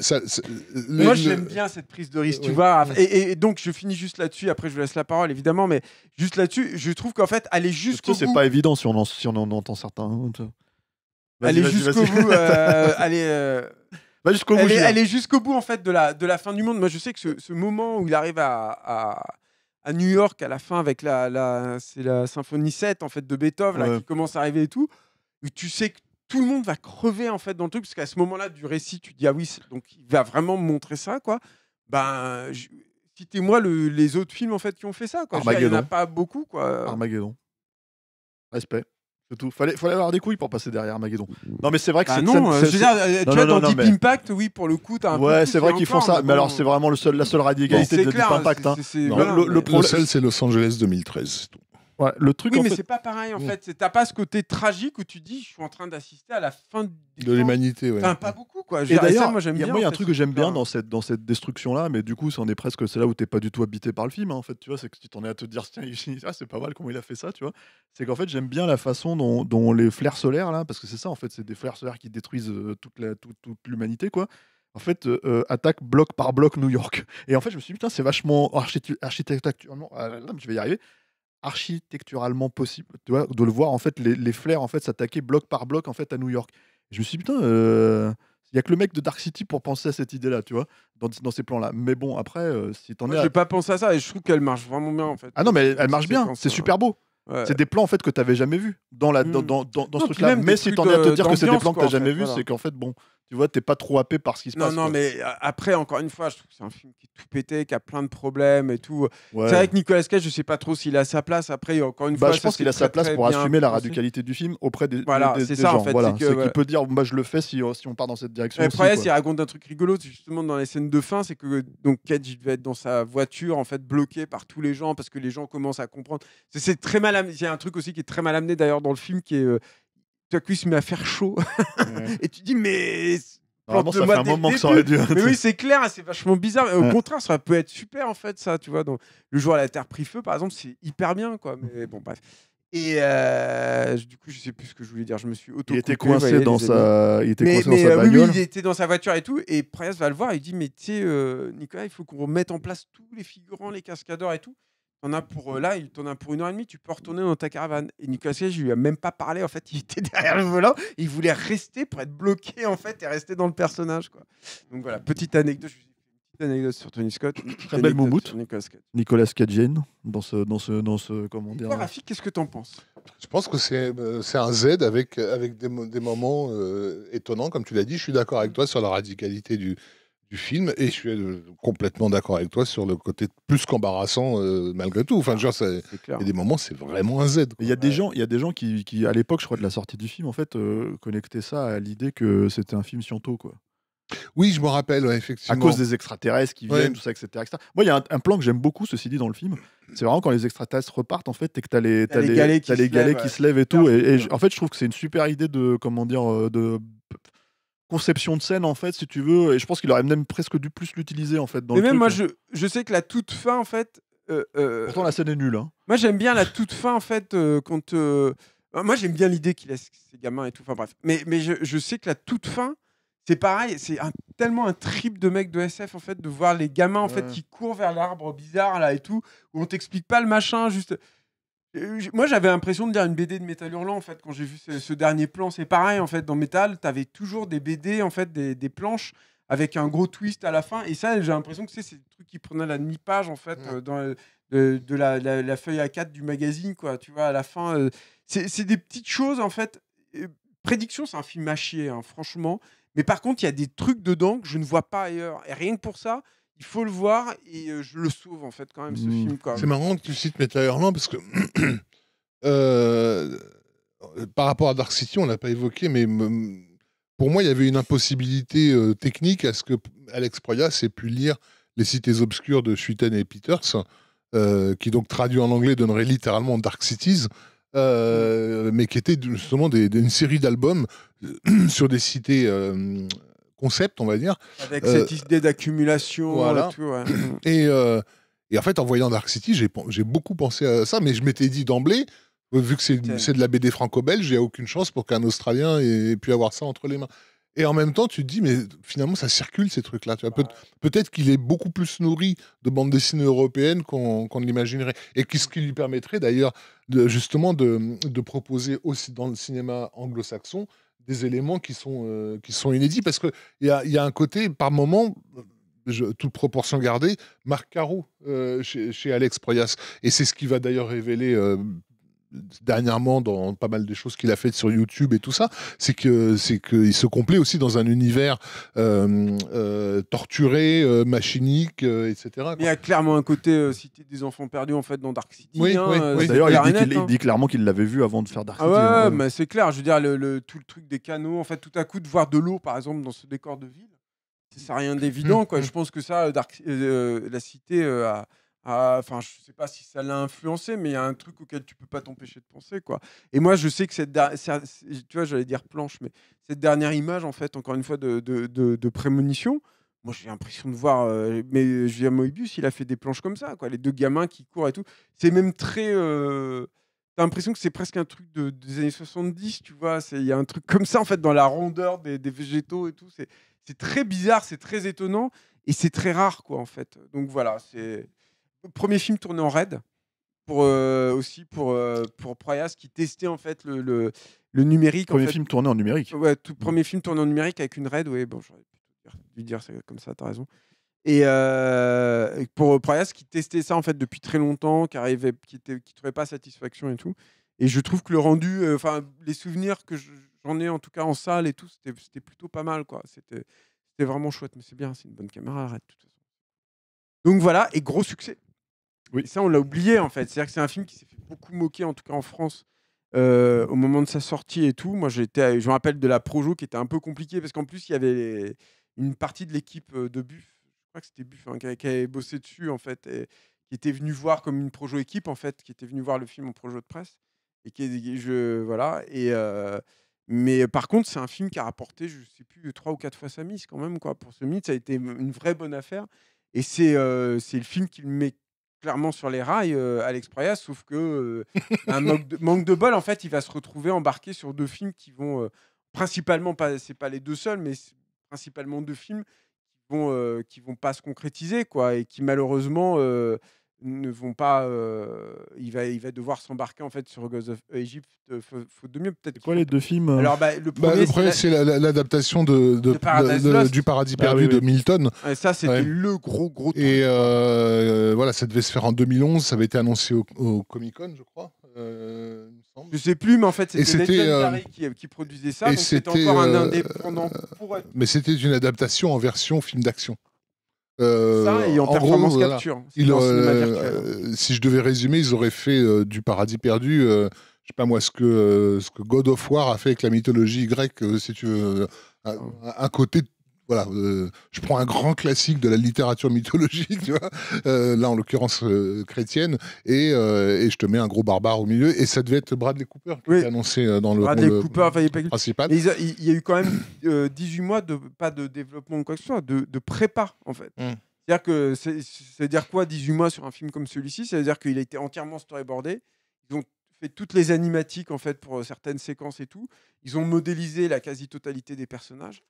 Speaker 2: Moi, j'aime
Speaker 3: bien cette prise de risque, tu vois. Et, donc, je finis juste là-dessus. Après, je vous laisse la parole, évidemment. Mais juste là-dessus, je trouve qu'en fait, aller jusqu'au bout. C'est pas évident
Speaker 1: si on en, entend certains. Hein, aller jusqu'au bout. Euh,
Speaker 3: euh, bah, elle est, jusqu'au bout, en fait, de la, de la fin du monde. Moi, je sais que ce, ce moment où il arrive à, à, New York à la fin avec la, la, c'est la symphonie 7 en fait, de Beethoven là, qui commence à arriver et tout, tu sais que tout le monde va crever en fait dans le truc parce qu'à ce moment-là du récit tu te dis ah oui donc il va vraiment montrer ça quoi ben citez-moi le... les autres films en fait qui ont fait ça quoi il n'y en a pas beaucoup quoi
Speaker 1: Armageddon respect Fallait, fallait avoir des couilles pour passer derrière Maguidon. Non, mais c'est vrai que c'est. Non, tu vois, dans Deep
Speaker 3: Impact, oui, pour le coup, t'as un. Ouais, c'est vrai qu'ils font ça. Mais, alors, c'est euh.
Speaker 1: vraiment le seul, la seule radicalité de Deep Impact. le, seul, c'est
Speaker 2: Los Angeles 2013 le truc, oui, mais c'est pas
Speaker 3: pareil en fait. T'as pas ce côté tragique où tu dis, je suis en train d'assister à la fin de
Speaker 1: l'humanité. Enfin, pas beaucoup quoi. d'ailleurs, moi j'aime bien. il y a un truc que j'aime bien dans cette dans cette destruction là, mais du coup, c'en est presque c'est là où t'es pas du tout habité par le film. Hein. en fait, tu vois, c'est que tu t'en es à te dire, tiens, ah, c'est pas mal comment il a fait ça, tu vois. C'est qu'en fait, j'aime bien la façon dont, les flares solaires là, parce que c'est ça en fait, c'est des flares solaires qui détruisent euh, toute toute, l'humanité quoi en fait, euh, euh, attaque bloc par bloc New York. Et en fait, je me suis dit, putain, c'est vachement architecturalement, ah, je vais y arriver, architecturalement possible tu vois, de le voir en fait les, flairs en fait s'attaquer bloc par bloc en fait à New York. je me suis dit, putain, euh, il n'y a que le mec de Dark City pour penser à cette idée-là, tu vois, dans, ces plans-là. Mais bon, après, euh, si t'en es. J'ai
Speaker 3: pas pensé à ça et je trouve qu'elle marche vraiment bien en fait.
Speaker 1: Ah non, mais elle marche bien, c'est super beau. C'est des plans en fait que tu jamais vu dans la dans, mm. ce truc-là. Mais si t'en es à te dire que c'est des plans que que t'as jamais vu, c'est qu'en fait bon, tu vois, t'es pas trop happé par
Speaker 3: ce qui se passe. Non, non, mais euh, après, encore une fois, je trouve que c'est un film qui est tout pété, qui a plein de problèmes et tout. C'est vrai que Nicolas Cage, je sais pas trop s'il a sa place. Après, encore une bah, fois, je pense qu'il a sa place pour assumer la radicalité
Speaker 1: du film auprès des, voilà, c'est ça, En fait, voilà, c'est qu'il peut dire, moi je le fais si, si on part dans cette direction. Le problème, il
Speaker 3: raconte un truc rigolo, justement, dans les scènes de fin, c'est que donc Cage, il devait être dans sa voiture, en fait, bloqué par tous les gens parce que les gens commencent à comprendre. C'est très mal amené. Il y a un truc aussi qui est très mal amené d'ailleurs dans le film qui est. Euh, tu as coup, se met à faire chaud. et tu dis, mais. un moment que ça aurait dû. oui, c'est clair, c'est vachement bizarre. Mais au contraire, ça peut être super, en fait, ça, tu vois. Donc, le joueur à la Terre pris feu, par exemple, c'est hyper bien, quoi. Mais bon, bref. Et euh, du coup, je sais plus ce que je voulais dire. Je me suis auto Il était coincé dans sa, il était dans sa Oui, il était dans sa voiture et tout. Et Prias va le voir. Il dit mais tu sais, euh, Nicolas, il faut qu'on remette en place tous les figurants, les cascadeurs et tout. T'en as pour euh, là, t'en a pour une heure et demie, tu peux retourner dans ta caravane. Et Nicolas Cage, il lui ai même pas parlé. En fait, il était derrière le volant. Il voulait rester pour être bloqué en fait et rester dans le personnage. Quoi. Donc voilà, petite anecdote. Petite anecdote sur Tony Scott. Très belle moumoute.
Speaker 1: Nicolas Cage. dans ce, dans ce, dans ce, comment dire.
Speaker 3: graphique. qu'est-ce que tu en penses
Speaker 2: Je pense que euh, c'est, un Z avec, avec des, moments euh, étonnants, comme tu l'as dit. Je suis d'accord avec toi sur la radicalité du, du film et je suis euh, complètement d'accord avec toi sur le côté plus qu'embarrassant euh, malgré tout. Enfin, genre, ah, il y a des moments, c'est
Speaker 1: vraiment un Z. Il y a des gens, il y a des gens qui, à l'époque, je crois, de la sortie du film, en fait, euh, connectaient ça à l'idée que c'était un film sciento, quoi. Oui, je
Speaker 2: me rappelle, effectivement. À cause des extraterrestres qui viennent,
Speaker 1: tout ça, etc. Moi, il y a un, plan que j'aime beaucoup, ceci dit, dans le film. C'est vraiment quand les extraterrestres repartent, en fait, et que tu as les, galets, qui, se lèvent, et tout. et en fait, je trouve que c'est une super idée de, comment dire, de conception de scène en fait si tu veux et je pense qu'il aurait même presque dû plus l'utiliser en fait dans mais même moi hein.
Speaker 3: je, sais que la toute fin en fait euh, euh pourtant la scène est nulle hein. moi j'aime bien la toute fin en fait euh, quand euh, moi j'aime bien l'idée qu'il laisse ses gamins et tout enfin bref mais, mais je, sais que la toute fin c'est pareil c'est tellement un trip de mec de SF en fait de voir les gamins en fait qui courent vers l'arbre bizarre là et tout où on t'explique pas le machin juste euh, moi, j'avais l'impression de lire une BD de Metal Hurlant, en fait, quand j'ai vu ce, dernier plan. C'est pareil, en fait, dans Métal, tu avais toujours des BD, en fait, des, planches avec un gros twist à la fin. Et ça, j'ai l'impression que c'est ces trucs qui prenaient la demi-page, en fait, euh, dans, euh, de la, feuille A4 du magazine, quoi. Tu vois, à la fin, c'est des petites choses, en fait. Prédiction, c'est un film à chier, hein, franchement. Mais par contre, il y a des trucs dedans que je ne vois pas ailleurs. Et rien que pour ça, il faut le voir et euh, je le sauve en fait quand même ce hmm. film. C'est marrant
Speaker 2: que tu cites Meta Hurlant parce que euh, par rapport à Dark City, on l'a pas évoqué, mais pour moi, il y avait une impossibilité euh, technique à ce que Alex Proyas ait pu lire Les Cités Obscures de Schuiten et Peters, qui donc traduit en anglais donnerait littéralement Dark Cities. mais qui était justement une série d'albums sur des cités concept, on va dire. Avec euh, cette idée d'accumulation et euh, Et, en fait, en voyant Dark City, j'ai beaucoup pensé à ça, mais je m'étais dit d'emblée, euh, vu que c'est de la BD franco-belge, il n'y a aucune chance pour qu'un Australien ait pu avoir ça entre les mains. Et en même temps, tu te dis, mais finalement, ça circule ces trucs-là. Peut-être qu'il est beaucoup plus nourri de bandes dessinées européennes qu'on l'imaginerait. Et ce qui lui permettrait d'ailleurs, justement, de, proposer aussi dans le cinéma anglo-saxon des éléments qui sont, euh, qui sont inédits parce qu'il y a, y a un côté, par moment, toute proportion gardée, Marc Caro euh, chez, Alex Proyas. Et c'est ce qui va d'ailleurs révéler euh, dernièrement dans pas mal des choses qu'il a faites sur YouTube et tout ça, c'est que c'est qu'il se complaît aussi dans un univers euh, euh, torturé, euh, machinique, etc.
Speaker 3: Il y a clairement un côté cité des enfants perdus en fait dans Dark City. Oui, hein, D'ailleurs, il, hein. dit clairement
Speaker 1: qu'il l'avait vu avant de faire Dark ah City. Hein. mais
Speaker 3: c'est clair. Je veux dire, le, tout le truc des canaux, en fait, tout à coup de voir de l'eau, par exemple, dans ce décor de ville, ça rien d'évident. quoi. Mmh, je mmh. pense que ça, la cité a ah, enfin, je sais pas si ça l'a influencé, mais il y a un truc auquel tu peux pas t'empêcher de penser, quoi. Et moi, je sais que cette dernière, tu vois, j'allais dire planche, mais cette dernière image, en fait, encore une fois, de, de, de, prémonition, moi, j'ai l'impression de voir. Euh, mais Julien Moebius, il a fait des planches comme ça, quoi. Les deux gamins qui courent et tout. C'est même très. tu euh, T'as l'impression que c'est presque un truc de, des années 70, tu vois. Il y a un truc comme ça, en fait, dans la rondeur des, des végétaux et tout. C'est très bizarre, c'est très étonnant et c'est très rare, quoi, en fait. Donc voilà, c'est premier film tourné en raid pour euh, aussi pour euh, pour Proyas qui testait en fait le, le, numérique. Premier film tourné en numérique. Ouais, tout mmh. premier film tourné en numérique avec une raid. Oui, bon, j'aurais dû dire ça comme ça. T'as raison. Et euh, pour Proyas qui testait ça en fait depuis très longtemps, qui arrivait, qui, qui trouvait pas satisfaction et tout. Et je trouve que le rendu, enfin les souvenirs que j'en ai en tout cas en salle et tout, c'était plutôt pas mal quoi. C'était c'était vraiment chouette, mais c'est bien, c'est une bonne caméra. toute façon. Donc voilà, et gros succès. Oui, ça, on l'a oublié en fait. cest à que c'est un film qui s'est fait beaucoup moquer, en tout cas en France, euh, au moment de sa sortie et tout. Moi, j'étais, je me rappelle de la Projo qui était un peu compliquée parce qu'en plus, il y avait une partie de l'équipe euh, de Buff, je crois que c'était Buff, hein, qui, avait bossé dessus en fait, et qui était venu voir comme une Projo équipe en fait, qui était venu voir le film en Projo de presse. Et qui, je, voilà. Et. Euh, mais par contre, c'est un film qui a rapporté, je sais plus, trois ou quatre fois sa mise quand même, quoi. Pour ce mythe, ça a été une vraie bonne affaire. Et c'est c'est le film qui le met clairement sur les rails euh, Alex Proyas, sauf que euh, un manque de, manque de, bol, en fait, il va se retrouver embarqué sur deux films qui vont euh, principalement, pas, c'est pas les deux seuls, mais principalement deux films qui vont, qui vont pas se concrétiser, quoi, et qui malheureusement ne vont pas. il, va, il va devoir s'embarquer en fait sur Ghost of Egypt. faut, de mieux peut-être.
Speaker 2: Quoi les deux films Alors hein bah, le bah, premier, c'est l'adaptation de, du Paradis bah perdu de Milton.
Speaker 3: ça c'était le gros gros. Et
Speaker 2: euh, voilà, ça devait se faire en 2011. Ça avait été annoncé au, Comic Con, je crois.
Speaker 3: Euh, je sais plus, mais en fait c'était euh, qui, qui, produisait ça. Et c'était encore un indépendant. Pour
Speaker 2: Mais c'était une adaptation en version film d'action. Euh, ça et en, performance capture. Hein. Euh, euh, si je devais résumer, ils auraient fait euh, du Paradis perdu, je sais pas moi, ce que, ce que God of War a fait avec la mythologie grecque, si tu veux. à un ah. côté voilà, euh, je prends un grand classique de la littérature mythologique, euh, là en l'occurrence euh, chrétienne, et, et, je te mets un gros barbare au milieu, et ça devait être Bradley Cooper qui oui. annoncé dans le Bradley
Speaker 3: principal. Il y, a eu quand même 18 mois de pas de développement quoi que ce soit, de, de prépa en fait. Hum. C'est-à-dire que c'est dire quoi 18 mois sur un film comme celui-ci C'est-à-dire qu'il a été entièrement storyboardé. Ils ont fait toutes les animatiques en fait pour certaines séquences et tout. Ils ont modélisé la quasi-totalité des personnages.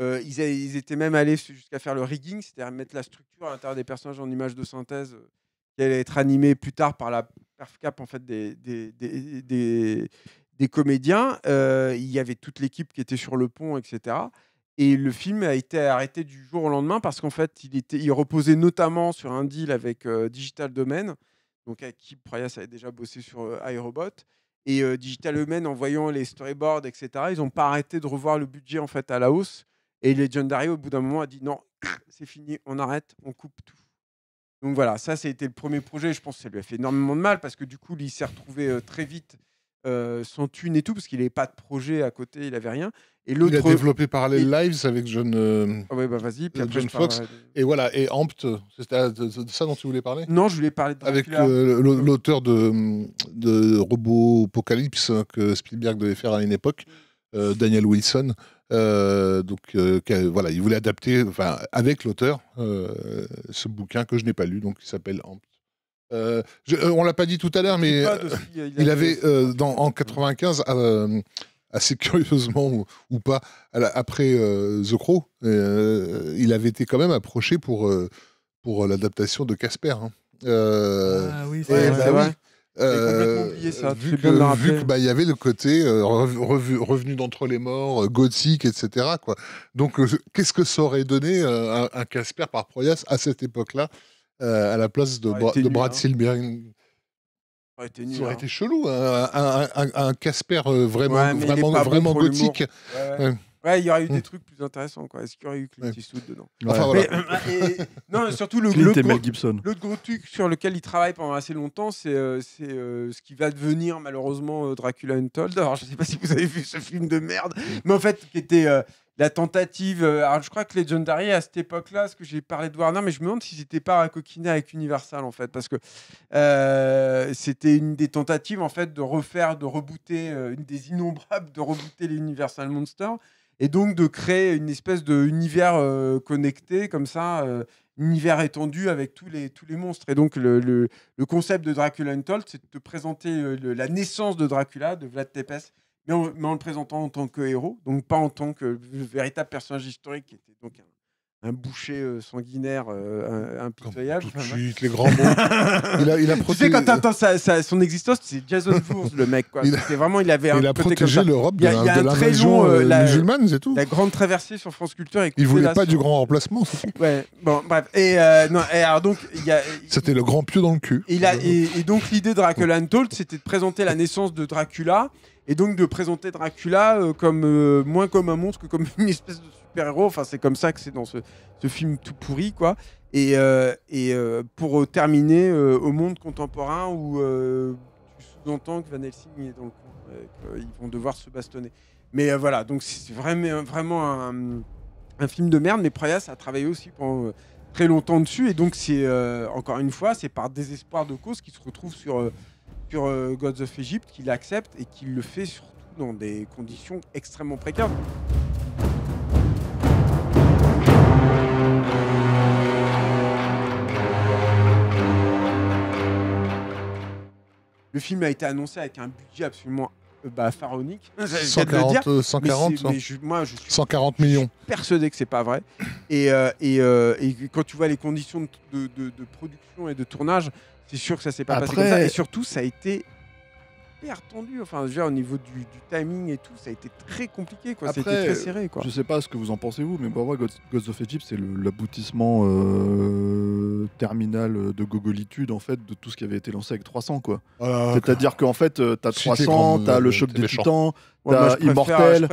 Speaker 3: Euh, ils, étaient même allés jusqu'à faire le rigging, c'est-à-dire mettre la structure à l'intérieur des personnages en images de synthèse euh, qui allait être animée plus tard par la perfcap en fait, des, des, des, comédiens. Euh, il y avait toute l'équipe qui était sur le pont, etc. Et le film a été arrêté du jour au lendemain parce qu'en fait, il, était, il reposait notamment sur un deal avec Digital Domain, donc avec qui Proyas avait déjà bossé sur iRobot. Et Digital Domain, en voyant les storyboards, etc., ils n'ont pas arrêté de revoir le budget en fait à la hausse. Et Legendary, au bout d'un moment, a dit non, c'est fini, on arrête, on coupe tout. Donc voilà, ça, c'était le premier projet. Je pense que ça lui a fait énormément de mal parce que du coup, il s'est retrouvé très vite sans thune et tout, parce qu'il n'avait pas de projet à côté, il n'avait rien. Et l'autre... Il a développé Parallel
Speaker 2: Lives avec John, Fox. Et voilà, et Ampt, c'était ah, ça dont tu voulais parler Non, je voulais parler de Avec euh, l'auteur de, de Robot Apocalypse hein, que Spielberg devait faire à une époque, euh, Daniel Wilson. Euh, donc euh, voilà, il voulait adapter, enfin, avec l'auteur, euh, ce bouquin que je n'ai pas lu, donc qui s'appelle Euh, Je, on l'a pas dit tout à l'heure, mais il, avait, dans, en 95, assez curieusement ou, pas, après The Crow, il avait été quand même approché pour, pour l'adaptation de Casper. Hein. ah oui, c'est vrai. Bah euh, vu qu'il bah, y avait le côté euh, revenu d'entre les morts, euh, gothique, etc. Quoi. Donc, qu'est-ce que ça aurait donné un Casper par Proyas à cette époque-là, à la place de, de hein. Brad ça aurait été hein. chelou, hein. un Casper vraiment, vraiment, vraiment gothique. Ouais, il y aurait eu des hmm. trucs
Speaker 3: plus intéressants. quoi. Est-ce qu'il y aurait eu Clint Eastwood dedans euh, Non, surtout le, gros- gros truc sur lequel il travaille pendant assez longtemps, c'est euh, c'est, euh, ce qui va devenir malheureusement Dracula Untold. Alors, je ne sais pas si vous avez vu ce film de merde, hmm. mais en fait, qui était la tentative. alors, je crois que Legendary, à cette époque-là, ce que j'ai parlé de Warner, mais je me demande si c'était pas coquiner avec Universal, en fait, parce que c'était une des tentatives, en fait, de refaire, de rebooter, une des innombrables, de rebooter les Universal Monsters et donc de créer une espèce d'univers euh, connecté comme ça, euh, univers étendu avec tous les, tous les monstres. Et donc le, concept de Dracula Untold, c'est de présenter euh, la naissance de Dracula, de Vlad Tepes, mais en, mais en, le présentant en tant que héros, donc pas en tant que véritable personnage historique qui était donc un boucher euh, sanguinaire euh, un Tout de suite, les grands mots. il a, il a protégé... Tu sais, quand tu entends son existence, c'est Jason Voorhees, le mec. Quoi. Il a... vraiment, il avait un il a protégé l'Europe de, la, de long, musulmane, c'est tout. La grande traversée sur France Culture. Il il voulait pas du grand remplacement, Ouais, bon, bref. Et, euh, non, et alors donc, il a...
Speaker 2: C'était le grand pieu dans le cul. Il a, et,
Speaker 3: et donc, l'idée de Dracula Untold, c'était de présenter la naissance de Dracula et donc de présenter Dracula euh, comme euh, moins comme un monstre que comme une espèce de super-héros. Enfin, c'est comme ça que c'est dans ce, film tout pourri, quoi. Et, euh, et pour terminer au monde contemporain où tu sous-entends que Van Helsing est dans le coup, ils vont devoir se bastonner. Mais voilà, donc c'est vraiment, vraiment un, film de merde. Mais Prayas a travaillé aussi pendant très longtemps dessus. Et donc, c'est encore une fois, c'est par désespoir de cause qu'il se retrouve sur, euh, Gods of Egypt, qu'il accepte et qu'il le fait surtout dans des conditions extrêmement précaires. Le film a été annoncé avec un budget absolument euh, bah, pharaonique. 140, euh, hein. millions. persuadé que c'est pas vrai. Et, quand tu vois les conditions de production et de tournage, c'est sûr que ça s'est pas passé comme ça. Et surtout, ça a été hyper tendu. Enfin, déjà, au niveau du, timing et tout, ça a été très compliqué. Quoi. C'était très serré. Quoi. Je
Speaker 1: sais pas ce que vous en pensez, vous, mais pour moi, Ghost of Egypt, c'est l'aboutissement euh, terminal de gogolitude, en fait, de tout ce qui avait été lancé avec 300. quoi. Ah, C'est-à-dire qu'en fait, tu euh, t'as 300, tu t'as le euh, choc des titans, t'as Immortel.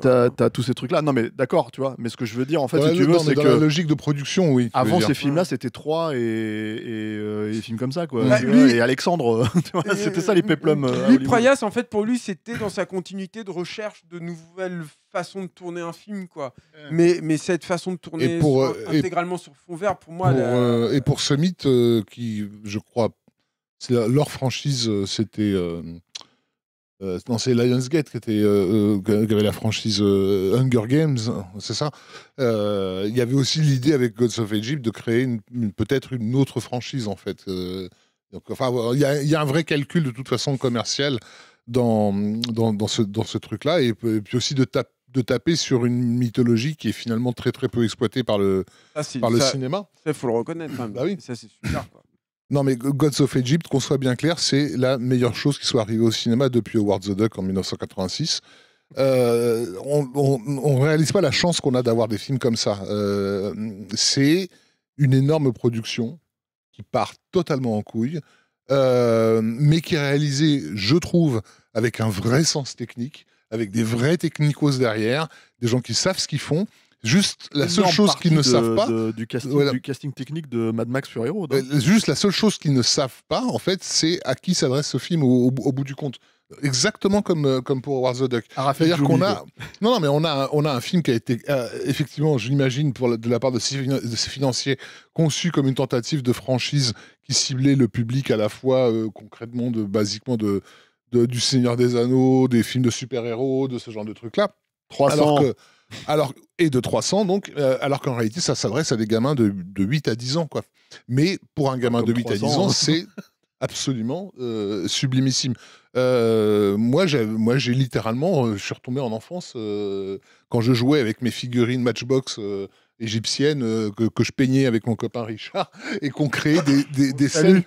Speaker 1: T'as tous ces trucs-là. Non, mais d'accord, tu vois. Mais ce que je veux dire, en fait, si tu c'est que. la
Speaker 2: logique de production, oui. Avant, ces films-là, c'était
Speaker 1: trois et, et, des euh, films comme ça, quoi. Bah, et Alexandre, c'était ça les péplums. Lui, euh, Prayas,
Speaker 3: en fait, pour lui, c'était dans sa continuité de recherche de nouvelles façons de tourner un film quoi mais mais cette façon de tourner euh, intégralement sur fond vert pour moi
Speaker 2: et pour Summit qui je crois leur franchise c'était euh, non, c'est Lionsgate qui, était, euh, euh, avait la franchise Hunger Games, c'est ça. Il y avait aussi l'idée avec Gods of Egypt de créer peut-être une autre franchise en fait. donc, enfin, il y, a un vrai calcul de toute façon commercial dans, dans, ce, dans ce truc-là, et, puis aussi de, de taper sur une mythologie qui est finalement très très peu exploitée par le, ah, par le
Speaker 3: cinéma. il faut le reconnaître. Même. Bah oui. Ça, c'est super. Quoi.
Speaker 2: Non, mais Gods of Egypt, qu'on soit bien clair, c'est la meilleure chose qui soit arrivée au cinéma depuis Howard the Duck en 1986. Euh, on ne réalise pas la chance qu'on a d'avoir des films comme ça. Euh, c'est une énorme production qui part totalement en couille, euh, mais qui est réalisée, je trouve, avec un vrai sens technique, avec des vrais technicos derrière, des gens qui savent ce qu'ils font. Juste la seule chose qu'ils ne savent pas. du, casting, du, casting, technique de Mad Max Fury euh, Juste la seule chose qu'ils ne savent pas, en fait, c'est à qui s'adresse ce film au, bout du compte exactement comme, euh, comme pour War the Duck. C'est-à-dire qu'on a. Non, mais on a, on a un film qui a été, euh, effectivement, je l'imagine, de la part de ses, financiers, conçu comme une tentative de franchise qui ciblait le public à la fois, concrètement, de, basiquement, de, du Seigneur des Anneaux, des films de super-héros, de ce genre de trucs-là. 300. Alors alors, et de 300, donc, euh, alors qu'en réalité, ça s'adresse à des gamins de, 8 à 10 ans. Quoi. Mais pour un gamin de 8 à 10 ans, c'est absolument euh, sublimissime. Euh, moi, j'ai, moi, j'ai littéralement, je suis retombé en enfance quand je jouais avec mes figurines Matchbox égyptiennes que, je peignais avec mon copain Richard et qu'on créait des, scènes.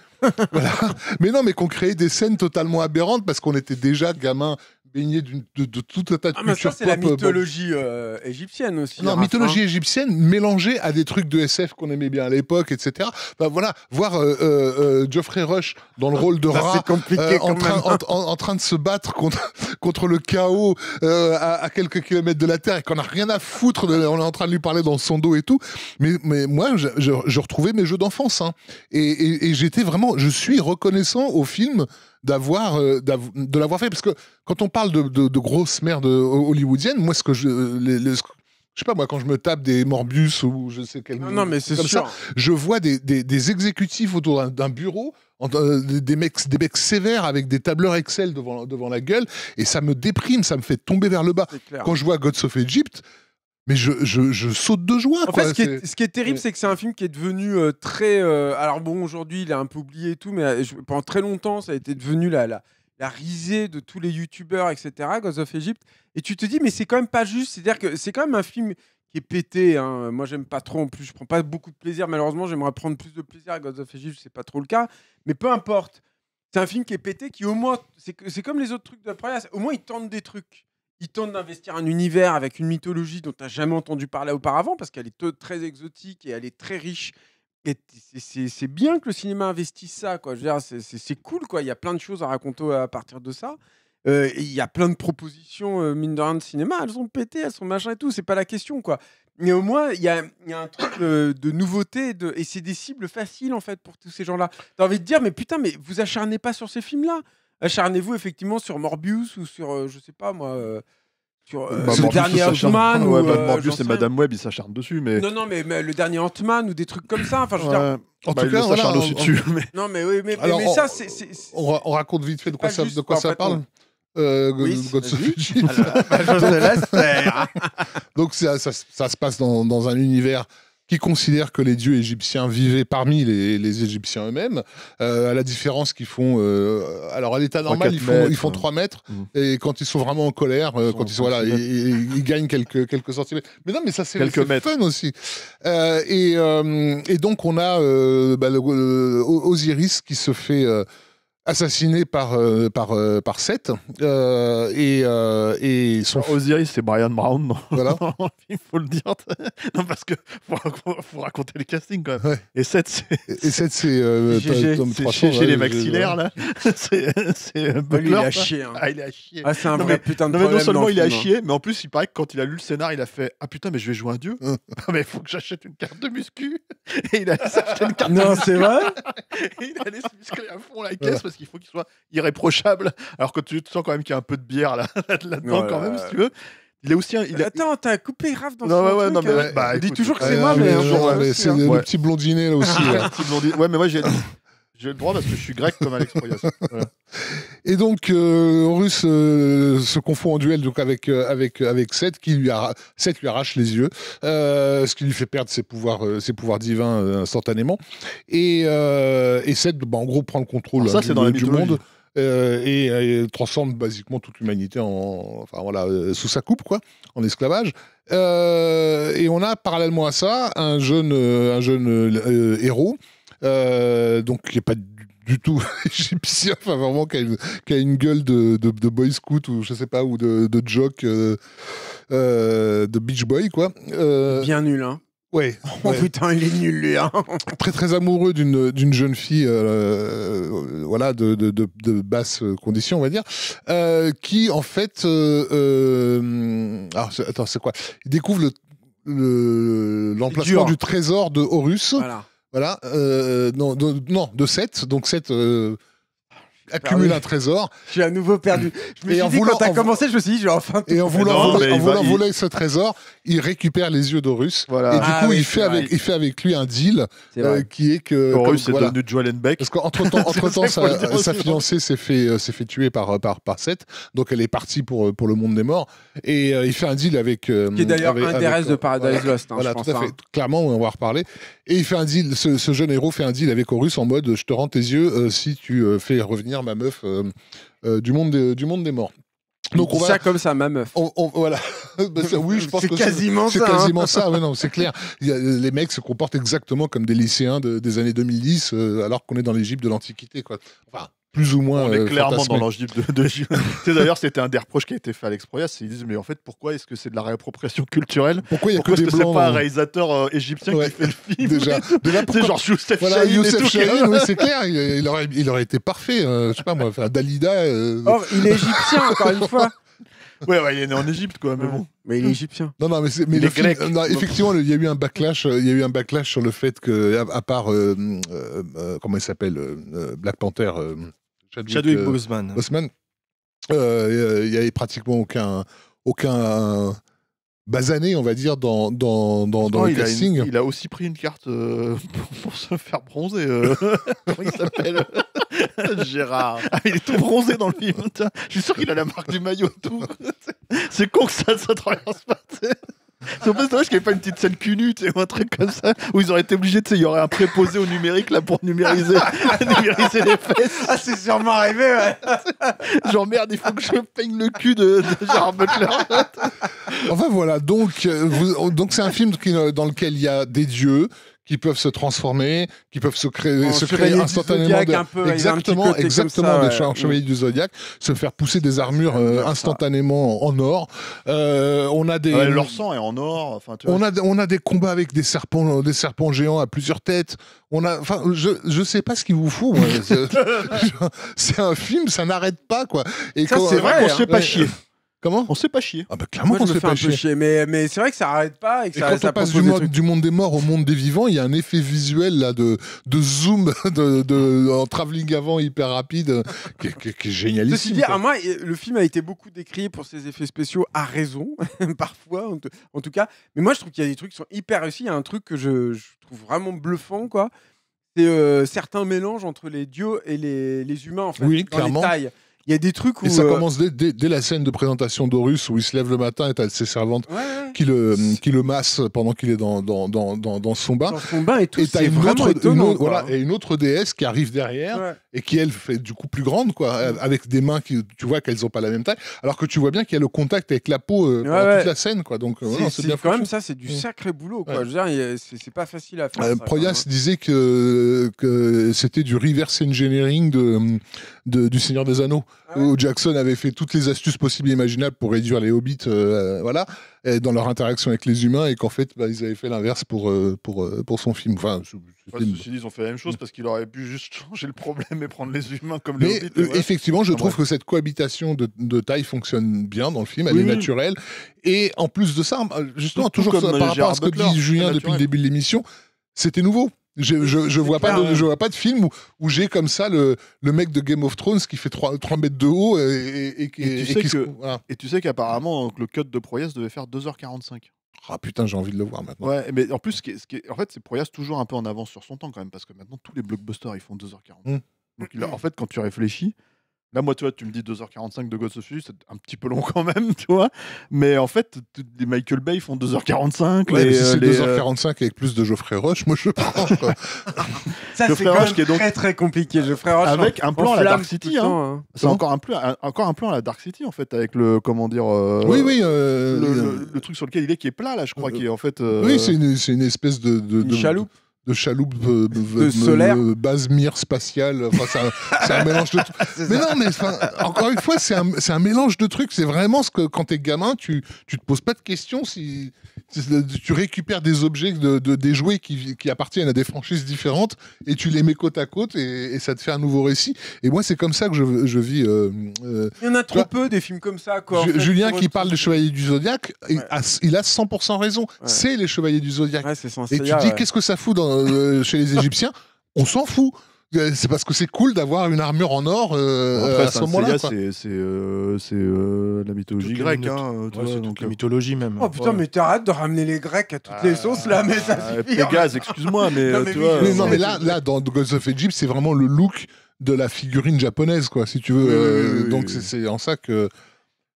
Speaker 2: Mais non, mais qu'on créait des scènes totalement aberrantes parce qu'on était déjà gamins baigné de, de, tout un tas de ah, mais ça, c'est la euh, mythologie
Speaker 3: euh, égyptienne aussi. Non, hein, mythologie
Speaker 2: égyptienne mélangée à des trucs de SF qu'on aimait bien à l'époque, etc. Bah, voilà, voir euh, Geoffrey Rush dans le rôle de bah, rat compliqué en, train, en, train de se battre contre, contre le chaos à, à, quelques kilomètres de la Terre et qu'on n'a rien à foutre, de, on est en train de lui parler dans son dos et tout. Mais, mais moi, je, je, je retrouvais mes jeux d'enfance. Hein. Et, et, et j'étais vraiment, je suis reconnaissant au film d'avoir euh, de l'avoir fait parce que quand on parle de, de, de grosses merdes euh, hollywoodiennes, moi ce que je je sais pas moi quand je me tape des Morbus ou je sais quel non, mais c'est sûr je vois des, exécutifs autour d'un bureau euh, des mecs, des mecs sévères avec des tableurs Excel devant, devant la gueule et ça me déprime, ça me fait tomber vers le bas. Quand je vois God of Egypt, mais je, saute de joie. En fait, ce qui, est... terrible, c'est que
Speaker 3: c'est un film qui est devenu euh, très. Euh, alors bon, aujourd'hui, il est un peu oublié et tout, mais euh, pendant très longtemps, ça a été devenu la, la, la risée de tous les youtubeurs, etc. Ghost of Egypt. Et tu te dis, mais c'est quand même pas juste. C'est-à-dire que c'est quand même un film qui est pété. Hein. Moi, j'aime pas trop. En plus, je prends pas beaucoup de plaisir. Malheureusement, j'aimerais prendre plus de plaisir à Ghost of Egypt. C'est pas trop le cas. Mais peu importe. C'est un film qui est pété, qui au moins. C'est comme les autres trucs de la première. Au moins, ils tentent des trucs il tente d'investir un univers avec une mythologie dont tu n'as jamais entendu parler auparavant, parce qu'elle est très exotique et elle est très riche. Et c'est bien que le cinéma investisse ça, quoi. c'est cool, quoi. Il y a plein de choses à raconter euh, à partir de ça. Euh, il y a plein de propositions, euh, mine de rien, de cinéma. Elles ont pété, elles sont machin et tout. C'est pas la question, quoi. Mais au moins, il y a, un truc de nouveauté. De... Et c'est des cibles faciles, en fait, pour tous ces gens-là. Tu as envie de dire, mais putain, mais vous acharnez pas sur ces films-là acharnez-vous effectivement sur Morbius ou sur, euh, je sais pas moi, euh, sur le euh, bah, dernier Ant-Man ah ou bah, Morbius et Madame Web ils s'acharnent dessus mais non non mais, le dernier Ant-Man ou des trucs comme ça enfin je veux dire en bah, tout cas on on... dessus non mais oui mais, mais on, ça c'est on, raconte vite fait de quoi
Speaker 2: ça parle euh, ah oui, God je te laisse faire. Donc ça, ça, ça, se passe dans, dans un univers qui considèrent que les dieux égyptiens vivaient parmi les, Égyptiens eux-mêmes, euh, à la différence qu'ils font. Euh, alors, à l'état normal, ils font, 3 mètres, euh. mmh. et quand ils sont vraiment en colère, quand ils gagnent quelques, quelques centimètres. Mais non, mais ça, c'est fun aussi. Et, donc, on a bah, Osiris qui se fait assassiné par euh, par euh, par Seth
Speaker 1: euh, et et son Osiris c'est Brian Brown voilà il faut le dire non parce que faut, faut, raconter le casting quand même et
Speaker 2: Seth c'est et Seth c'est chez les maxillaires là c'est c'est ah,
Speaker 1: il est à chier ah il est à ah c'est un non, putain de non, non seulement il est à chier mais en plus il paraît que quand il a lu le scénar il a fait ah putain mais je vais jouer un dieu hein. non mais faut que j'achète une carte de muscu et il a acheté une carte non c'est vrai il a laissé muscler à fond la caisse parce qu'il faut qu'il soit irréprochable. Alors que tu te sens quand même qu'il y a un peu de bière là-dedans, là, quand même, si tu veux. Il est aussi un, Attends, t'as coupé
Speaker 2: Raph dans non, son truc, non, hein. bah, Il toujours que euh, c'est moi, mais... c'est hein. le petit blondinet, là, aussi. Hein.
Speaker 1: ouais, mais moi, j'ai... J'ai le droit parce que je suis grec comme à
Speaker 2: Et donc, russe euh, Horus euh, se confond en duel donc avec, euh, avec, avec Seth, qui lui, Seth lui arrache les yeux, ce qui lui fait perdre ses pouvoirs, ses pouvoirs divins instantanément. Et, et Seth, bah, en gros, prend le contrôle du, dans du monde. et, transforme basiquement toute l'humanité en, enfin voilà, sous sa coupe, quoi, en esclavage. et on a parallèlement à ça un jeune, un jeune héros euh, donc, il n'est pas du tout égyptien, enfin vraiment qui a une, gueule de, boy scout ou je sais pas, ou de, joke euh, euh, de beach boy quoi.
Speaker 3: Bien nul, hein. Ouais,
Speaker 2: oh putain, il est nul lui. Hein. Très très amoureux d'une jeune fille, voilà, de, de, basse condition, on va dire, qui en fait, alors attends, c'est quoi Il découvre le l'emplacement du trésor de Horus. Voilà voilà, euh, non, de, non, de 7, donc 7, euh, bah accumule un trésor. je suis à nouveau perdu. Je me suis dit, quand t'as commencé, je me suis dit, j'ai enfin. Et en voulant, voler, en voulant voler ce trésor, il récupère les yeux d'Horus. Voilà. Et du ah coup, il, fait avec, il fait avec lui un deal euh, qui est que. Horus est devenu Joel Beck. Parce qu'entre temps, entre temps sa, sa fiancée s'est fait, euh, fait tuer par, euh, par, par Seth. Donc elle est partie pour, pour le monde des morts. Et il fait un deal avec. qui est d'ailleurs un des restes de Paradise Lost. Hein, voilà, hein. Clairement, on va reparler. Et il fait un deal, ce jeune héros fait un deal avec Horus en mode je te rends tes yeux si tu fais revenir ma meuf euh, euh, du, monde des, du monde des morts. Donc on va...
Speaker 3: ça comme ça, ma meuf. voilà. c'est quasiment ça. C'est quasiment ça.
Speaker 2: c'est clair. les mecs se comportent exactement comme des lycéens des années 2010, euh, alors qu'on est dans l'Égypte de l'Antiquité, Enfin, plus ou moins. On est euh, clairement dans l'angible de, de
Speaker 1: D'ailleurs, c'était un des reproches qui a été fait à Alex Proyas, Ils disent, mais en fait, pourquoi est-ce que c'est de la réappropriation
Speaker 2: culturelle Pourquoi
Speaker 1: il y a que pas un euh? réalisateur euh, égyptien qui fait le film Déjà, de genre Youssef
Speaker 3: voilà, oui, c'est clair.
Speaker 2: Il, aurait, été parfait. je sais pas moi, Dalida. Or,
Speaker 3: il est égyptien, encore une fois.
Speaker 2: Ouais, ouais, il est né en Égypte, quoi, mais bon. Mais il est égyptien. Non, non, mais, mais effectivement, il y a eu un backlash. Il y a eu un backlash sur le fait que, à, part, comment il s'appelle, Black Panther. Chadwick, Chadwick euh, Boseman. Boseman. Euh, euh, il n'y avait pratiquement aucun, aucun basané, on va dire, dans, dans, dans, le il casting. il a aussi pris une carte euh, pour, se faire bronzer. comment il s'appelle
Speaker 1: Gérard. Ah, il est tout bronzé dans le film. Je suis sûr qu'il a la marque du maillot tout. C'est con que ça ne se traverse pas. T'sais. C'est pas dommage qu'il n'y ait pas une petite scène cunu, tu ou un truc comme ça, où ils auraient été obligés, tu sais, il y aurait un préposé au numérique là pour numériser, numériser les fesses. Ah, c'est sûrement arrivé, ouais. Genre, merde, il faut que je peigne le cul de, de Gérard
Speaker 2: Butler. enfin, voilà, donc, euh, donc c'est un film euh, dans lequel il y a des dieux, qui peuvent se transformer, qui peuvent se créer, se créer instantanément. De... Un peu, exactement, exactement, des chevaliers mm. du zodiaque, se faire pousser des armures euh, instantanément en or. Euh, on a des. Ah ouais, leur sang est
Speaker 1: en or. Enfin, tu on
Speaker 2: a on a des combats avec des serpents, des serpents géants à plusieurs têtes. On a, enfin, je je sais pas ce qu'il vous faut. c'est un film, ça n'arrête pas quoi.
Speaker 3: Et ça c'est euh, vrai qu'on se fait hein. pas chier. Comment On s'est pas chier. Ah bah clairement qu'on s'est pas chier. chier. Mais, mais c'est vrai que ça arrête pas. Et, ça, quand on passe du,
Speaker 2: monde des morts au monde des vivants, il y a un effet visuel là de, de zoom de, en travelling avant hyper rapide euh, qui, est génialissime. Ceci dit,
Speaker 3: moi, euh, le film a été beaucoup décrié pour ses effets spéciaux à raison, parfois en, tout cas. Mais moi, je trouve qu'il y a des trucs qui sont hyper réussis. Il y a un truc que je, trouve vraiment bluffant, quoi. C'est euh, certains mélanges entre les dieux et les, les humains, en fait, oui, dans clairement. les tailles. Il y a des
Speaker 2: trucs où. Et ça euh, commence dès, la scène de présentation d'Horus où il se lève le matin et t'as ses servantes qui, le, qui le masse pendant qu'il est dans, dans, dans, dans, son bain. Dans son bain et tout. Et t'as une, autre, voilà, hein. et une autre déesse qui arrive derrière et qui, elle, fait du coup plus grande, quoi, mm. avec des mains qui, tu vois, qu'elles n'ont pas la même taille. Alors que tu vois bien qu'il y a le contact avec la peau euh, pendant toute la scène, quoi. Donc, euh, c'est
Speaker 3: quand même ça, c'est du mm. sacré boulot, quoi. Je veux dire, c'est pas facile à faire. Proyas
Speaker 2: hein. disait que, que c'était du reverse engineering de, du Seigneur des Anneaux, ah où Jackson avait fait toutes les astuces possibles et imaginables pour réduire les hobbits euh, voilà, dans leur interaction avec les humains, et qu'en fait, bah, ils avaient fait l'inverse pour, euh, pour, euh, pour son film. Enfin,
Speaker 1: ils ont fait la même chose mm. parce qu'il aurait pu juste changer le problème et prendre les humains comme les hobbits. Effectivement, je trouve
Speaker 2: que cette cohabitation de, taille fonctionne bien dans le film, elle est naturelle. Et en plus de ça, justement, toujours ça, par rapport à ce que dit Julien depuis le début de l'émission, c'était nouveau je, je, vois pas de, je vois pas de film où, où j'ai comme ça le, le mec de Game of Thrones qui fait 3, 3 mètres de haut et, et, et, et
Speaker 1: tu, sais qu'apparemment euh, le cut de Proyas devait faire 2h45.
Speaker 2: Ah putain, j'ai envie de le voir
Speaker 1: maintenant. Ouais, mais en plus, ce qui en fait, c'est Proyas toujours un peu en avance sur son temps quand même, parce que maintenant tous les blockbusters ils font 2h40. Mmh. Donc en fait, quand tu réfléchis, Là, moi, tu vois, tu me dis 2h45 de Ghost of Tsushima, c'est un petit peu long quand même, tu vois. Mais en fait, les Michael Bay font
Speaker 2: 2h45. Ouais, euh, c'est 2h45 euh, avec plus de Geoffrey Roche, moi je pense.
Speaker 1: ça, c'est très
Speaker 2: très compliqué, Geoffrey Roche. Avec hein. un plan à la Dark City. Hein. Hein. C'est encore un,
Speaker 1: plan, encore un plan à la Dark City, en fait,
Speaker 2: avec le. Comment dire. Euh, oui, oui.
Speaker 1: le, truc sur lequel il est qui est plat, là, je crois, qui est en fait. Oui, c'est
Speaker 2: une, une, espèce de. de une chaloupe de chaloupe euh, de, euh, euh, solaire base mire spatiale enfin c'est un, mélange de mais non mais encore une fois c'est un, un mélange de trucs c'est vraiment ce que quand t'es gamin tu tu te poses pas de questions si tu récupères des objets de, des jouets qui, appartiennent à des franchises différentes et tu les mets côte à côte et, ça te fait un nouveau récit. Et moi, c'est comme ça que je, vis. Euh, euh, il y en a trop
Speaker 3: peu des films comme ça.
Speaker 2: Quoi, Julien qui parle des Chevaliers du Zodiac, il a 100% raison. C'est les Chevaliers du Zodiac. et tu dis qu'est-ce que ça fout euh, chez les Égyptiens On s'en fout c'est parce que c'est cool d'avoir une armure en or euh, euh, à ce moment-là. C'est
Speaker 1: euh, la mythologie grecque, hein, c'est donc la mythologie
Speaker 3: même. Oh putain, mais t'arrêtes de ramener les Grecs à toutes les ah, sauces là, mais ça suffit. Pégase, hein. excuse-moi, mais, mais, tu vois, non, mais là,
Speaker 2: dans Ghost of Egypt, c'est vraiment le look de la figurine japonaise, quoi, si tu veux. donc c'est en ça que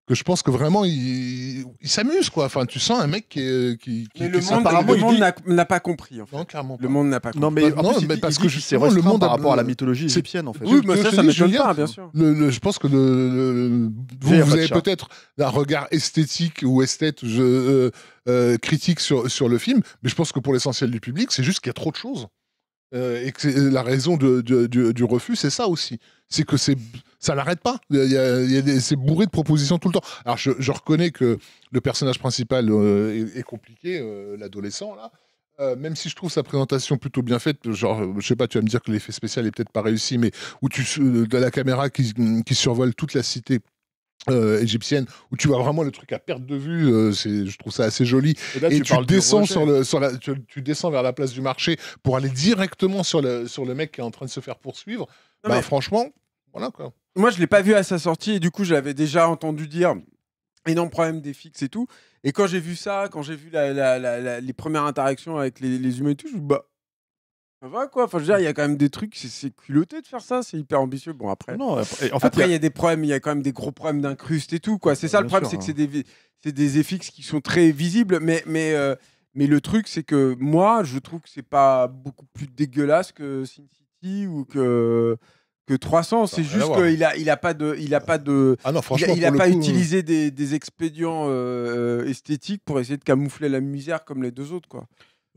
Speaker 2: que je pense que vraiment il, il s'amuse quoi. Enfin, tu sens un mec qui, euh, qui, qui le, monde, le monde n'a pas compris. En fait. Le monde n'a pas compris. Non, mais, parce
Speaker 1: que c'est le monde par rapport à la mythologie égyptienne en fait. Oui, mais ça, ça m'étonne pas, bien sûr.
Speaker 2: je pense que vous, avez peut-être un regard esthétique ou esthète euh, euh, critique sur sur le film, mais je pense que pour l'essentiel du public, c'est juste qu'il y a trop de choses. et que la raison du refus, c'est ça aussi. C'est que c'est ça l'arrête pas. c'est bourré de propositions tout le temps. Alors, je, reconnais que le personnage principal euh, est, compliqué, euh, l'adolescent, là. Euh, même si je trouve sa présentation plutôt bien faite, genre, je sais pas, tu vas me dire que l'effet spécial est peut-être pas réussi, mais où tu, de la caméra qui, survole toute la cité, égyptienne où tu vois vraiment le truc à perte de vue je trouve ça assez joli et, tu, descends sur le la tu, descends vers la place du marché pour aller directement sur le
Speaker 3: sur le mec qui est en train de se faire poursuivre bah franchement voilà quoi moi, je l'ai pas vu à sa sortie et du coup, j'avais déjà entendu dire énorme problème des fixes et tout. Et quand j'ai vu ça, quand j'ai vu la, la, la, les premières interactions avec les, les humains et tout, je me bah, ça va quoi. Enfin, je veux dire, il y a quand même des trucs, c'est culotté de faire ça, c'est hyper ambitieux. Bon, après. Non, en fait, il y, a... des problèmes, il y a quand même des gros problèmes d'incruste et tout, quoi. C'est ça le problème, c'est que hein. c'est des, c'est des qui sont très visibles, mais. mais euh, mais le truc, c'est que moi, je trouve que c'est pas beaucoup plus dégueulasse que Sin City ou que que 300, c'est juste qu'il a, il a pas de, il a pas de, ah il a, pas utilisé euh, des, expédients euh, esthétiques pour essayer de camoufler la misère comme les deux autres, quoi.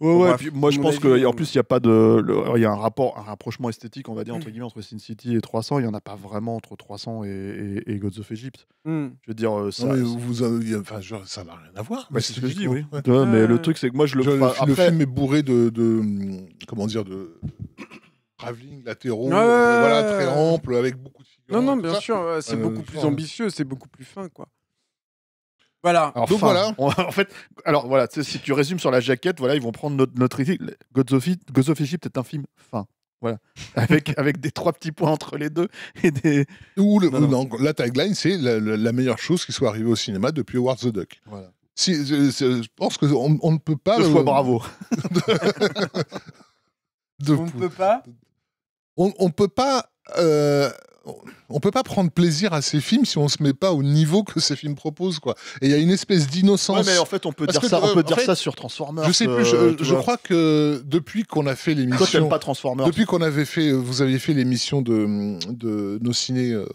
Speaker 3: Ouais, moi je pense que
Speaker 1: en euh, plus il y a pas de il y a un rapport un rapprochement esthétique on va dire entre mm. guillemets entre Sin City et 300 il n'y en a pas vraiment entre 300 et, et, Gods
Speaker 2: of Egypt je
Speaker 1: veux dire ça vous
Speaker 2: enfin, ça n'a rien à voir mais ce que je mais le truc c'est que moi je le le film est bourré de, de comment dire de travelling latéraux, euh, voilà, très ample, avec beaucoup de Non, non, bien sûr, c'est euh, beaucoup plus ambitieux, c'est beaucoup
Speaker 3: plus fin, quoi. Voilà. Donc voilà. en
Speaker 2: fait, alors voilà,
Speaker 1: si tu résumes sur la jaquette, voilà, ils vont prendre notre, notre God of, Egypt est un film fin.
Speaker 2: Voilà. Avec, avec des trois petits points entre les deux. Et des... Ou le, non, la tagline, c'est la, meilleure chose qui soit arrivée au cinéma depuis Howard the Duck. Voilà. je, pense qu'on on ne peut pas. Deux le... fois euh, bravo. on ne peut pas on ne peut pas. Euh, on peut pas prendre plaisir à ces films si on se met pas au niveau que ces films proposent quoi. Et il y a une espèce d'innocence. mais en fait, on peut dire ça, ça sur Transformers. Je sais plus. Euh, je, crois que depuis qu'on a fait l'émission, toi pas Transformers. Depuis qu'on avait fait, vous aviez fait l'émission de, nos ciné euh,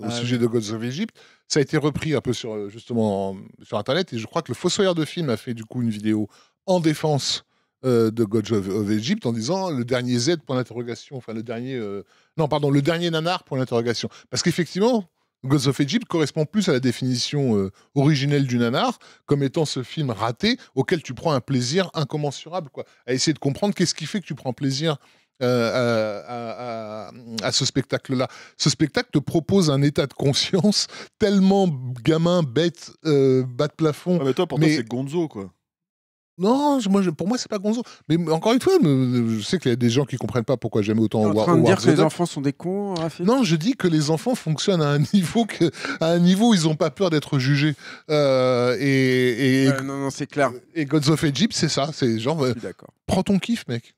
Speaker 2: au ah sujet de Gods of Egypt. Ça a été repris un peu sur justement sur internet et je crois que le Fossoyeur de Films a fait du coup une vidéo en défense euh, de Gods of, Egypt en disant le dernier Z point d'interrogation, enfin le dernier, euh, non pardon, le dernier nanar point d'interrogation. Parce qu'effectivement, Gods of Egypt correspond plus à la définition euh, originelle du nanar comme étant ce film raté auquel tu prends un plaisir incommensurable, quoi. À essayer de comprendre qu'est-ce qui fait que tu prends plaisir. À, ce spectacle-là. Ce spectacle te propose un état de conscience tellement gamin, bête, bas de plafond. Ah mais toi, pour c'est Gonzo, quoi. Non, moi, pour moi, c'est pas Gonzo. Mais encore une fois, je sais qu'il y a des gens qui comprennent pas pourquoi j'aime autant War. Tu en train de dire que les enfants sont des cons, Non, je dis que les enfants fonctionnent à un niveau que, un niveau où ils ont pas peur d'être jugés. Euh, et, non, non, c'est clair. Et Gods of Egypt, c'est ça. C'est genre, euh, prends ton kiff, mec.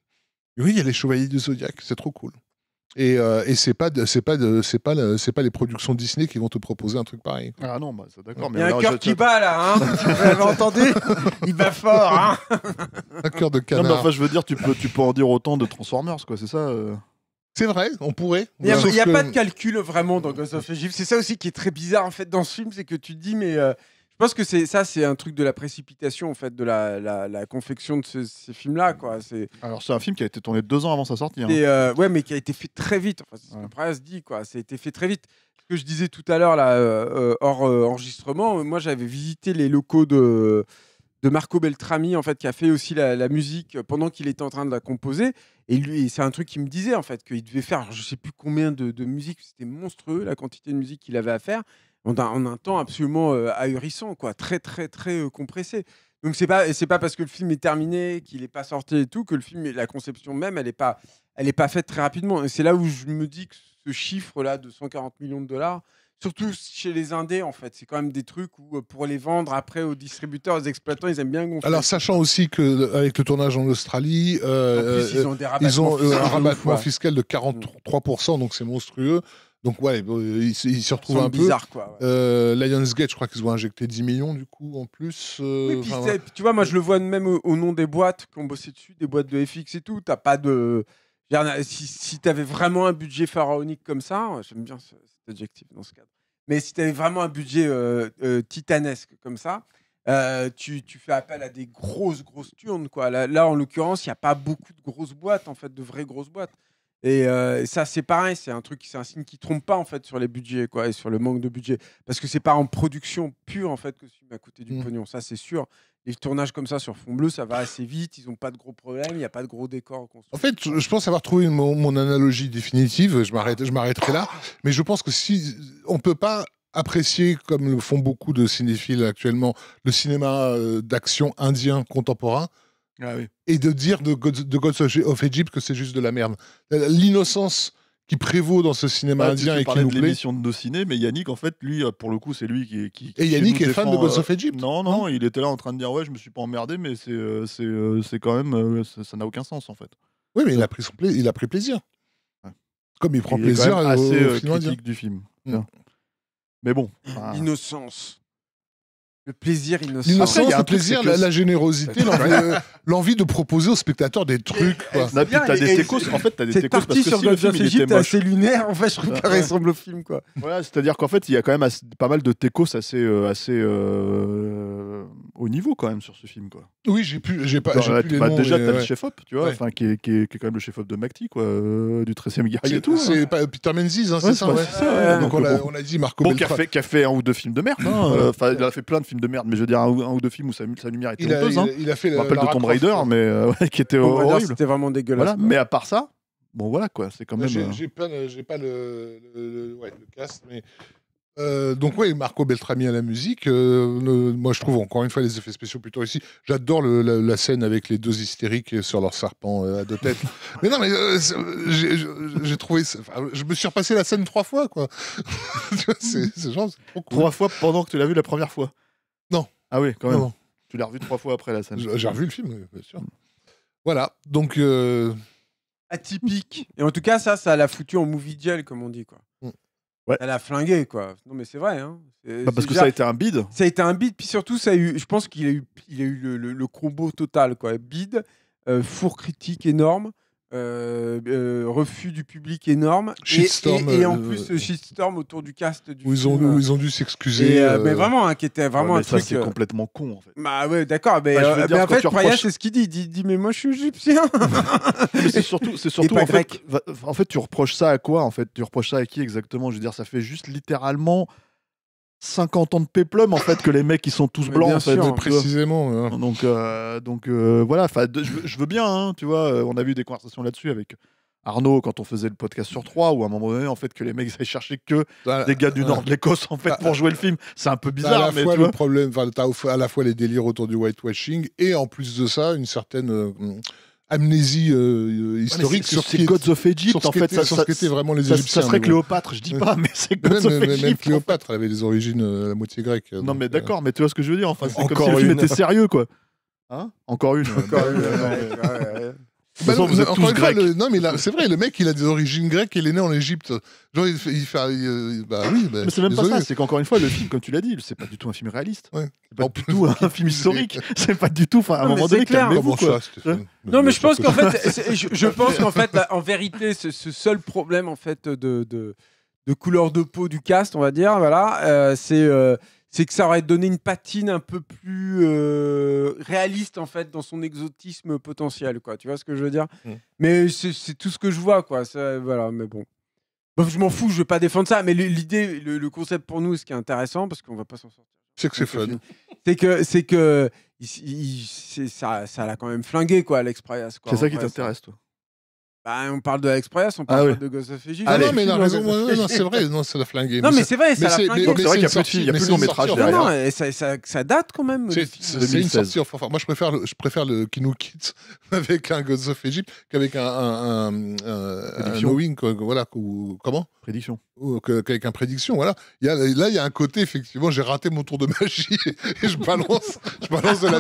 Speaker 2: Oui, il y a les chevaliers du zodiaque, c'est trop cool. Et, euh, et c'est pas c'est pas c'est pas euh, c'est pas les productions Disney qui vont te proposer un truc pareil.
Speaker 1: Ah non, bah, d'accord. Il y a un cœur qui bat là, hein. vous avez entendu Il bat fort, hein. Un cœur de canard. enfin, je veux dire, tu peux tu peux en dire autant de Transformers, quoi, c'est ça. Euh.
Speaker 3: C'est vrai, on pourrait. Il n'y a, y a pas de calcul vraiment dans Ghost of Egypt. C'est ça aussi qui est très bizarre en fait dans ce film, c'est que tu te dis mais. Je pense que c'est ça, c'est un truc de la précipitation en fait, de la, confection de ces films-là, quoi. C'est. Alors c'est
Speaker 1: un film qui a été tourné deux ans avant sa
Speaker 3: sortie. Oui, hein. Et euh, ouais, mais qui a été fait très vite. c'est ce se dit, quoi. Ça a été fait très vite. Ce que je disais tout à l'heure là, euh, euh, hors enregistrement, moi j'avais visité les locaux de de Marco Beltrami en fait qui a fait aussi la, musique pendant qu'il était en train de la composer et lui c'est un truc qu'il me disait en fait qu'il devait faire je sais plus combien de, de musique c'était monstrueux la quantité de musique qu'il avait à faire en un, temps absolument ahurissant, quoi, très très très compressé. Donc c'est pas c'est pas parce que le film est terminé, qu'il n'est pas sorti et tout que le film, la conception même, elle est pas elle est pas faite très rapidement. Et c'est là où je me dis que ce chiffre là de 140 millions de dollars, surtout chez les indés en fait, c'est quand même des trucs où pour les vendre après aux distributeurs, aux exploitants, ils aiment bien gonfler. Alors
Speaker 2: sachant aussi que avec le tournage en Australie, euh, euh, ils ont, ils ont euh, un rabattement fiscal de 43%, mmh. donc c'est monstrueux. Donc, ouais, euh, il ils, se retrouvent un bizarre, peu. Quoi, bizarres, quoi. Euh, Lionsgate, je crois qu'ils ont injecté 10 millions, du coup, en plus. Euh, puis
Speaker 3: tu vois, moi, je le vois même au, nom des boîtes qui ont bossé dessus, des boîtes de FX et tout. T'as pas de. Si, si t'avais vraiment un budget pharaonique comme ça, j'aime bien cet adjectif dans ce cadre, mais si t'avais vraiment un budget titanesque comme ça, tu, fais appel à des grosses, grosses turnes. Quoi. Là, là en l'occurrence, il n'y a pas beaucoup de grosses boîtes, en fait, de vraies grosses boîtes. Et, ça, c'est pareil, c'est un truc, c'est un signe qui trompe pas en fait sur les budgets, quoi, et sur le manque de budget, parce que c'est pas en production pure en fait que ça film coûté du mmh. pognon, ça c'est sûr. Les tournages comme ça sur fond bleu, ça va assez vite, ils n'ont pas de gros problèmes, il n'y a pas de gros décors.
Speaker 2: En fait, je pense avoir trouvé mon, analogie définitive, je m'arrêterai là, mais je pense que si on peut pas apprécier, comme le font beaucoup de cinéphiles actuellement, le cinéma d'action indien contemporain, ah et de dire de, God, Gods of Egypt que c'est juste de la merde. L'innocence qui prévaut dans ce cinéma bah, indien et qui nous de l'émission
Speaker 1: de mais Yannick, en fait, lui, euh, pour le coup, c'est lui qui, qui, Et Yannick est fan de Gods of euh, Egypt Non, non, il était là en train de dire ouais, je me suis pas emmerdé, mais c'est euh, c'est quand même ça n'a aucun sens en fait. Oui, mais il a pris son il a pris plaisir. Comme il prend plaisir à la critique du film. Mm. Mais bon,
Speaker 3: innocence le plaisir innocent. Ah il plaisir, la, générosité, euh,
Speaker 2: l'envie de proposer aux spectateurs des trucs. Quoi. as des técos, en fait, tu as des técos
Speaker 1: parce que sur si le film était assez
Speaker 3: lunaire, en fait, je trouve ah, qu'il ressemble au film,
Speaker 1: Voilà, c'est-à-dire qu'en fait, il y a quand même pas mal de técos assez, euh, assez euh, au niveau quand même sur ce film quoi.
Speaker 2: Oui, j'ai pu j'ai pas déjà t'as le chef op, tu vois, enfin
Speaker 1: qui, est, qui, qui, quand même le chef op de Macti quoi, euh, du 13e guerrier et tout. Hein. C'est pas Peter
Speaker 2: Menzies hein, c'est ça, Donc, on, a, on a dit Marco bon, qui a,
Speaker 1: fait, un ou deux films de merde hein, euh, enfin il a fait plein de films de merde, mais je veux dire un, ou deux films où sa, lumière était honteuse hein. il, a fait le rappelle de Tomb Raider mais euh, qui était horrible. C'était vraiment dégueulasse. mais à part ça, bon voilà
Speaker 2: quoi, c'est quand même J'ai pas j'ai pas le, le cast mais euh, donc oui, Marco Beltrami à la musique. Euh, moi, je trouve encore une fois les effets spéciaux plutôt réussis. J'adore la, scène avec les deux hystériques sur leur serpent euh, à deux têtes. mais non, mais j'ai trouvé, je me suis repassé la scène trois fois, quoi. c'est genre Trois fois pendant que tu l'as vu la première fois. Non. Ah oui, quand même. Tu l'as revu trois fois après la scène. J'ai revu le film,
Speaker 3: bien sûr. Mm. Voilà, donc atypique. Et en tout cas, ça, ça l'a foutu en movie gel, comme on dit, quoi. Elle a flingué, quoi. Non, mais c'est vrai. Hein. Bah, parce que ça a été un bid. Ça a été un bid, puis surtout, ça a eu, je pense qu'il a eu, il a eu le, combo total, quoi. Bid, euh, four critique énorme. Euh, euh, refus du public énorme Shitstorm, et, et, en euh, plus euh, shitstorm autour du cast du où ils ont film, ils ont dû s'excuser mais vraiment hein, qui était vraiment ouais, mais ça, c'est complètement con en fait bah ouais d'accord mais, bah, en fait Praya c'est ce qu'il dit. dit il dit mais moi je suis égyptien c'est surtout c'est surtout en fait,
Speaker 1: en fait tu reproches ça à quoi en fait tu reproches ça à qui exactement je veux dire ça fait juste littéralement 50 ans de péplum en fait que les mecs ils sont tous blancs
Speaker 2: précisément donc
Speaker 1: donc voilà voilà je, veux bien hein, tu vois euh, on a vu des conversations là-dessus avec Arnaud quand on faisait le podcast sur 3 ou à un moment donné en fait que les mecs allaient chercher que bah, des gars du euh, nord de l'Écosse en fait bah, pour jouer le film c'est un peu bah, bizarre à la fois le
Speaker 2: problème enfin, à la fois les délires autour du whitewashing et en plus de ça une certaine euh, amnésie euh, euh, historique sur ces Gods of Egypt en fait ça, ça, vraiment les Égyptiens, ça serait Cléopâtre je dis pas mais c'est même Cléopâtre elle avait des origines euh, à moitié grecque. Euh, non mais d'accord mais tu vois ce que je veux dire enfin c'est comme si le film était sérieux
Speaker 1: quoi hein
Speaker 2: encore une encore une
Speaker 1: non, vous mais
Speaker 2: c'est vrai, le mec, il a des origines grecques, il est né en Égypte. Euh, bah oui, bah, mais c'est même pas ça, c'est qu'encore une fois, le film, comme tu l'as dit, c'est pas du tout un film réaliste. Ouais. C'est pas du tout un film historique. C'est pas du tout. Enfin,
Speaker 1: à un moment donné, clair. Hein non, mais je pense qu'en fait, je, pense qu'en
Speaker 3: fait, en vérité, ce, seul problème en fait de, de, couleur de peau du cast, on va dire, voilà, euh, c'est. Euh, c'est que ça aurait donné une patine un peu plus euh, réaliste en fait dans son exotisme potentiel quoi tu vois ce que je veux dire mm. mais c'est tout ce que je vois quoi voilà mais bon je m'en fous je vais pas défendre ça mais l'idée le, concept pour nous ce qui est intéressant parce qu'on va pas s'en sortir c'est que c'est fun c'est que c'est que ça ça l'a quand même flingué quoi Alex c'est ça qui t'intéresse toi bah, on parle de Express, on parle ah de Ghost of Egypt. Ah, ah non, mais non, c'est vrai, non, ça l'a flingué. Non, mais, c'est vrai, c'est l'a flingué. C'est vrai qu'il n'y a plus de il y a plus de long métrage derrière. Non, et ça, date quand même. C'est une sortie
Speaker 2: en Moi, je préfère, le, je préfère le, qui nous quitte avec un Ghost of Egypt qu'avec un, un, un, quoi, voilà, ou, comment Prédiction qu'avec prédiction, Voilà. là, il y a un côté, effectivement, j'ai raté mon tour de magie et je balance, je balance de la,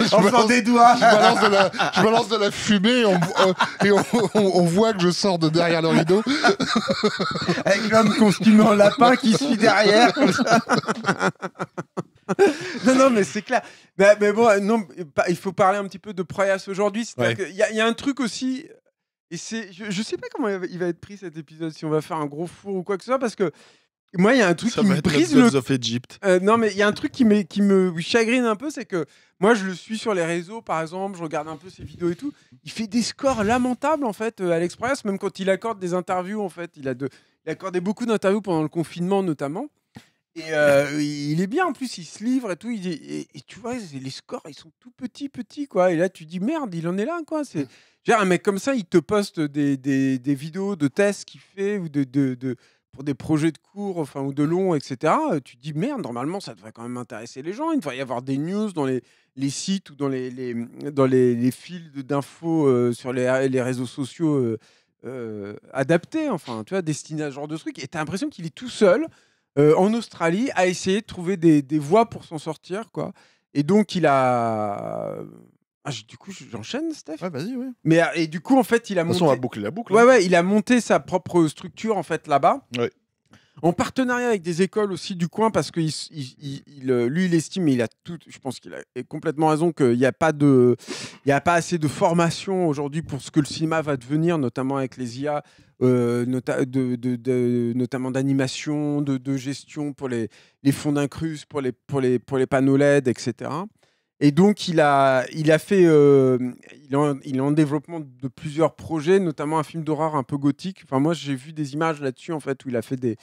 Speaker 2: je de la, fumée euh, et, on, voit que je sors de
Speaker 3: derrière le rideau. Avec l'homme costumé en lapin qui suit derrière. non, non, mais c'est clair. Bah, mais, bon, il faut parler un petit peu de Proyas aujourd'hui. Il y, a un truc aussi et c'est, je, ne sais pas comment il va être pris cet épisode, si on va faire un gros four ou quoi que ce soit, parce que moi, il y a un truc qui me brise le. Euh, non, mais il y a un truc qui, qui me chagrine un peu, c'est que moi, je le suis sur les réseaux, par exemple, je regarde un peu ses vidéos et tout. Il fait des scores lamentables, en fait, euh, à l'express, même quand il accorde des interviews, en fait. Il a de, il accordait beaucoup d'interviews pendant le confinement, notamment. Et il est bien en plus, il se livre et tout. Il, et, tu vois, les scores, ils sont tout petits, petits, quoi. Et là, tu dis merde, il en est là, quoi. C'est mmh. un mec comme ça, il te poste des, des, vidéos de tests qu'il fait ou de, de, pour des projets de cours, enfin ou de longs, etc. Tu dis merde, normalement, ça devrait quand même intéresser les gens. Il devrait y avoir des news dans les, les sites ou dans les, mmh, dans les, les fils d'infos sur les, les, réseaux sociaux adaptés, enfin, tu vois, destinés à ce genre de truc. Et as' l'impression qu'il est tout seul euh, en Australie a essayé de trouver des, des voies pour s'en sortir, quoi. Et donc, il a. Euh, ah, du coup, j'enchaîne, Steph. Ouais, vas-y, ouais. Mais euh, et du coup, en fait, il a De toute façon, on la boucle. Hein. Ouais, ouais, il a monté sa propre structure en fait là-bas. Ouais en partenariat avec des écoles aussi du coin, parce que il, euh, lui, il estime, et il a tout, je pense qu'il a complètement raison, qu'il n'y a, pas de, il y a pas assez de formation aujourd'hui pour ce que le cinéma va devenir, notamment avec les IA, euh, de, notamment d'animation, de, gestion pour les, les fonds d'incrus pour les, pour, les, pour les panneaux LED, etc. Et donc, il a, il a fait. Euh, il, est en, il, en, développement de plusieurs projets, notamment un film d'horreur un peu gothique. Enfin, moi, j'ai vu des images là-dessus, en fait, où il a fait des,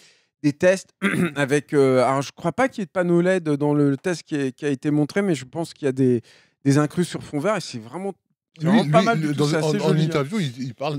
Speaker 3: des tests avec. Euh, alors, je crois pas qu'il y ait de panneau LED dans le test qui, a été montré, mais je pense qu'il y a des, des incrus sur fond vert et c'est vraiment pas mal dans, en, hein. interview, ah, il, il, parle.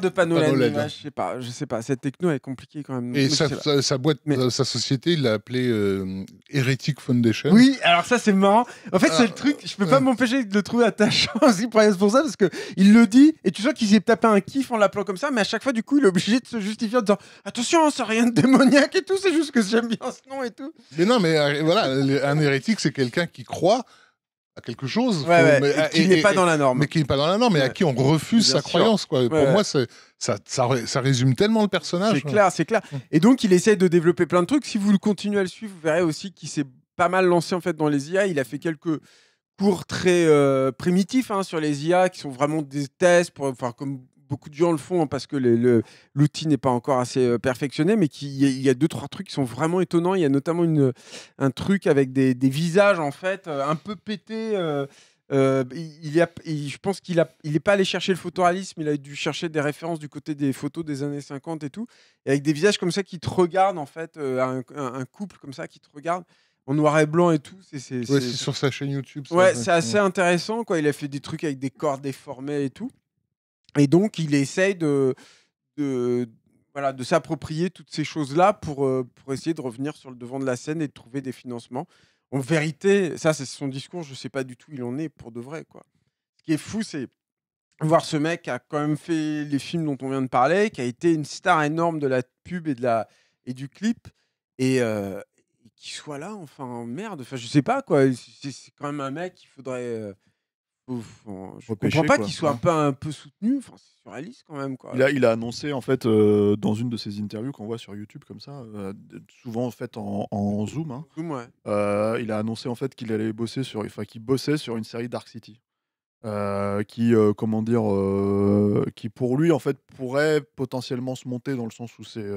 Speaker 3: de Panolan. Hein. je sais pas, je sais pas. Cette techno est compliquée quand même. Et sa,
Speaker 2: boîte, sa société, il l'a appelée euh, Heretic Foundation.
Speaker 3: Oui, alors ça c'est marrant. En fait, c'est le ah, truc. Je peux pas m'empêcher de le trouver attachant aussi pour ça parce que il le dit et tu vois qu'il s'est tapé un kiff en l'appelant comme ça, mais à chaque fois du coup, il est obligé de se justifier en disant attention, hein, c'est rien de démoniaque et tout. C'est juste que j'aime bien ce nom et tout.
Speaker 2: Mais non, mais euh, voilà, un hérétique, c'est quelqu'un qui croit quelque chose ah, qui n'est pas dans la norme mais qui n'est pas dans la norme mais à qui on refuse sa croyance quoi pour moi ça, ça,
Speaker 3: ça, résume tellement le personnage c'est clair c'est clair et donc il essaie de développer plein de trucs si vous le continuez à le suivre vous verrez aussi qu'il s'est pas mal lancé en fait dans les IA il a fait quelques cours très euh, primitifs hein, sur les IA qui sont vraiment des tests pour enfin comme beaucoup de gens le font hein, parce que l'outil n'est pas encore assez euh, perfectionné, mais qu'il y, a deux, trois trucs qui sont vraiment étonnants. Il y a notamment un truc avec des, visages, en fait, euh, un peu pétés. Euh, euh y a, je pense qu'il n'est pas allé chercher le photoréalisme, il a dû chercher des références du côté des photos des années 50 et tout, et avec des visages comme ça qui te regardent, en fait, un, couple comme ça qui te regarde en noir et blanc et tout. C'est sur sa chaîne YouTube. ouais, c'est assez intéressant, quoi. Il a fait des trucs avec des corps déformés et tout. Et donc, il essaye de, voilà, de s'approprier toutes ces choses-là pour, euh, pour essayer de revenir sur le devant de la scène et de trouver des financements. En vérité, ça, c'est son discours, je ne sais pas du tout où il en est pour de vrai. Quoi. Ce qui est fou, c'est voir ce mec qui a quand même fait les films dont on vient de parler, qui a été une star énorme de la pub et, de la, et du clip, et, euh, qui soit là, enfin, merde, enfin, je sais pas, quoi. C'est quand même un mec qu'il faudrait... Euh, je ne comprends pas qu'il soit un peu, un peu soutenu. Enfin, c'est Alice, quand même. Il, a, annoncé
Speaker 1: en fait euh, dans une de ses interviews qu'on voit sur YouTube comme ça, euh, souvent en fait en, zoom. Hein, euh, il a annoncé en fait qu'il allait bosser sur, enfin qu'il bossait sur une série Dark City, qui comment dire, qui pour lui en fait pourrait potentiellement se monter dans le sens où c'est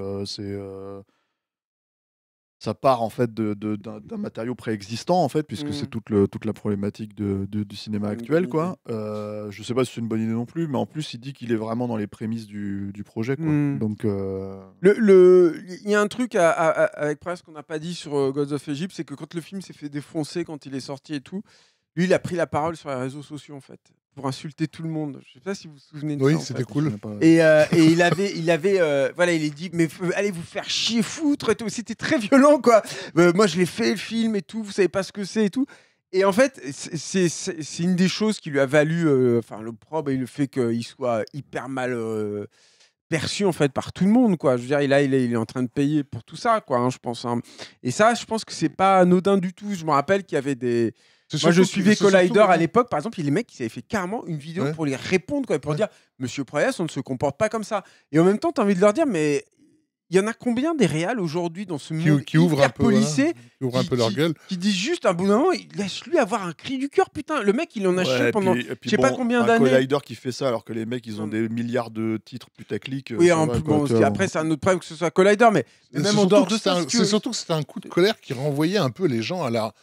Speaker 1: ça part en fait d'un matériau préexistant en fait puisque c'est mm. toute, toute la problématique du cinéma mm, actuel mm, quoi. Euh, je sais pas si c'est une bonne idée non plus, mais en plus il dit qu'il est vraiment dans les prémices du, projet Donc euh,
Speaker 3: le il y a un truc à, avec presque qu'on n'a pas dit sur euh, Gods of Egypt, c'est que quand le film s'est fait défoncer quand il est sorti et tout, lui, il a pris la parole sur les réseaux sociaux, en fait, pour insulter tout le monde. Je sais pas si vous vous souvenez de ça. Oui, c'était cool. Euh, et, il avait, il avait, euh, voilà, il est dit, mais allez vous faire chier, foutre, et C'était très violent, quoi. Euh, moi, je l'ai fait, le film et tout. Vous savez pas ce que c'est et tout. Et en fait, c'est une des choses qui lui a valu, enfin, le probe, et le fait qu'il soit hyper mal perçu en fait par tout le monde quoi je veux dire là il est, il est en train de payer pour tout ça quoi hein, je pense hein. et ça je pense que c'est pas anodin du tout je me rappelle qu'il y avait des moi, je suivais Collider à l'époque, par exemple, il y a des mecs, qui avaient fait carrément une vidéo pour les répondre, quoi, pour dire Monsieur Proyas, on ne se comporte pas comme ça. Et en même temps, tu as envie de leur dire Mais il y en a combien des réals aujourd'hui dans ce monde qui ouvrent un peu, qui
Speaker 2: ouvre un peu leur gueule,
Speaker 3: qui, disent juste un bout d'un moment, laisse-lui avoir un cri du cœur, putain. Le mec, il en a ouais, pendant, je sais pas combien d'années. Collider
Speaker 1: qui fait ça, alors que les mecs, ils ont des milliards de titres putaclic. Oui, en
Speaker 3: plus, bon, après, c'est un autre problème que ce soit Collider, mais, même en dehors de ça, c'est surtout que c'était un coup de
Speaker 2: colère qui renvoyait un peu les gens à la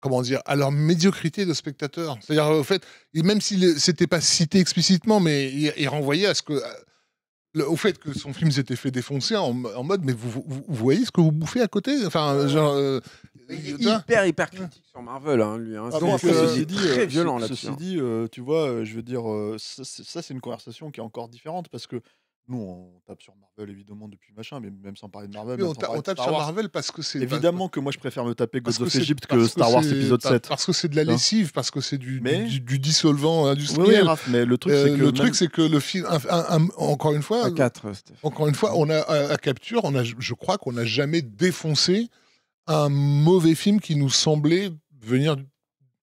Speaker 2: comment dire, à leur médiocrité de spectateur. C'est-à-dire, au fait, même si c'était pas cité explicitement, mais il, renvoyait à ce que, au fait que son film s'était fait défoncer en, mode, mais vous, voyez ce que vous bouffez à côté Enfin, ah genre. Euh,
Speaker 3: il est hyper, hyper critique sur Marvel, hein, lui. Hein. violent ah, là Ceci
Speaker 1: dit, euh, hein. euh, tu vois, je veux dire, ça, c'est une conversation qui est encore différente parce que nous, on tape sur Marvel évidemment depuis machin, mais même sans parler de Marvel. on, tape sur Marvel parce que c'est. Évidemment que
Speaker 2: moi je préfère me taper God of Egypt que Star Wars épisode 7. Parce que c'est de la hein lessive, parce que c'est du, du, dissolvant industriel. mais le truc c'est euh, que. Le truc c'est que le film. encore une fois. À euh, Encore une fois, on a, à, Capture, on a, je crois qu'on n'a jamais défoncé un mauvais film qui nous semblait venir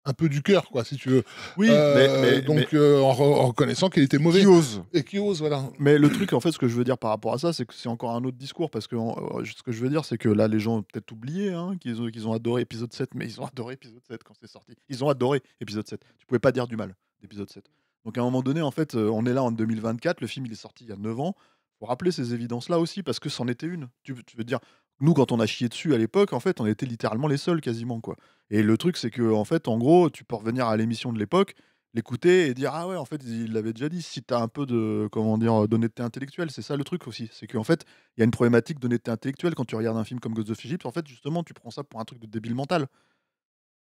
Speaker 2: un peu du cœur, quoi, si tu veux. Oui, euh, mais, donc euh, en, reconnaissant qu'il était mauvais. Qui Et qui ose, voilà. Mais le truc, en fait, ce que je
Speaker 1: veux dire par rapport à ça, c'est que c'est encore un autre discours, parce que euh, ce que je veux dire, c'est que là, les gens ont peut-être
Speaker 2: oublié hein,
Speaker 1: qu'ils ont, adoré épisode 7, mais ils ont adoré épisode 7 quand c'est sorti. Ils ont adoré épisode 7. Tu pouvais pas dire du mal d'épisode 7. Donc à un moment donné, en fait, on est là en 2024, le film il est sorti il y a 9 ans. Faut rappeler ces évidences-là aussi, parce que c'en était une. tu veux dire, nous, quand on a chié dessus à l'époque, en fait, on était littéralement les seuls quasiment. quoi. Et le truc, c'est que, en fait, en gros, tu peux revenir à l'émission de l'époque, l'écouter et dire Ah ouais, en fait, il l'avait déjà dit. Si tu as un peu de, comment dire, d'honnêteté intellectuelle, c'est ça le truc aussi. C'est qu'en fait, il y a une problématique d'honnêteté intellectuelle quand tu regardes un film comme Gods of Egypt. En fait, justement, tu prends ça pour un truc de débile mental.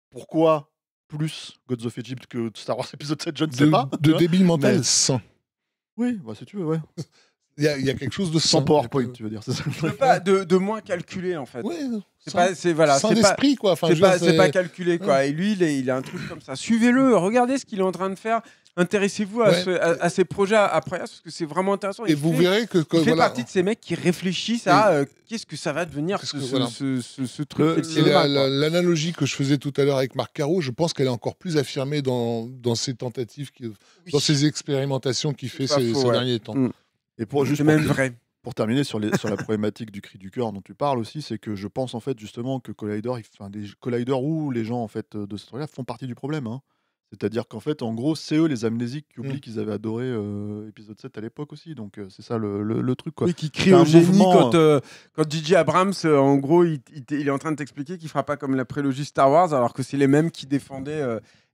Speaker 1: Pourquoi plus Gods of Egypt que Star Wars épisode 7, je ne sais de, pas. De débile mental Oui, bah, si tu veux, ouais. Il y, a quelque chose de sans PowerPoint, tu veux dire, de, pas,
Speaker 3: de, moins calculé en fait. c'est pas, voilà, quoi. Enfin, c'est pas, calculé quoi. Et lui, il, a un truc comme ça. Suivez-le, regardez ce qu'il est en train de faire. Intéressez-vous à, ces projets après, parce que c'est vraiment intéressant. et vous verrez que, il fait partie de ces mecs qui réfléchissent à euh, qu'est-ce que ça va devenir ce, ce, truc.
Speaker 2: l'analogie que je faisais tout à l'heure avec Marc Caro. Je pense qu'elle est encore plus affirmée dans, ses tentatives, qui, dans ses expérimentations qu'il fait ces, derniers temps. Mm. Et pour juste vrai.
Speaker 1: Pour terminer sur, les, sur la problématique du cri du cœur dont tu parles aussi, c'est que je pense en fait justement que Collider, enfin des Collider ou les gens en fait de cette là font partie du problème. Hein. C'est-à-dire qu'en fait, en gros, c'est eux les amnésiques qui oublient mm. qu'ils avaient adoré euh, épisode 7 à l'époque aussi. Donc euh, c'est ça le, truc. Quoi. Oui, qui crie au génie mouvement... quand, hein.
Speaker 3: euh, quand DJ Abrams, en gros, il, est en train de t'expliquer qu'il ne fera pas comme la prélogie Star Wars, alors que c'est les mêmes qui défendaient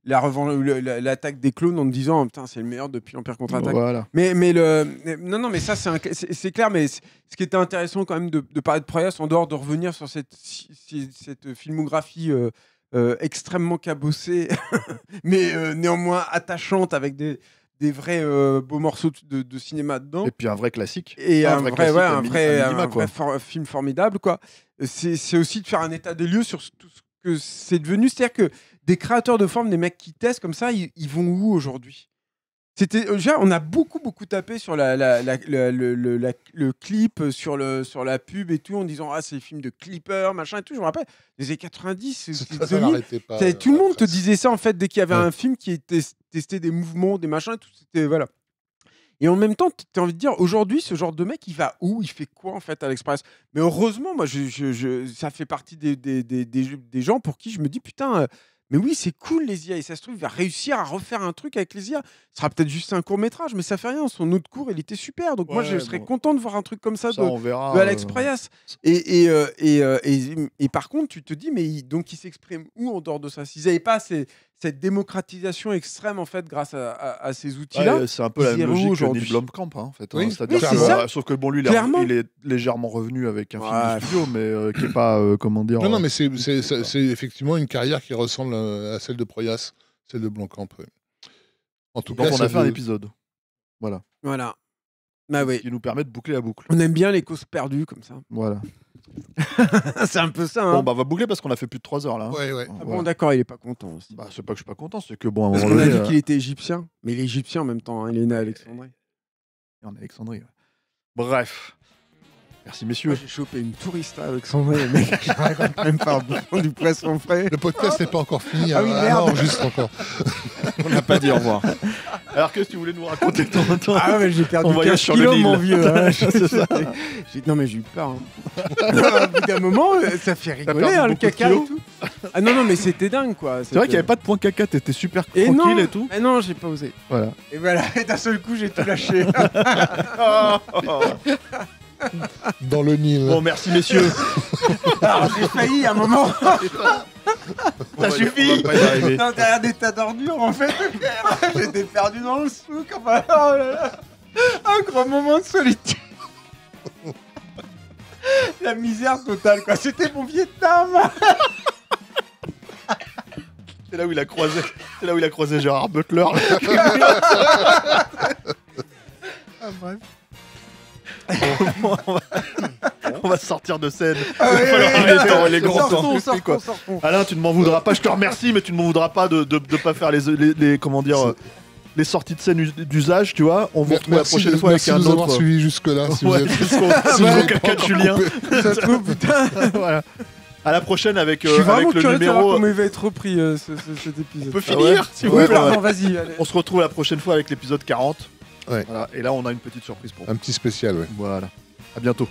Speaker 3: l'attaque des clones en disant oh, putain c'est le meilleur depuis l'Empire contre-attaque. Mais mais le non non mais ça c'est clair mais ce qui était intéressant quand même de, de parler de Proyas en dehors de revenir sur cette cette filmographie euh, euh, extrêmement cabossée mais euh, néanmoins attachante avec des des vrais beaux morceaux de, cinéma dedans. Et
Speaker 1: puis un vrai classique.
Speaker 3: Et un, vrai, film formidable quoi. C'est aussi de faire un état des lieux sur tout ce que c'est devenu, c'est-à-dire que des créateurs de formes, des mecs qui testent comme ça, ils, vont où aujourd'hui c'était euh, déjà on a beaucoup beaucoup tapé sur le, clip euh, sur le sur la pub et tout en disant ah c'est le films de clipper machin et tout je me rappelle les années 90 tout le monde te disait ça en fait dès qu'il y avait un film qui était testé des mouvements des machins et tout c'était voilà et en même temps, tu as envie de dire, aujourd'hui, ce genre de mec, il va où Il fait quoi, en fait, à l'Express Mais heureusement, moi, ça fait partie des, des, des, gens pour qui je me dis, putain, euh, mais oui, c'est cool les IA. Et ça se trouve, il va réussir à refaire un truc avec les IA. Ce sera peut-être juste un court métrage, mais ça fait rien. Son autre cours, il était super. Donc moi, je serais content de voir un truc comme ça, de, Alex euh. euh, euh, Et et, par contre, tu te dis, mais donc il s'exprime où en dehors de ça S'ils n'avaient pas ces, cette démocratisation extrême en fait grâce à, ces outils-là. c'est un peu la logique que Blomkamp, hein, en fait. Hein. Oui. cest ça, euh, sauf que
Speaker 1: bon, lui, il
Speaker 2: est légèrement revenu avec un film studio, mais euh, qui
Speaker 1: n'est pas euh, comment dire. Non, non, mais
Speaker 2: c'est effectivement une carrière qui ressemble à celle de Proyas, celle de Blomkamp. En tout cas, on a fait un épisode. Voilà.
Speaker 3: Voilà. Bah, oui. Qui nous permet de boucler la boucle. On aime bien les causes perdues comme ça. Voilà. c'est un peu ça. Hein. Bon, bah, on va boucler parce qu'on a fait plus de 3 heures là. Ouais, ouais. Ah bon, d'accord, il est pas content aussi. Bah, c'est pas que je suis pas content, c'est que bon, Parce a dit qu'il euh, était égyptien, mais l'égyptien en même temps, hein. il est né à Alexandrie. et en Alexandrie. ouais. Bref. Merci, messieurs. J'ai chopé une touriste avec son nez, mais je raconte même pas du poisson frais. Le podcast n'est pas encore fini. Ah oui, hein. merde. non, ah, juste encore. On n'a pas dit au revoir. Alors, qu'est-ce que tu voulais nous raconter
Speaker 2: ton temps Ah, mais j'ai
Speaker 1: perdu 15 sur
Speaker 3: kilos, mon vieux. Hein. non, mais j'ai eu peur. Hein. Au bout d'un moment, euh, ça fait rigoler, hein, le caca et tout. Ah non, non, mais c'était dingue, quoi. C'est vrai qu'il n'y avait pas de point caca, t'étais super tranquille et tout. Mais ah, non, j'ai pas osé. Voilà. Et voilà, d'un seul coup, j'ai tout lâché. oh.
Speaker 2: Dans le Nil. Bon, merci messieurs.
Speaker 3: Ah, j'ai failli un moment.
Speaker 2: Ça suffit Non,
Speaker 3: derrière des tas d'ordures, en fait. J'étais perdu dans le souk. Oh un grand moment de solitude. La misère totale, quoi. C'était mon Vietnam.
Speaker 1: C'est là où il a croisé. C'est là où il a croisé Gérard Butler.
Speaker 4: ah, bref. on, va, sortir de scène. Ah
Speaker 1: Alain, tu ne m'en voudras pas. Je te remercie, mais tu ne m'en voudras pas de ne pas faire les, comment dire euh, les sorties de scène d'usage, tu vois. On vous retrouve la prochaine fois avec un autre. Euh,
Speaker 2: jusque-là. Si
Speaker 1: vous êtes... À la prochaine avec, euh, le numéro. On peut finir, on se retrouve la prochaine fois avec l'épisode 40. Et là, on a une petite surprise pour vous. Un petit
Speaker 2: spécial, oui. Voilà. À bientôt.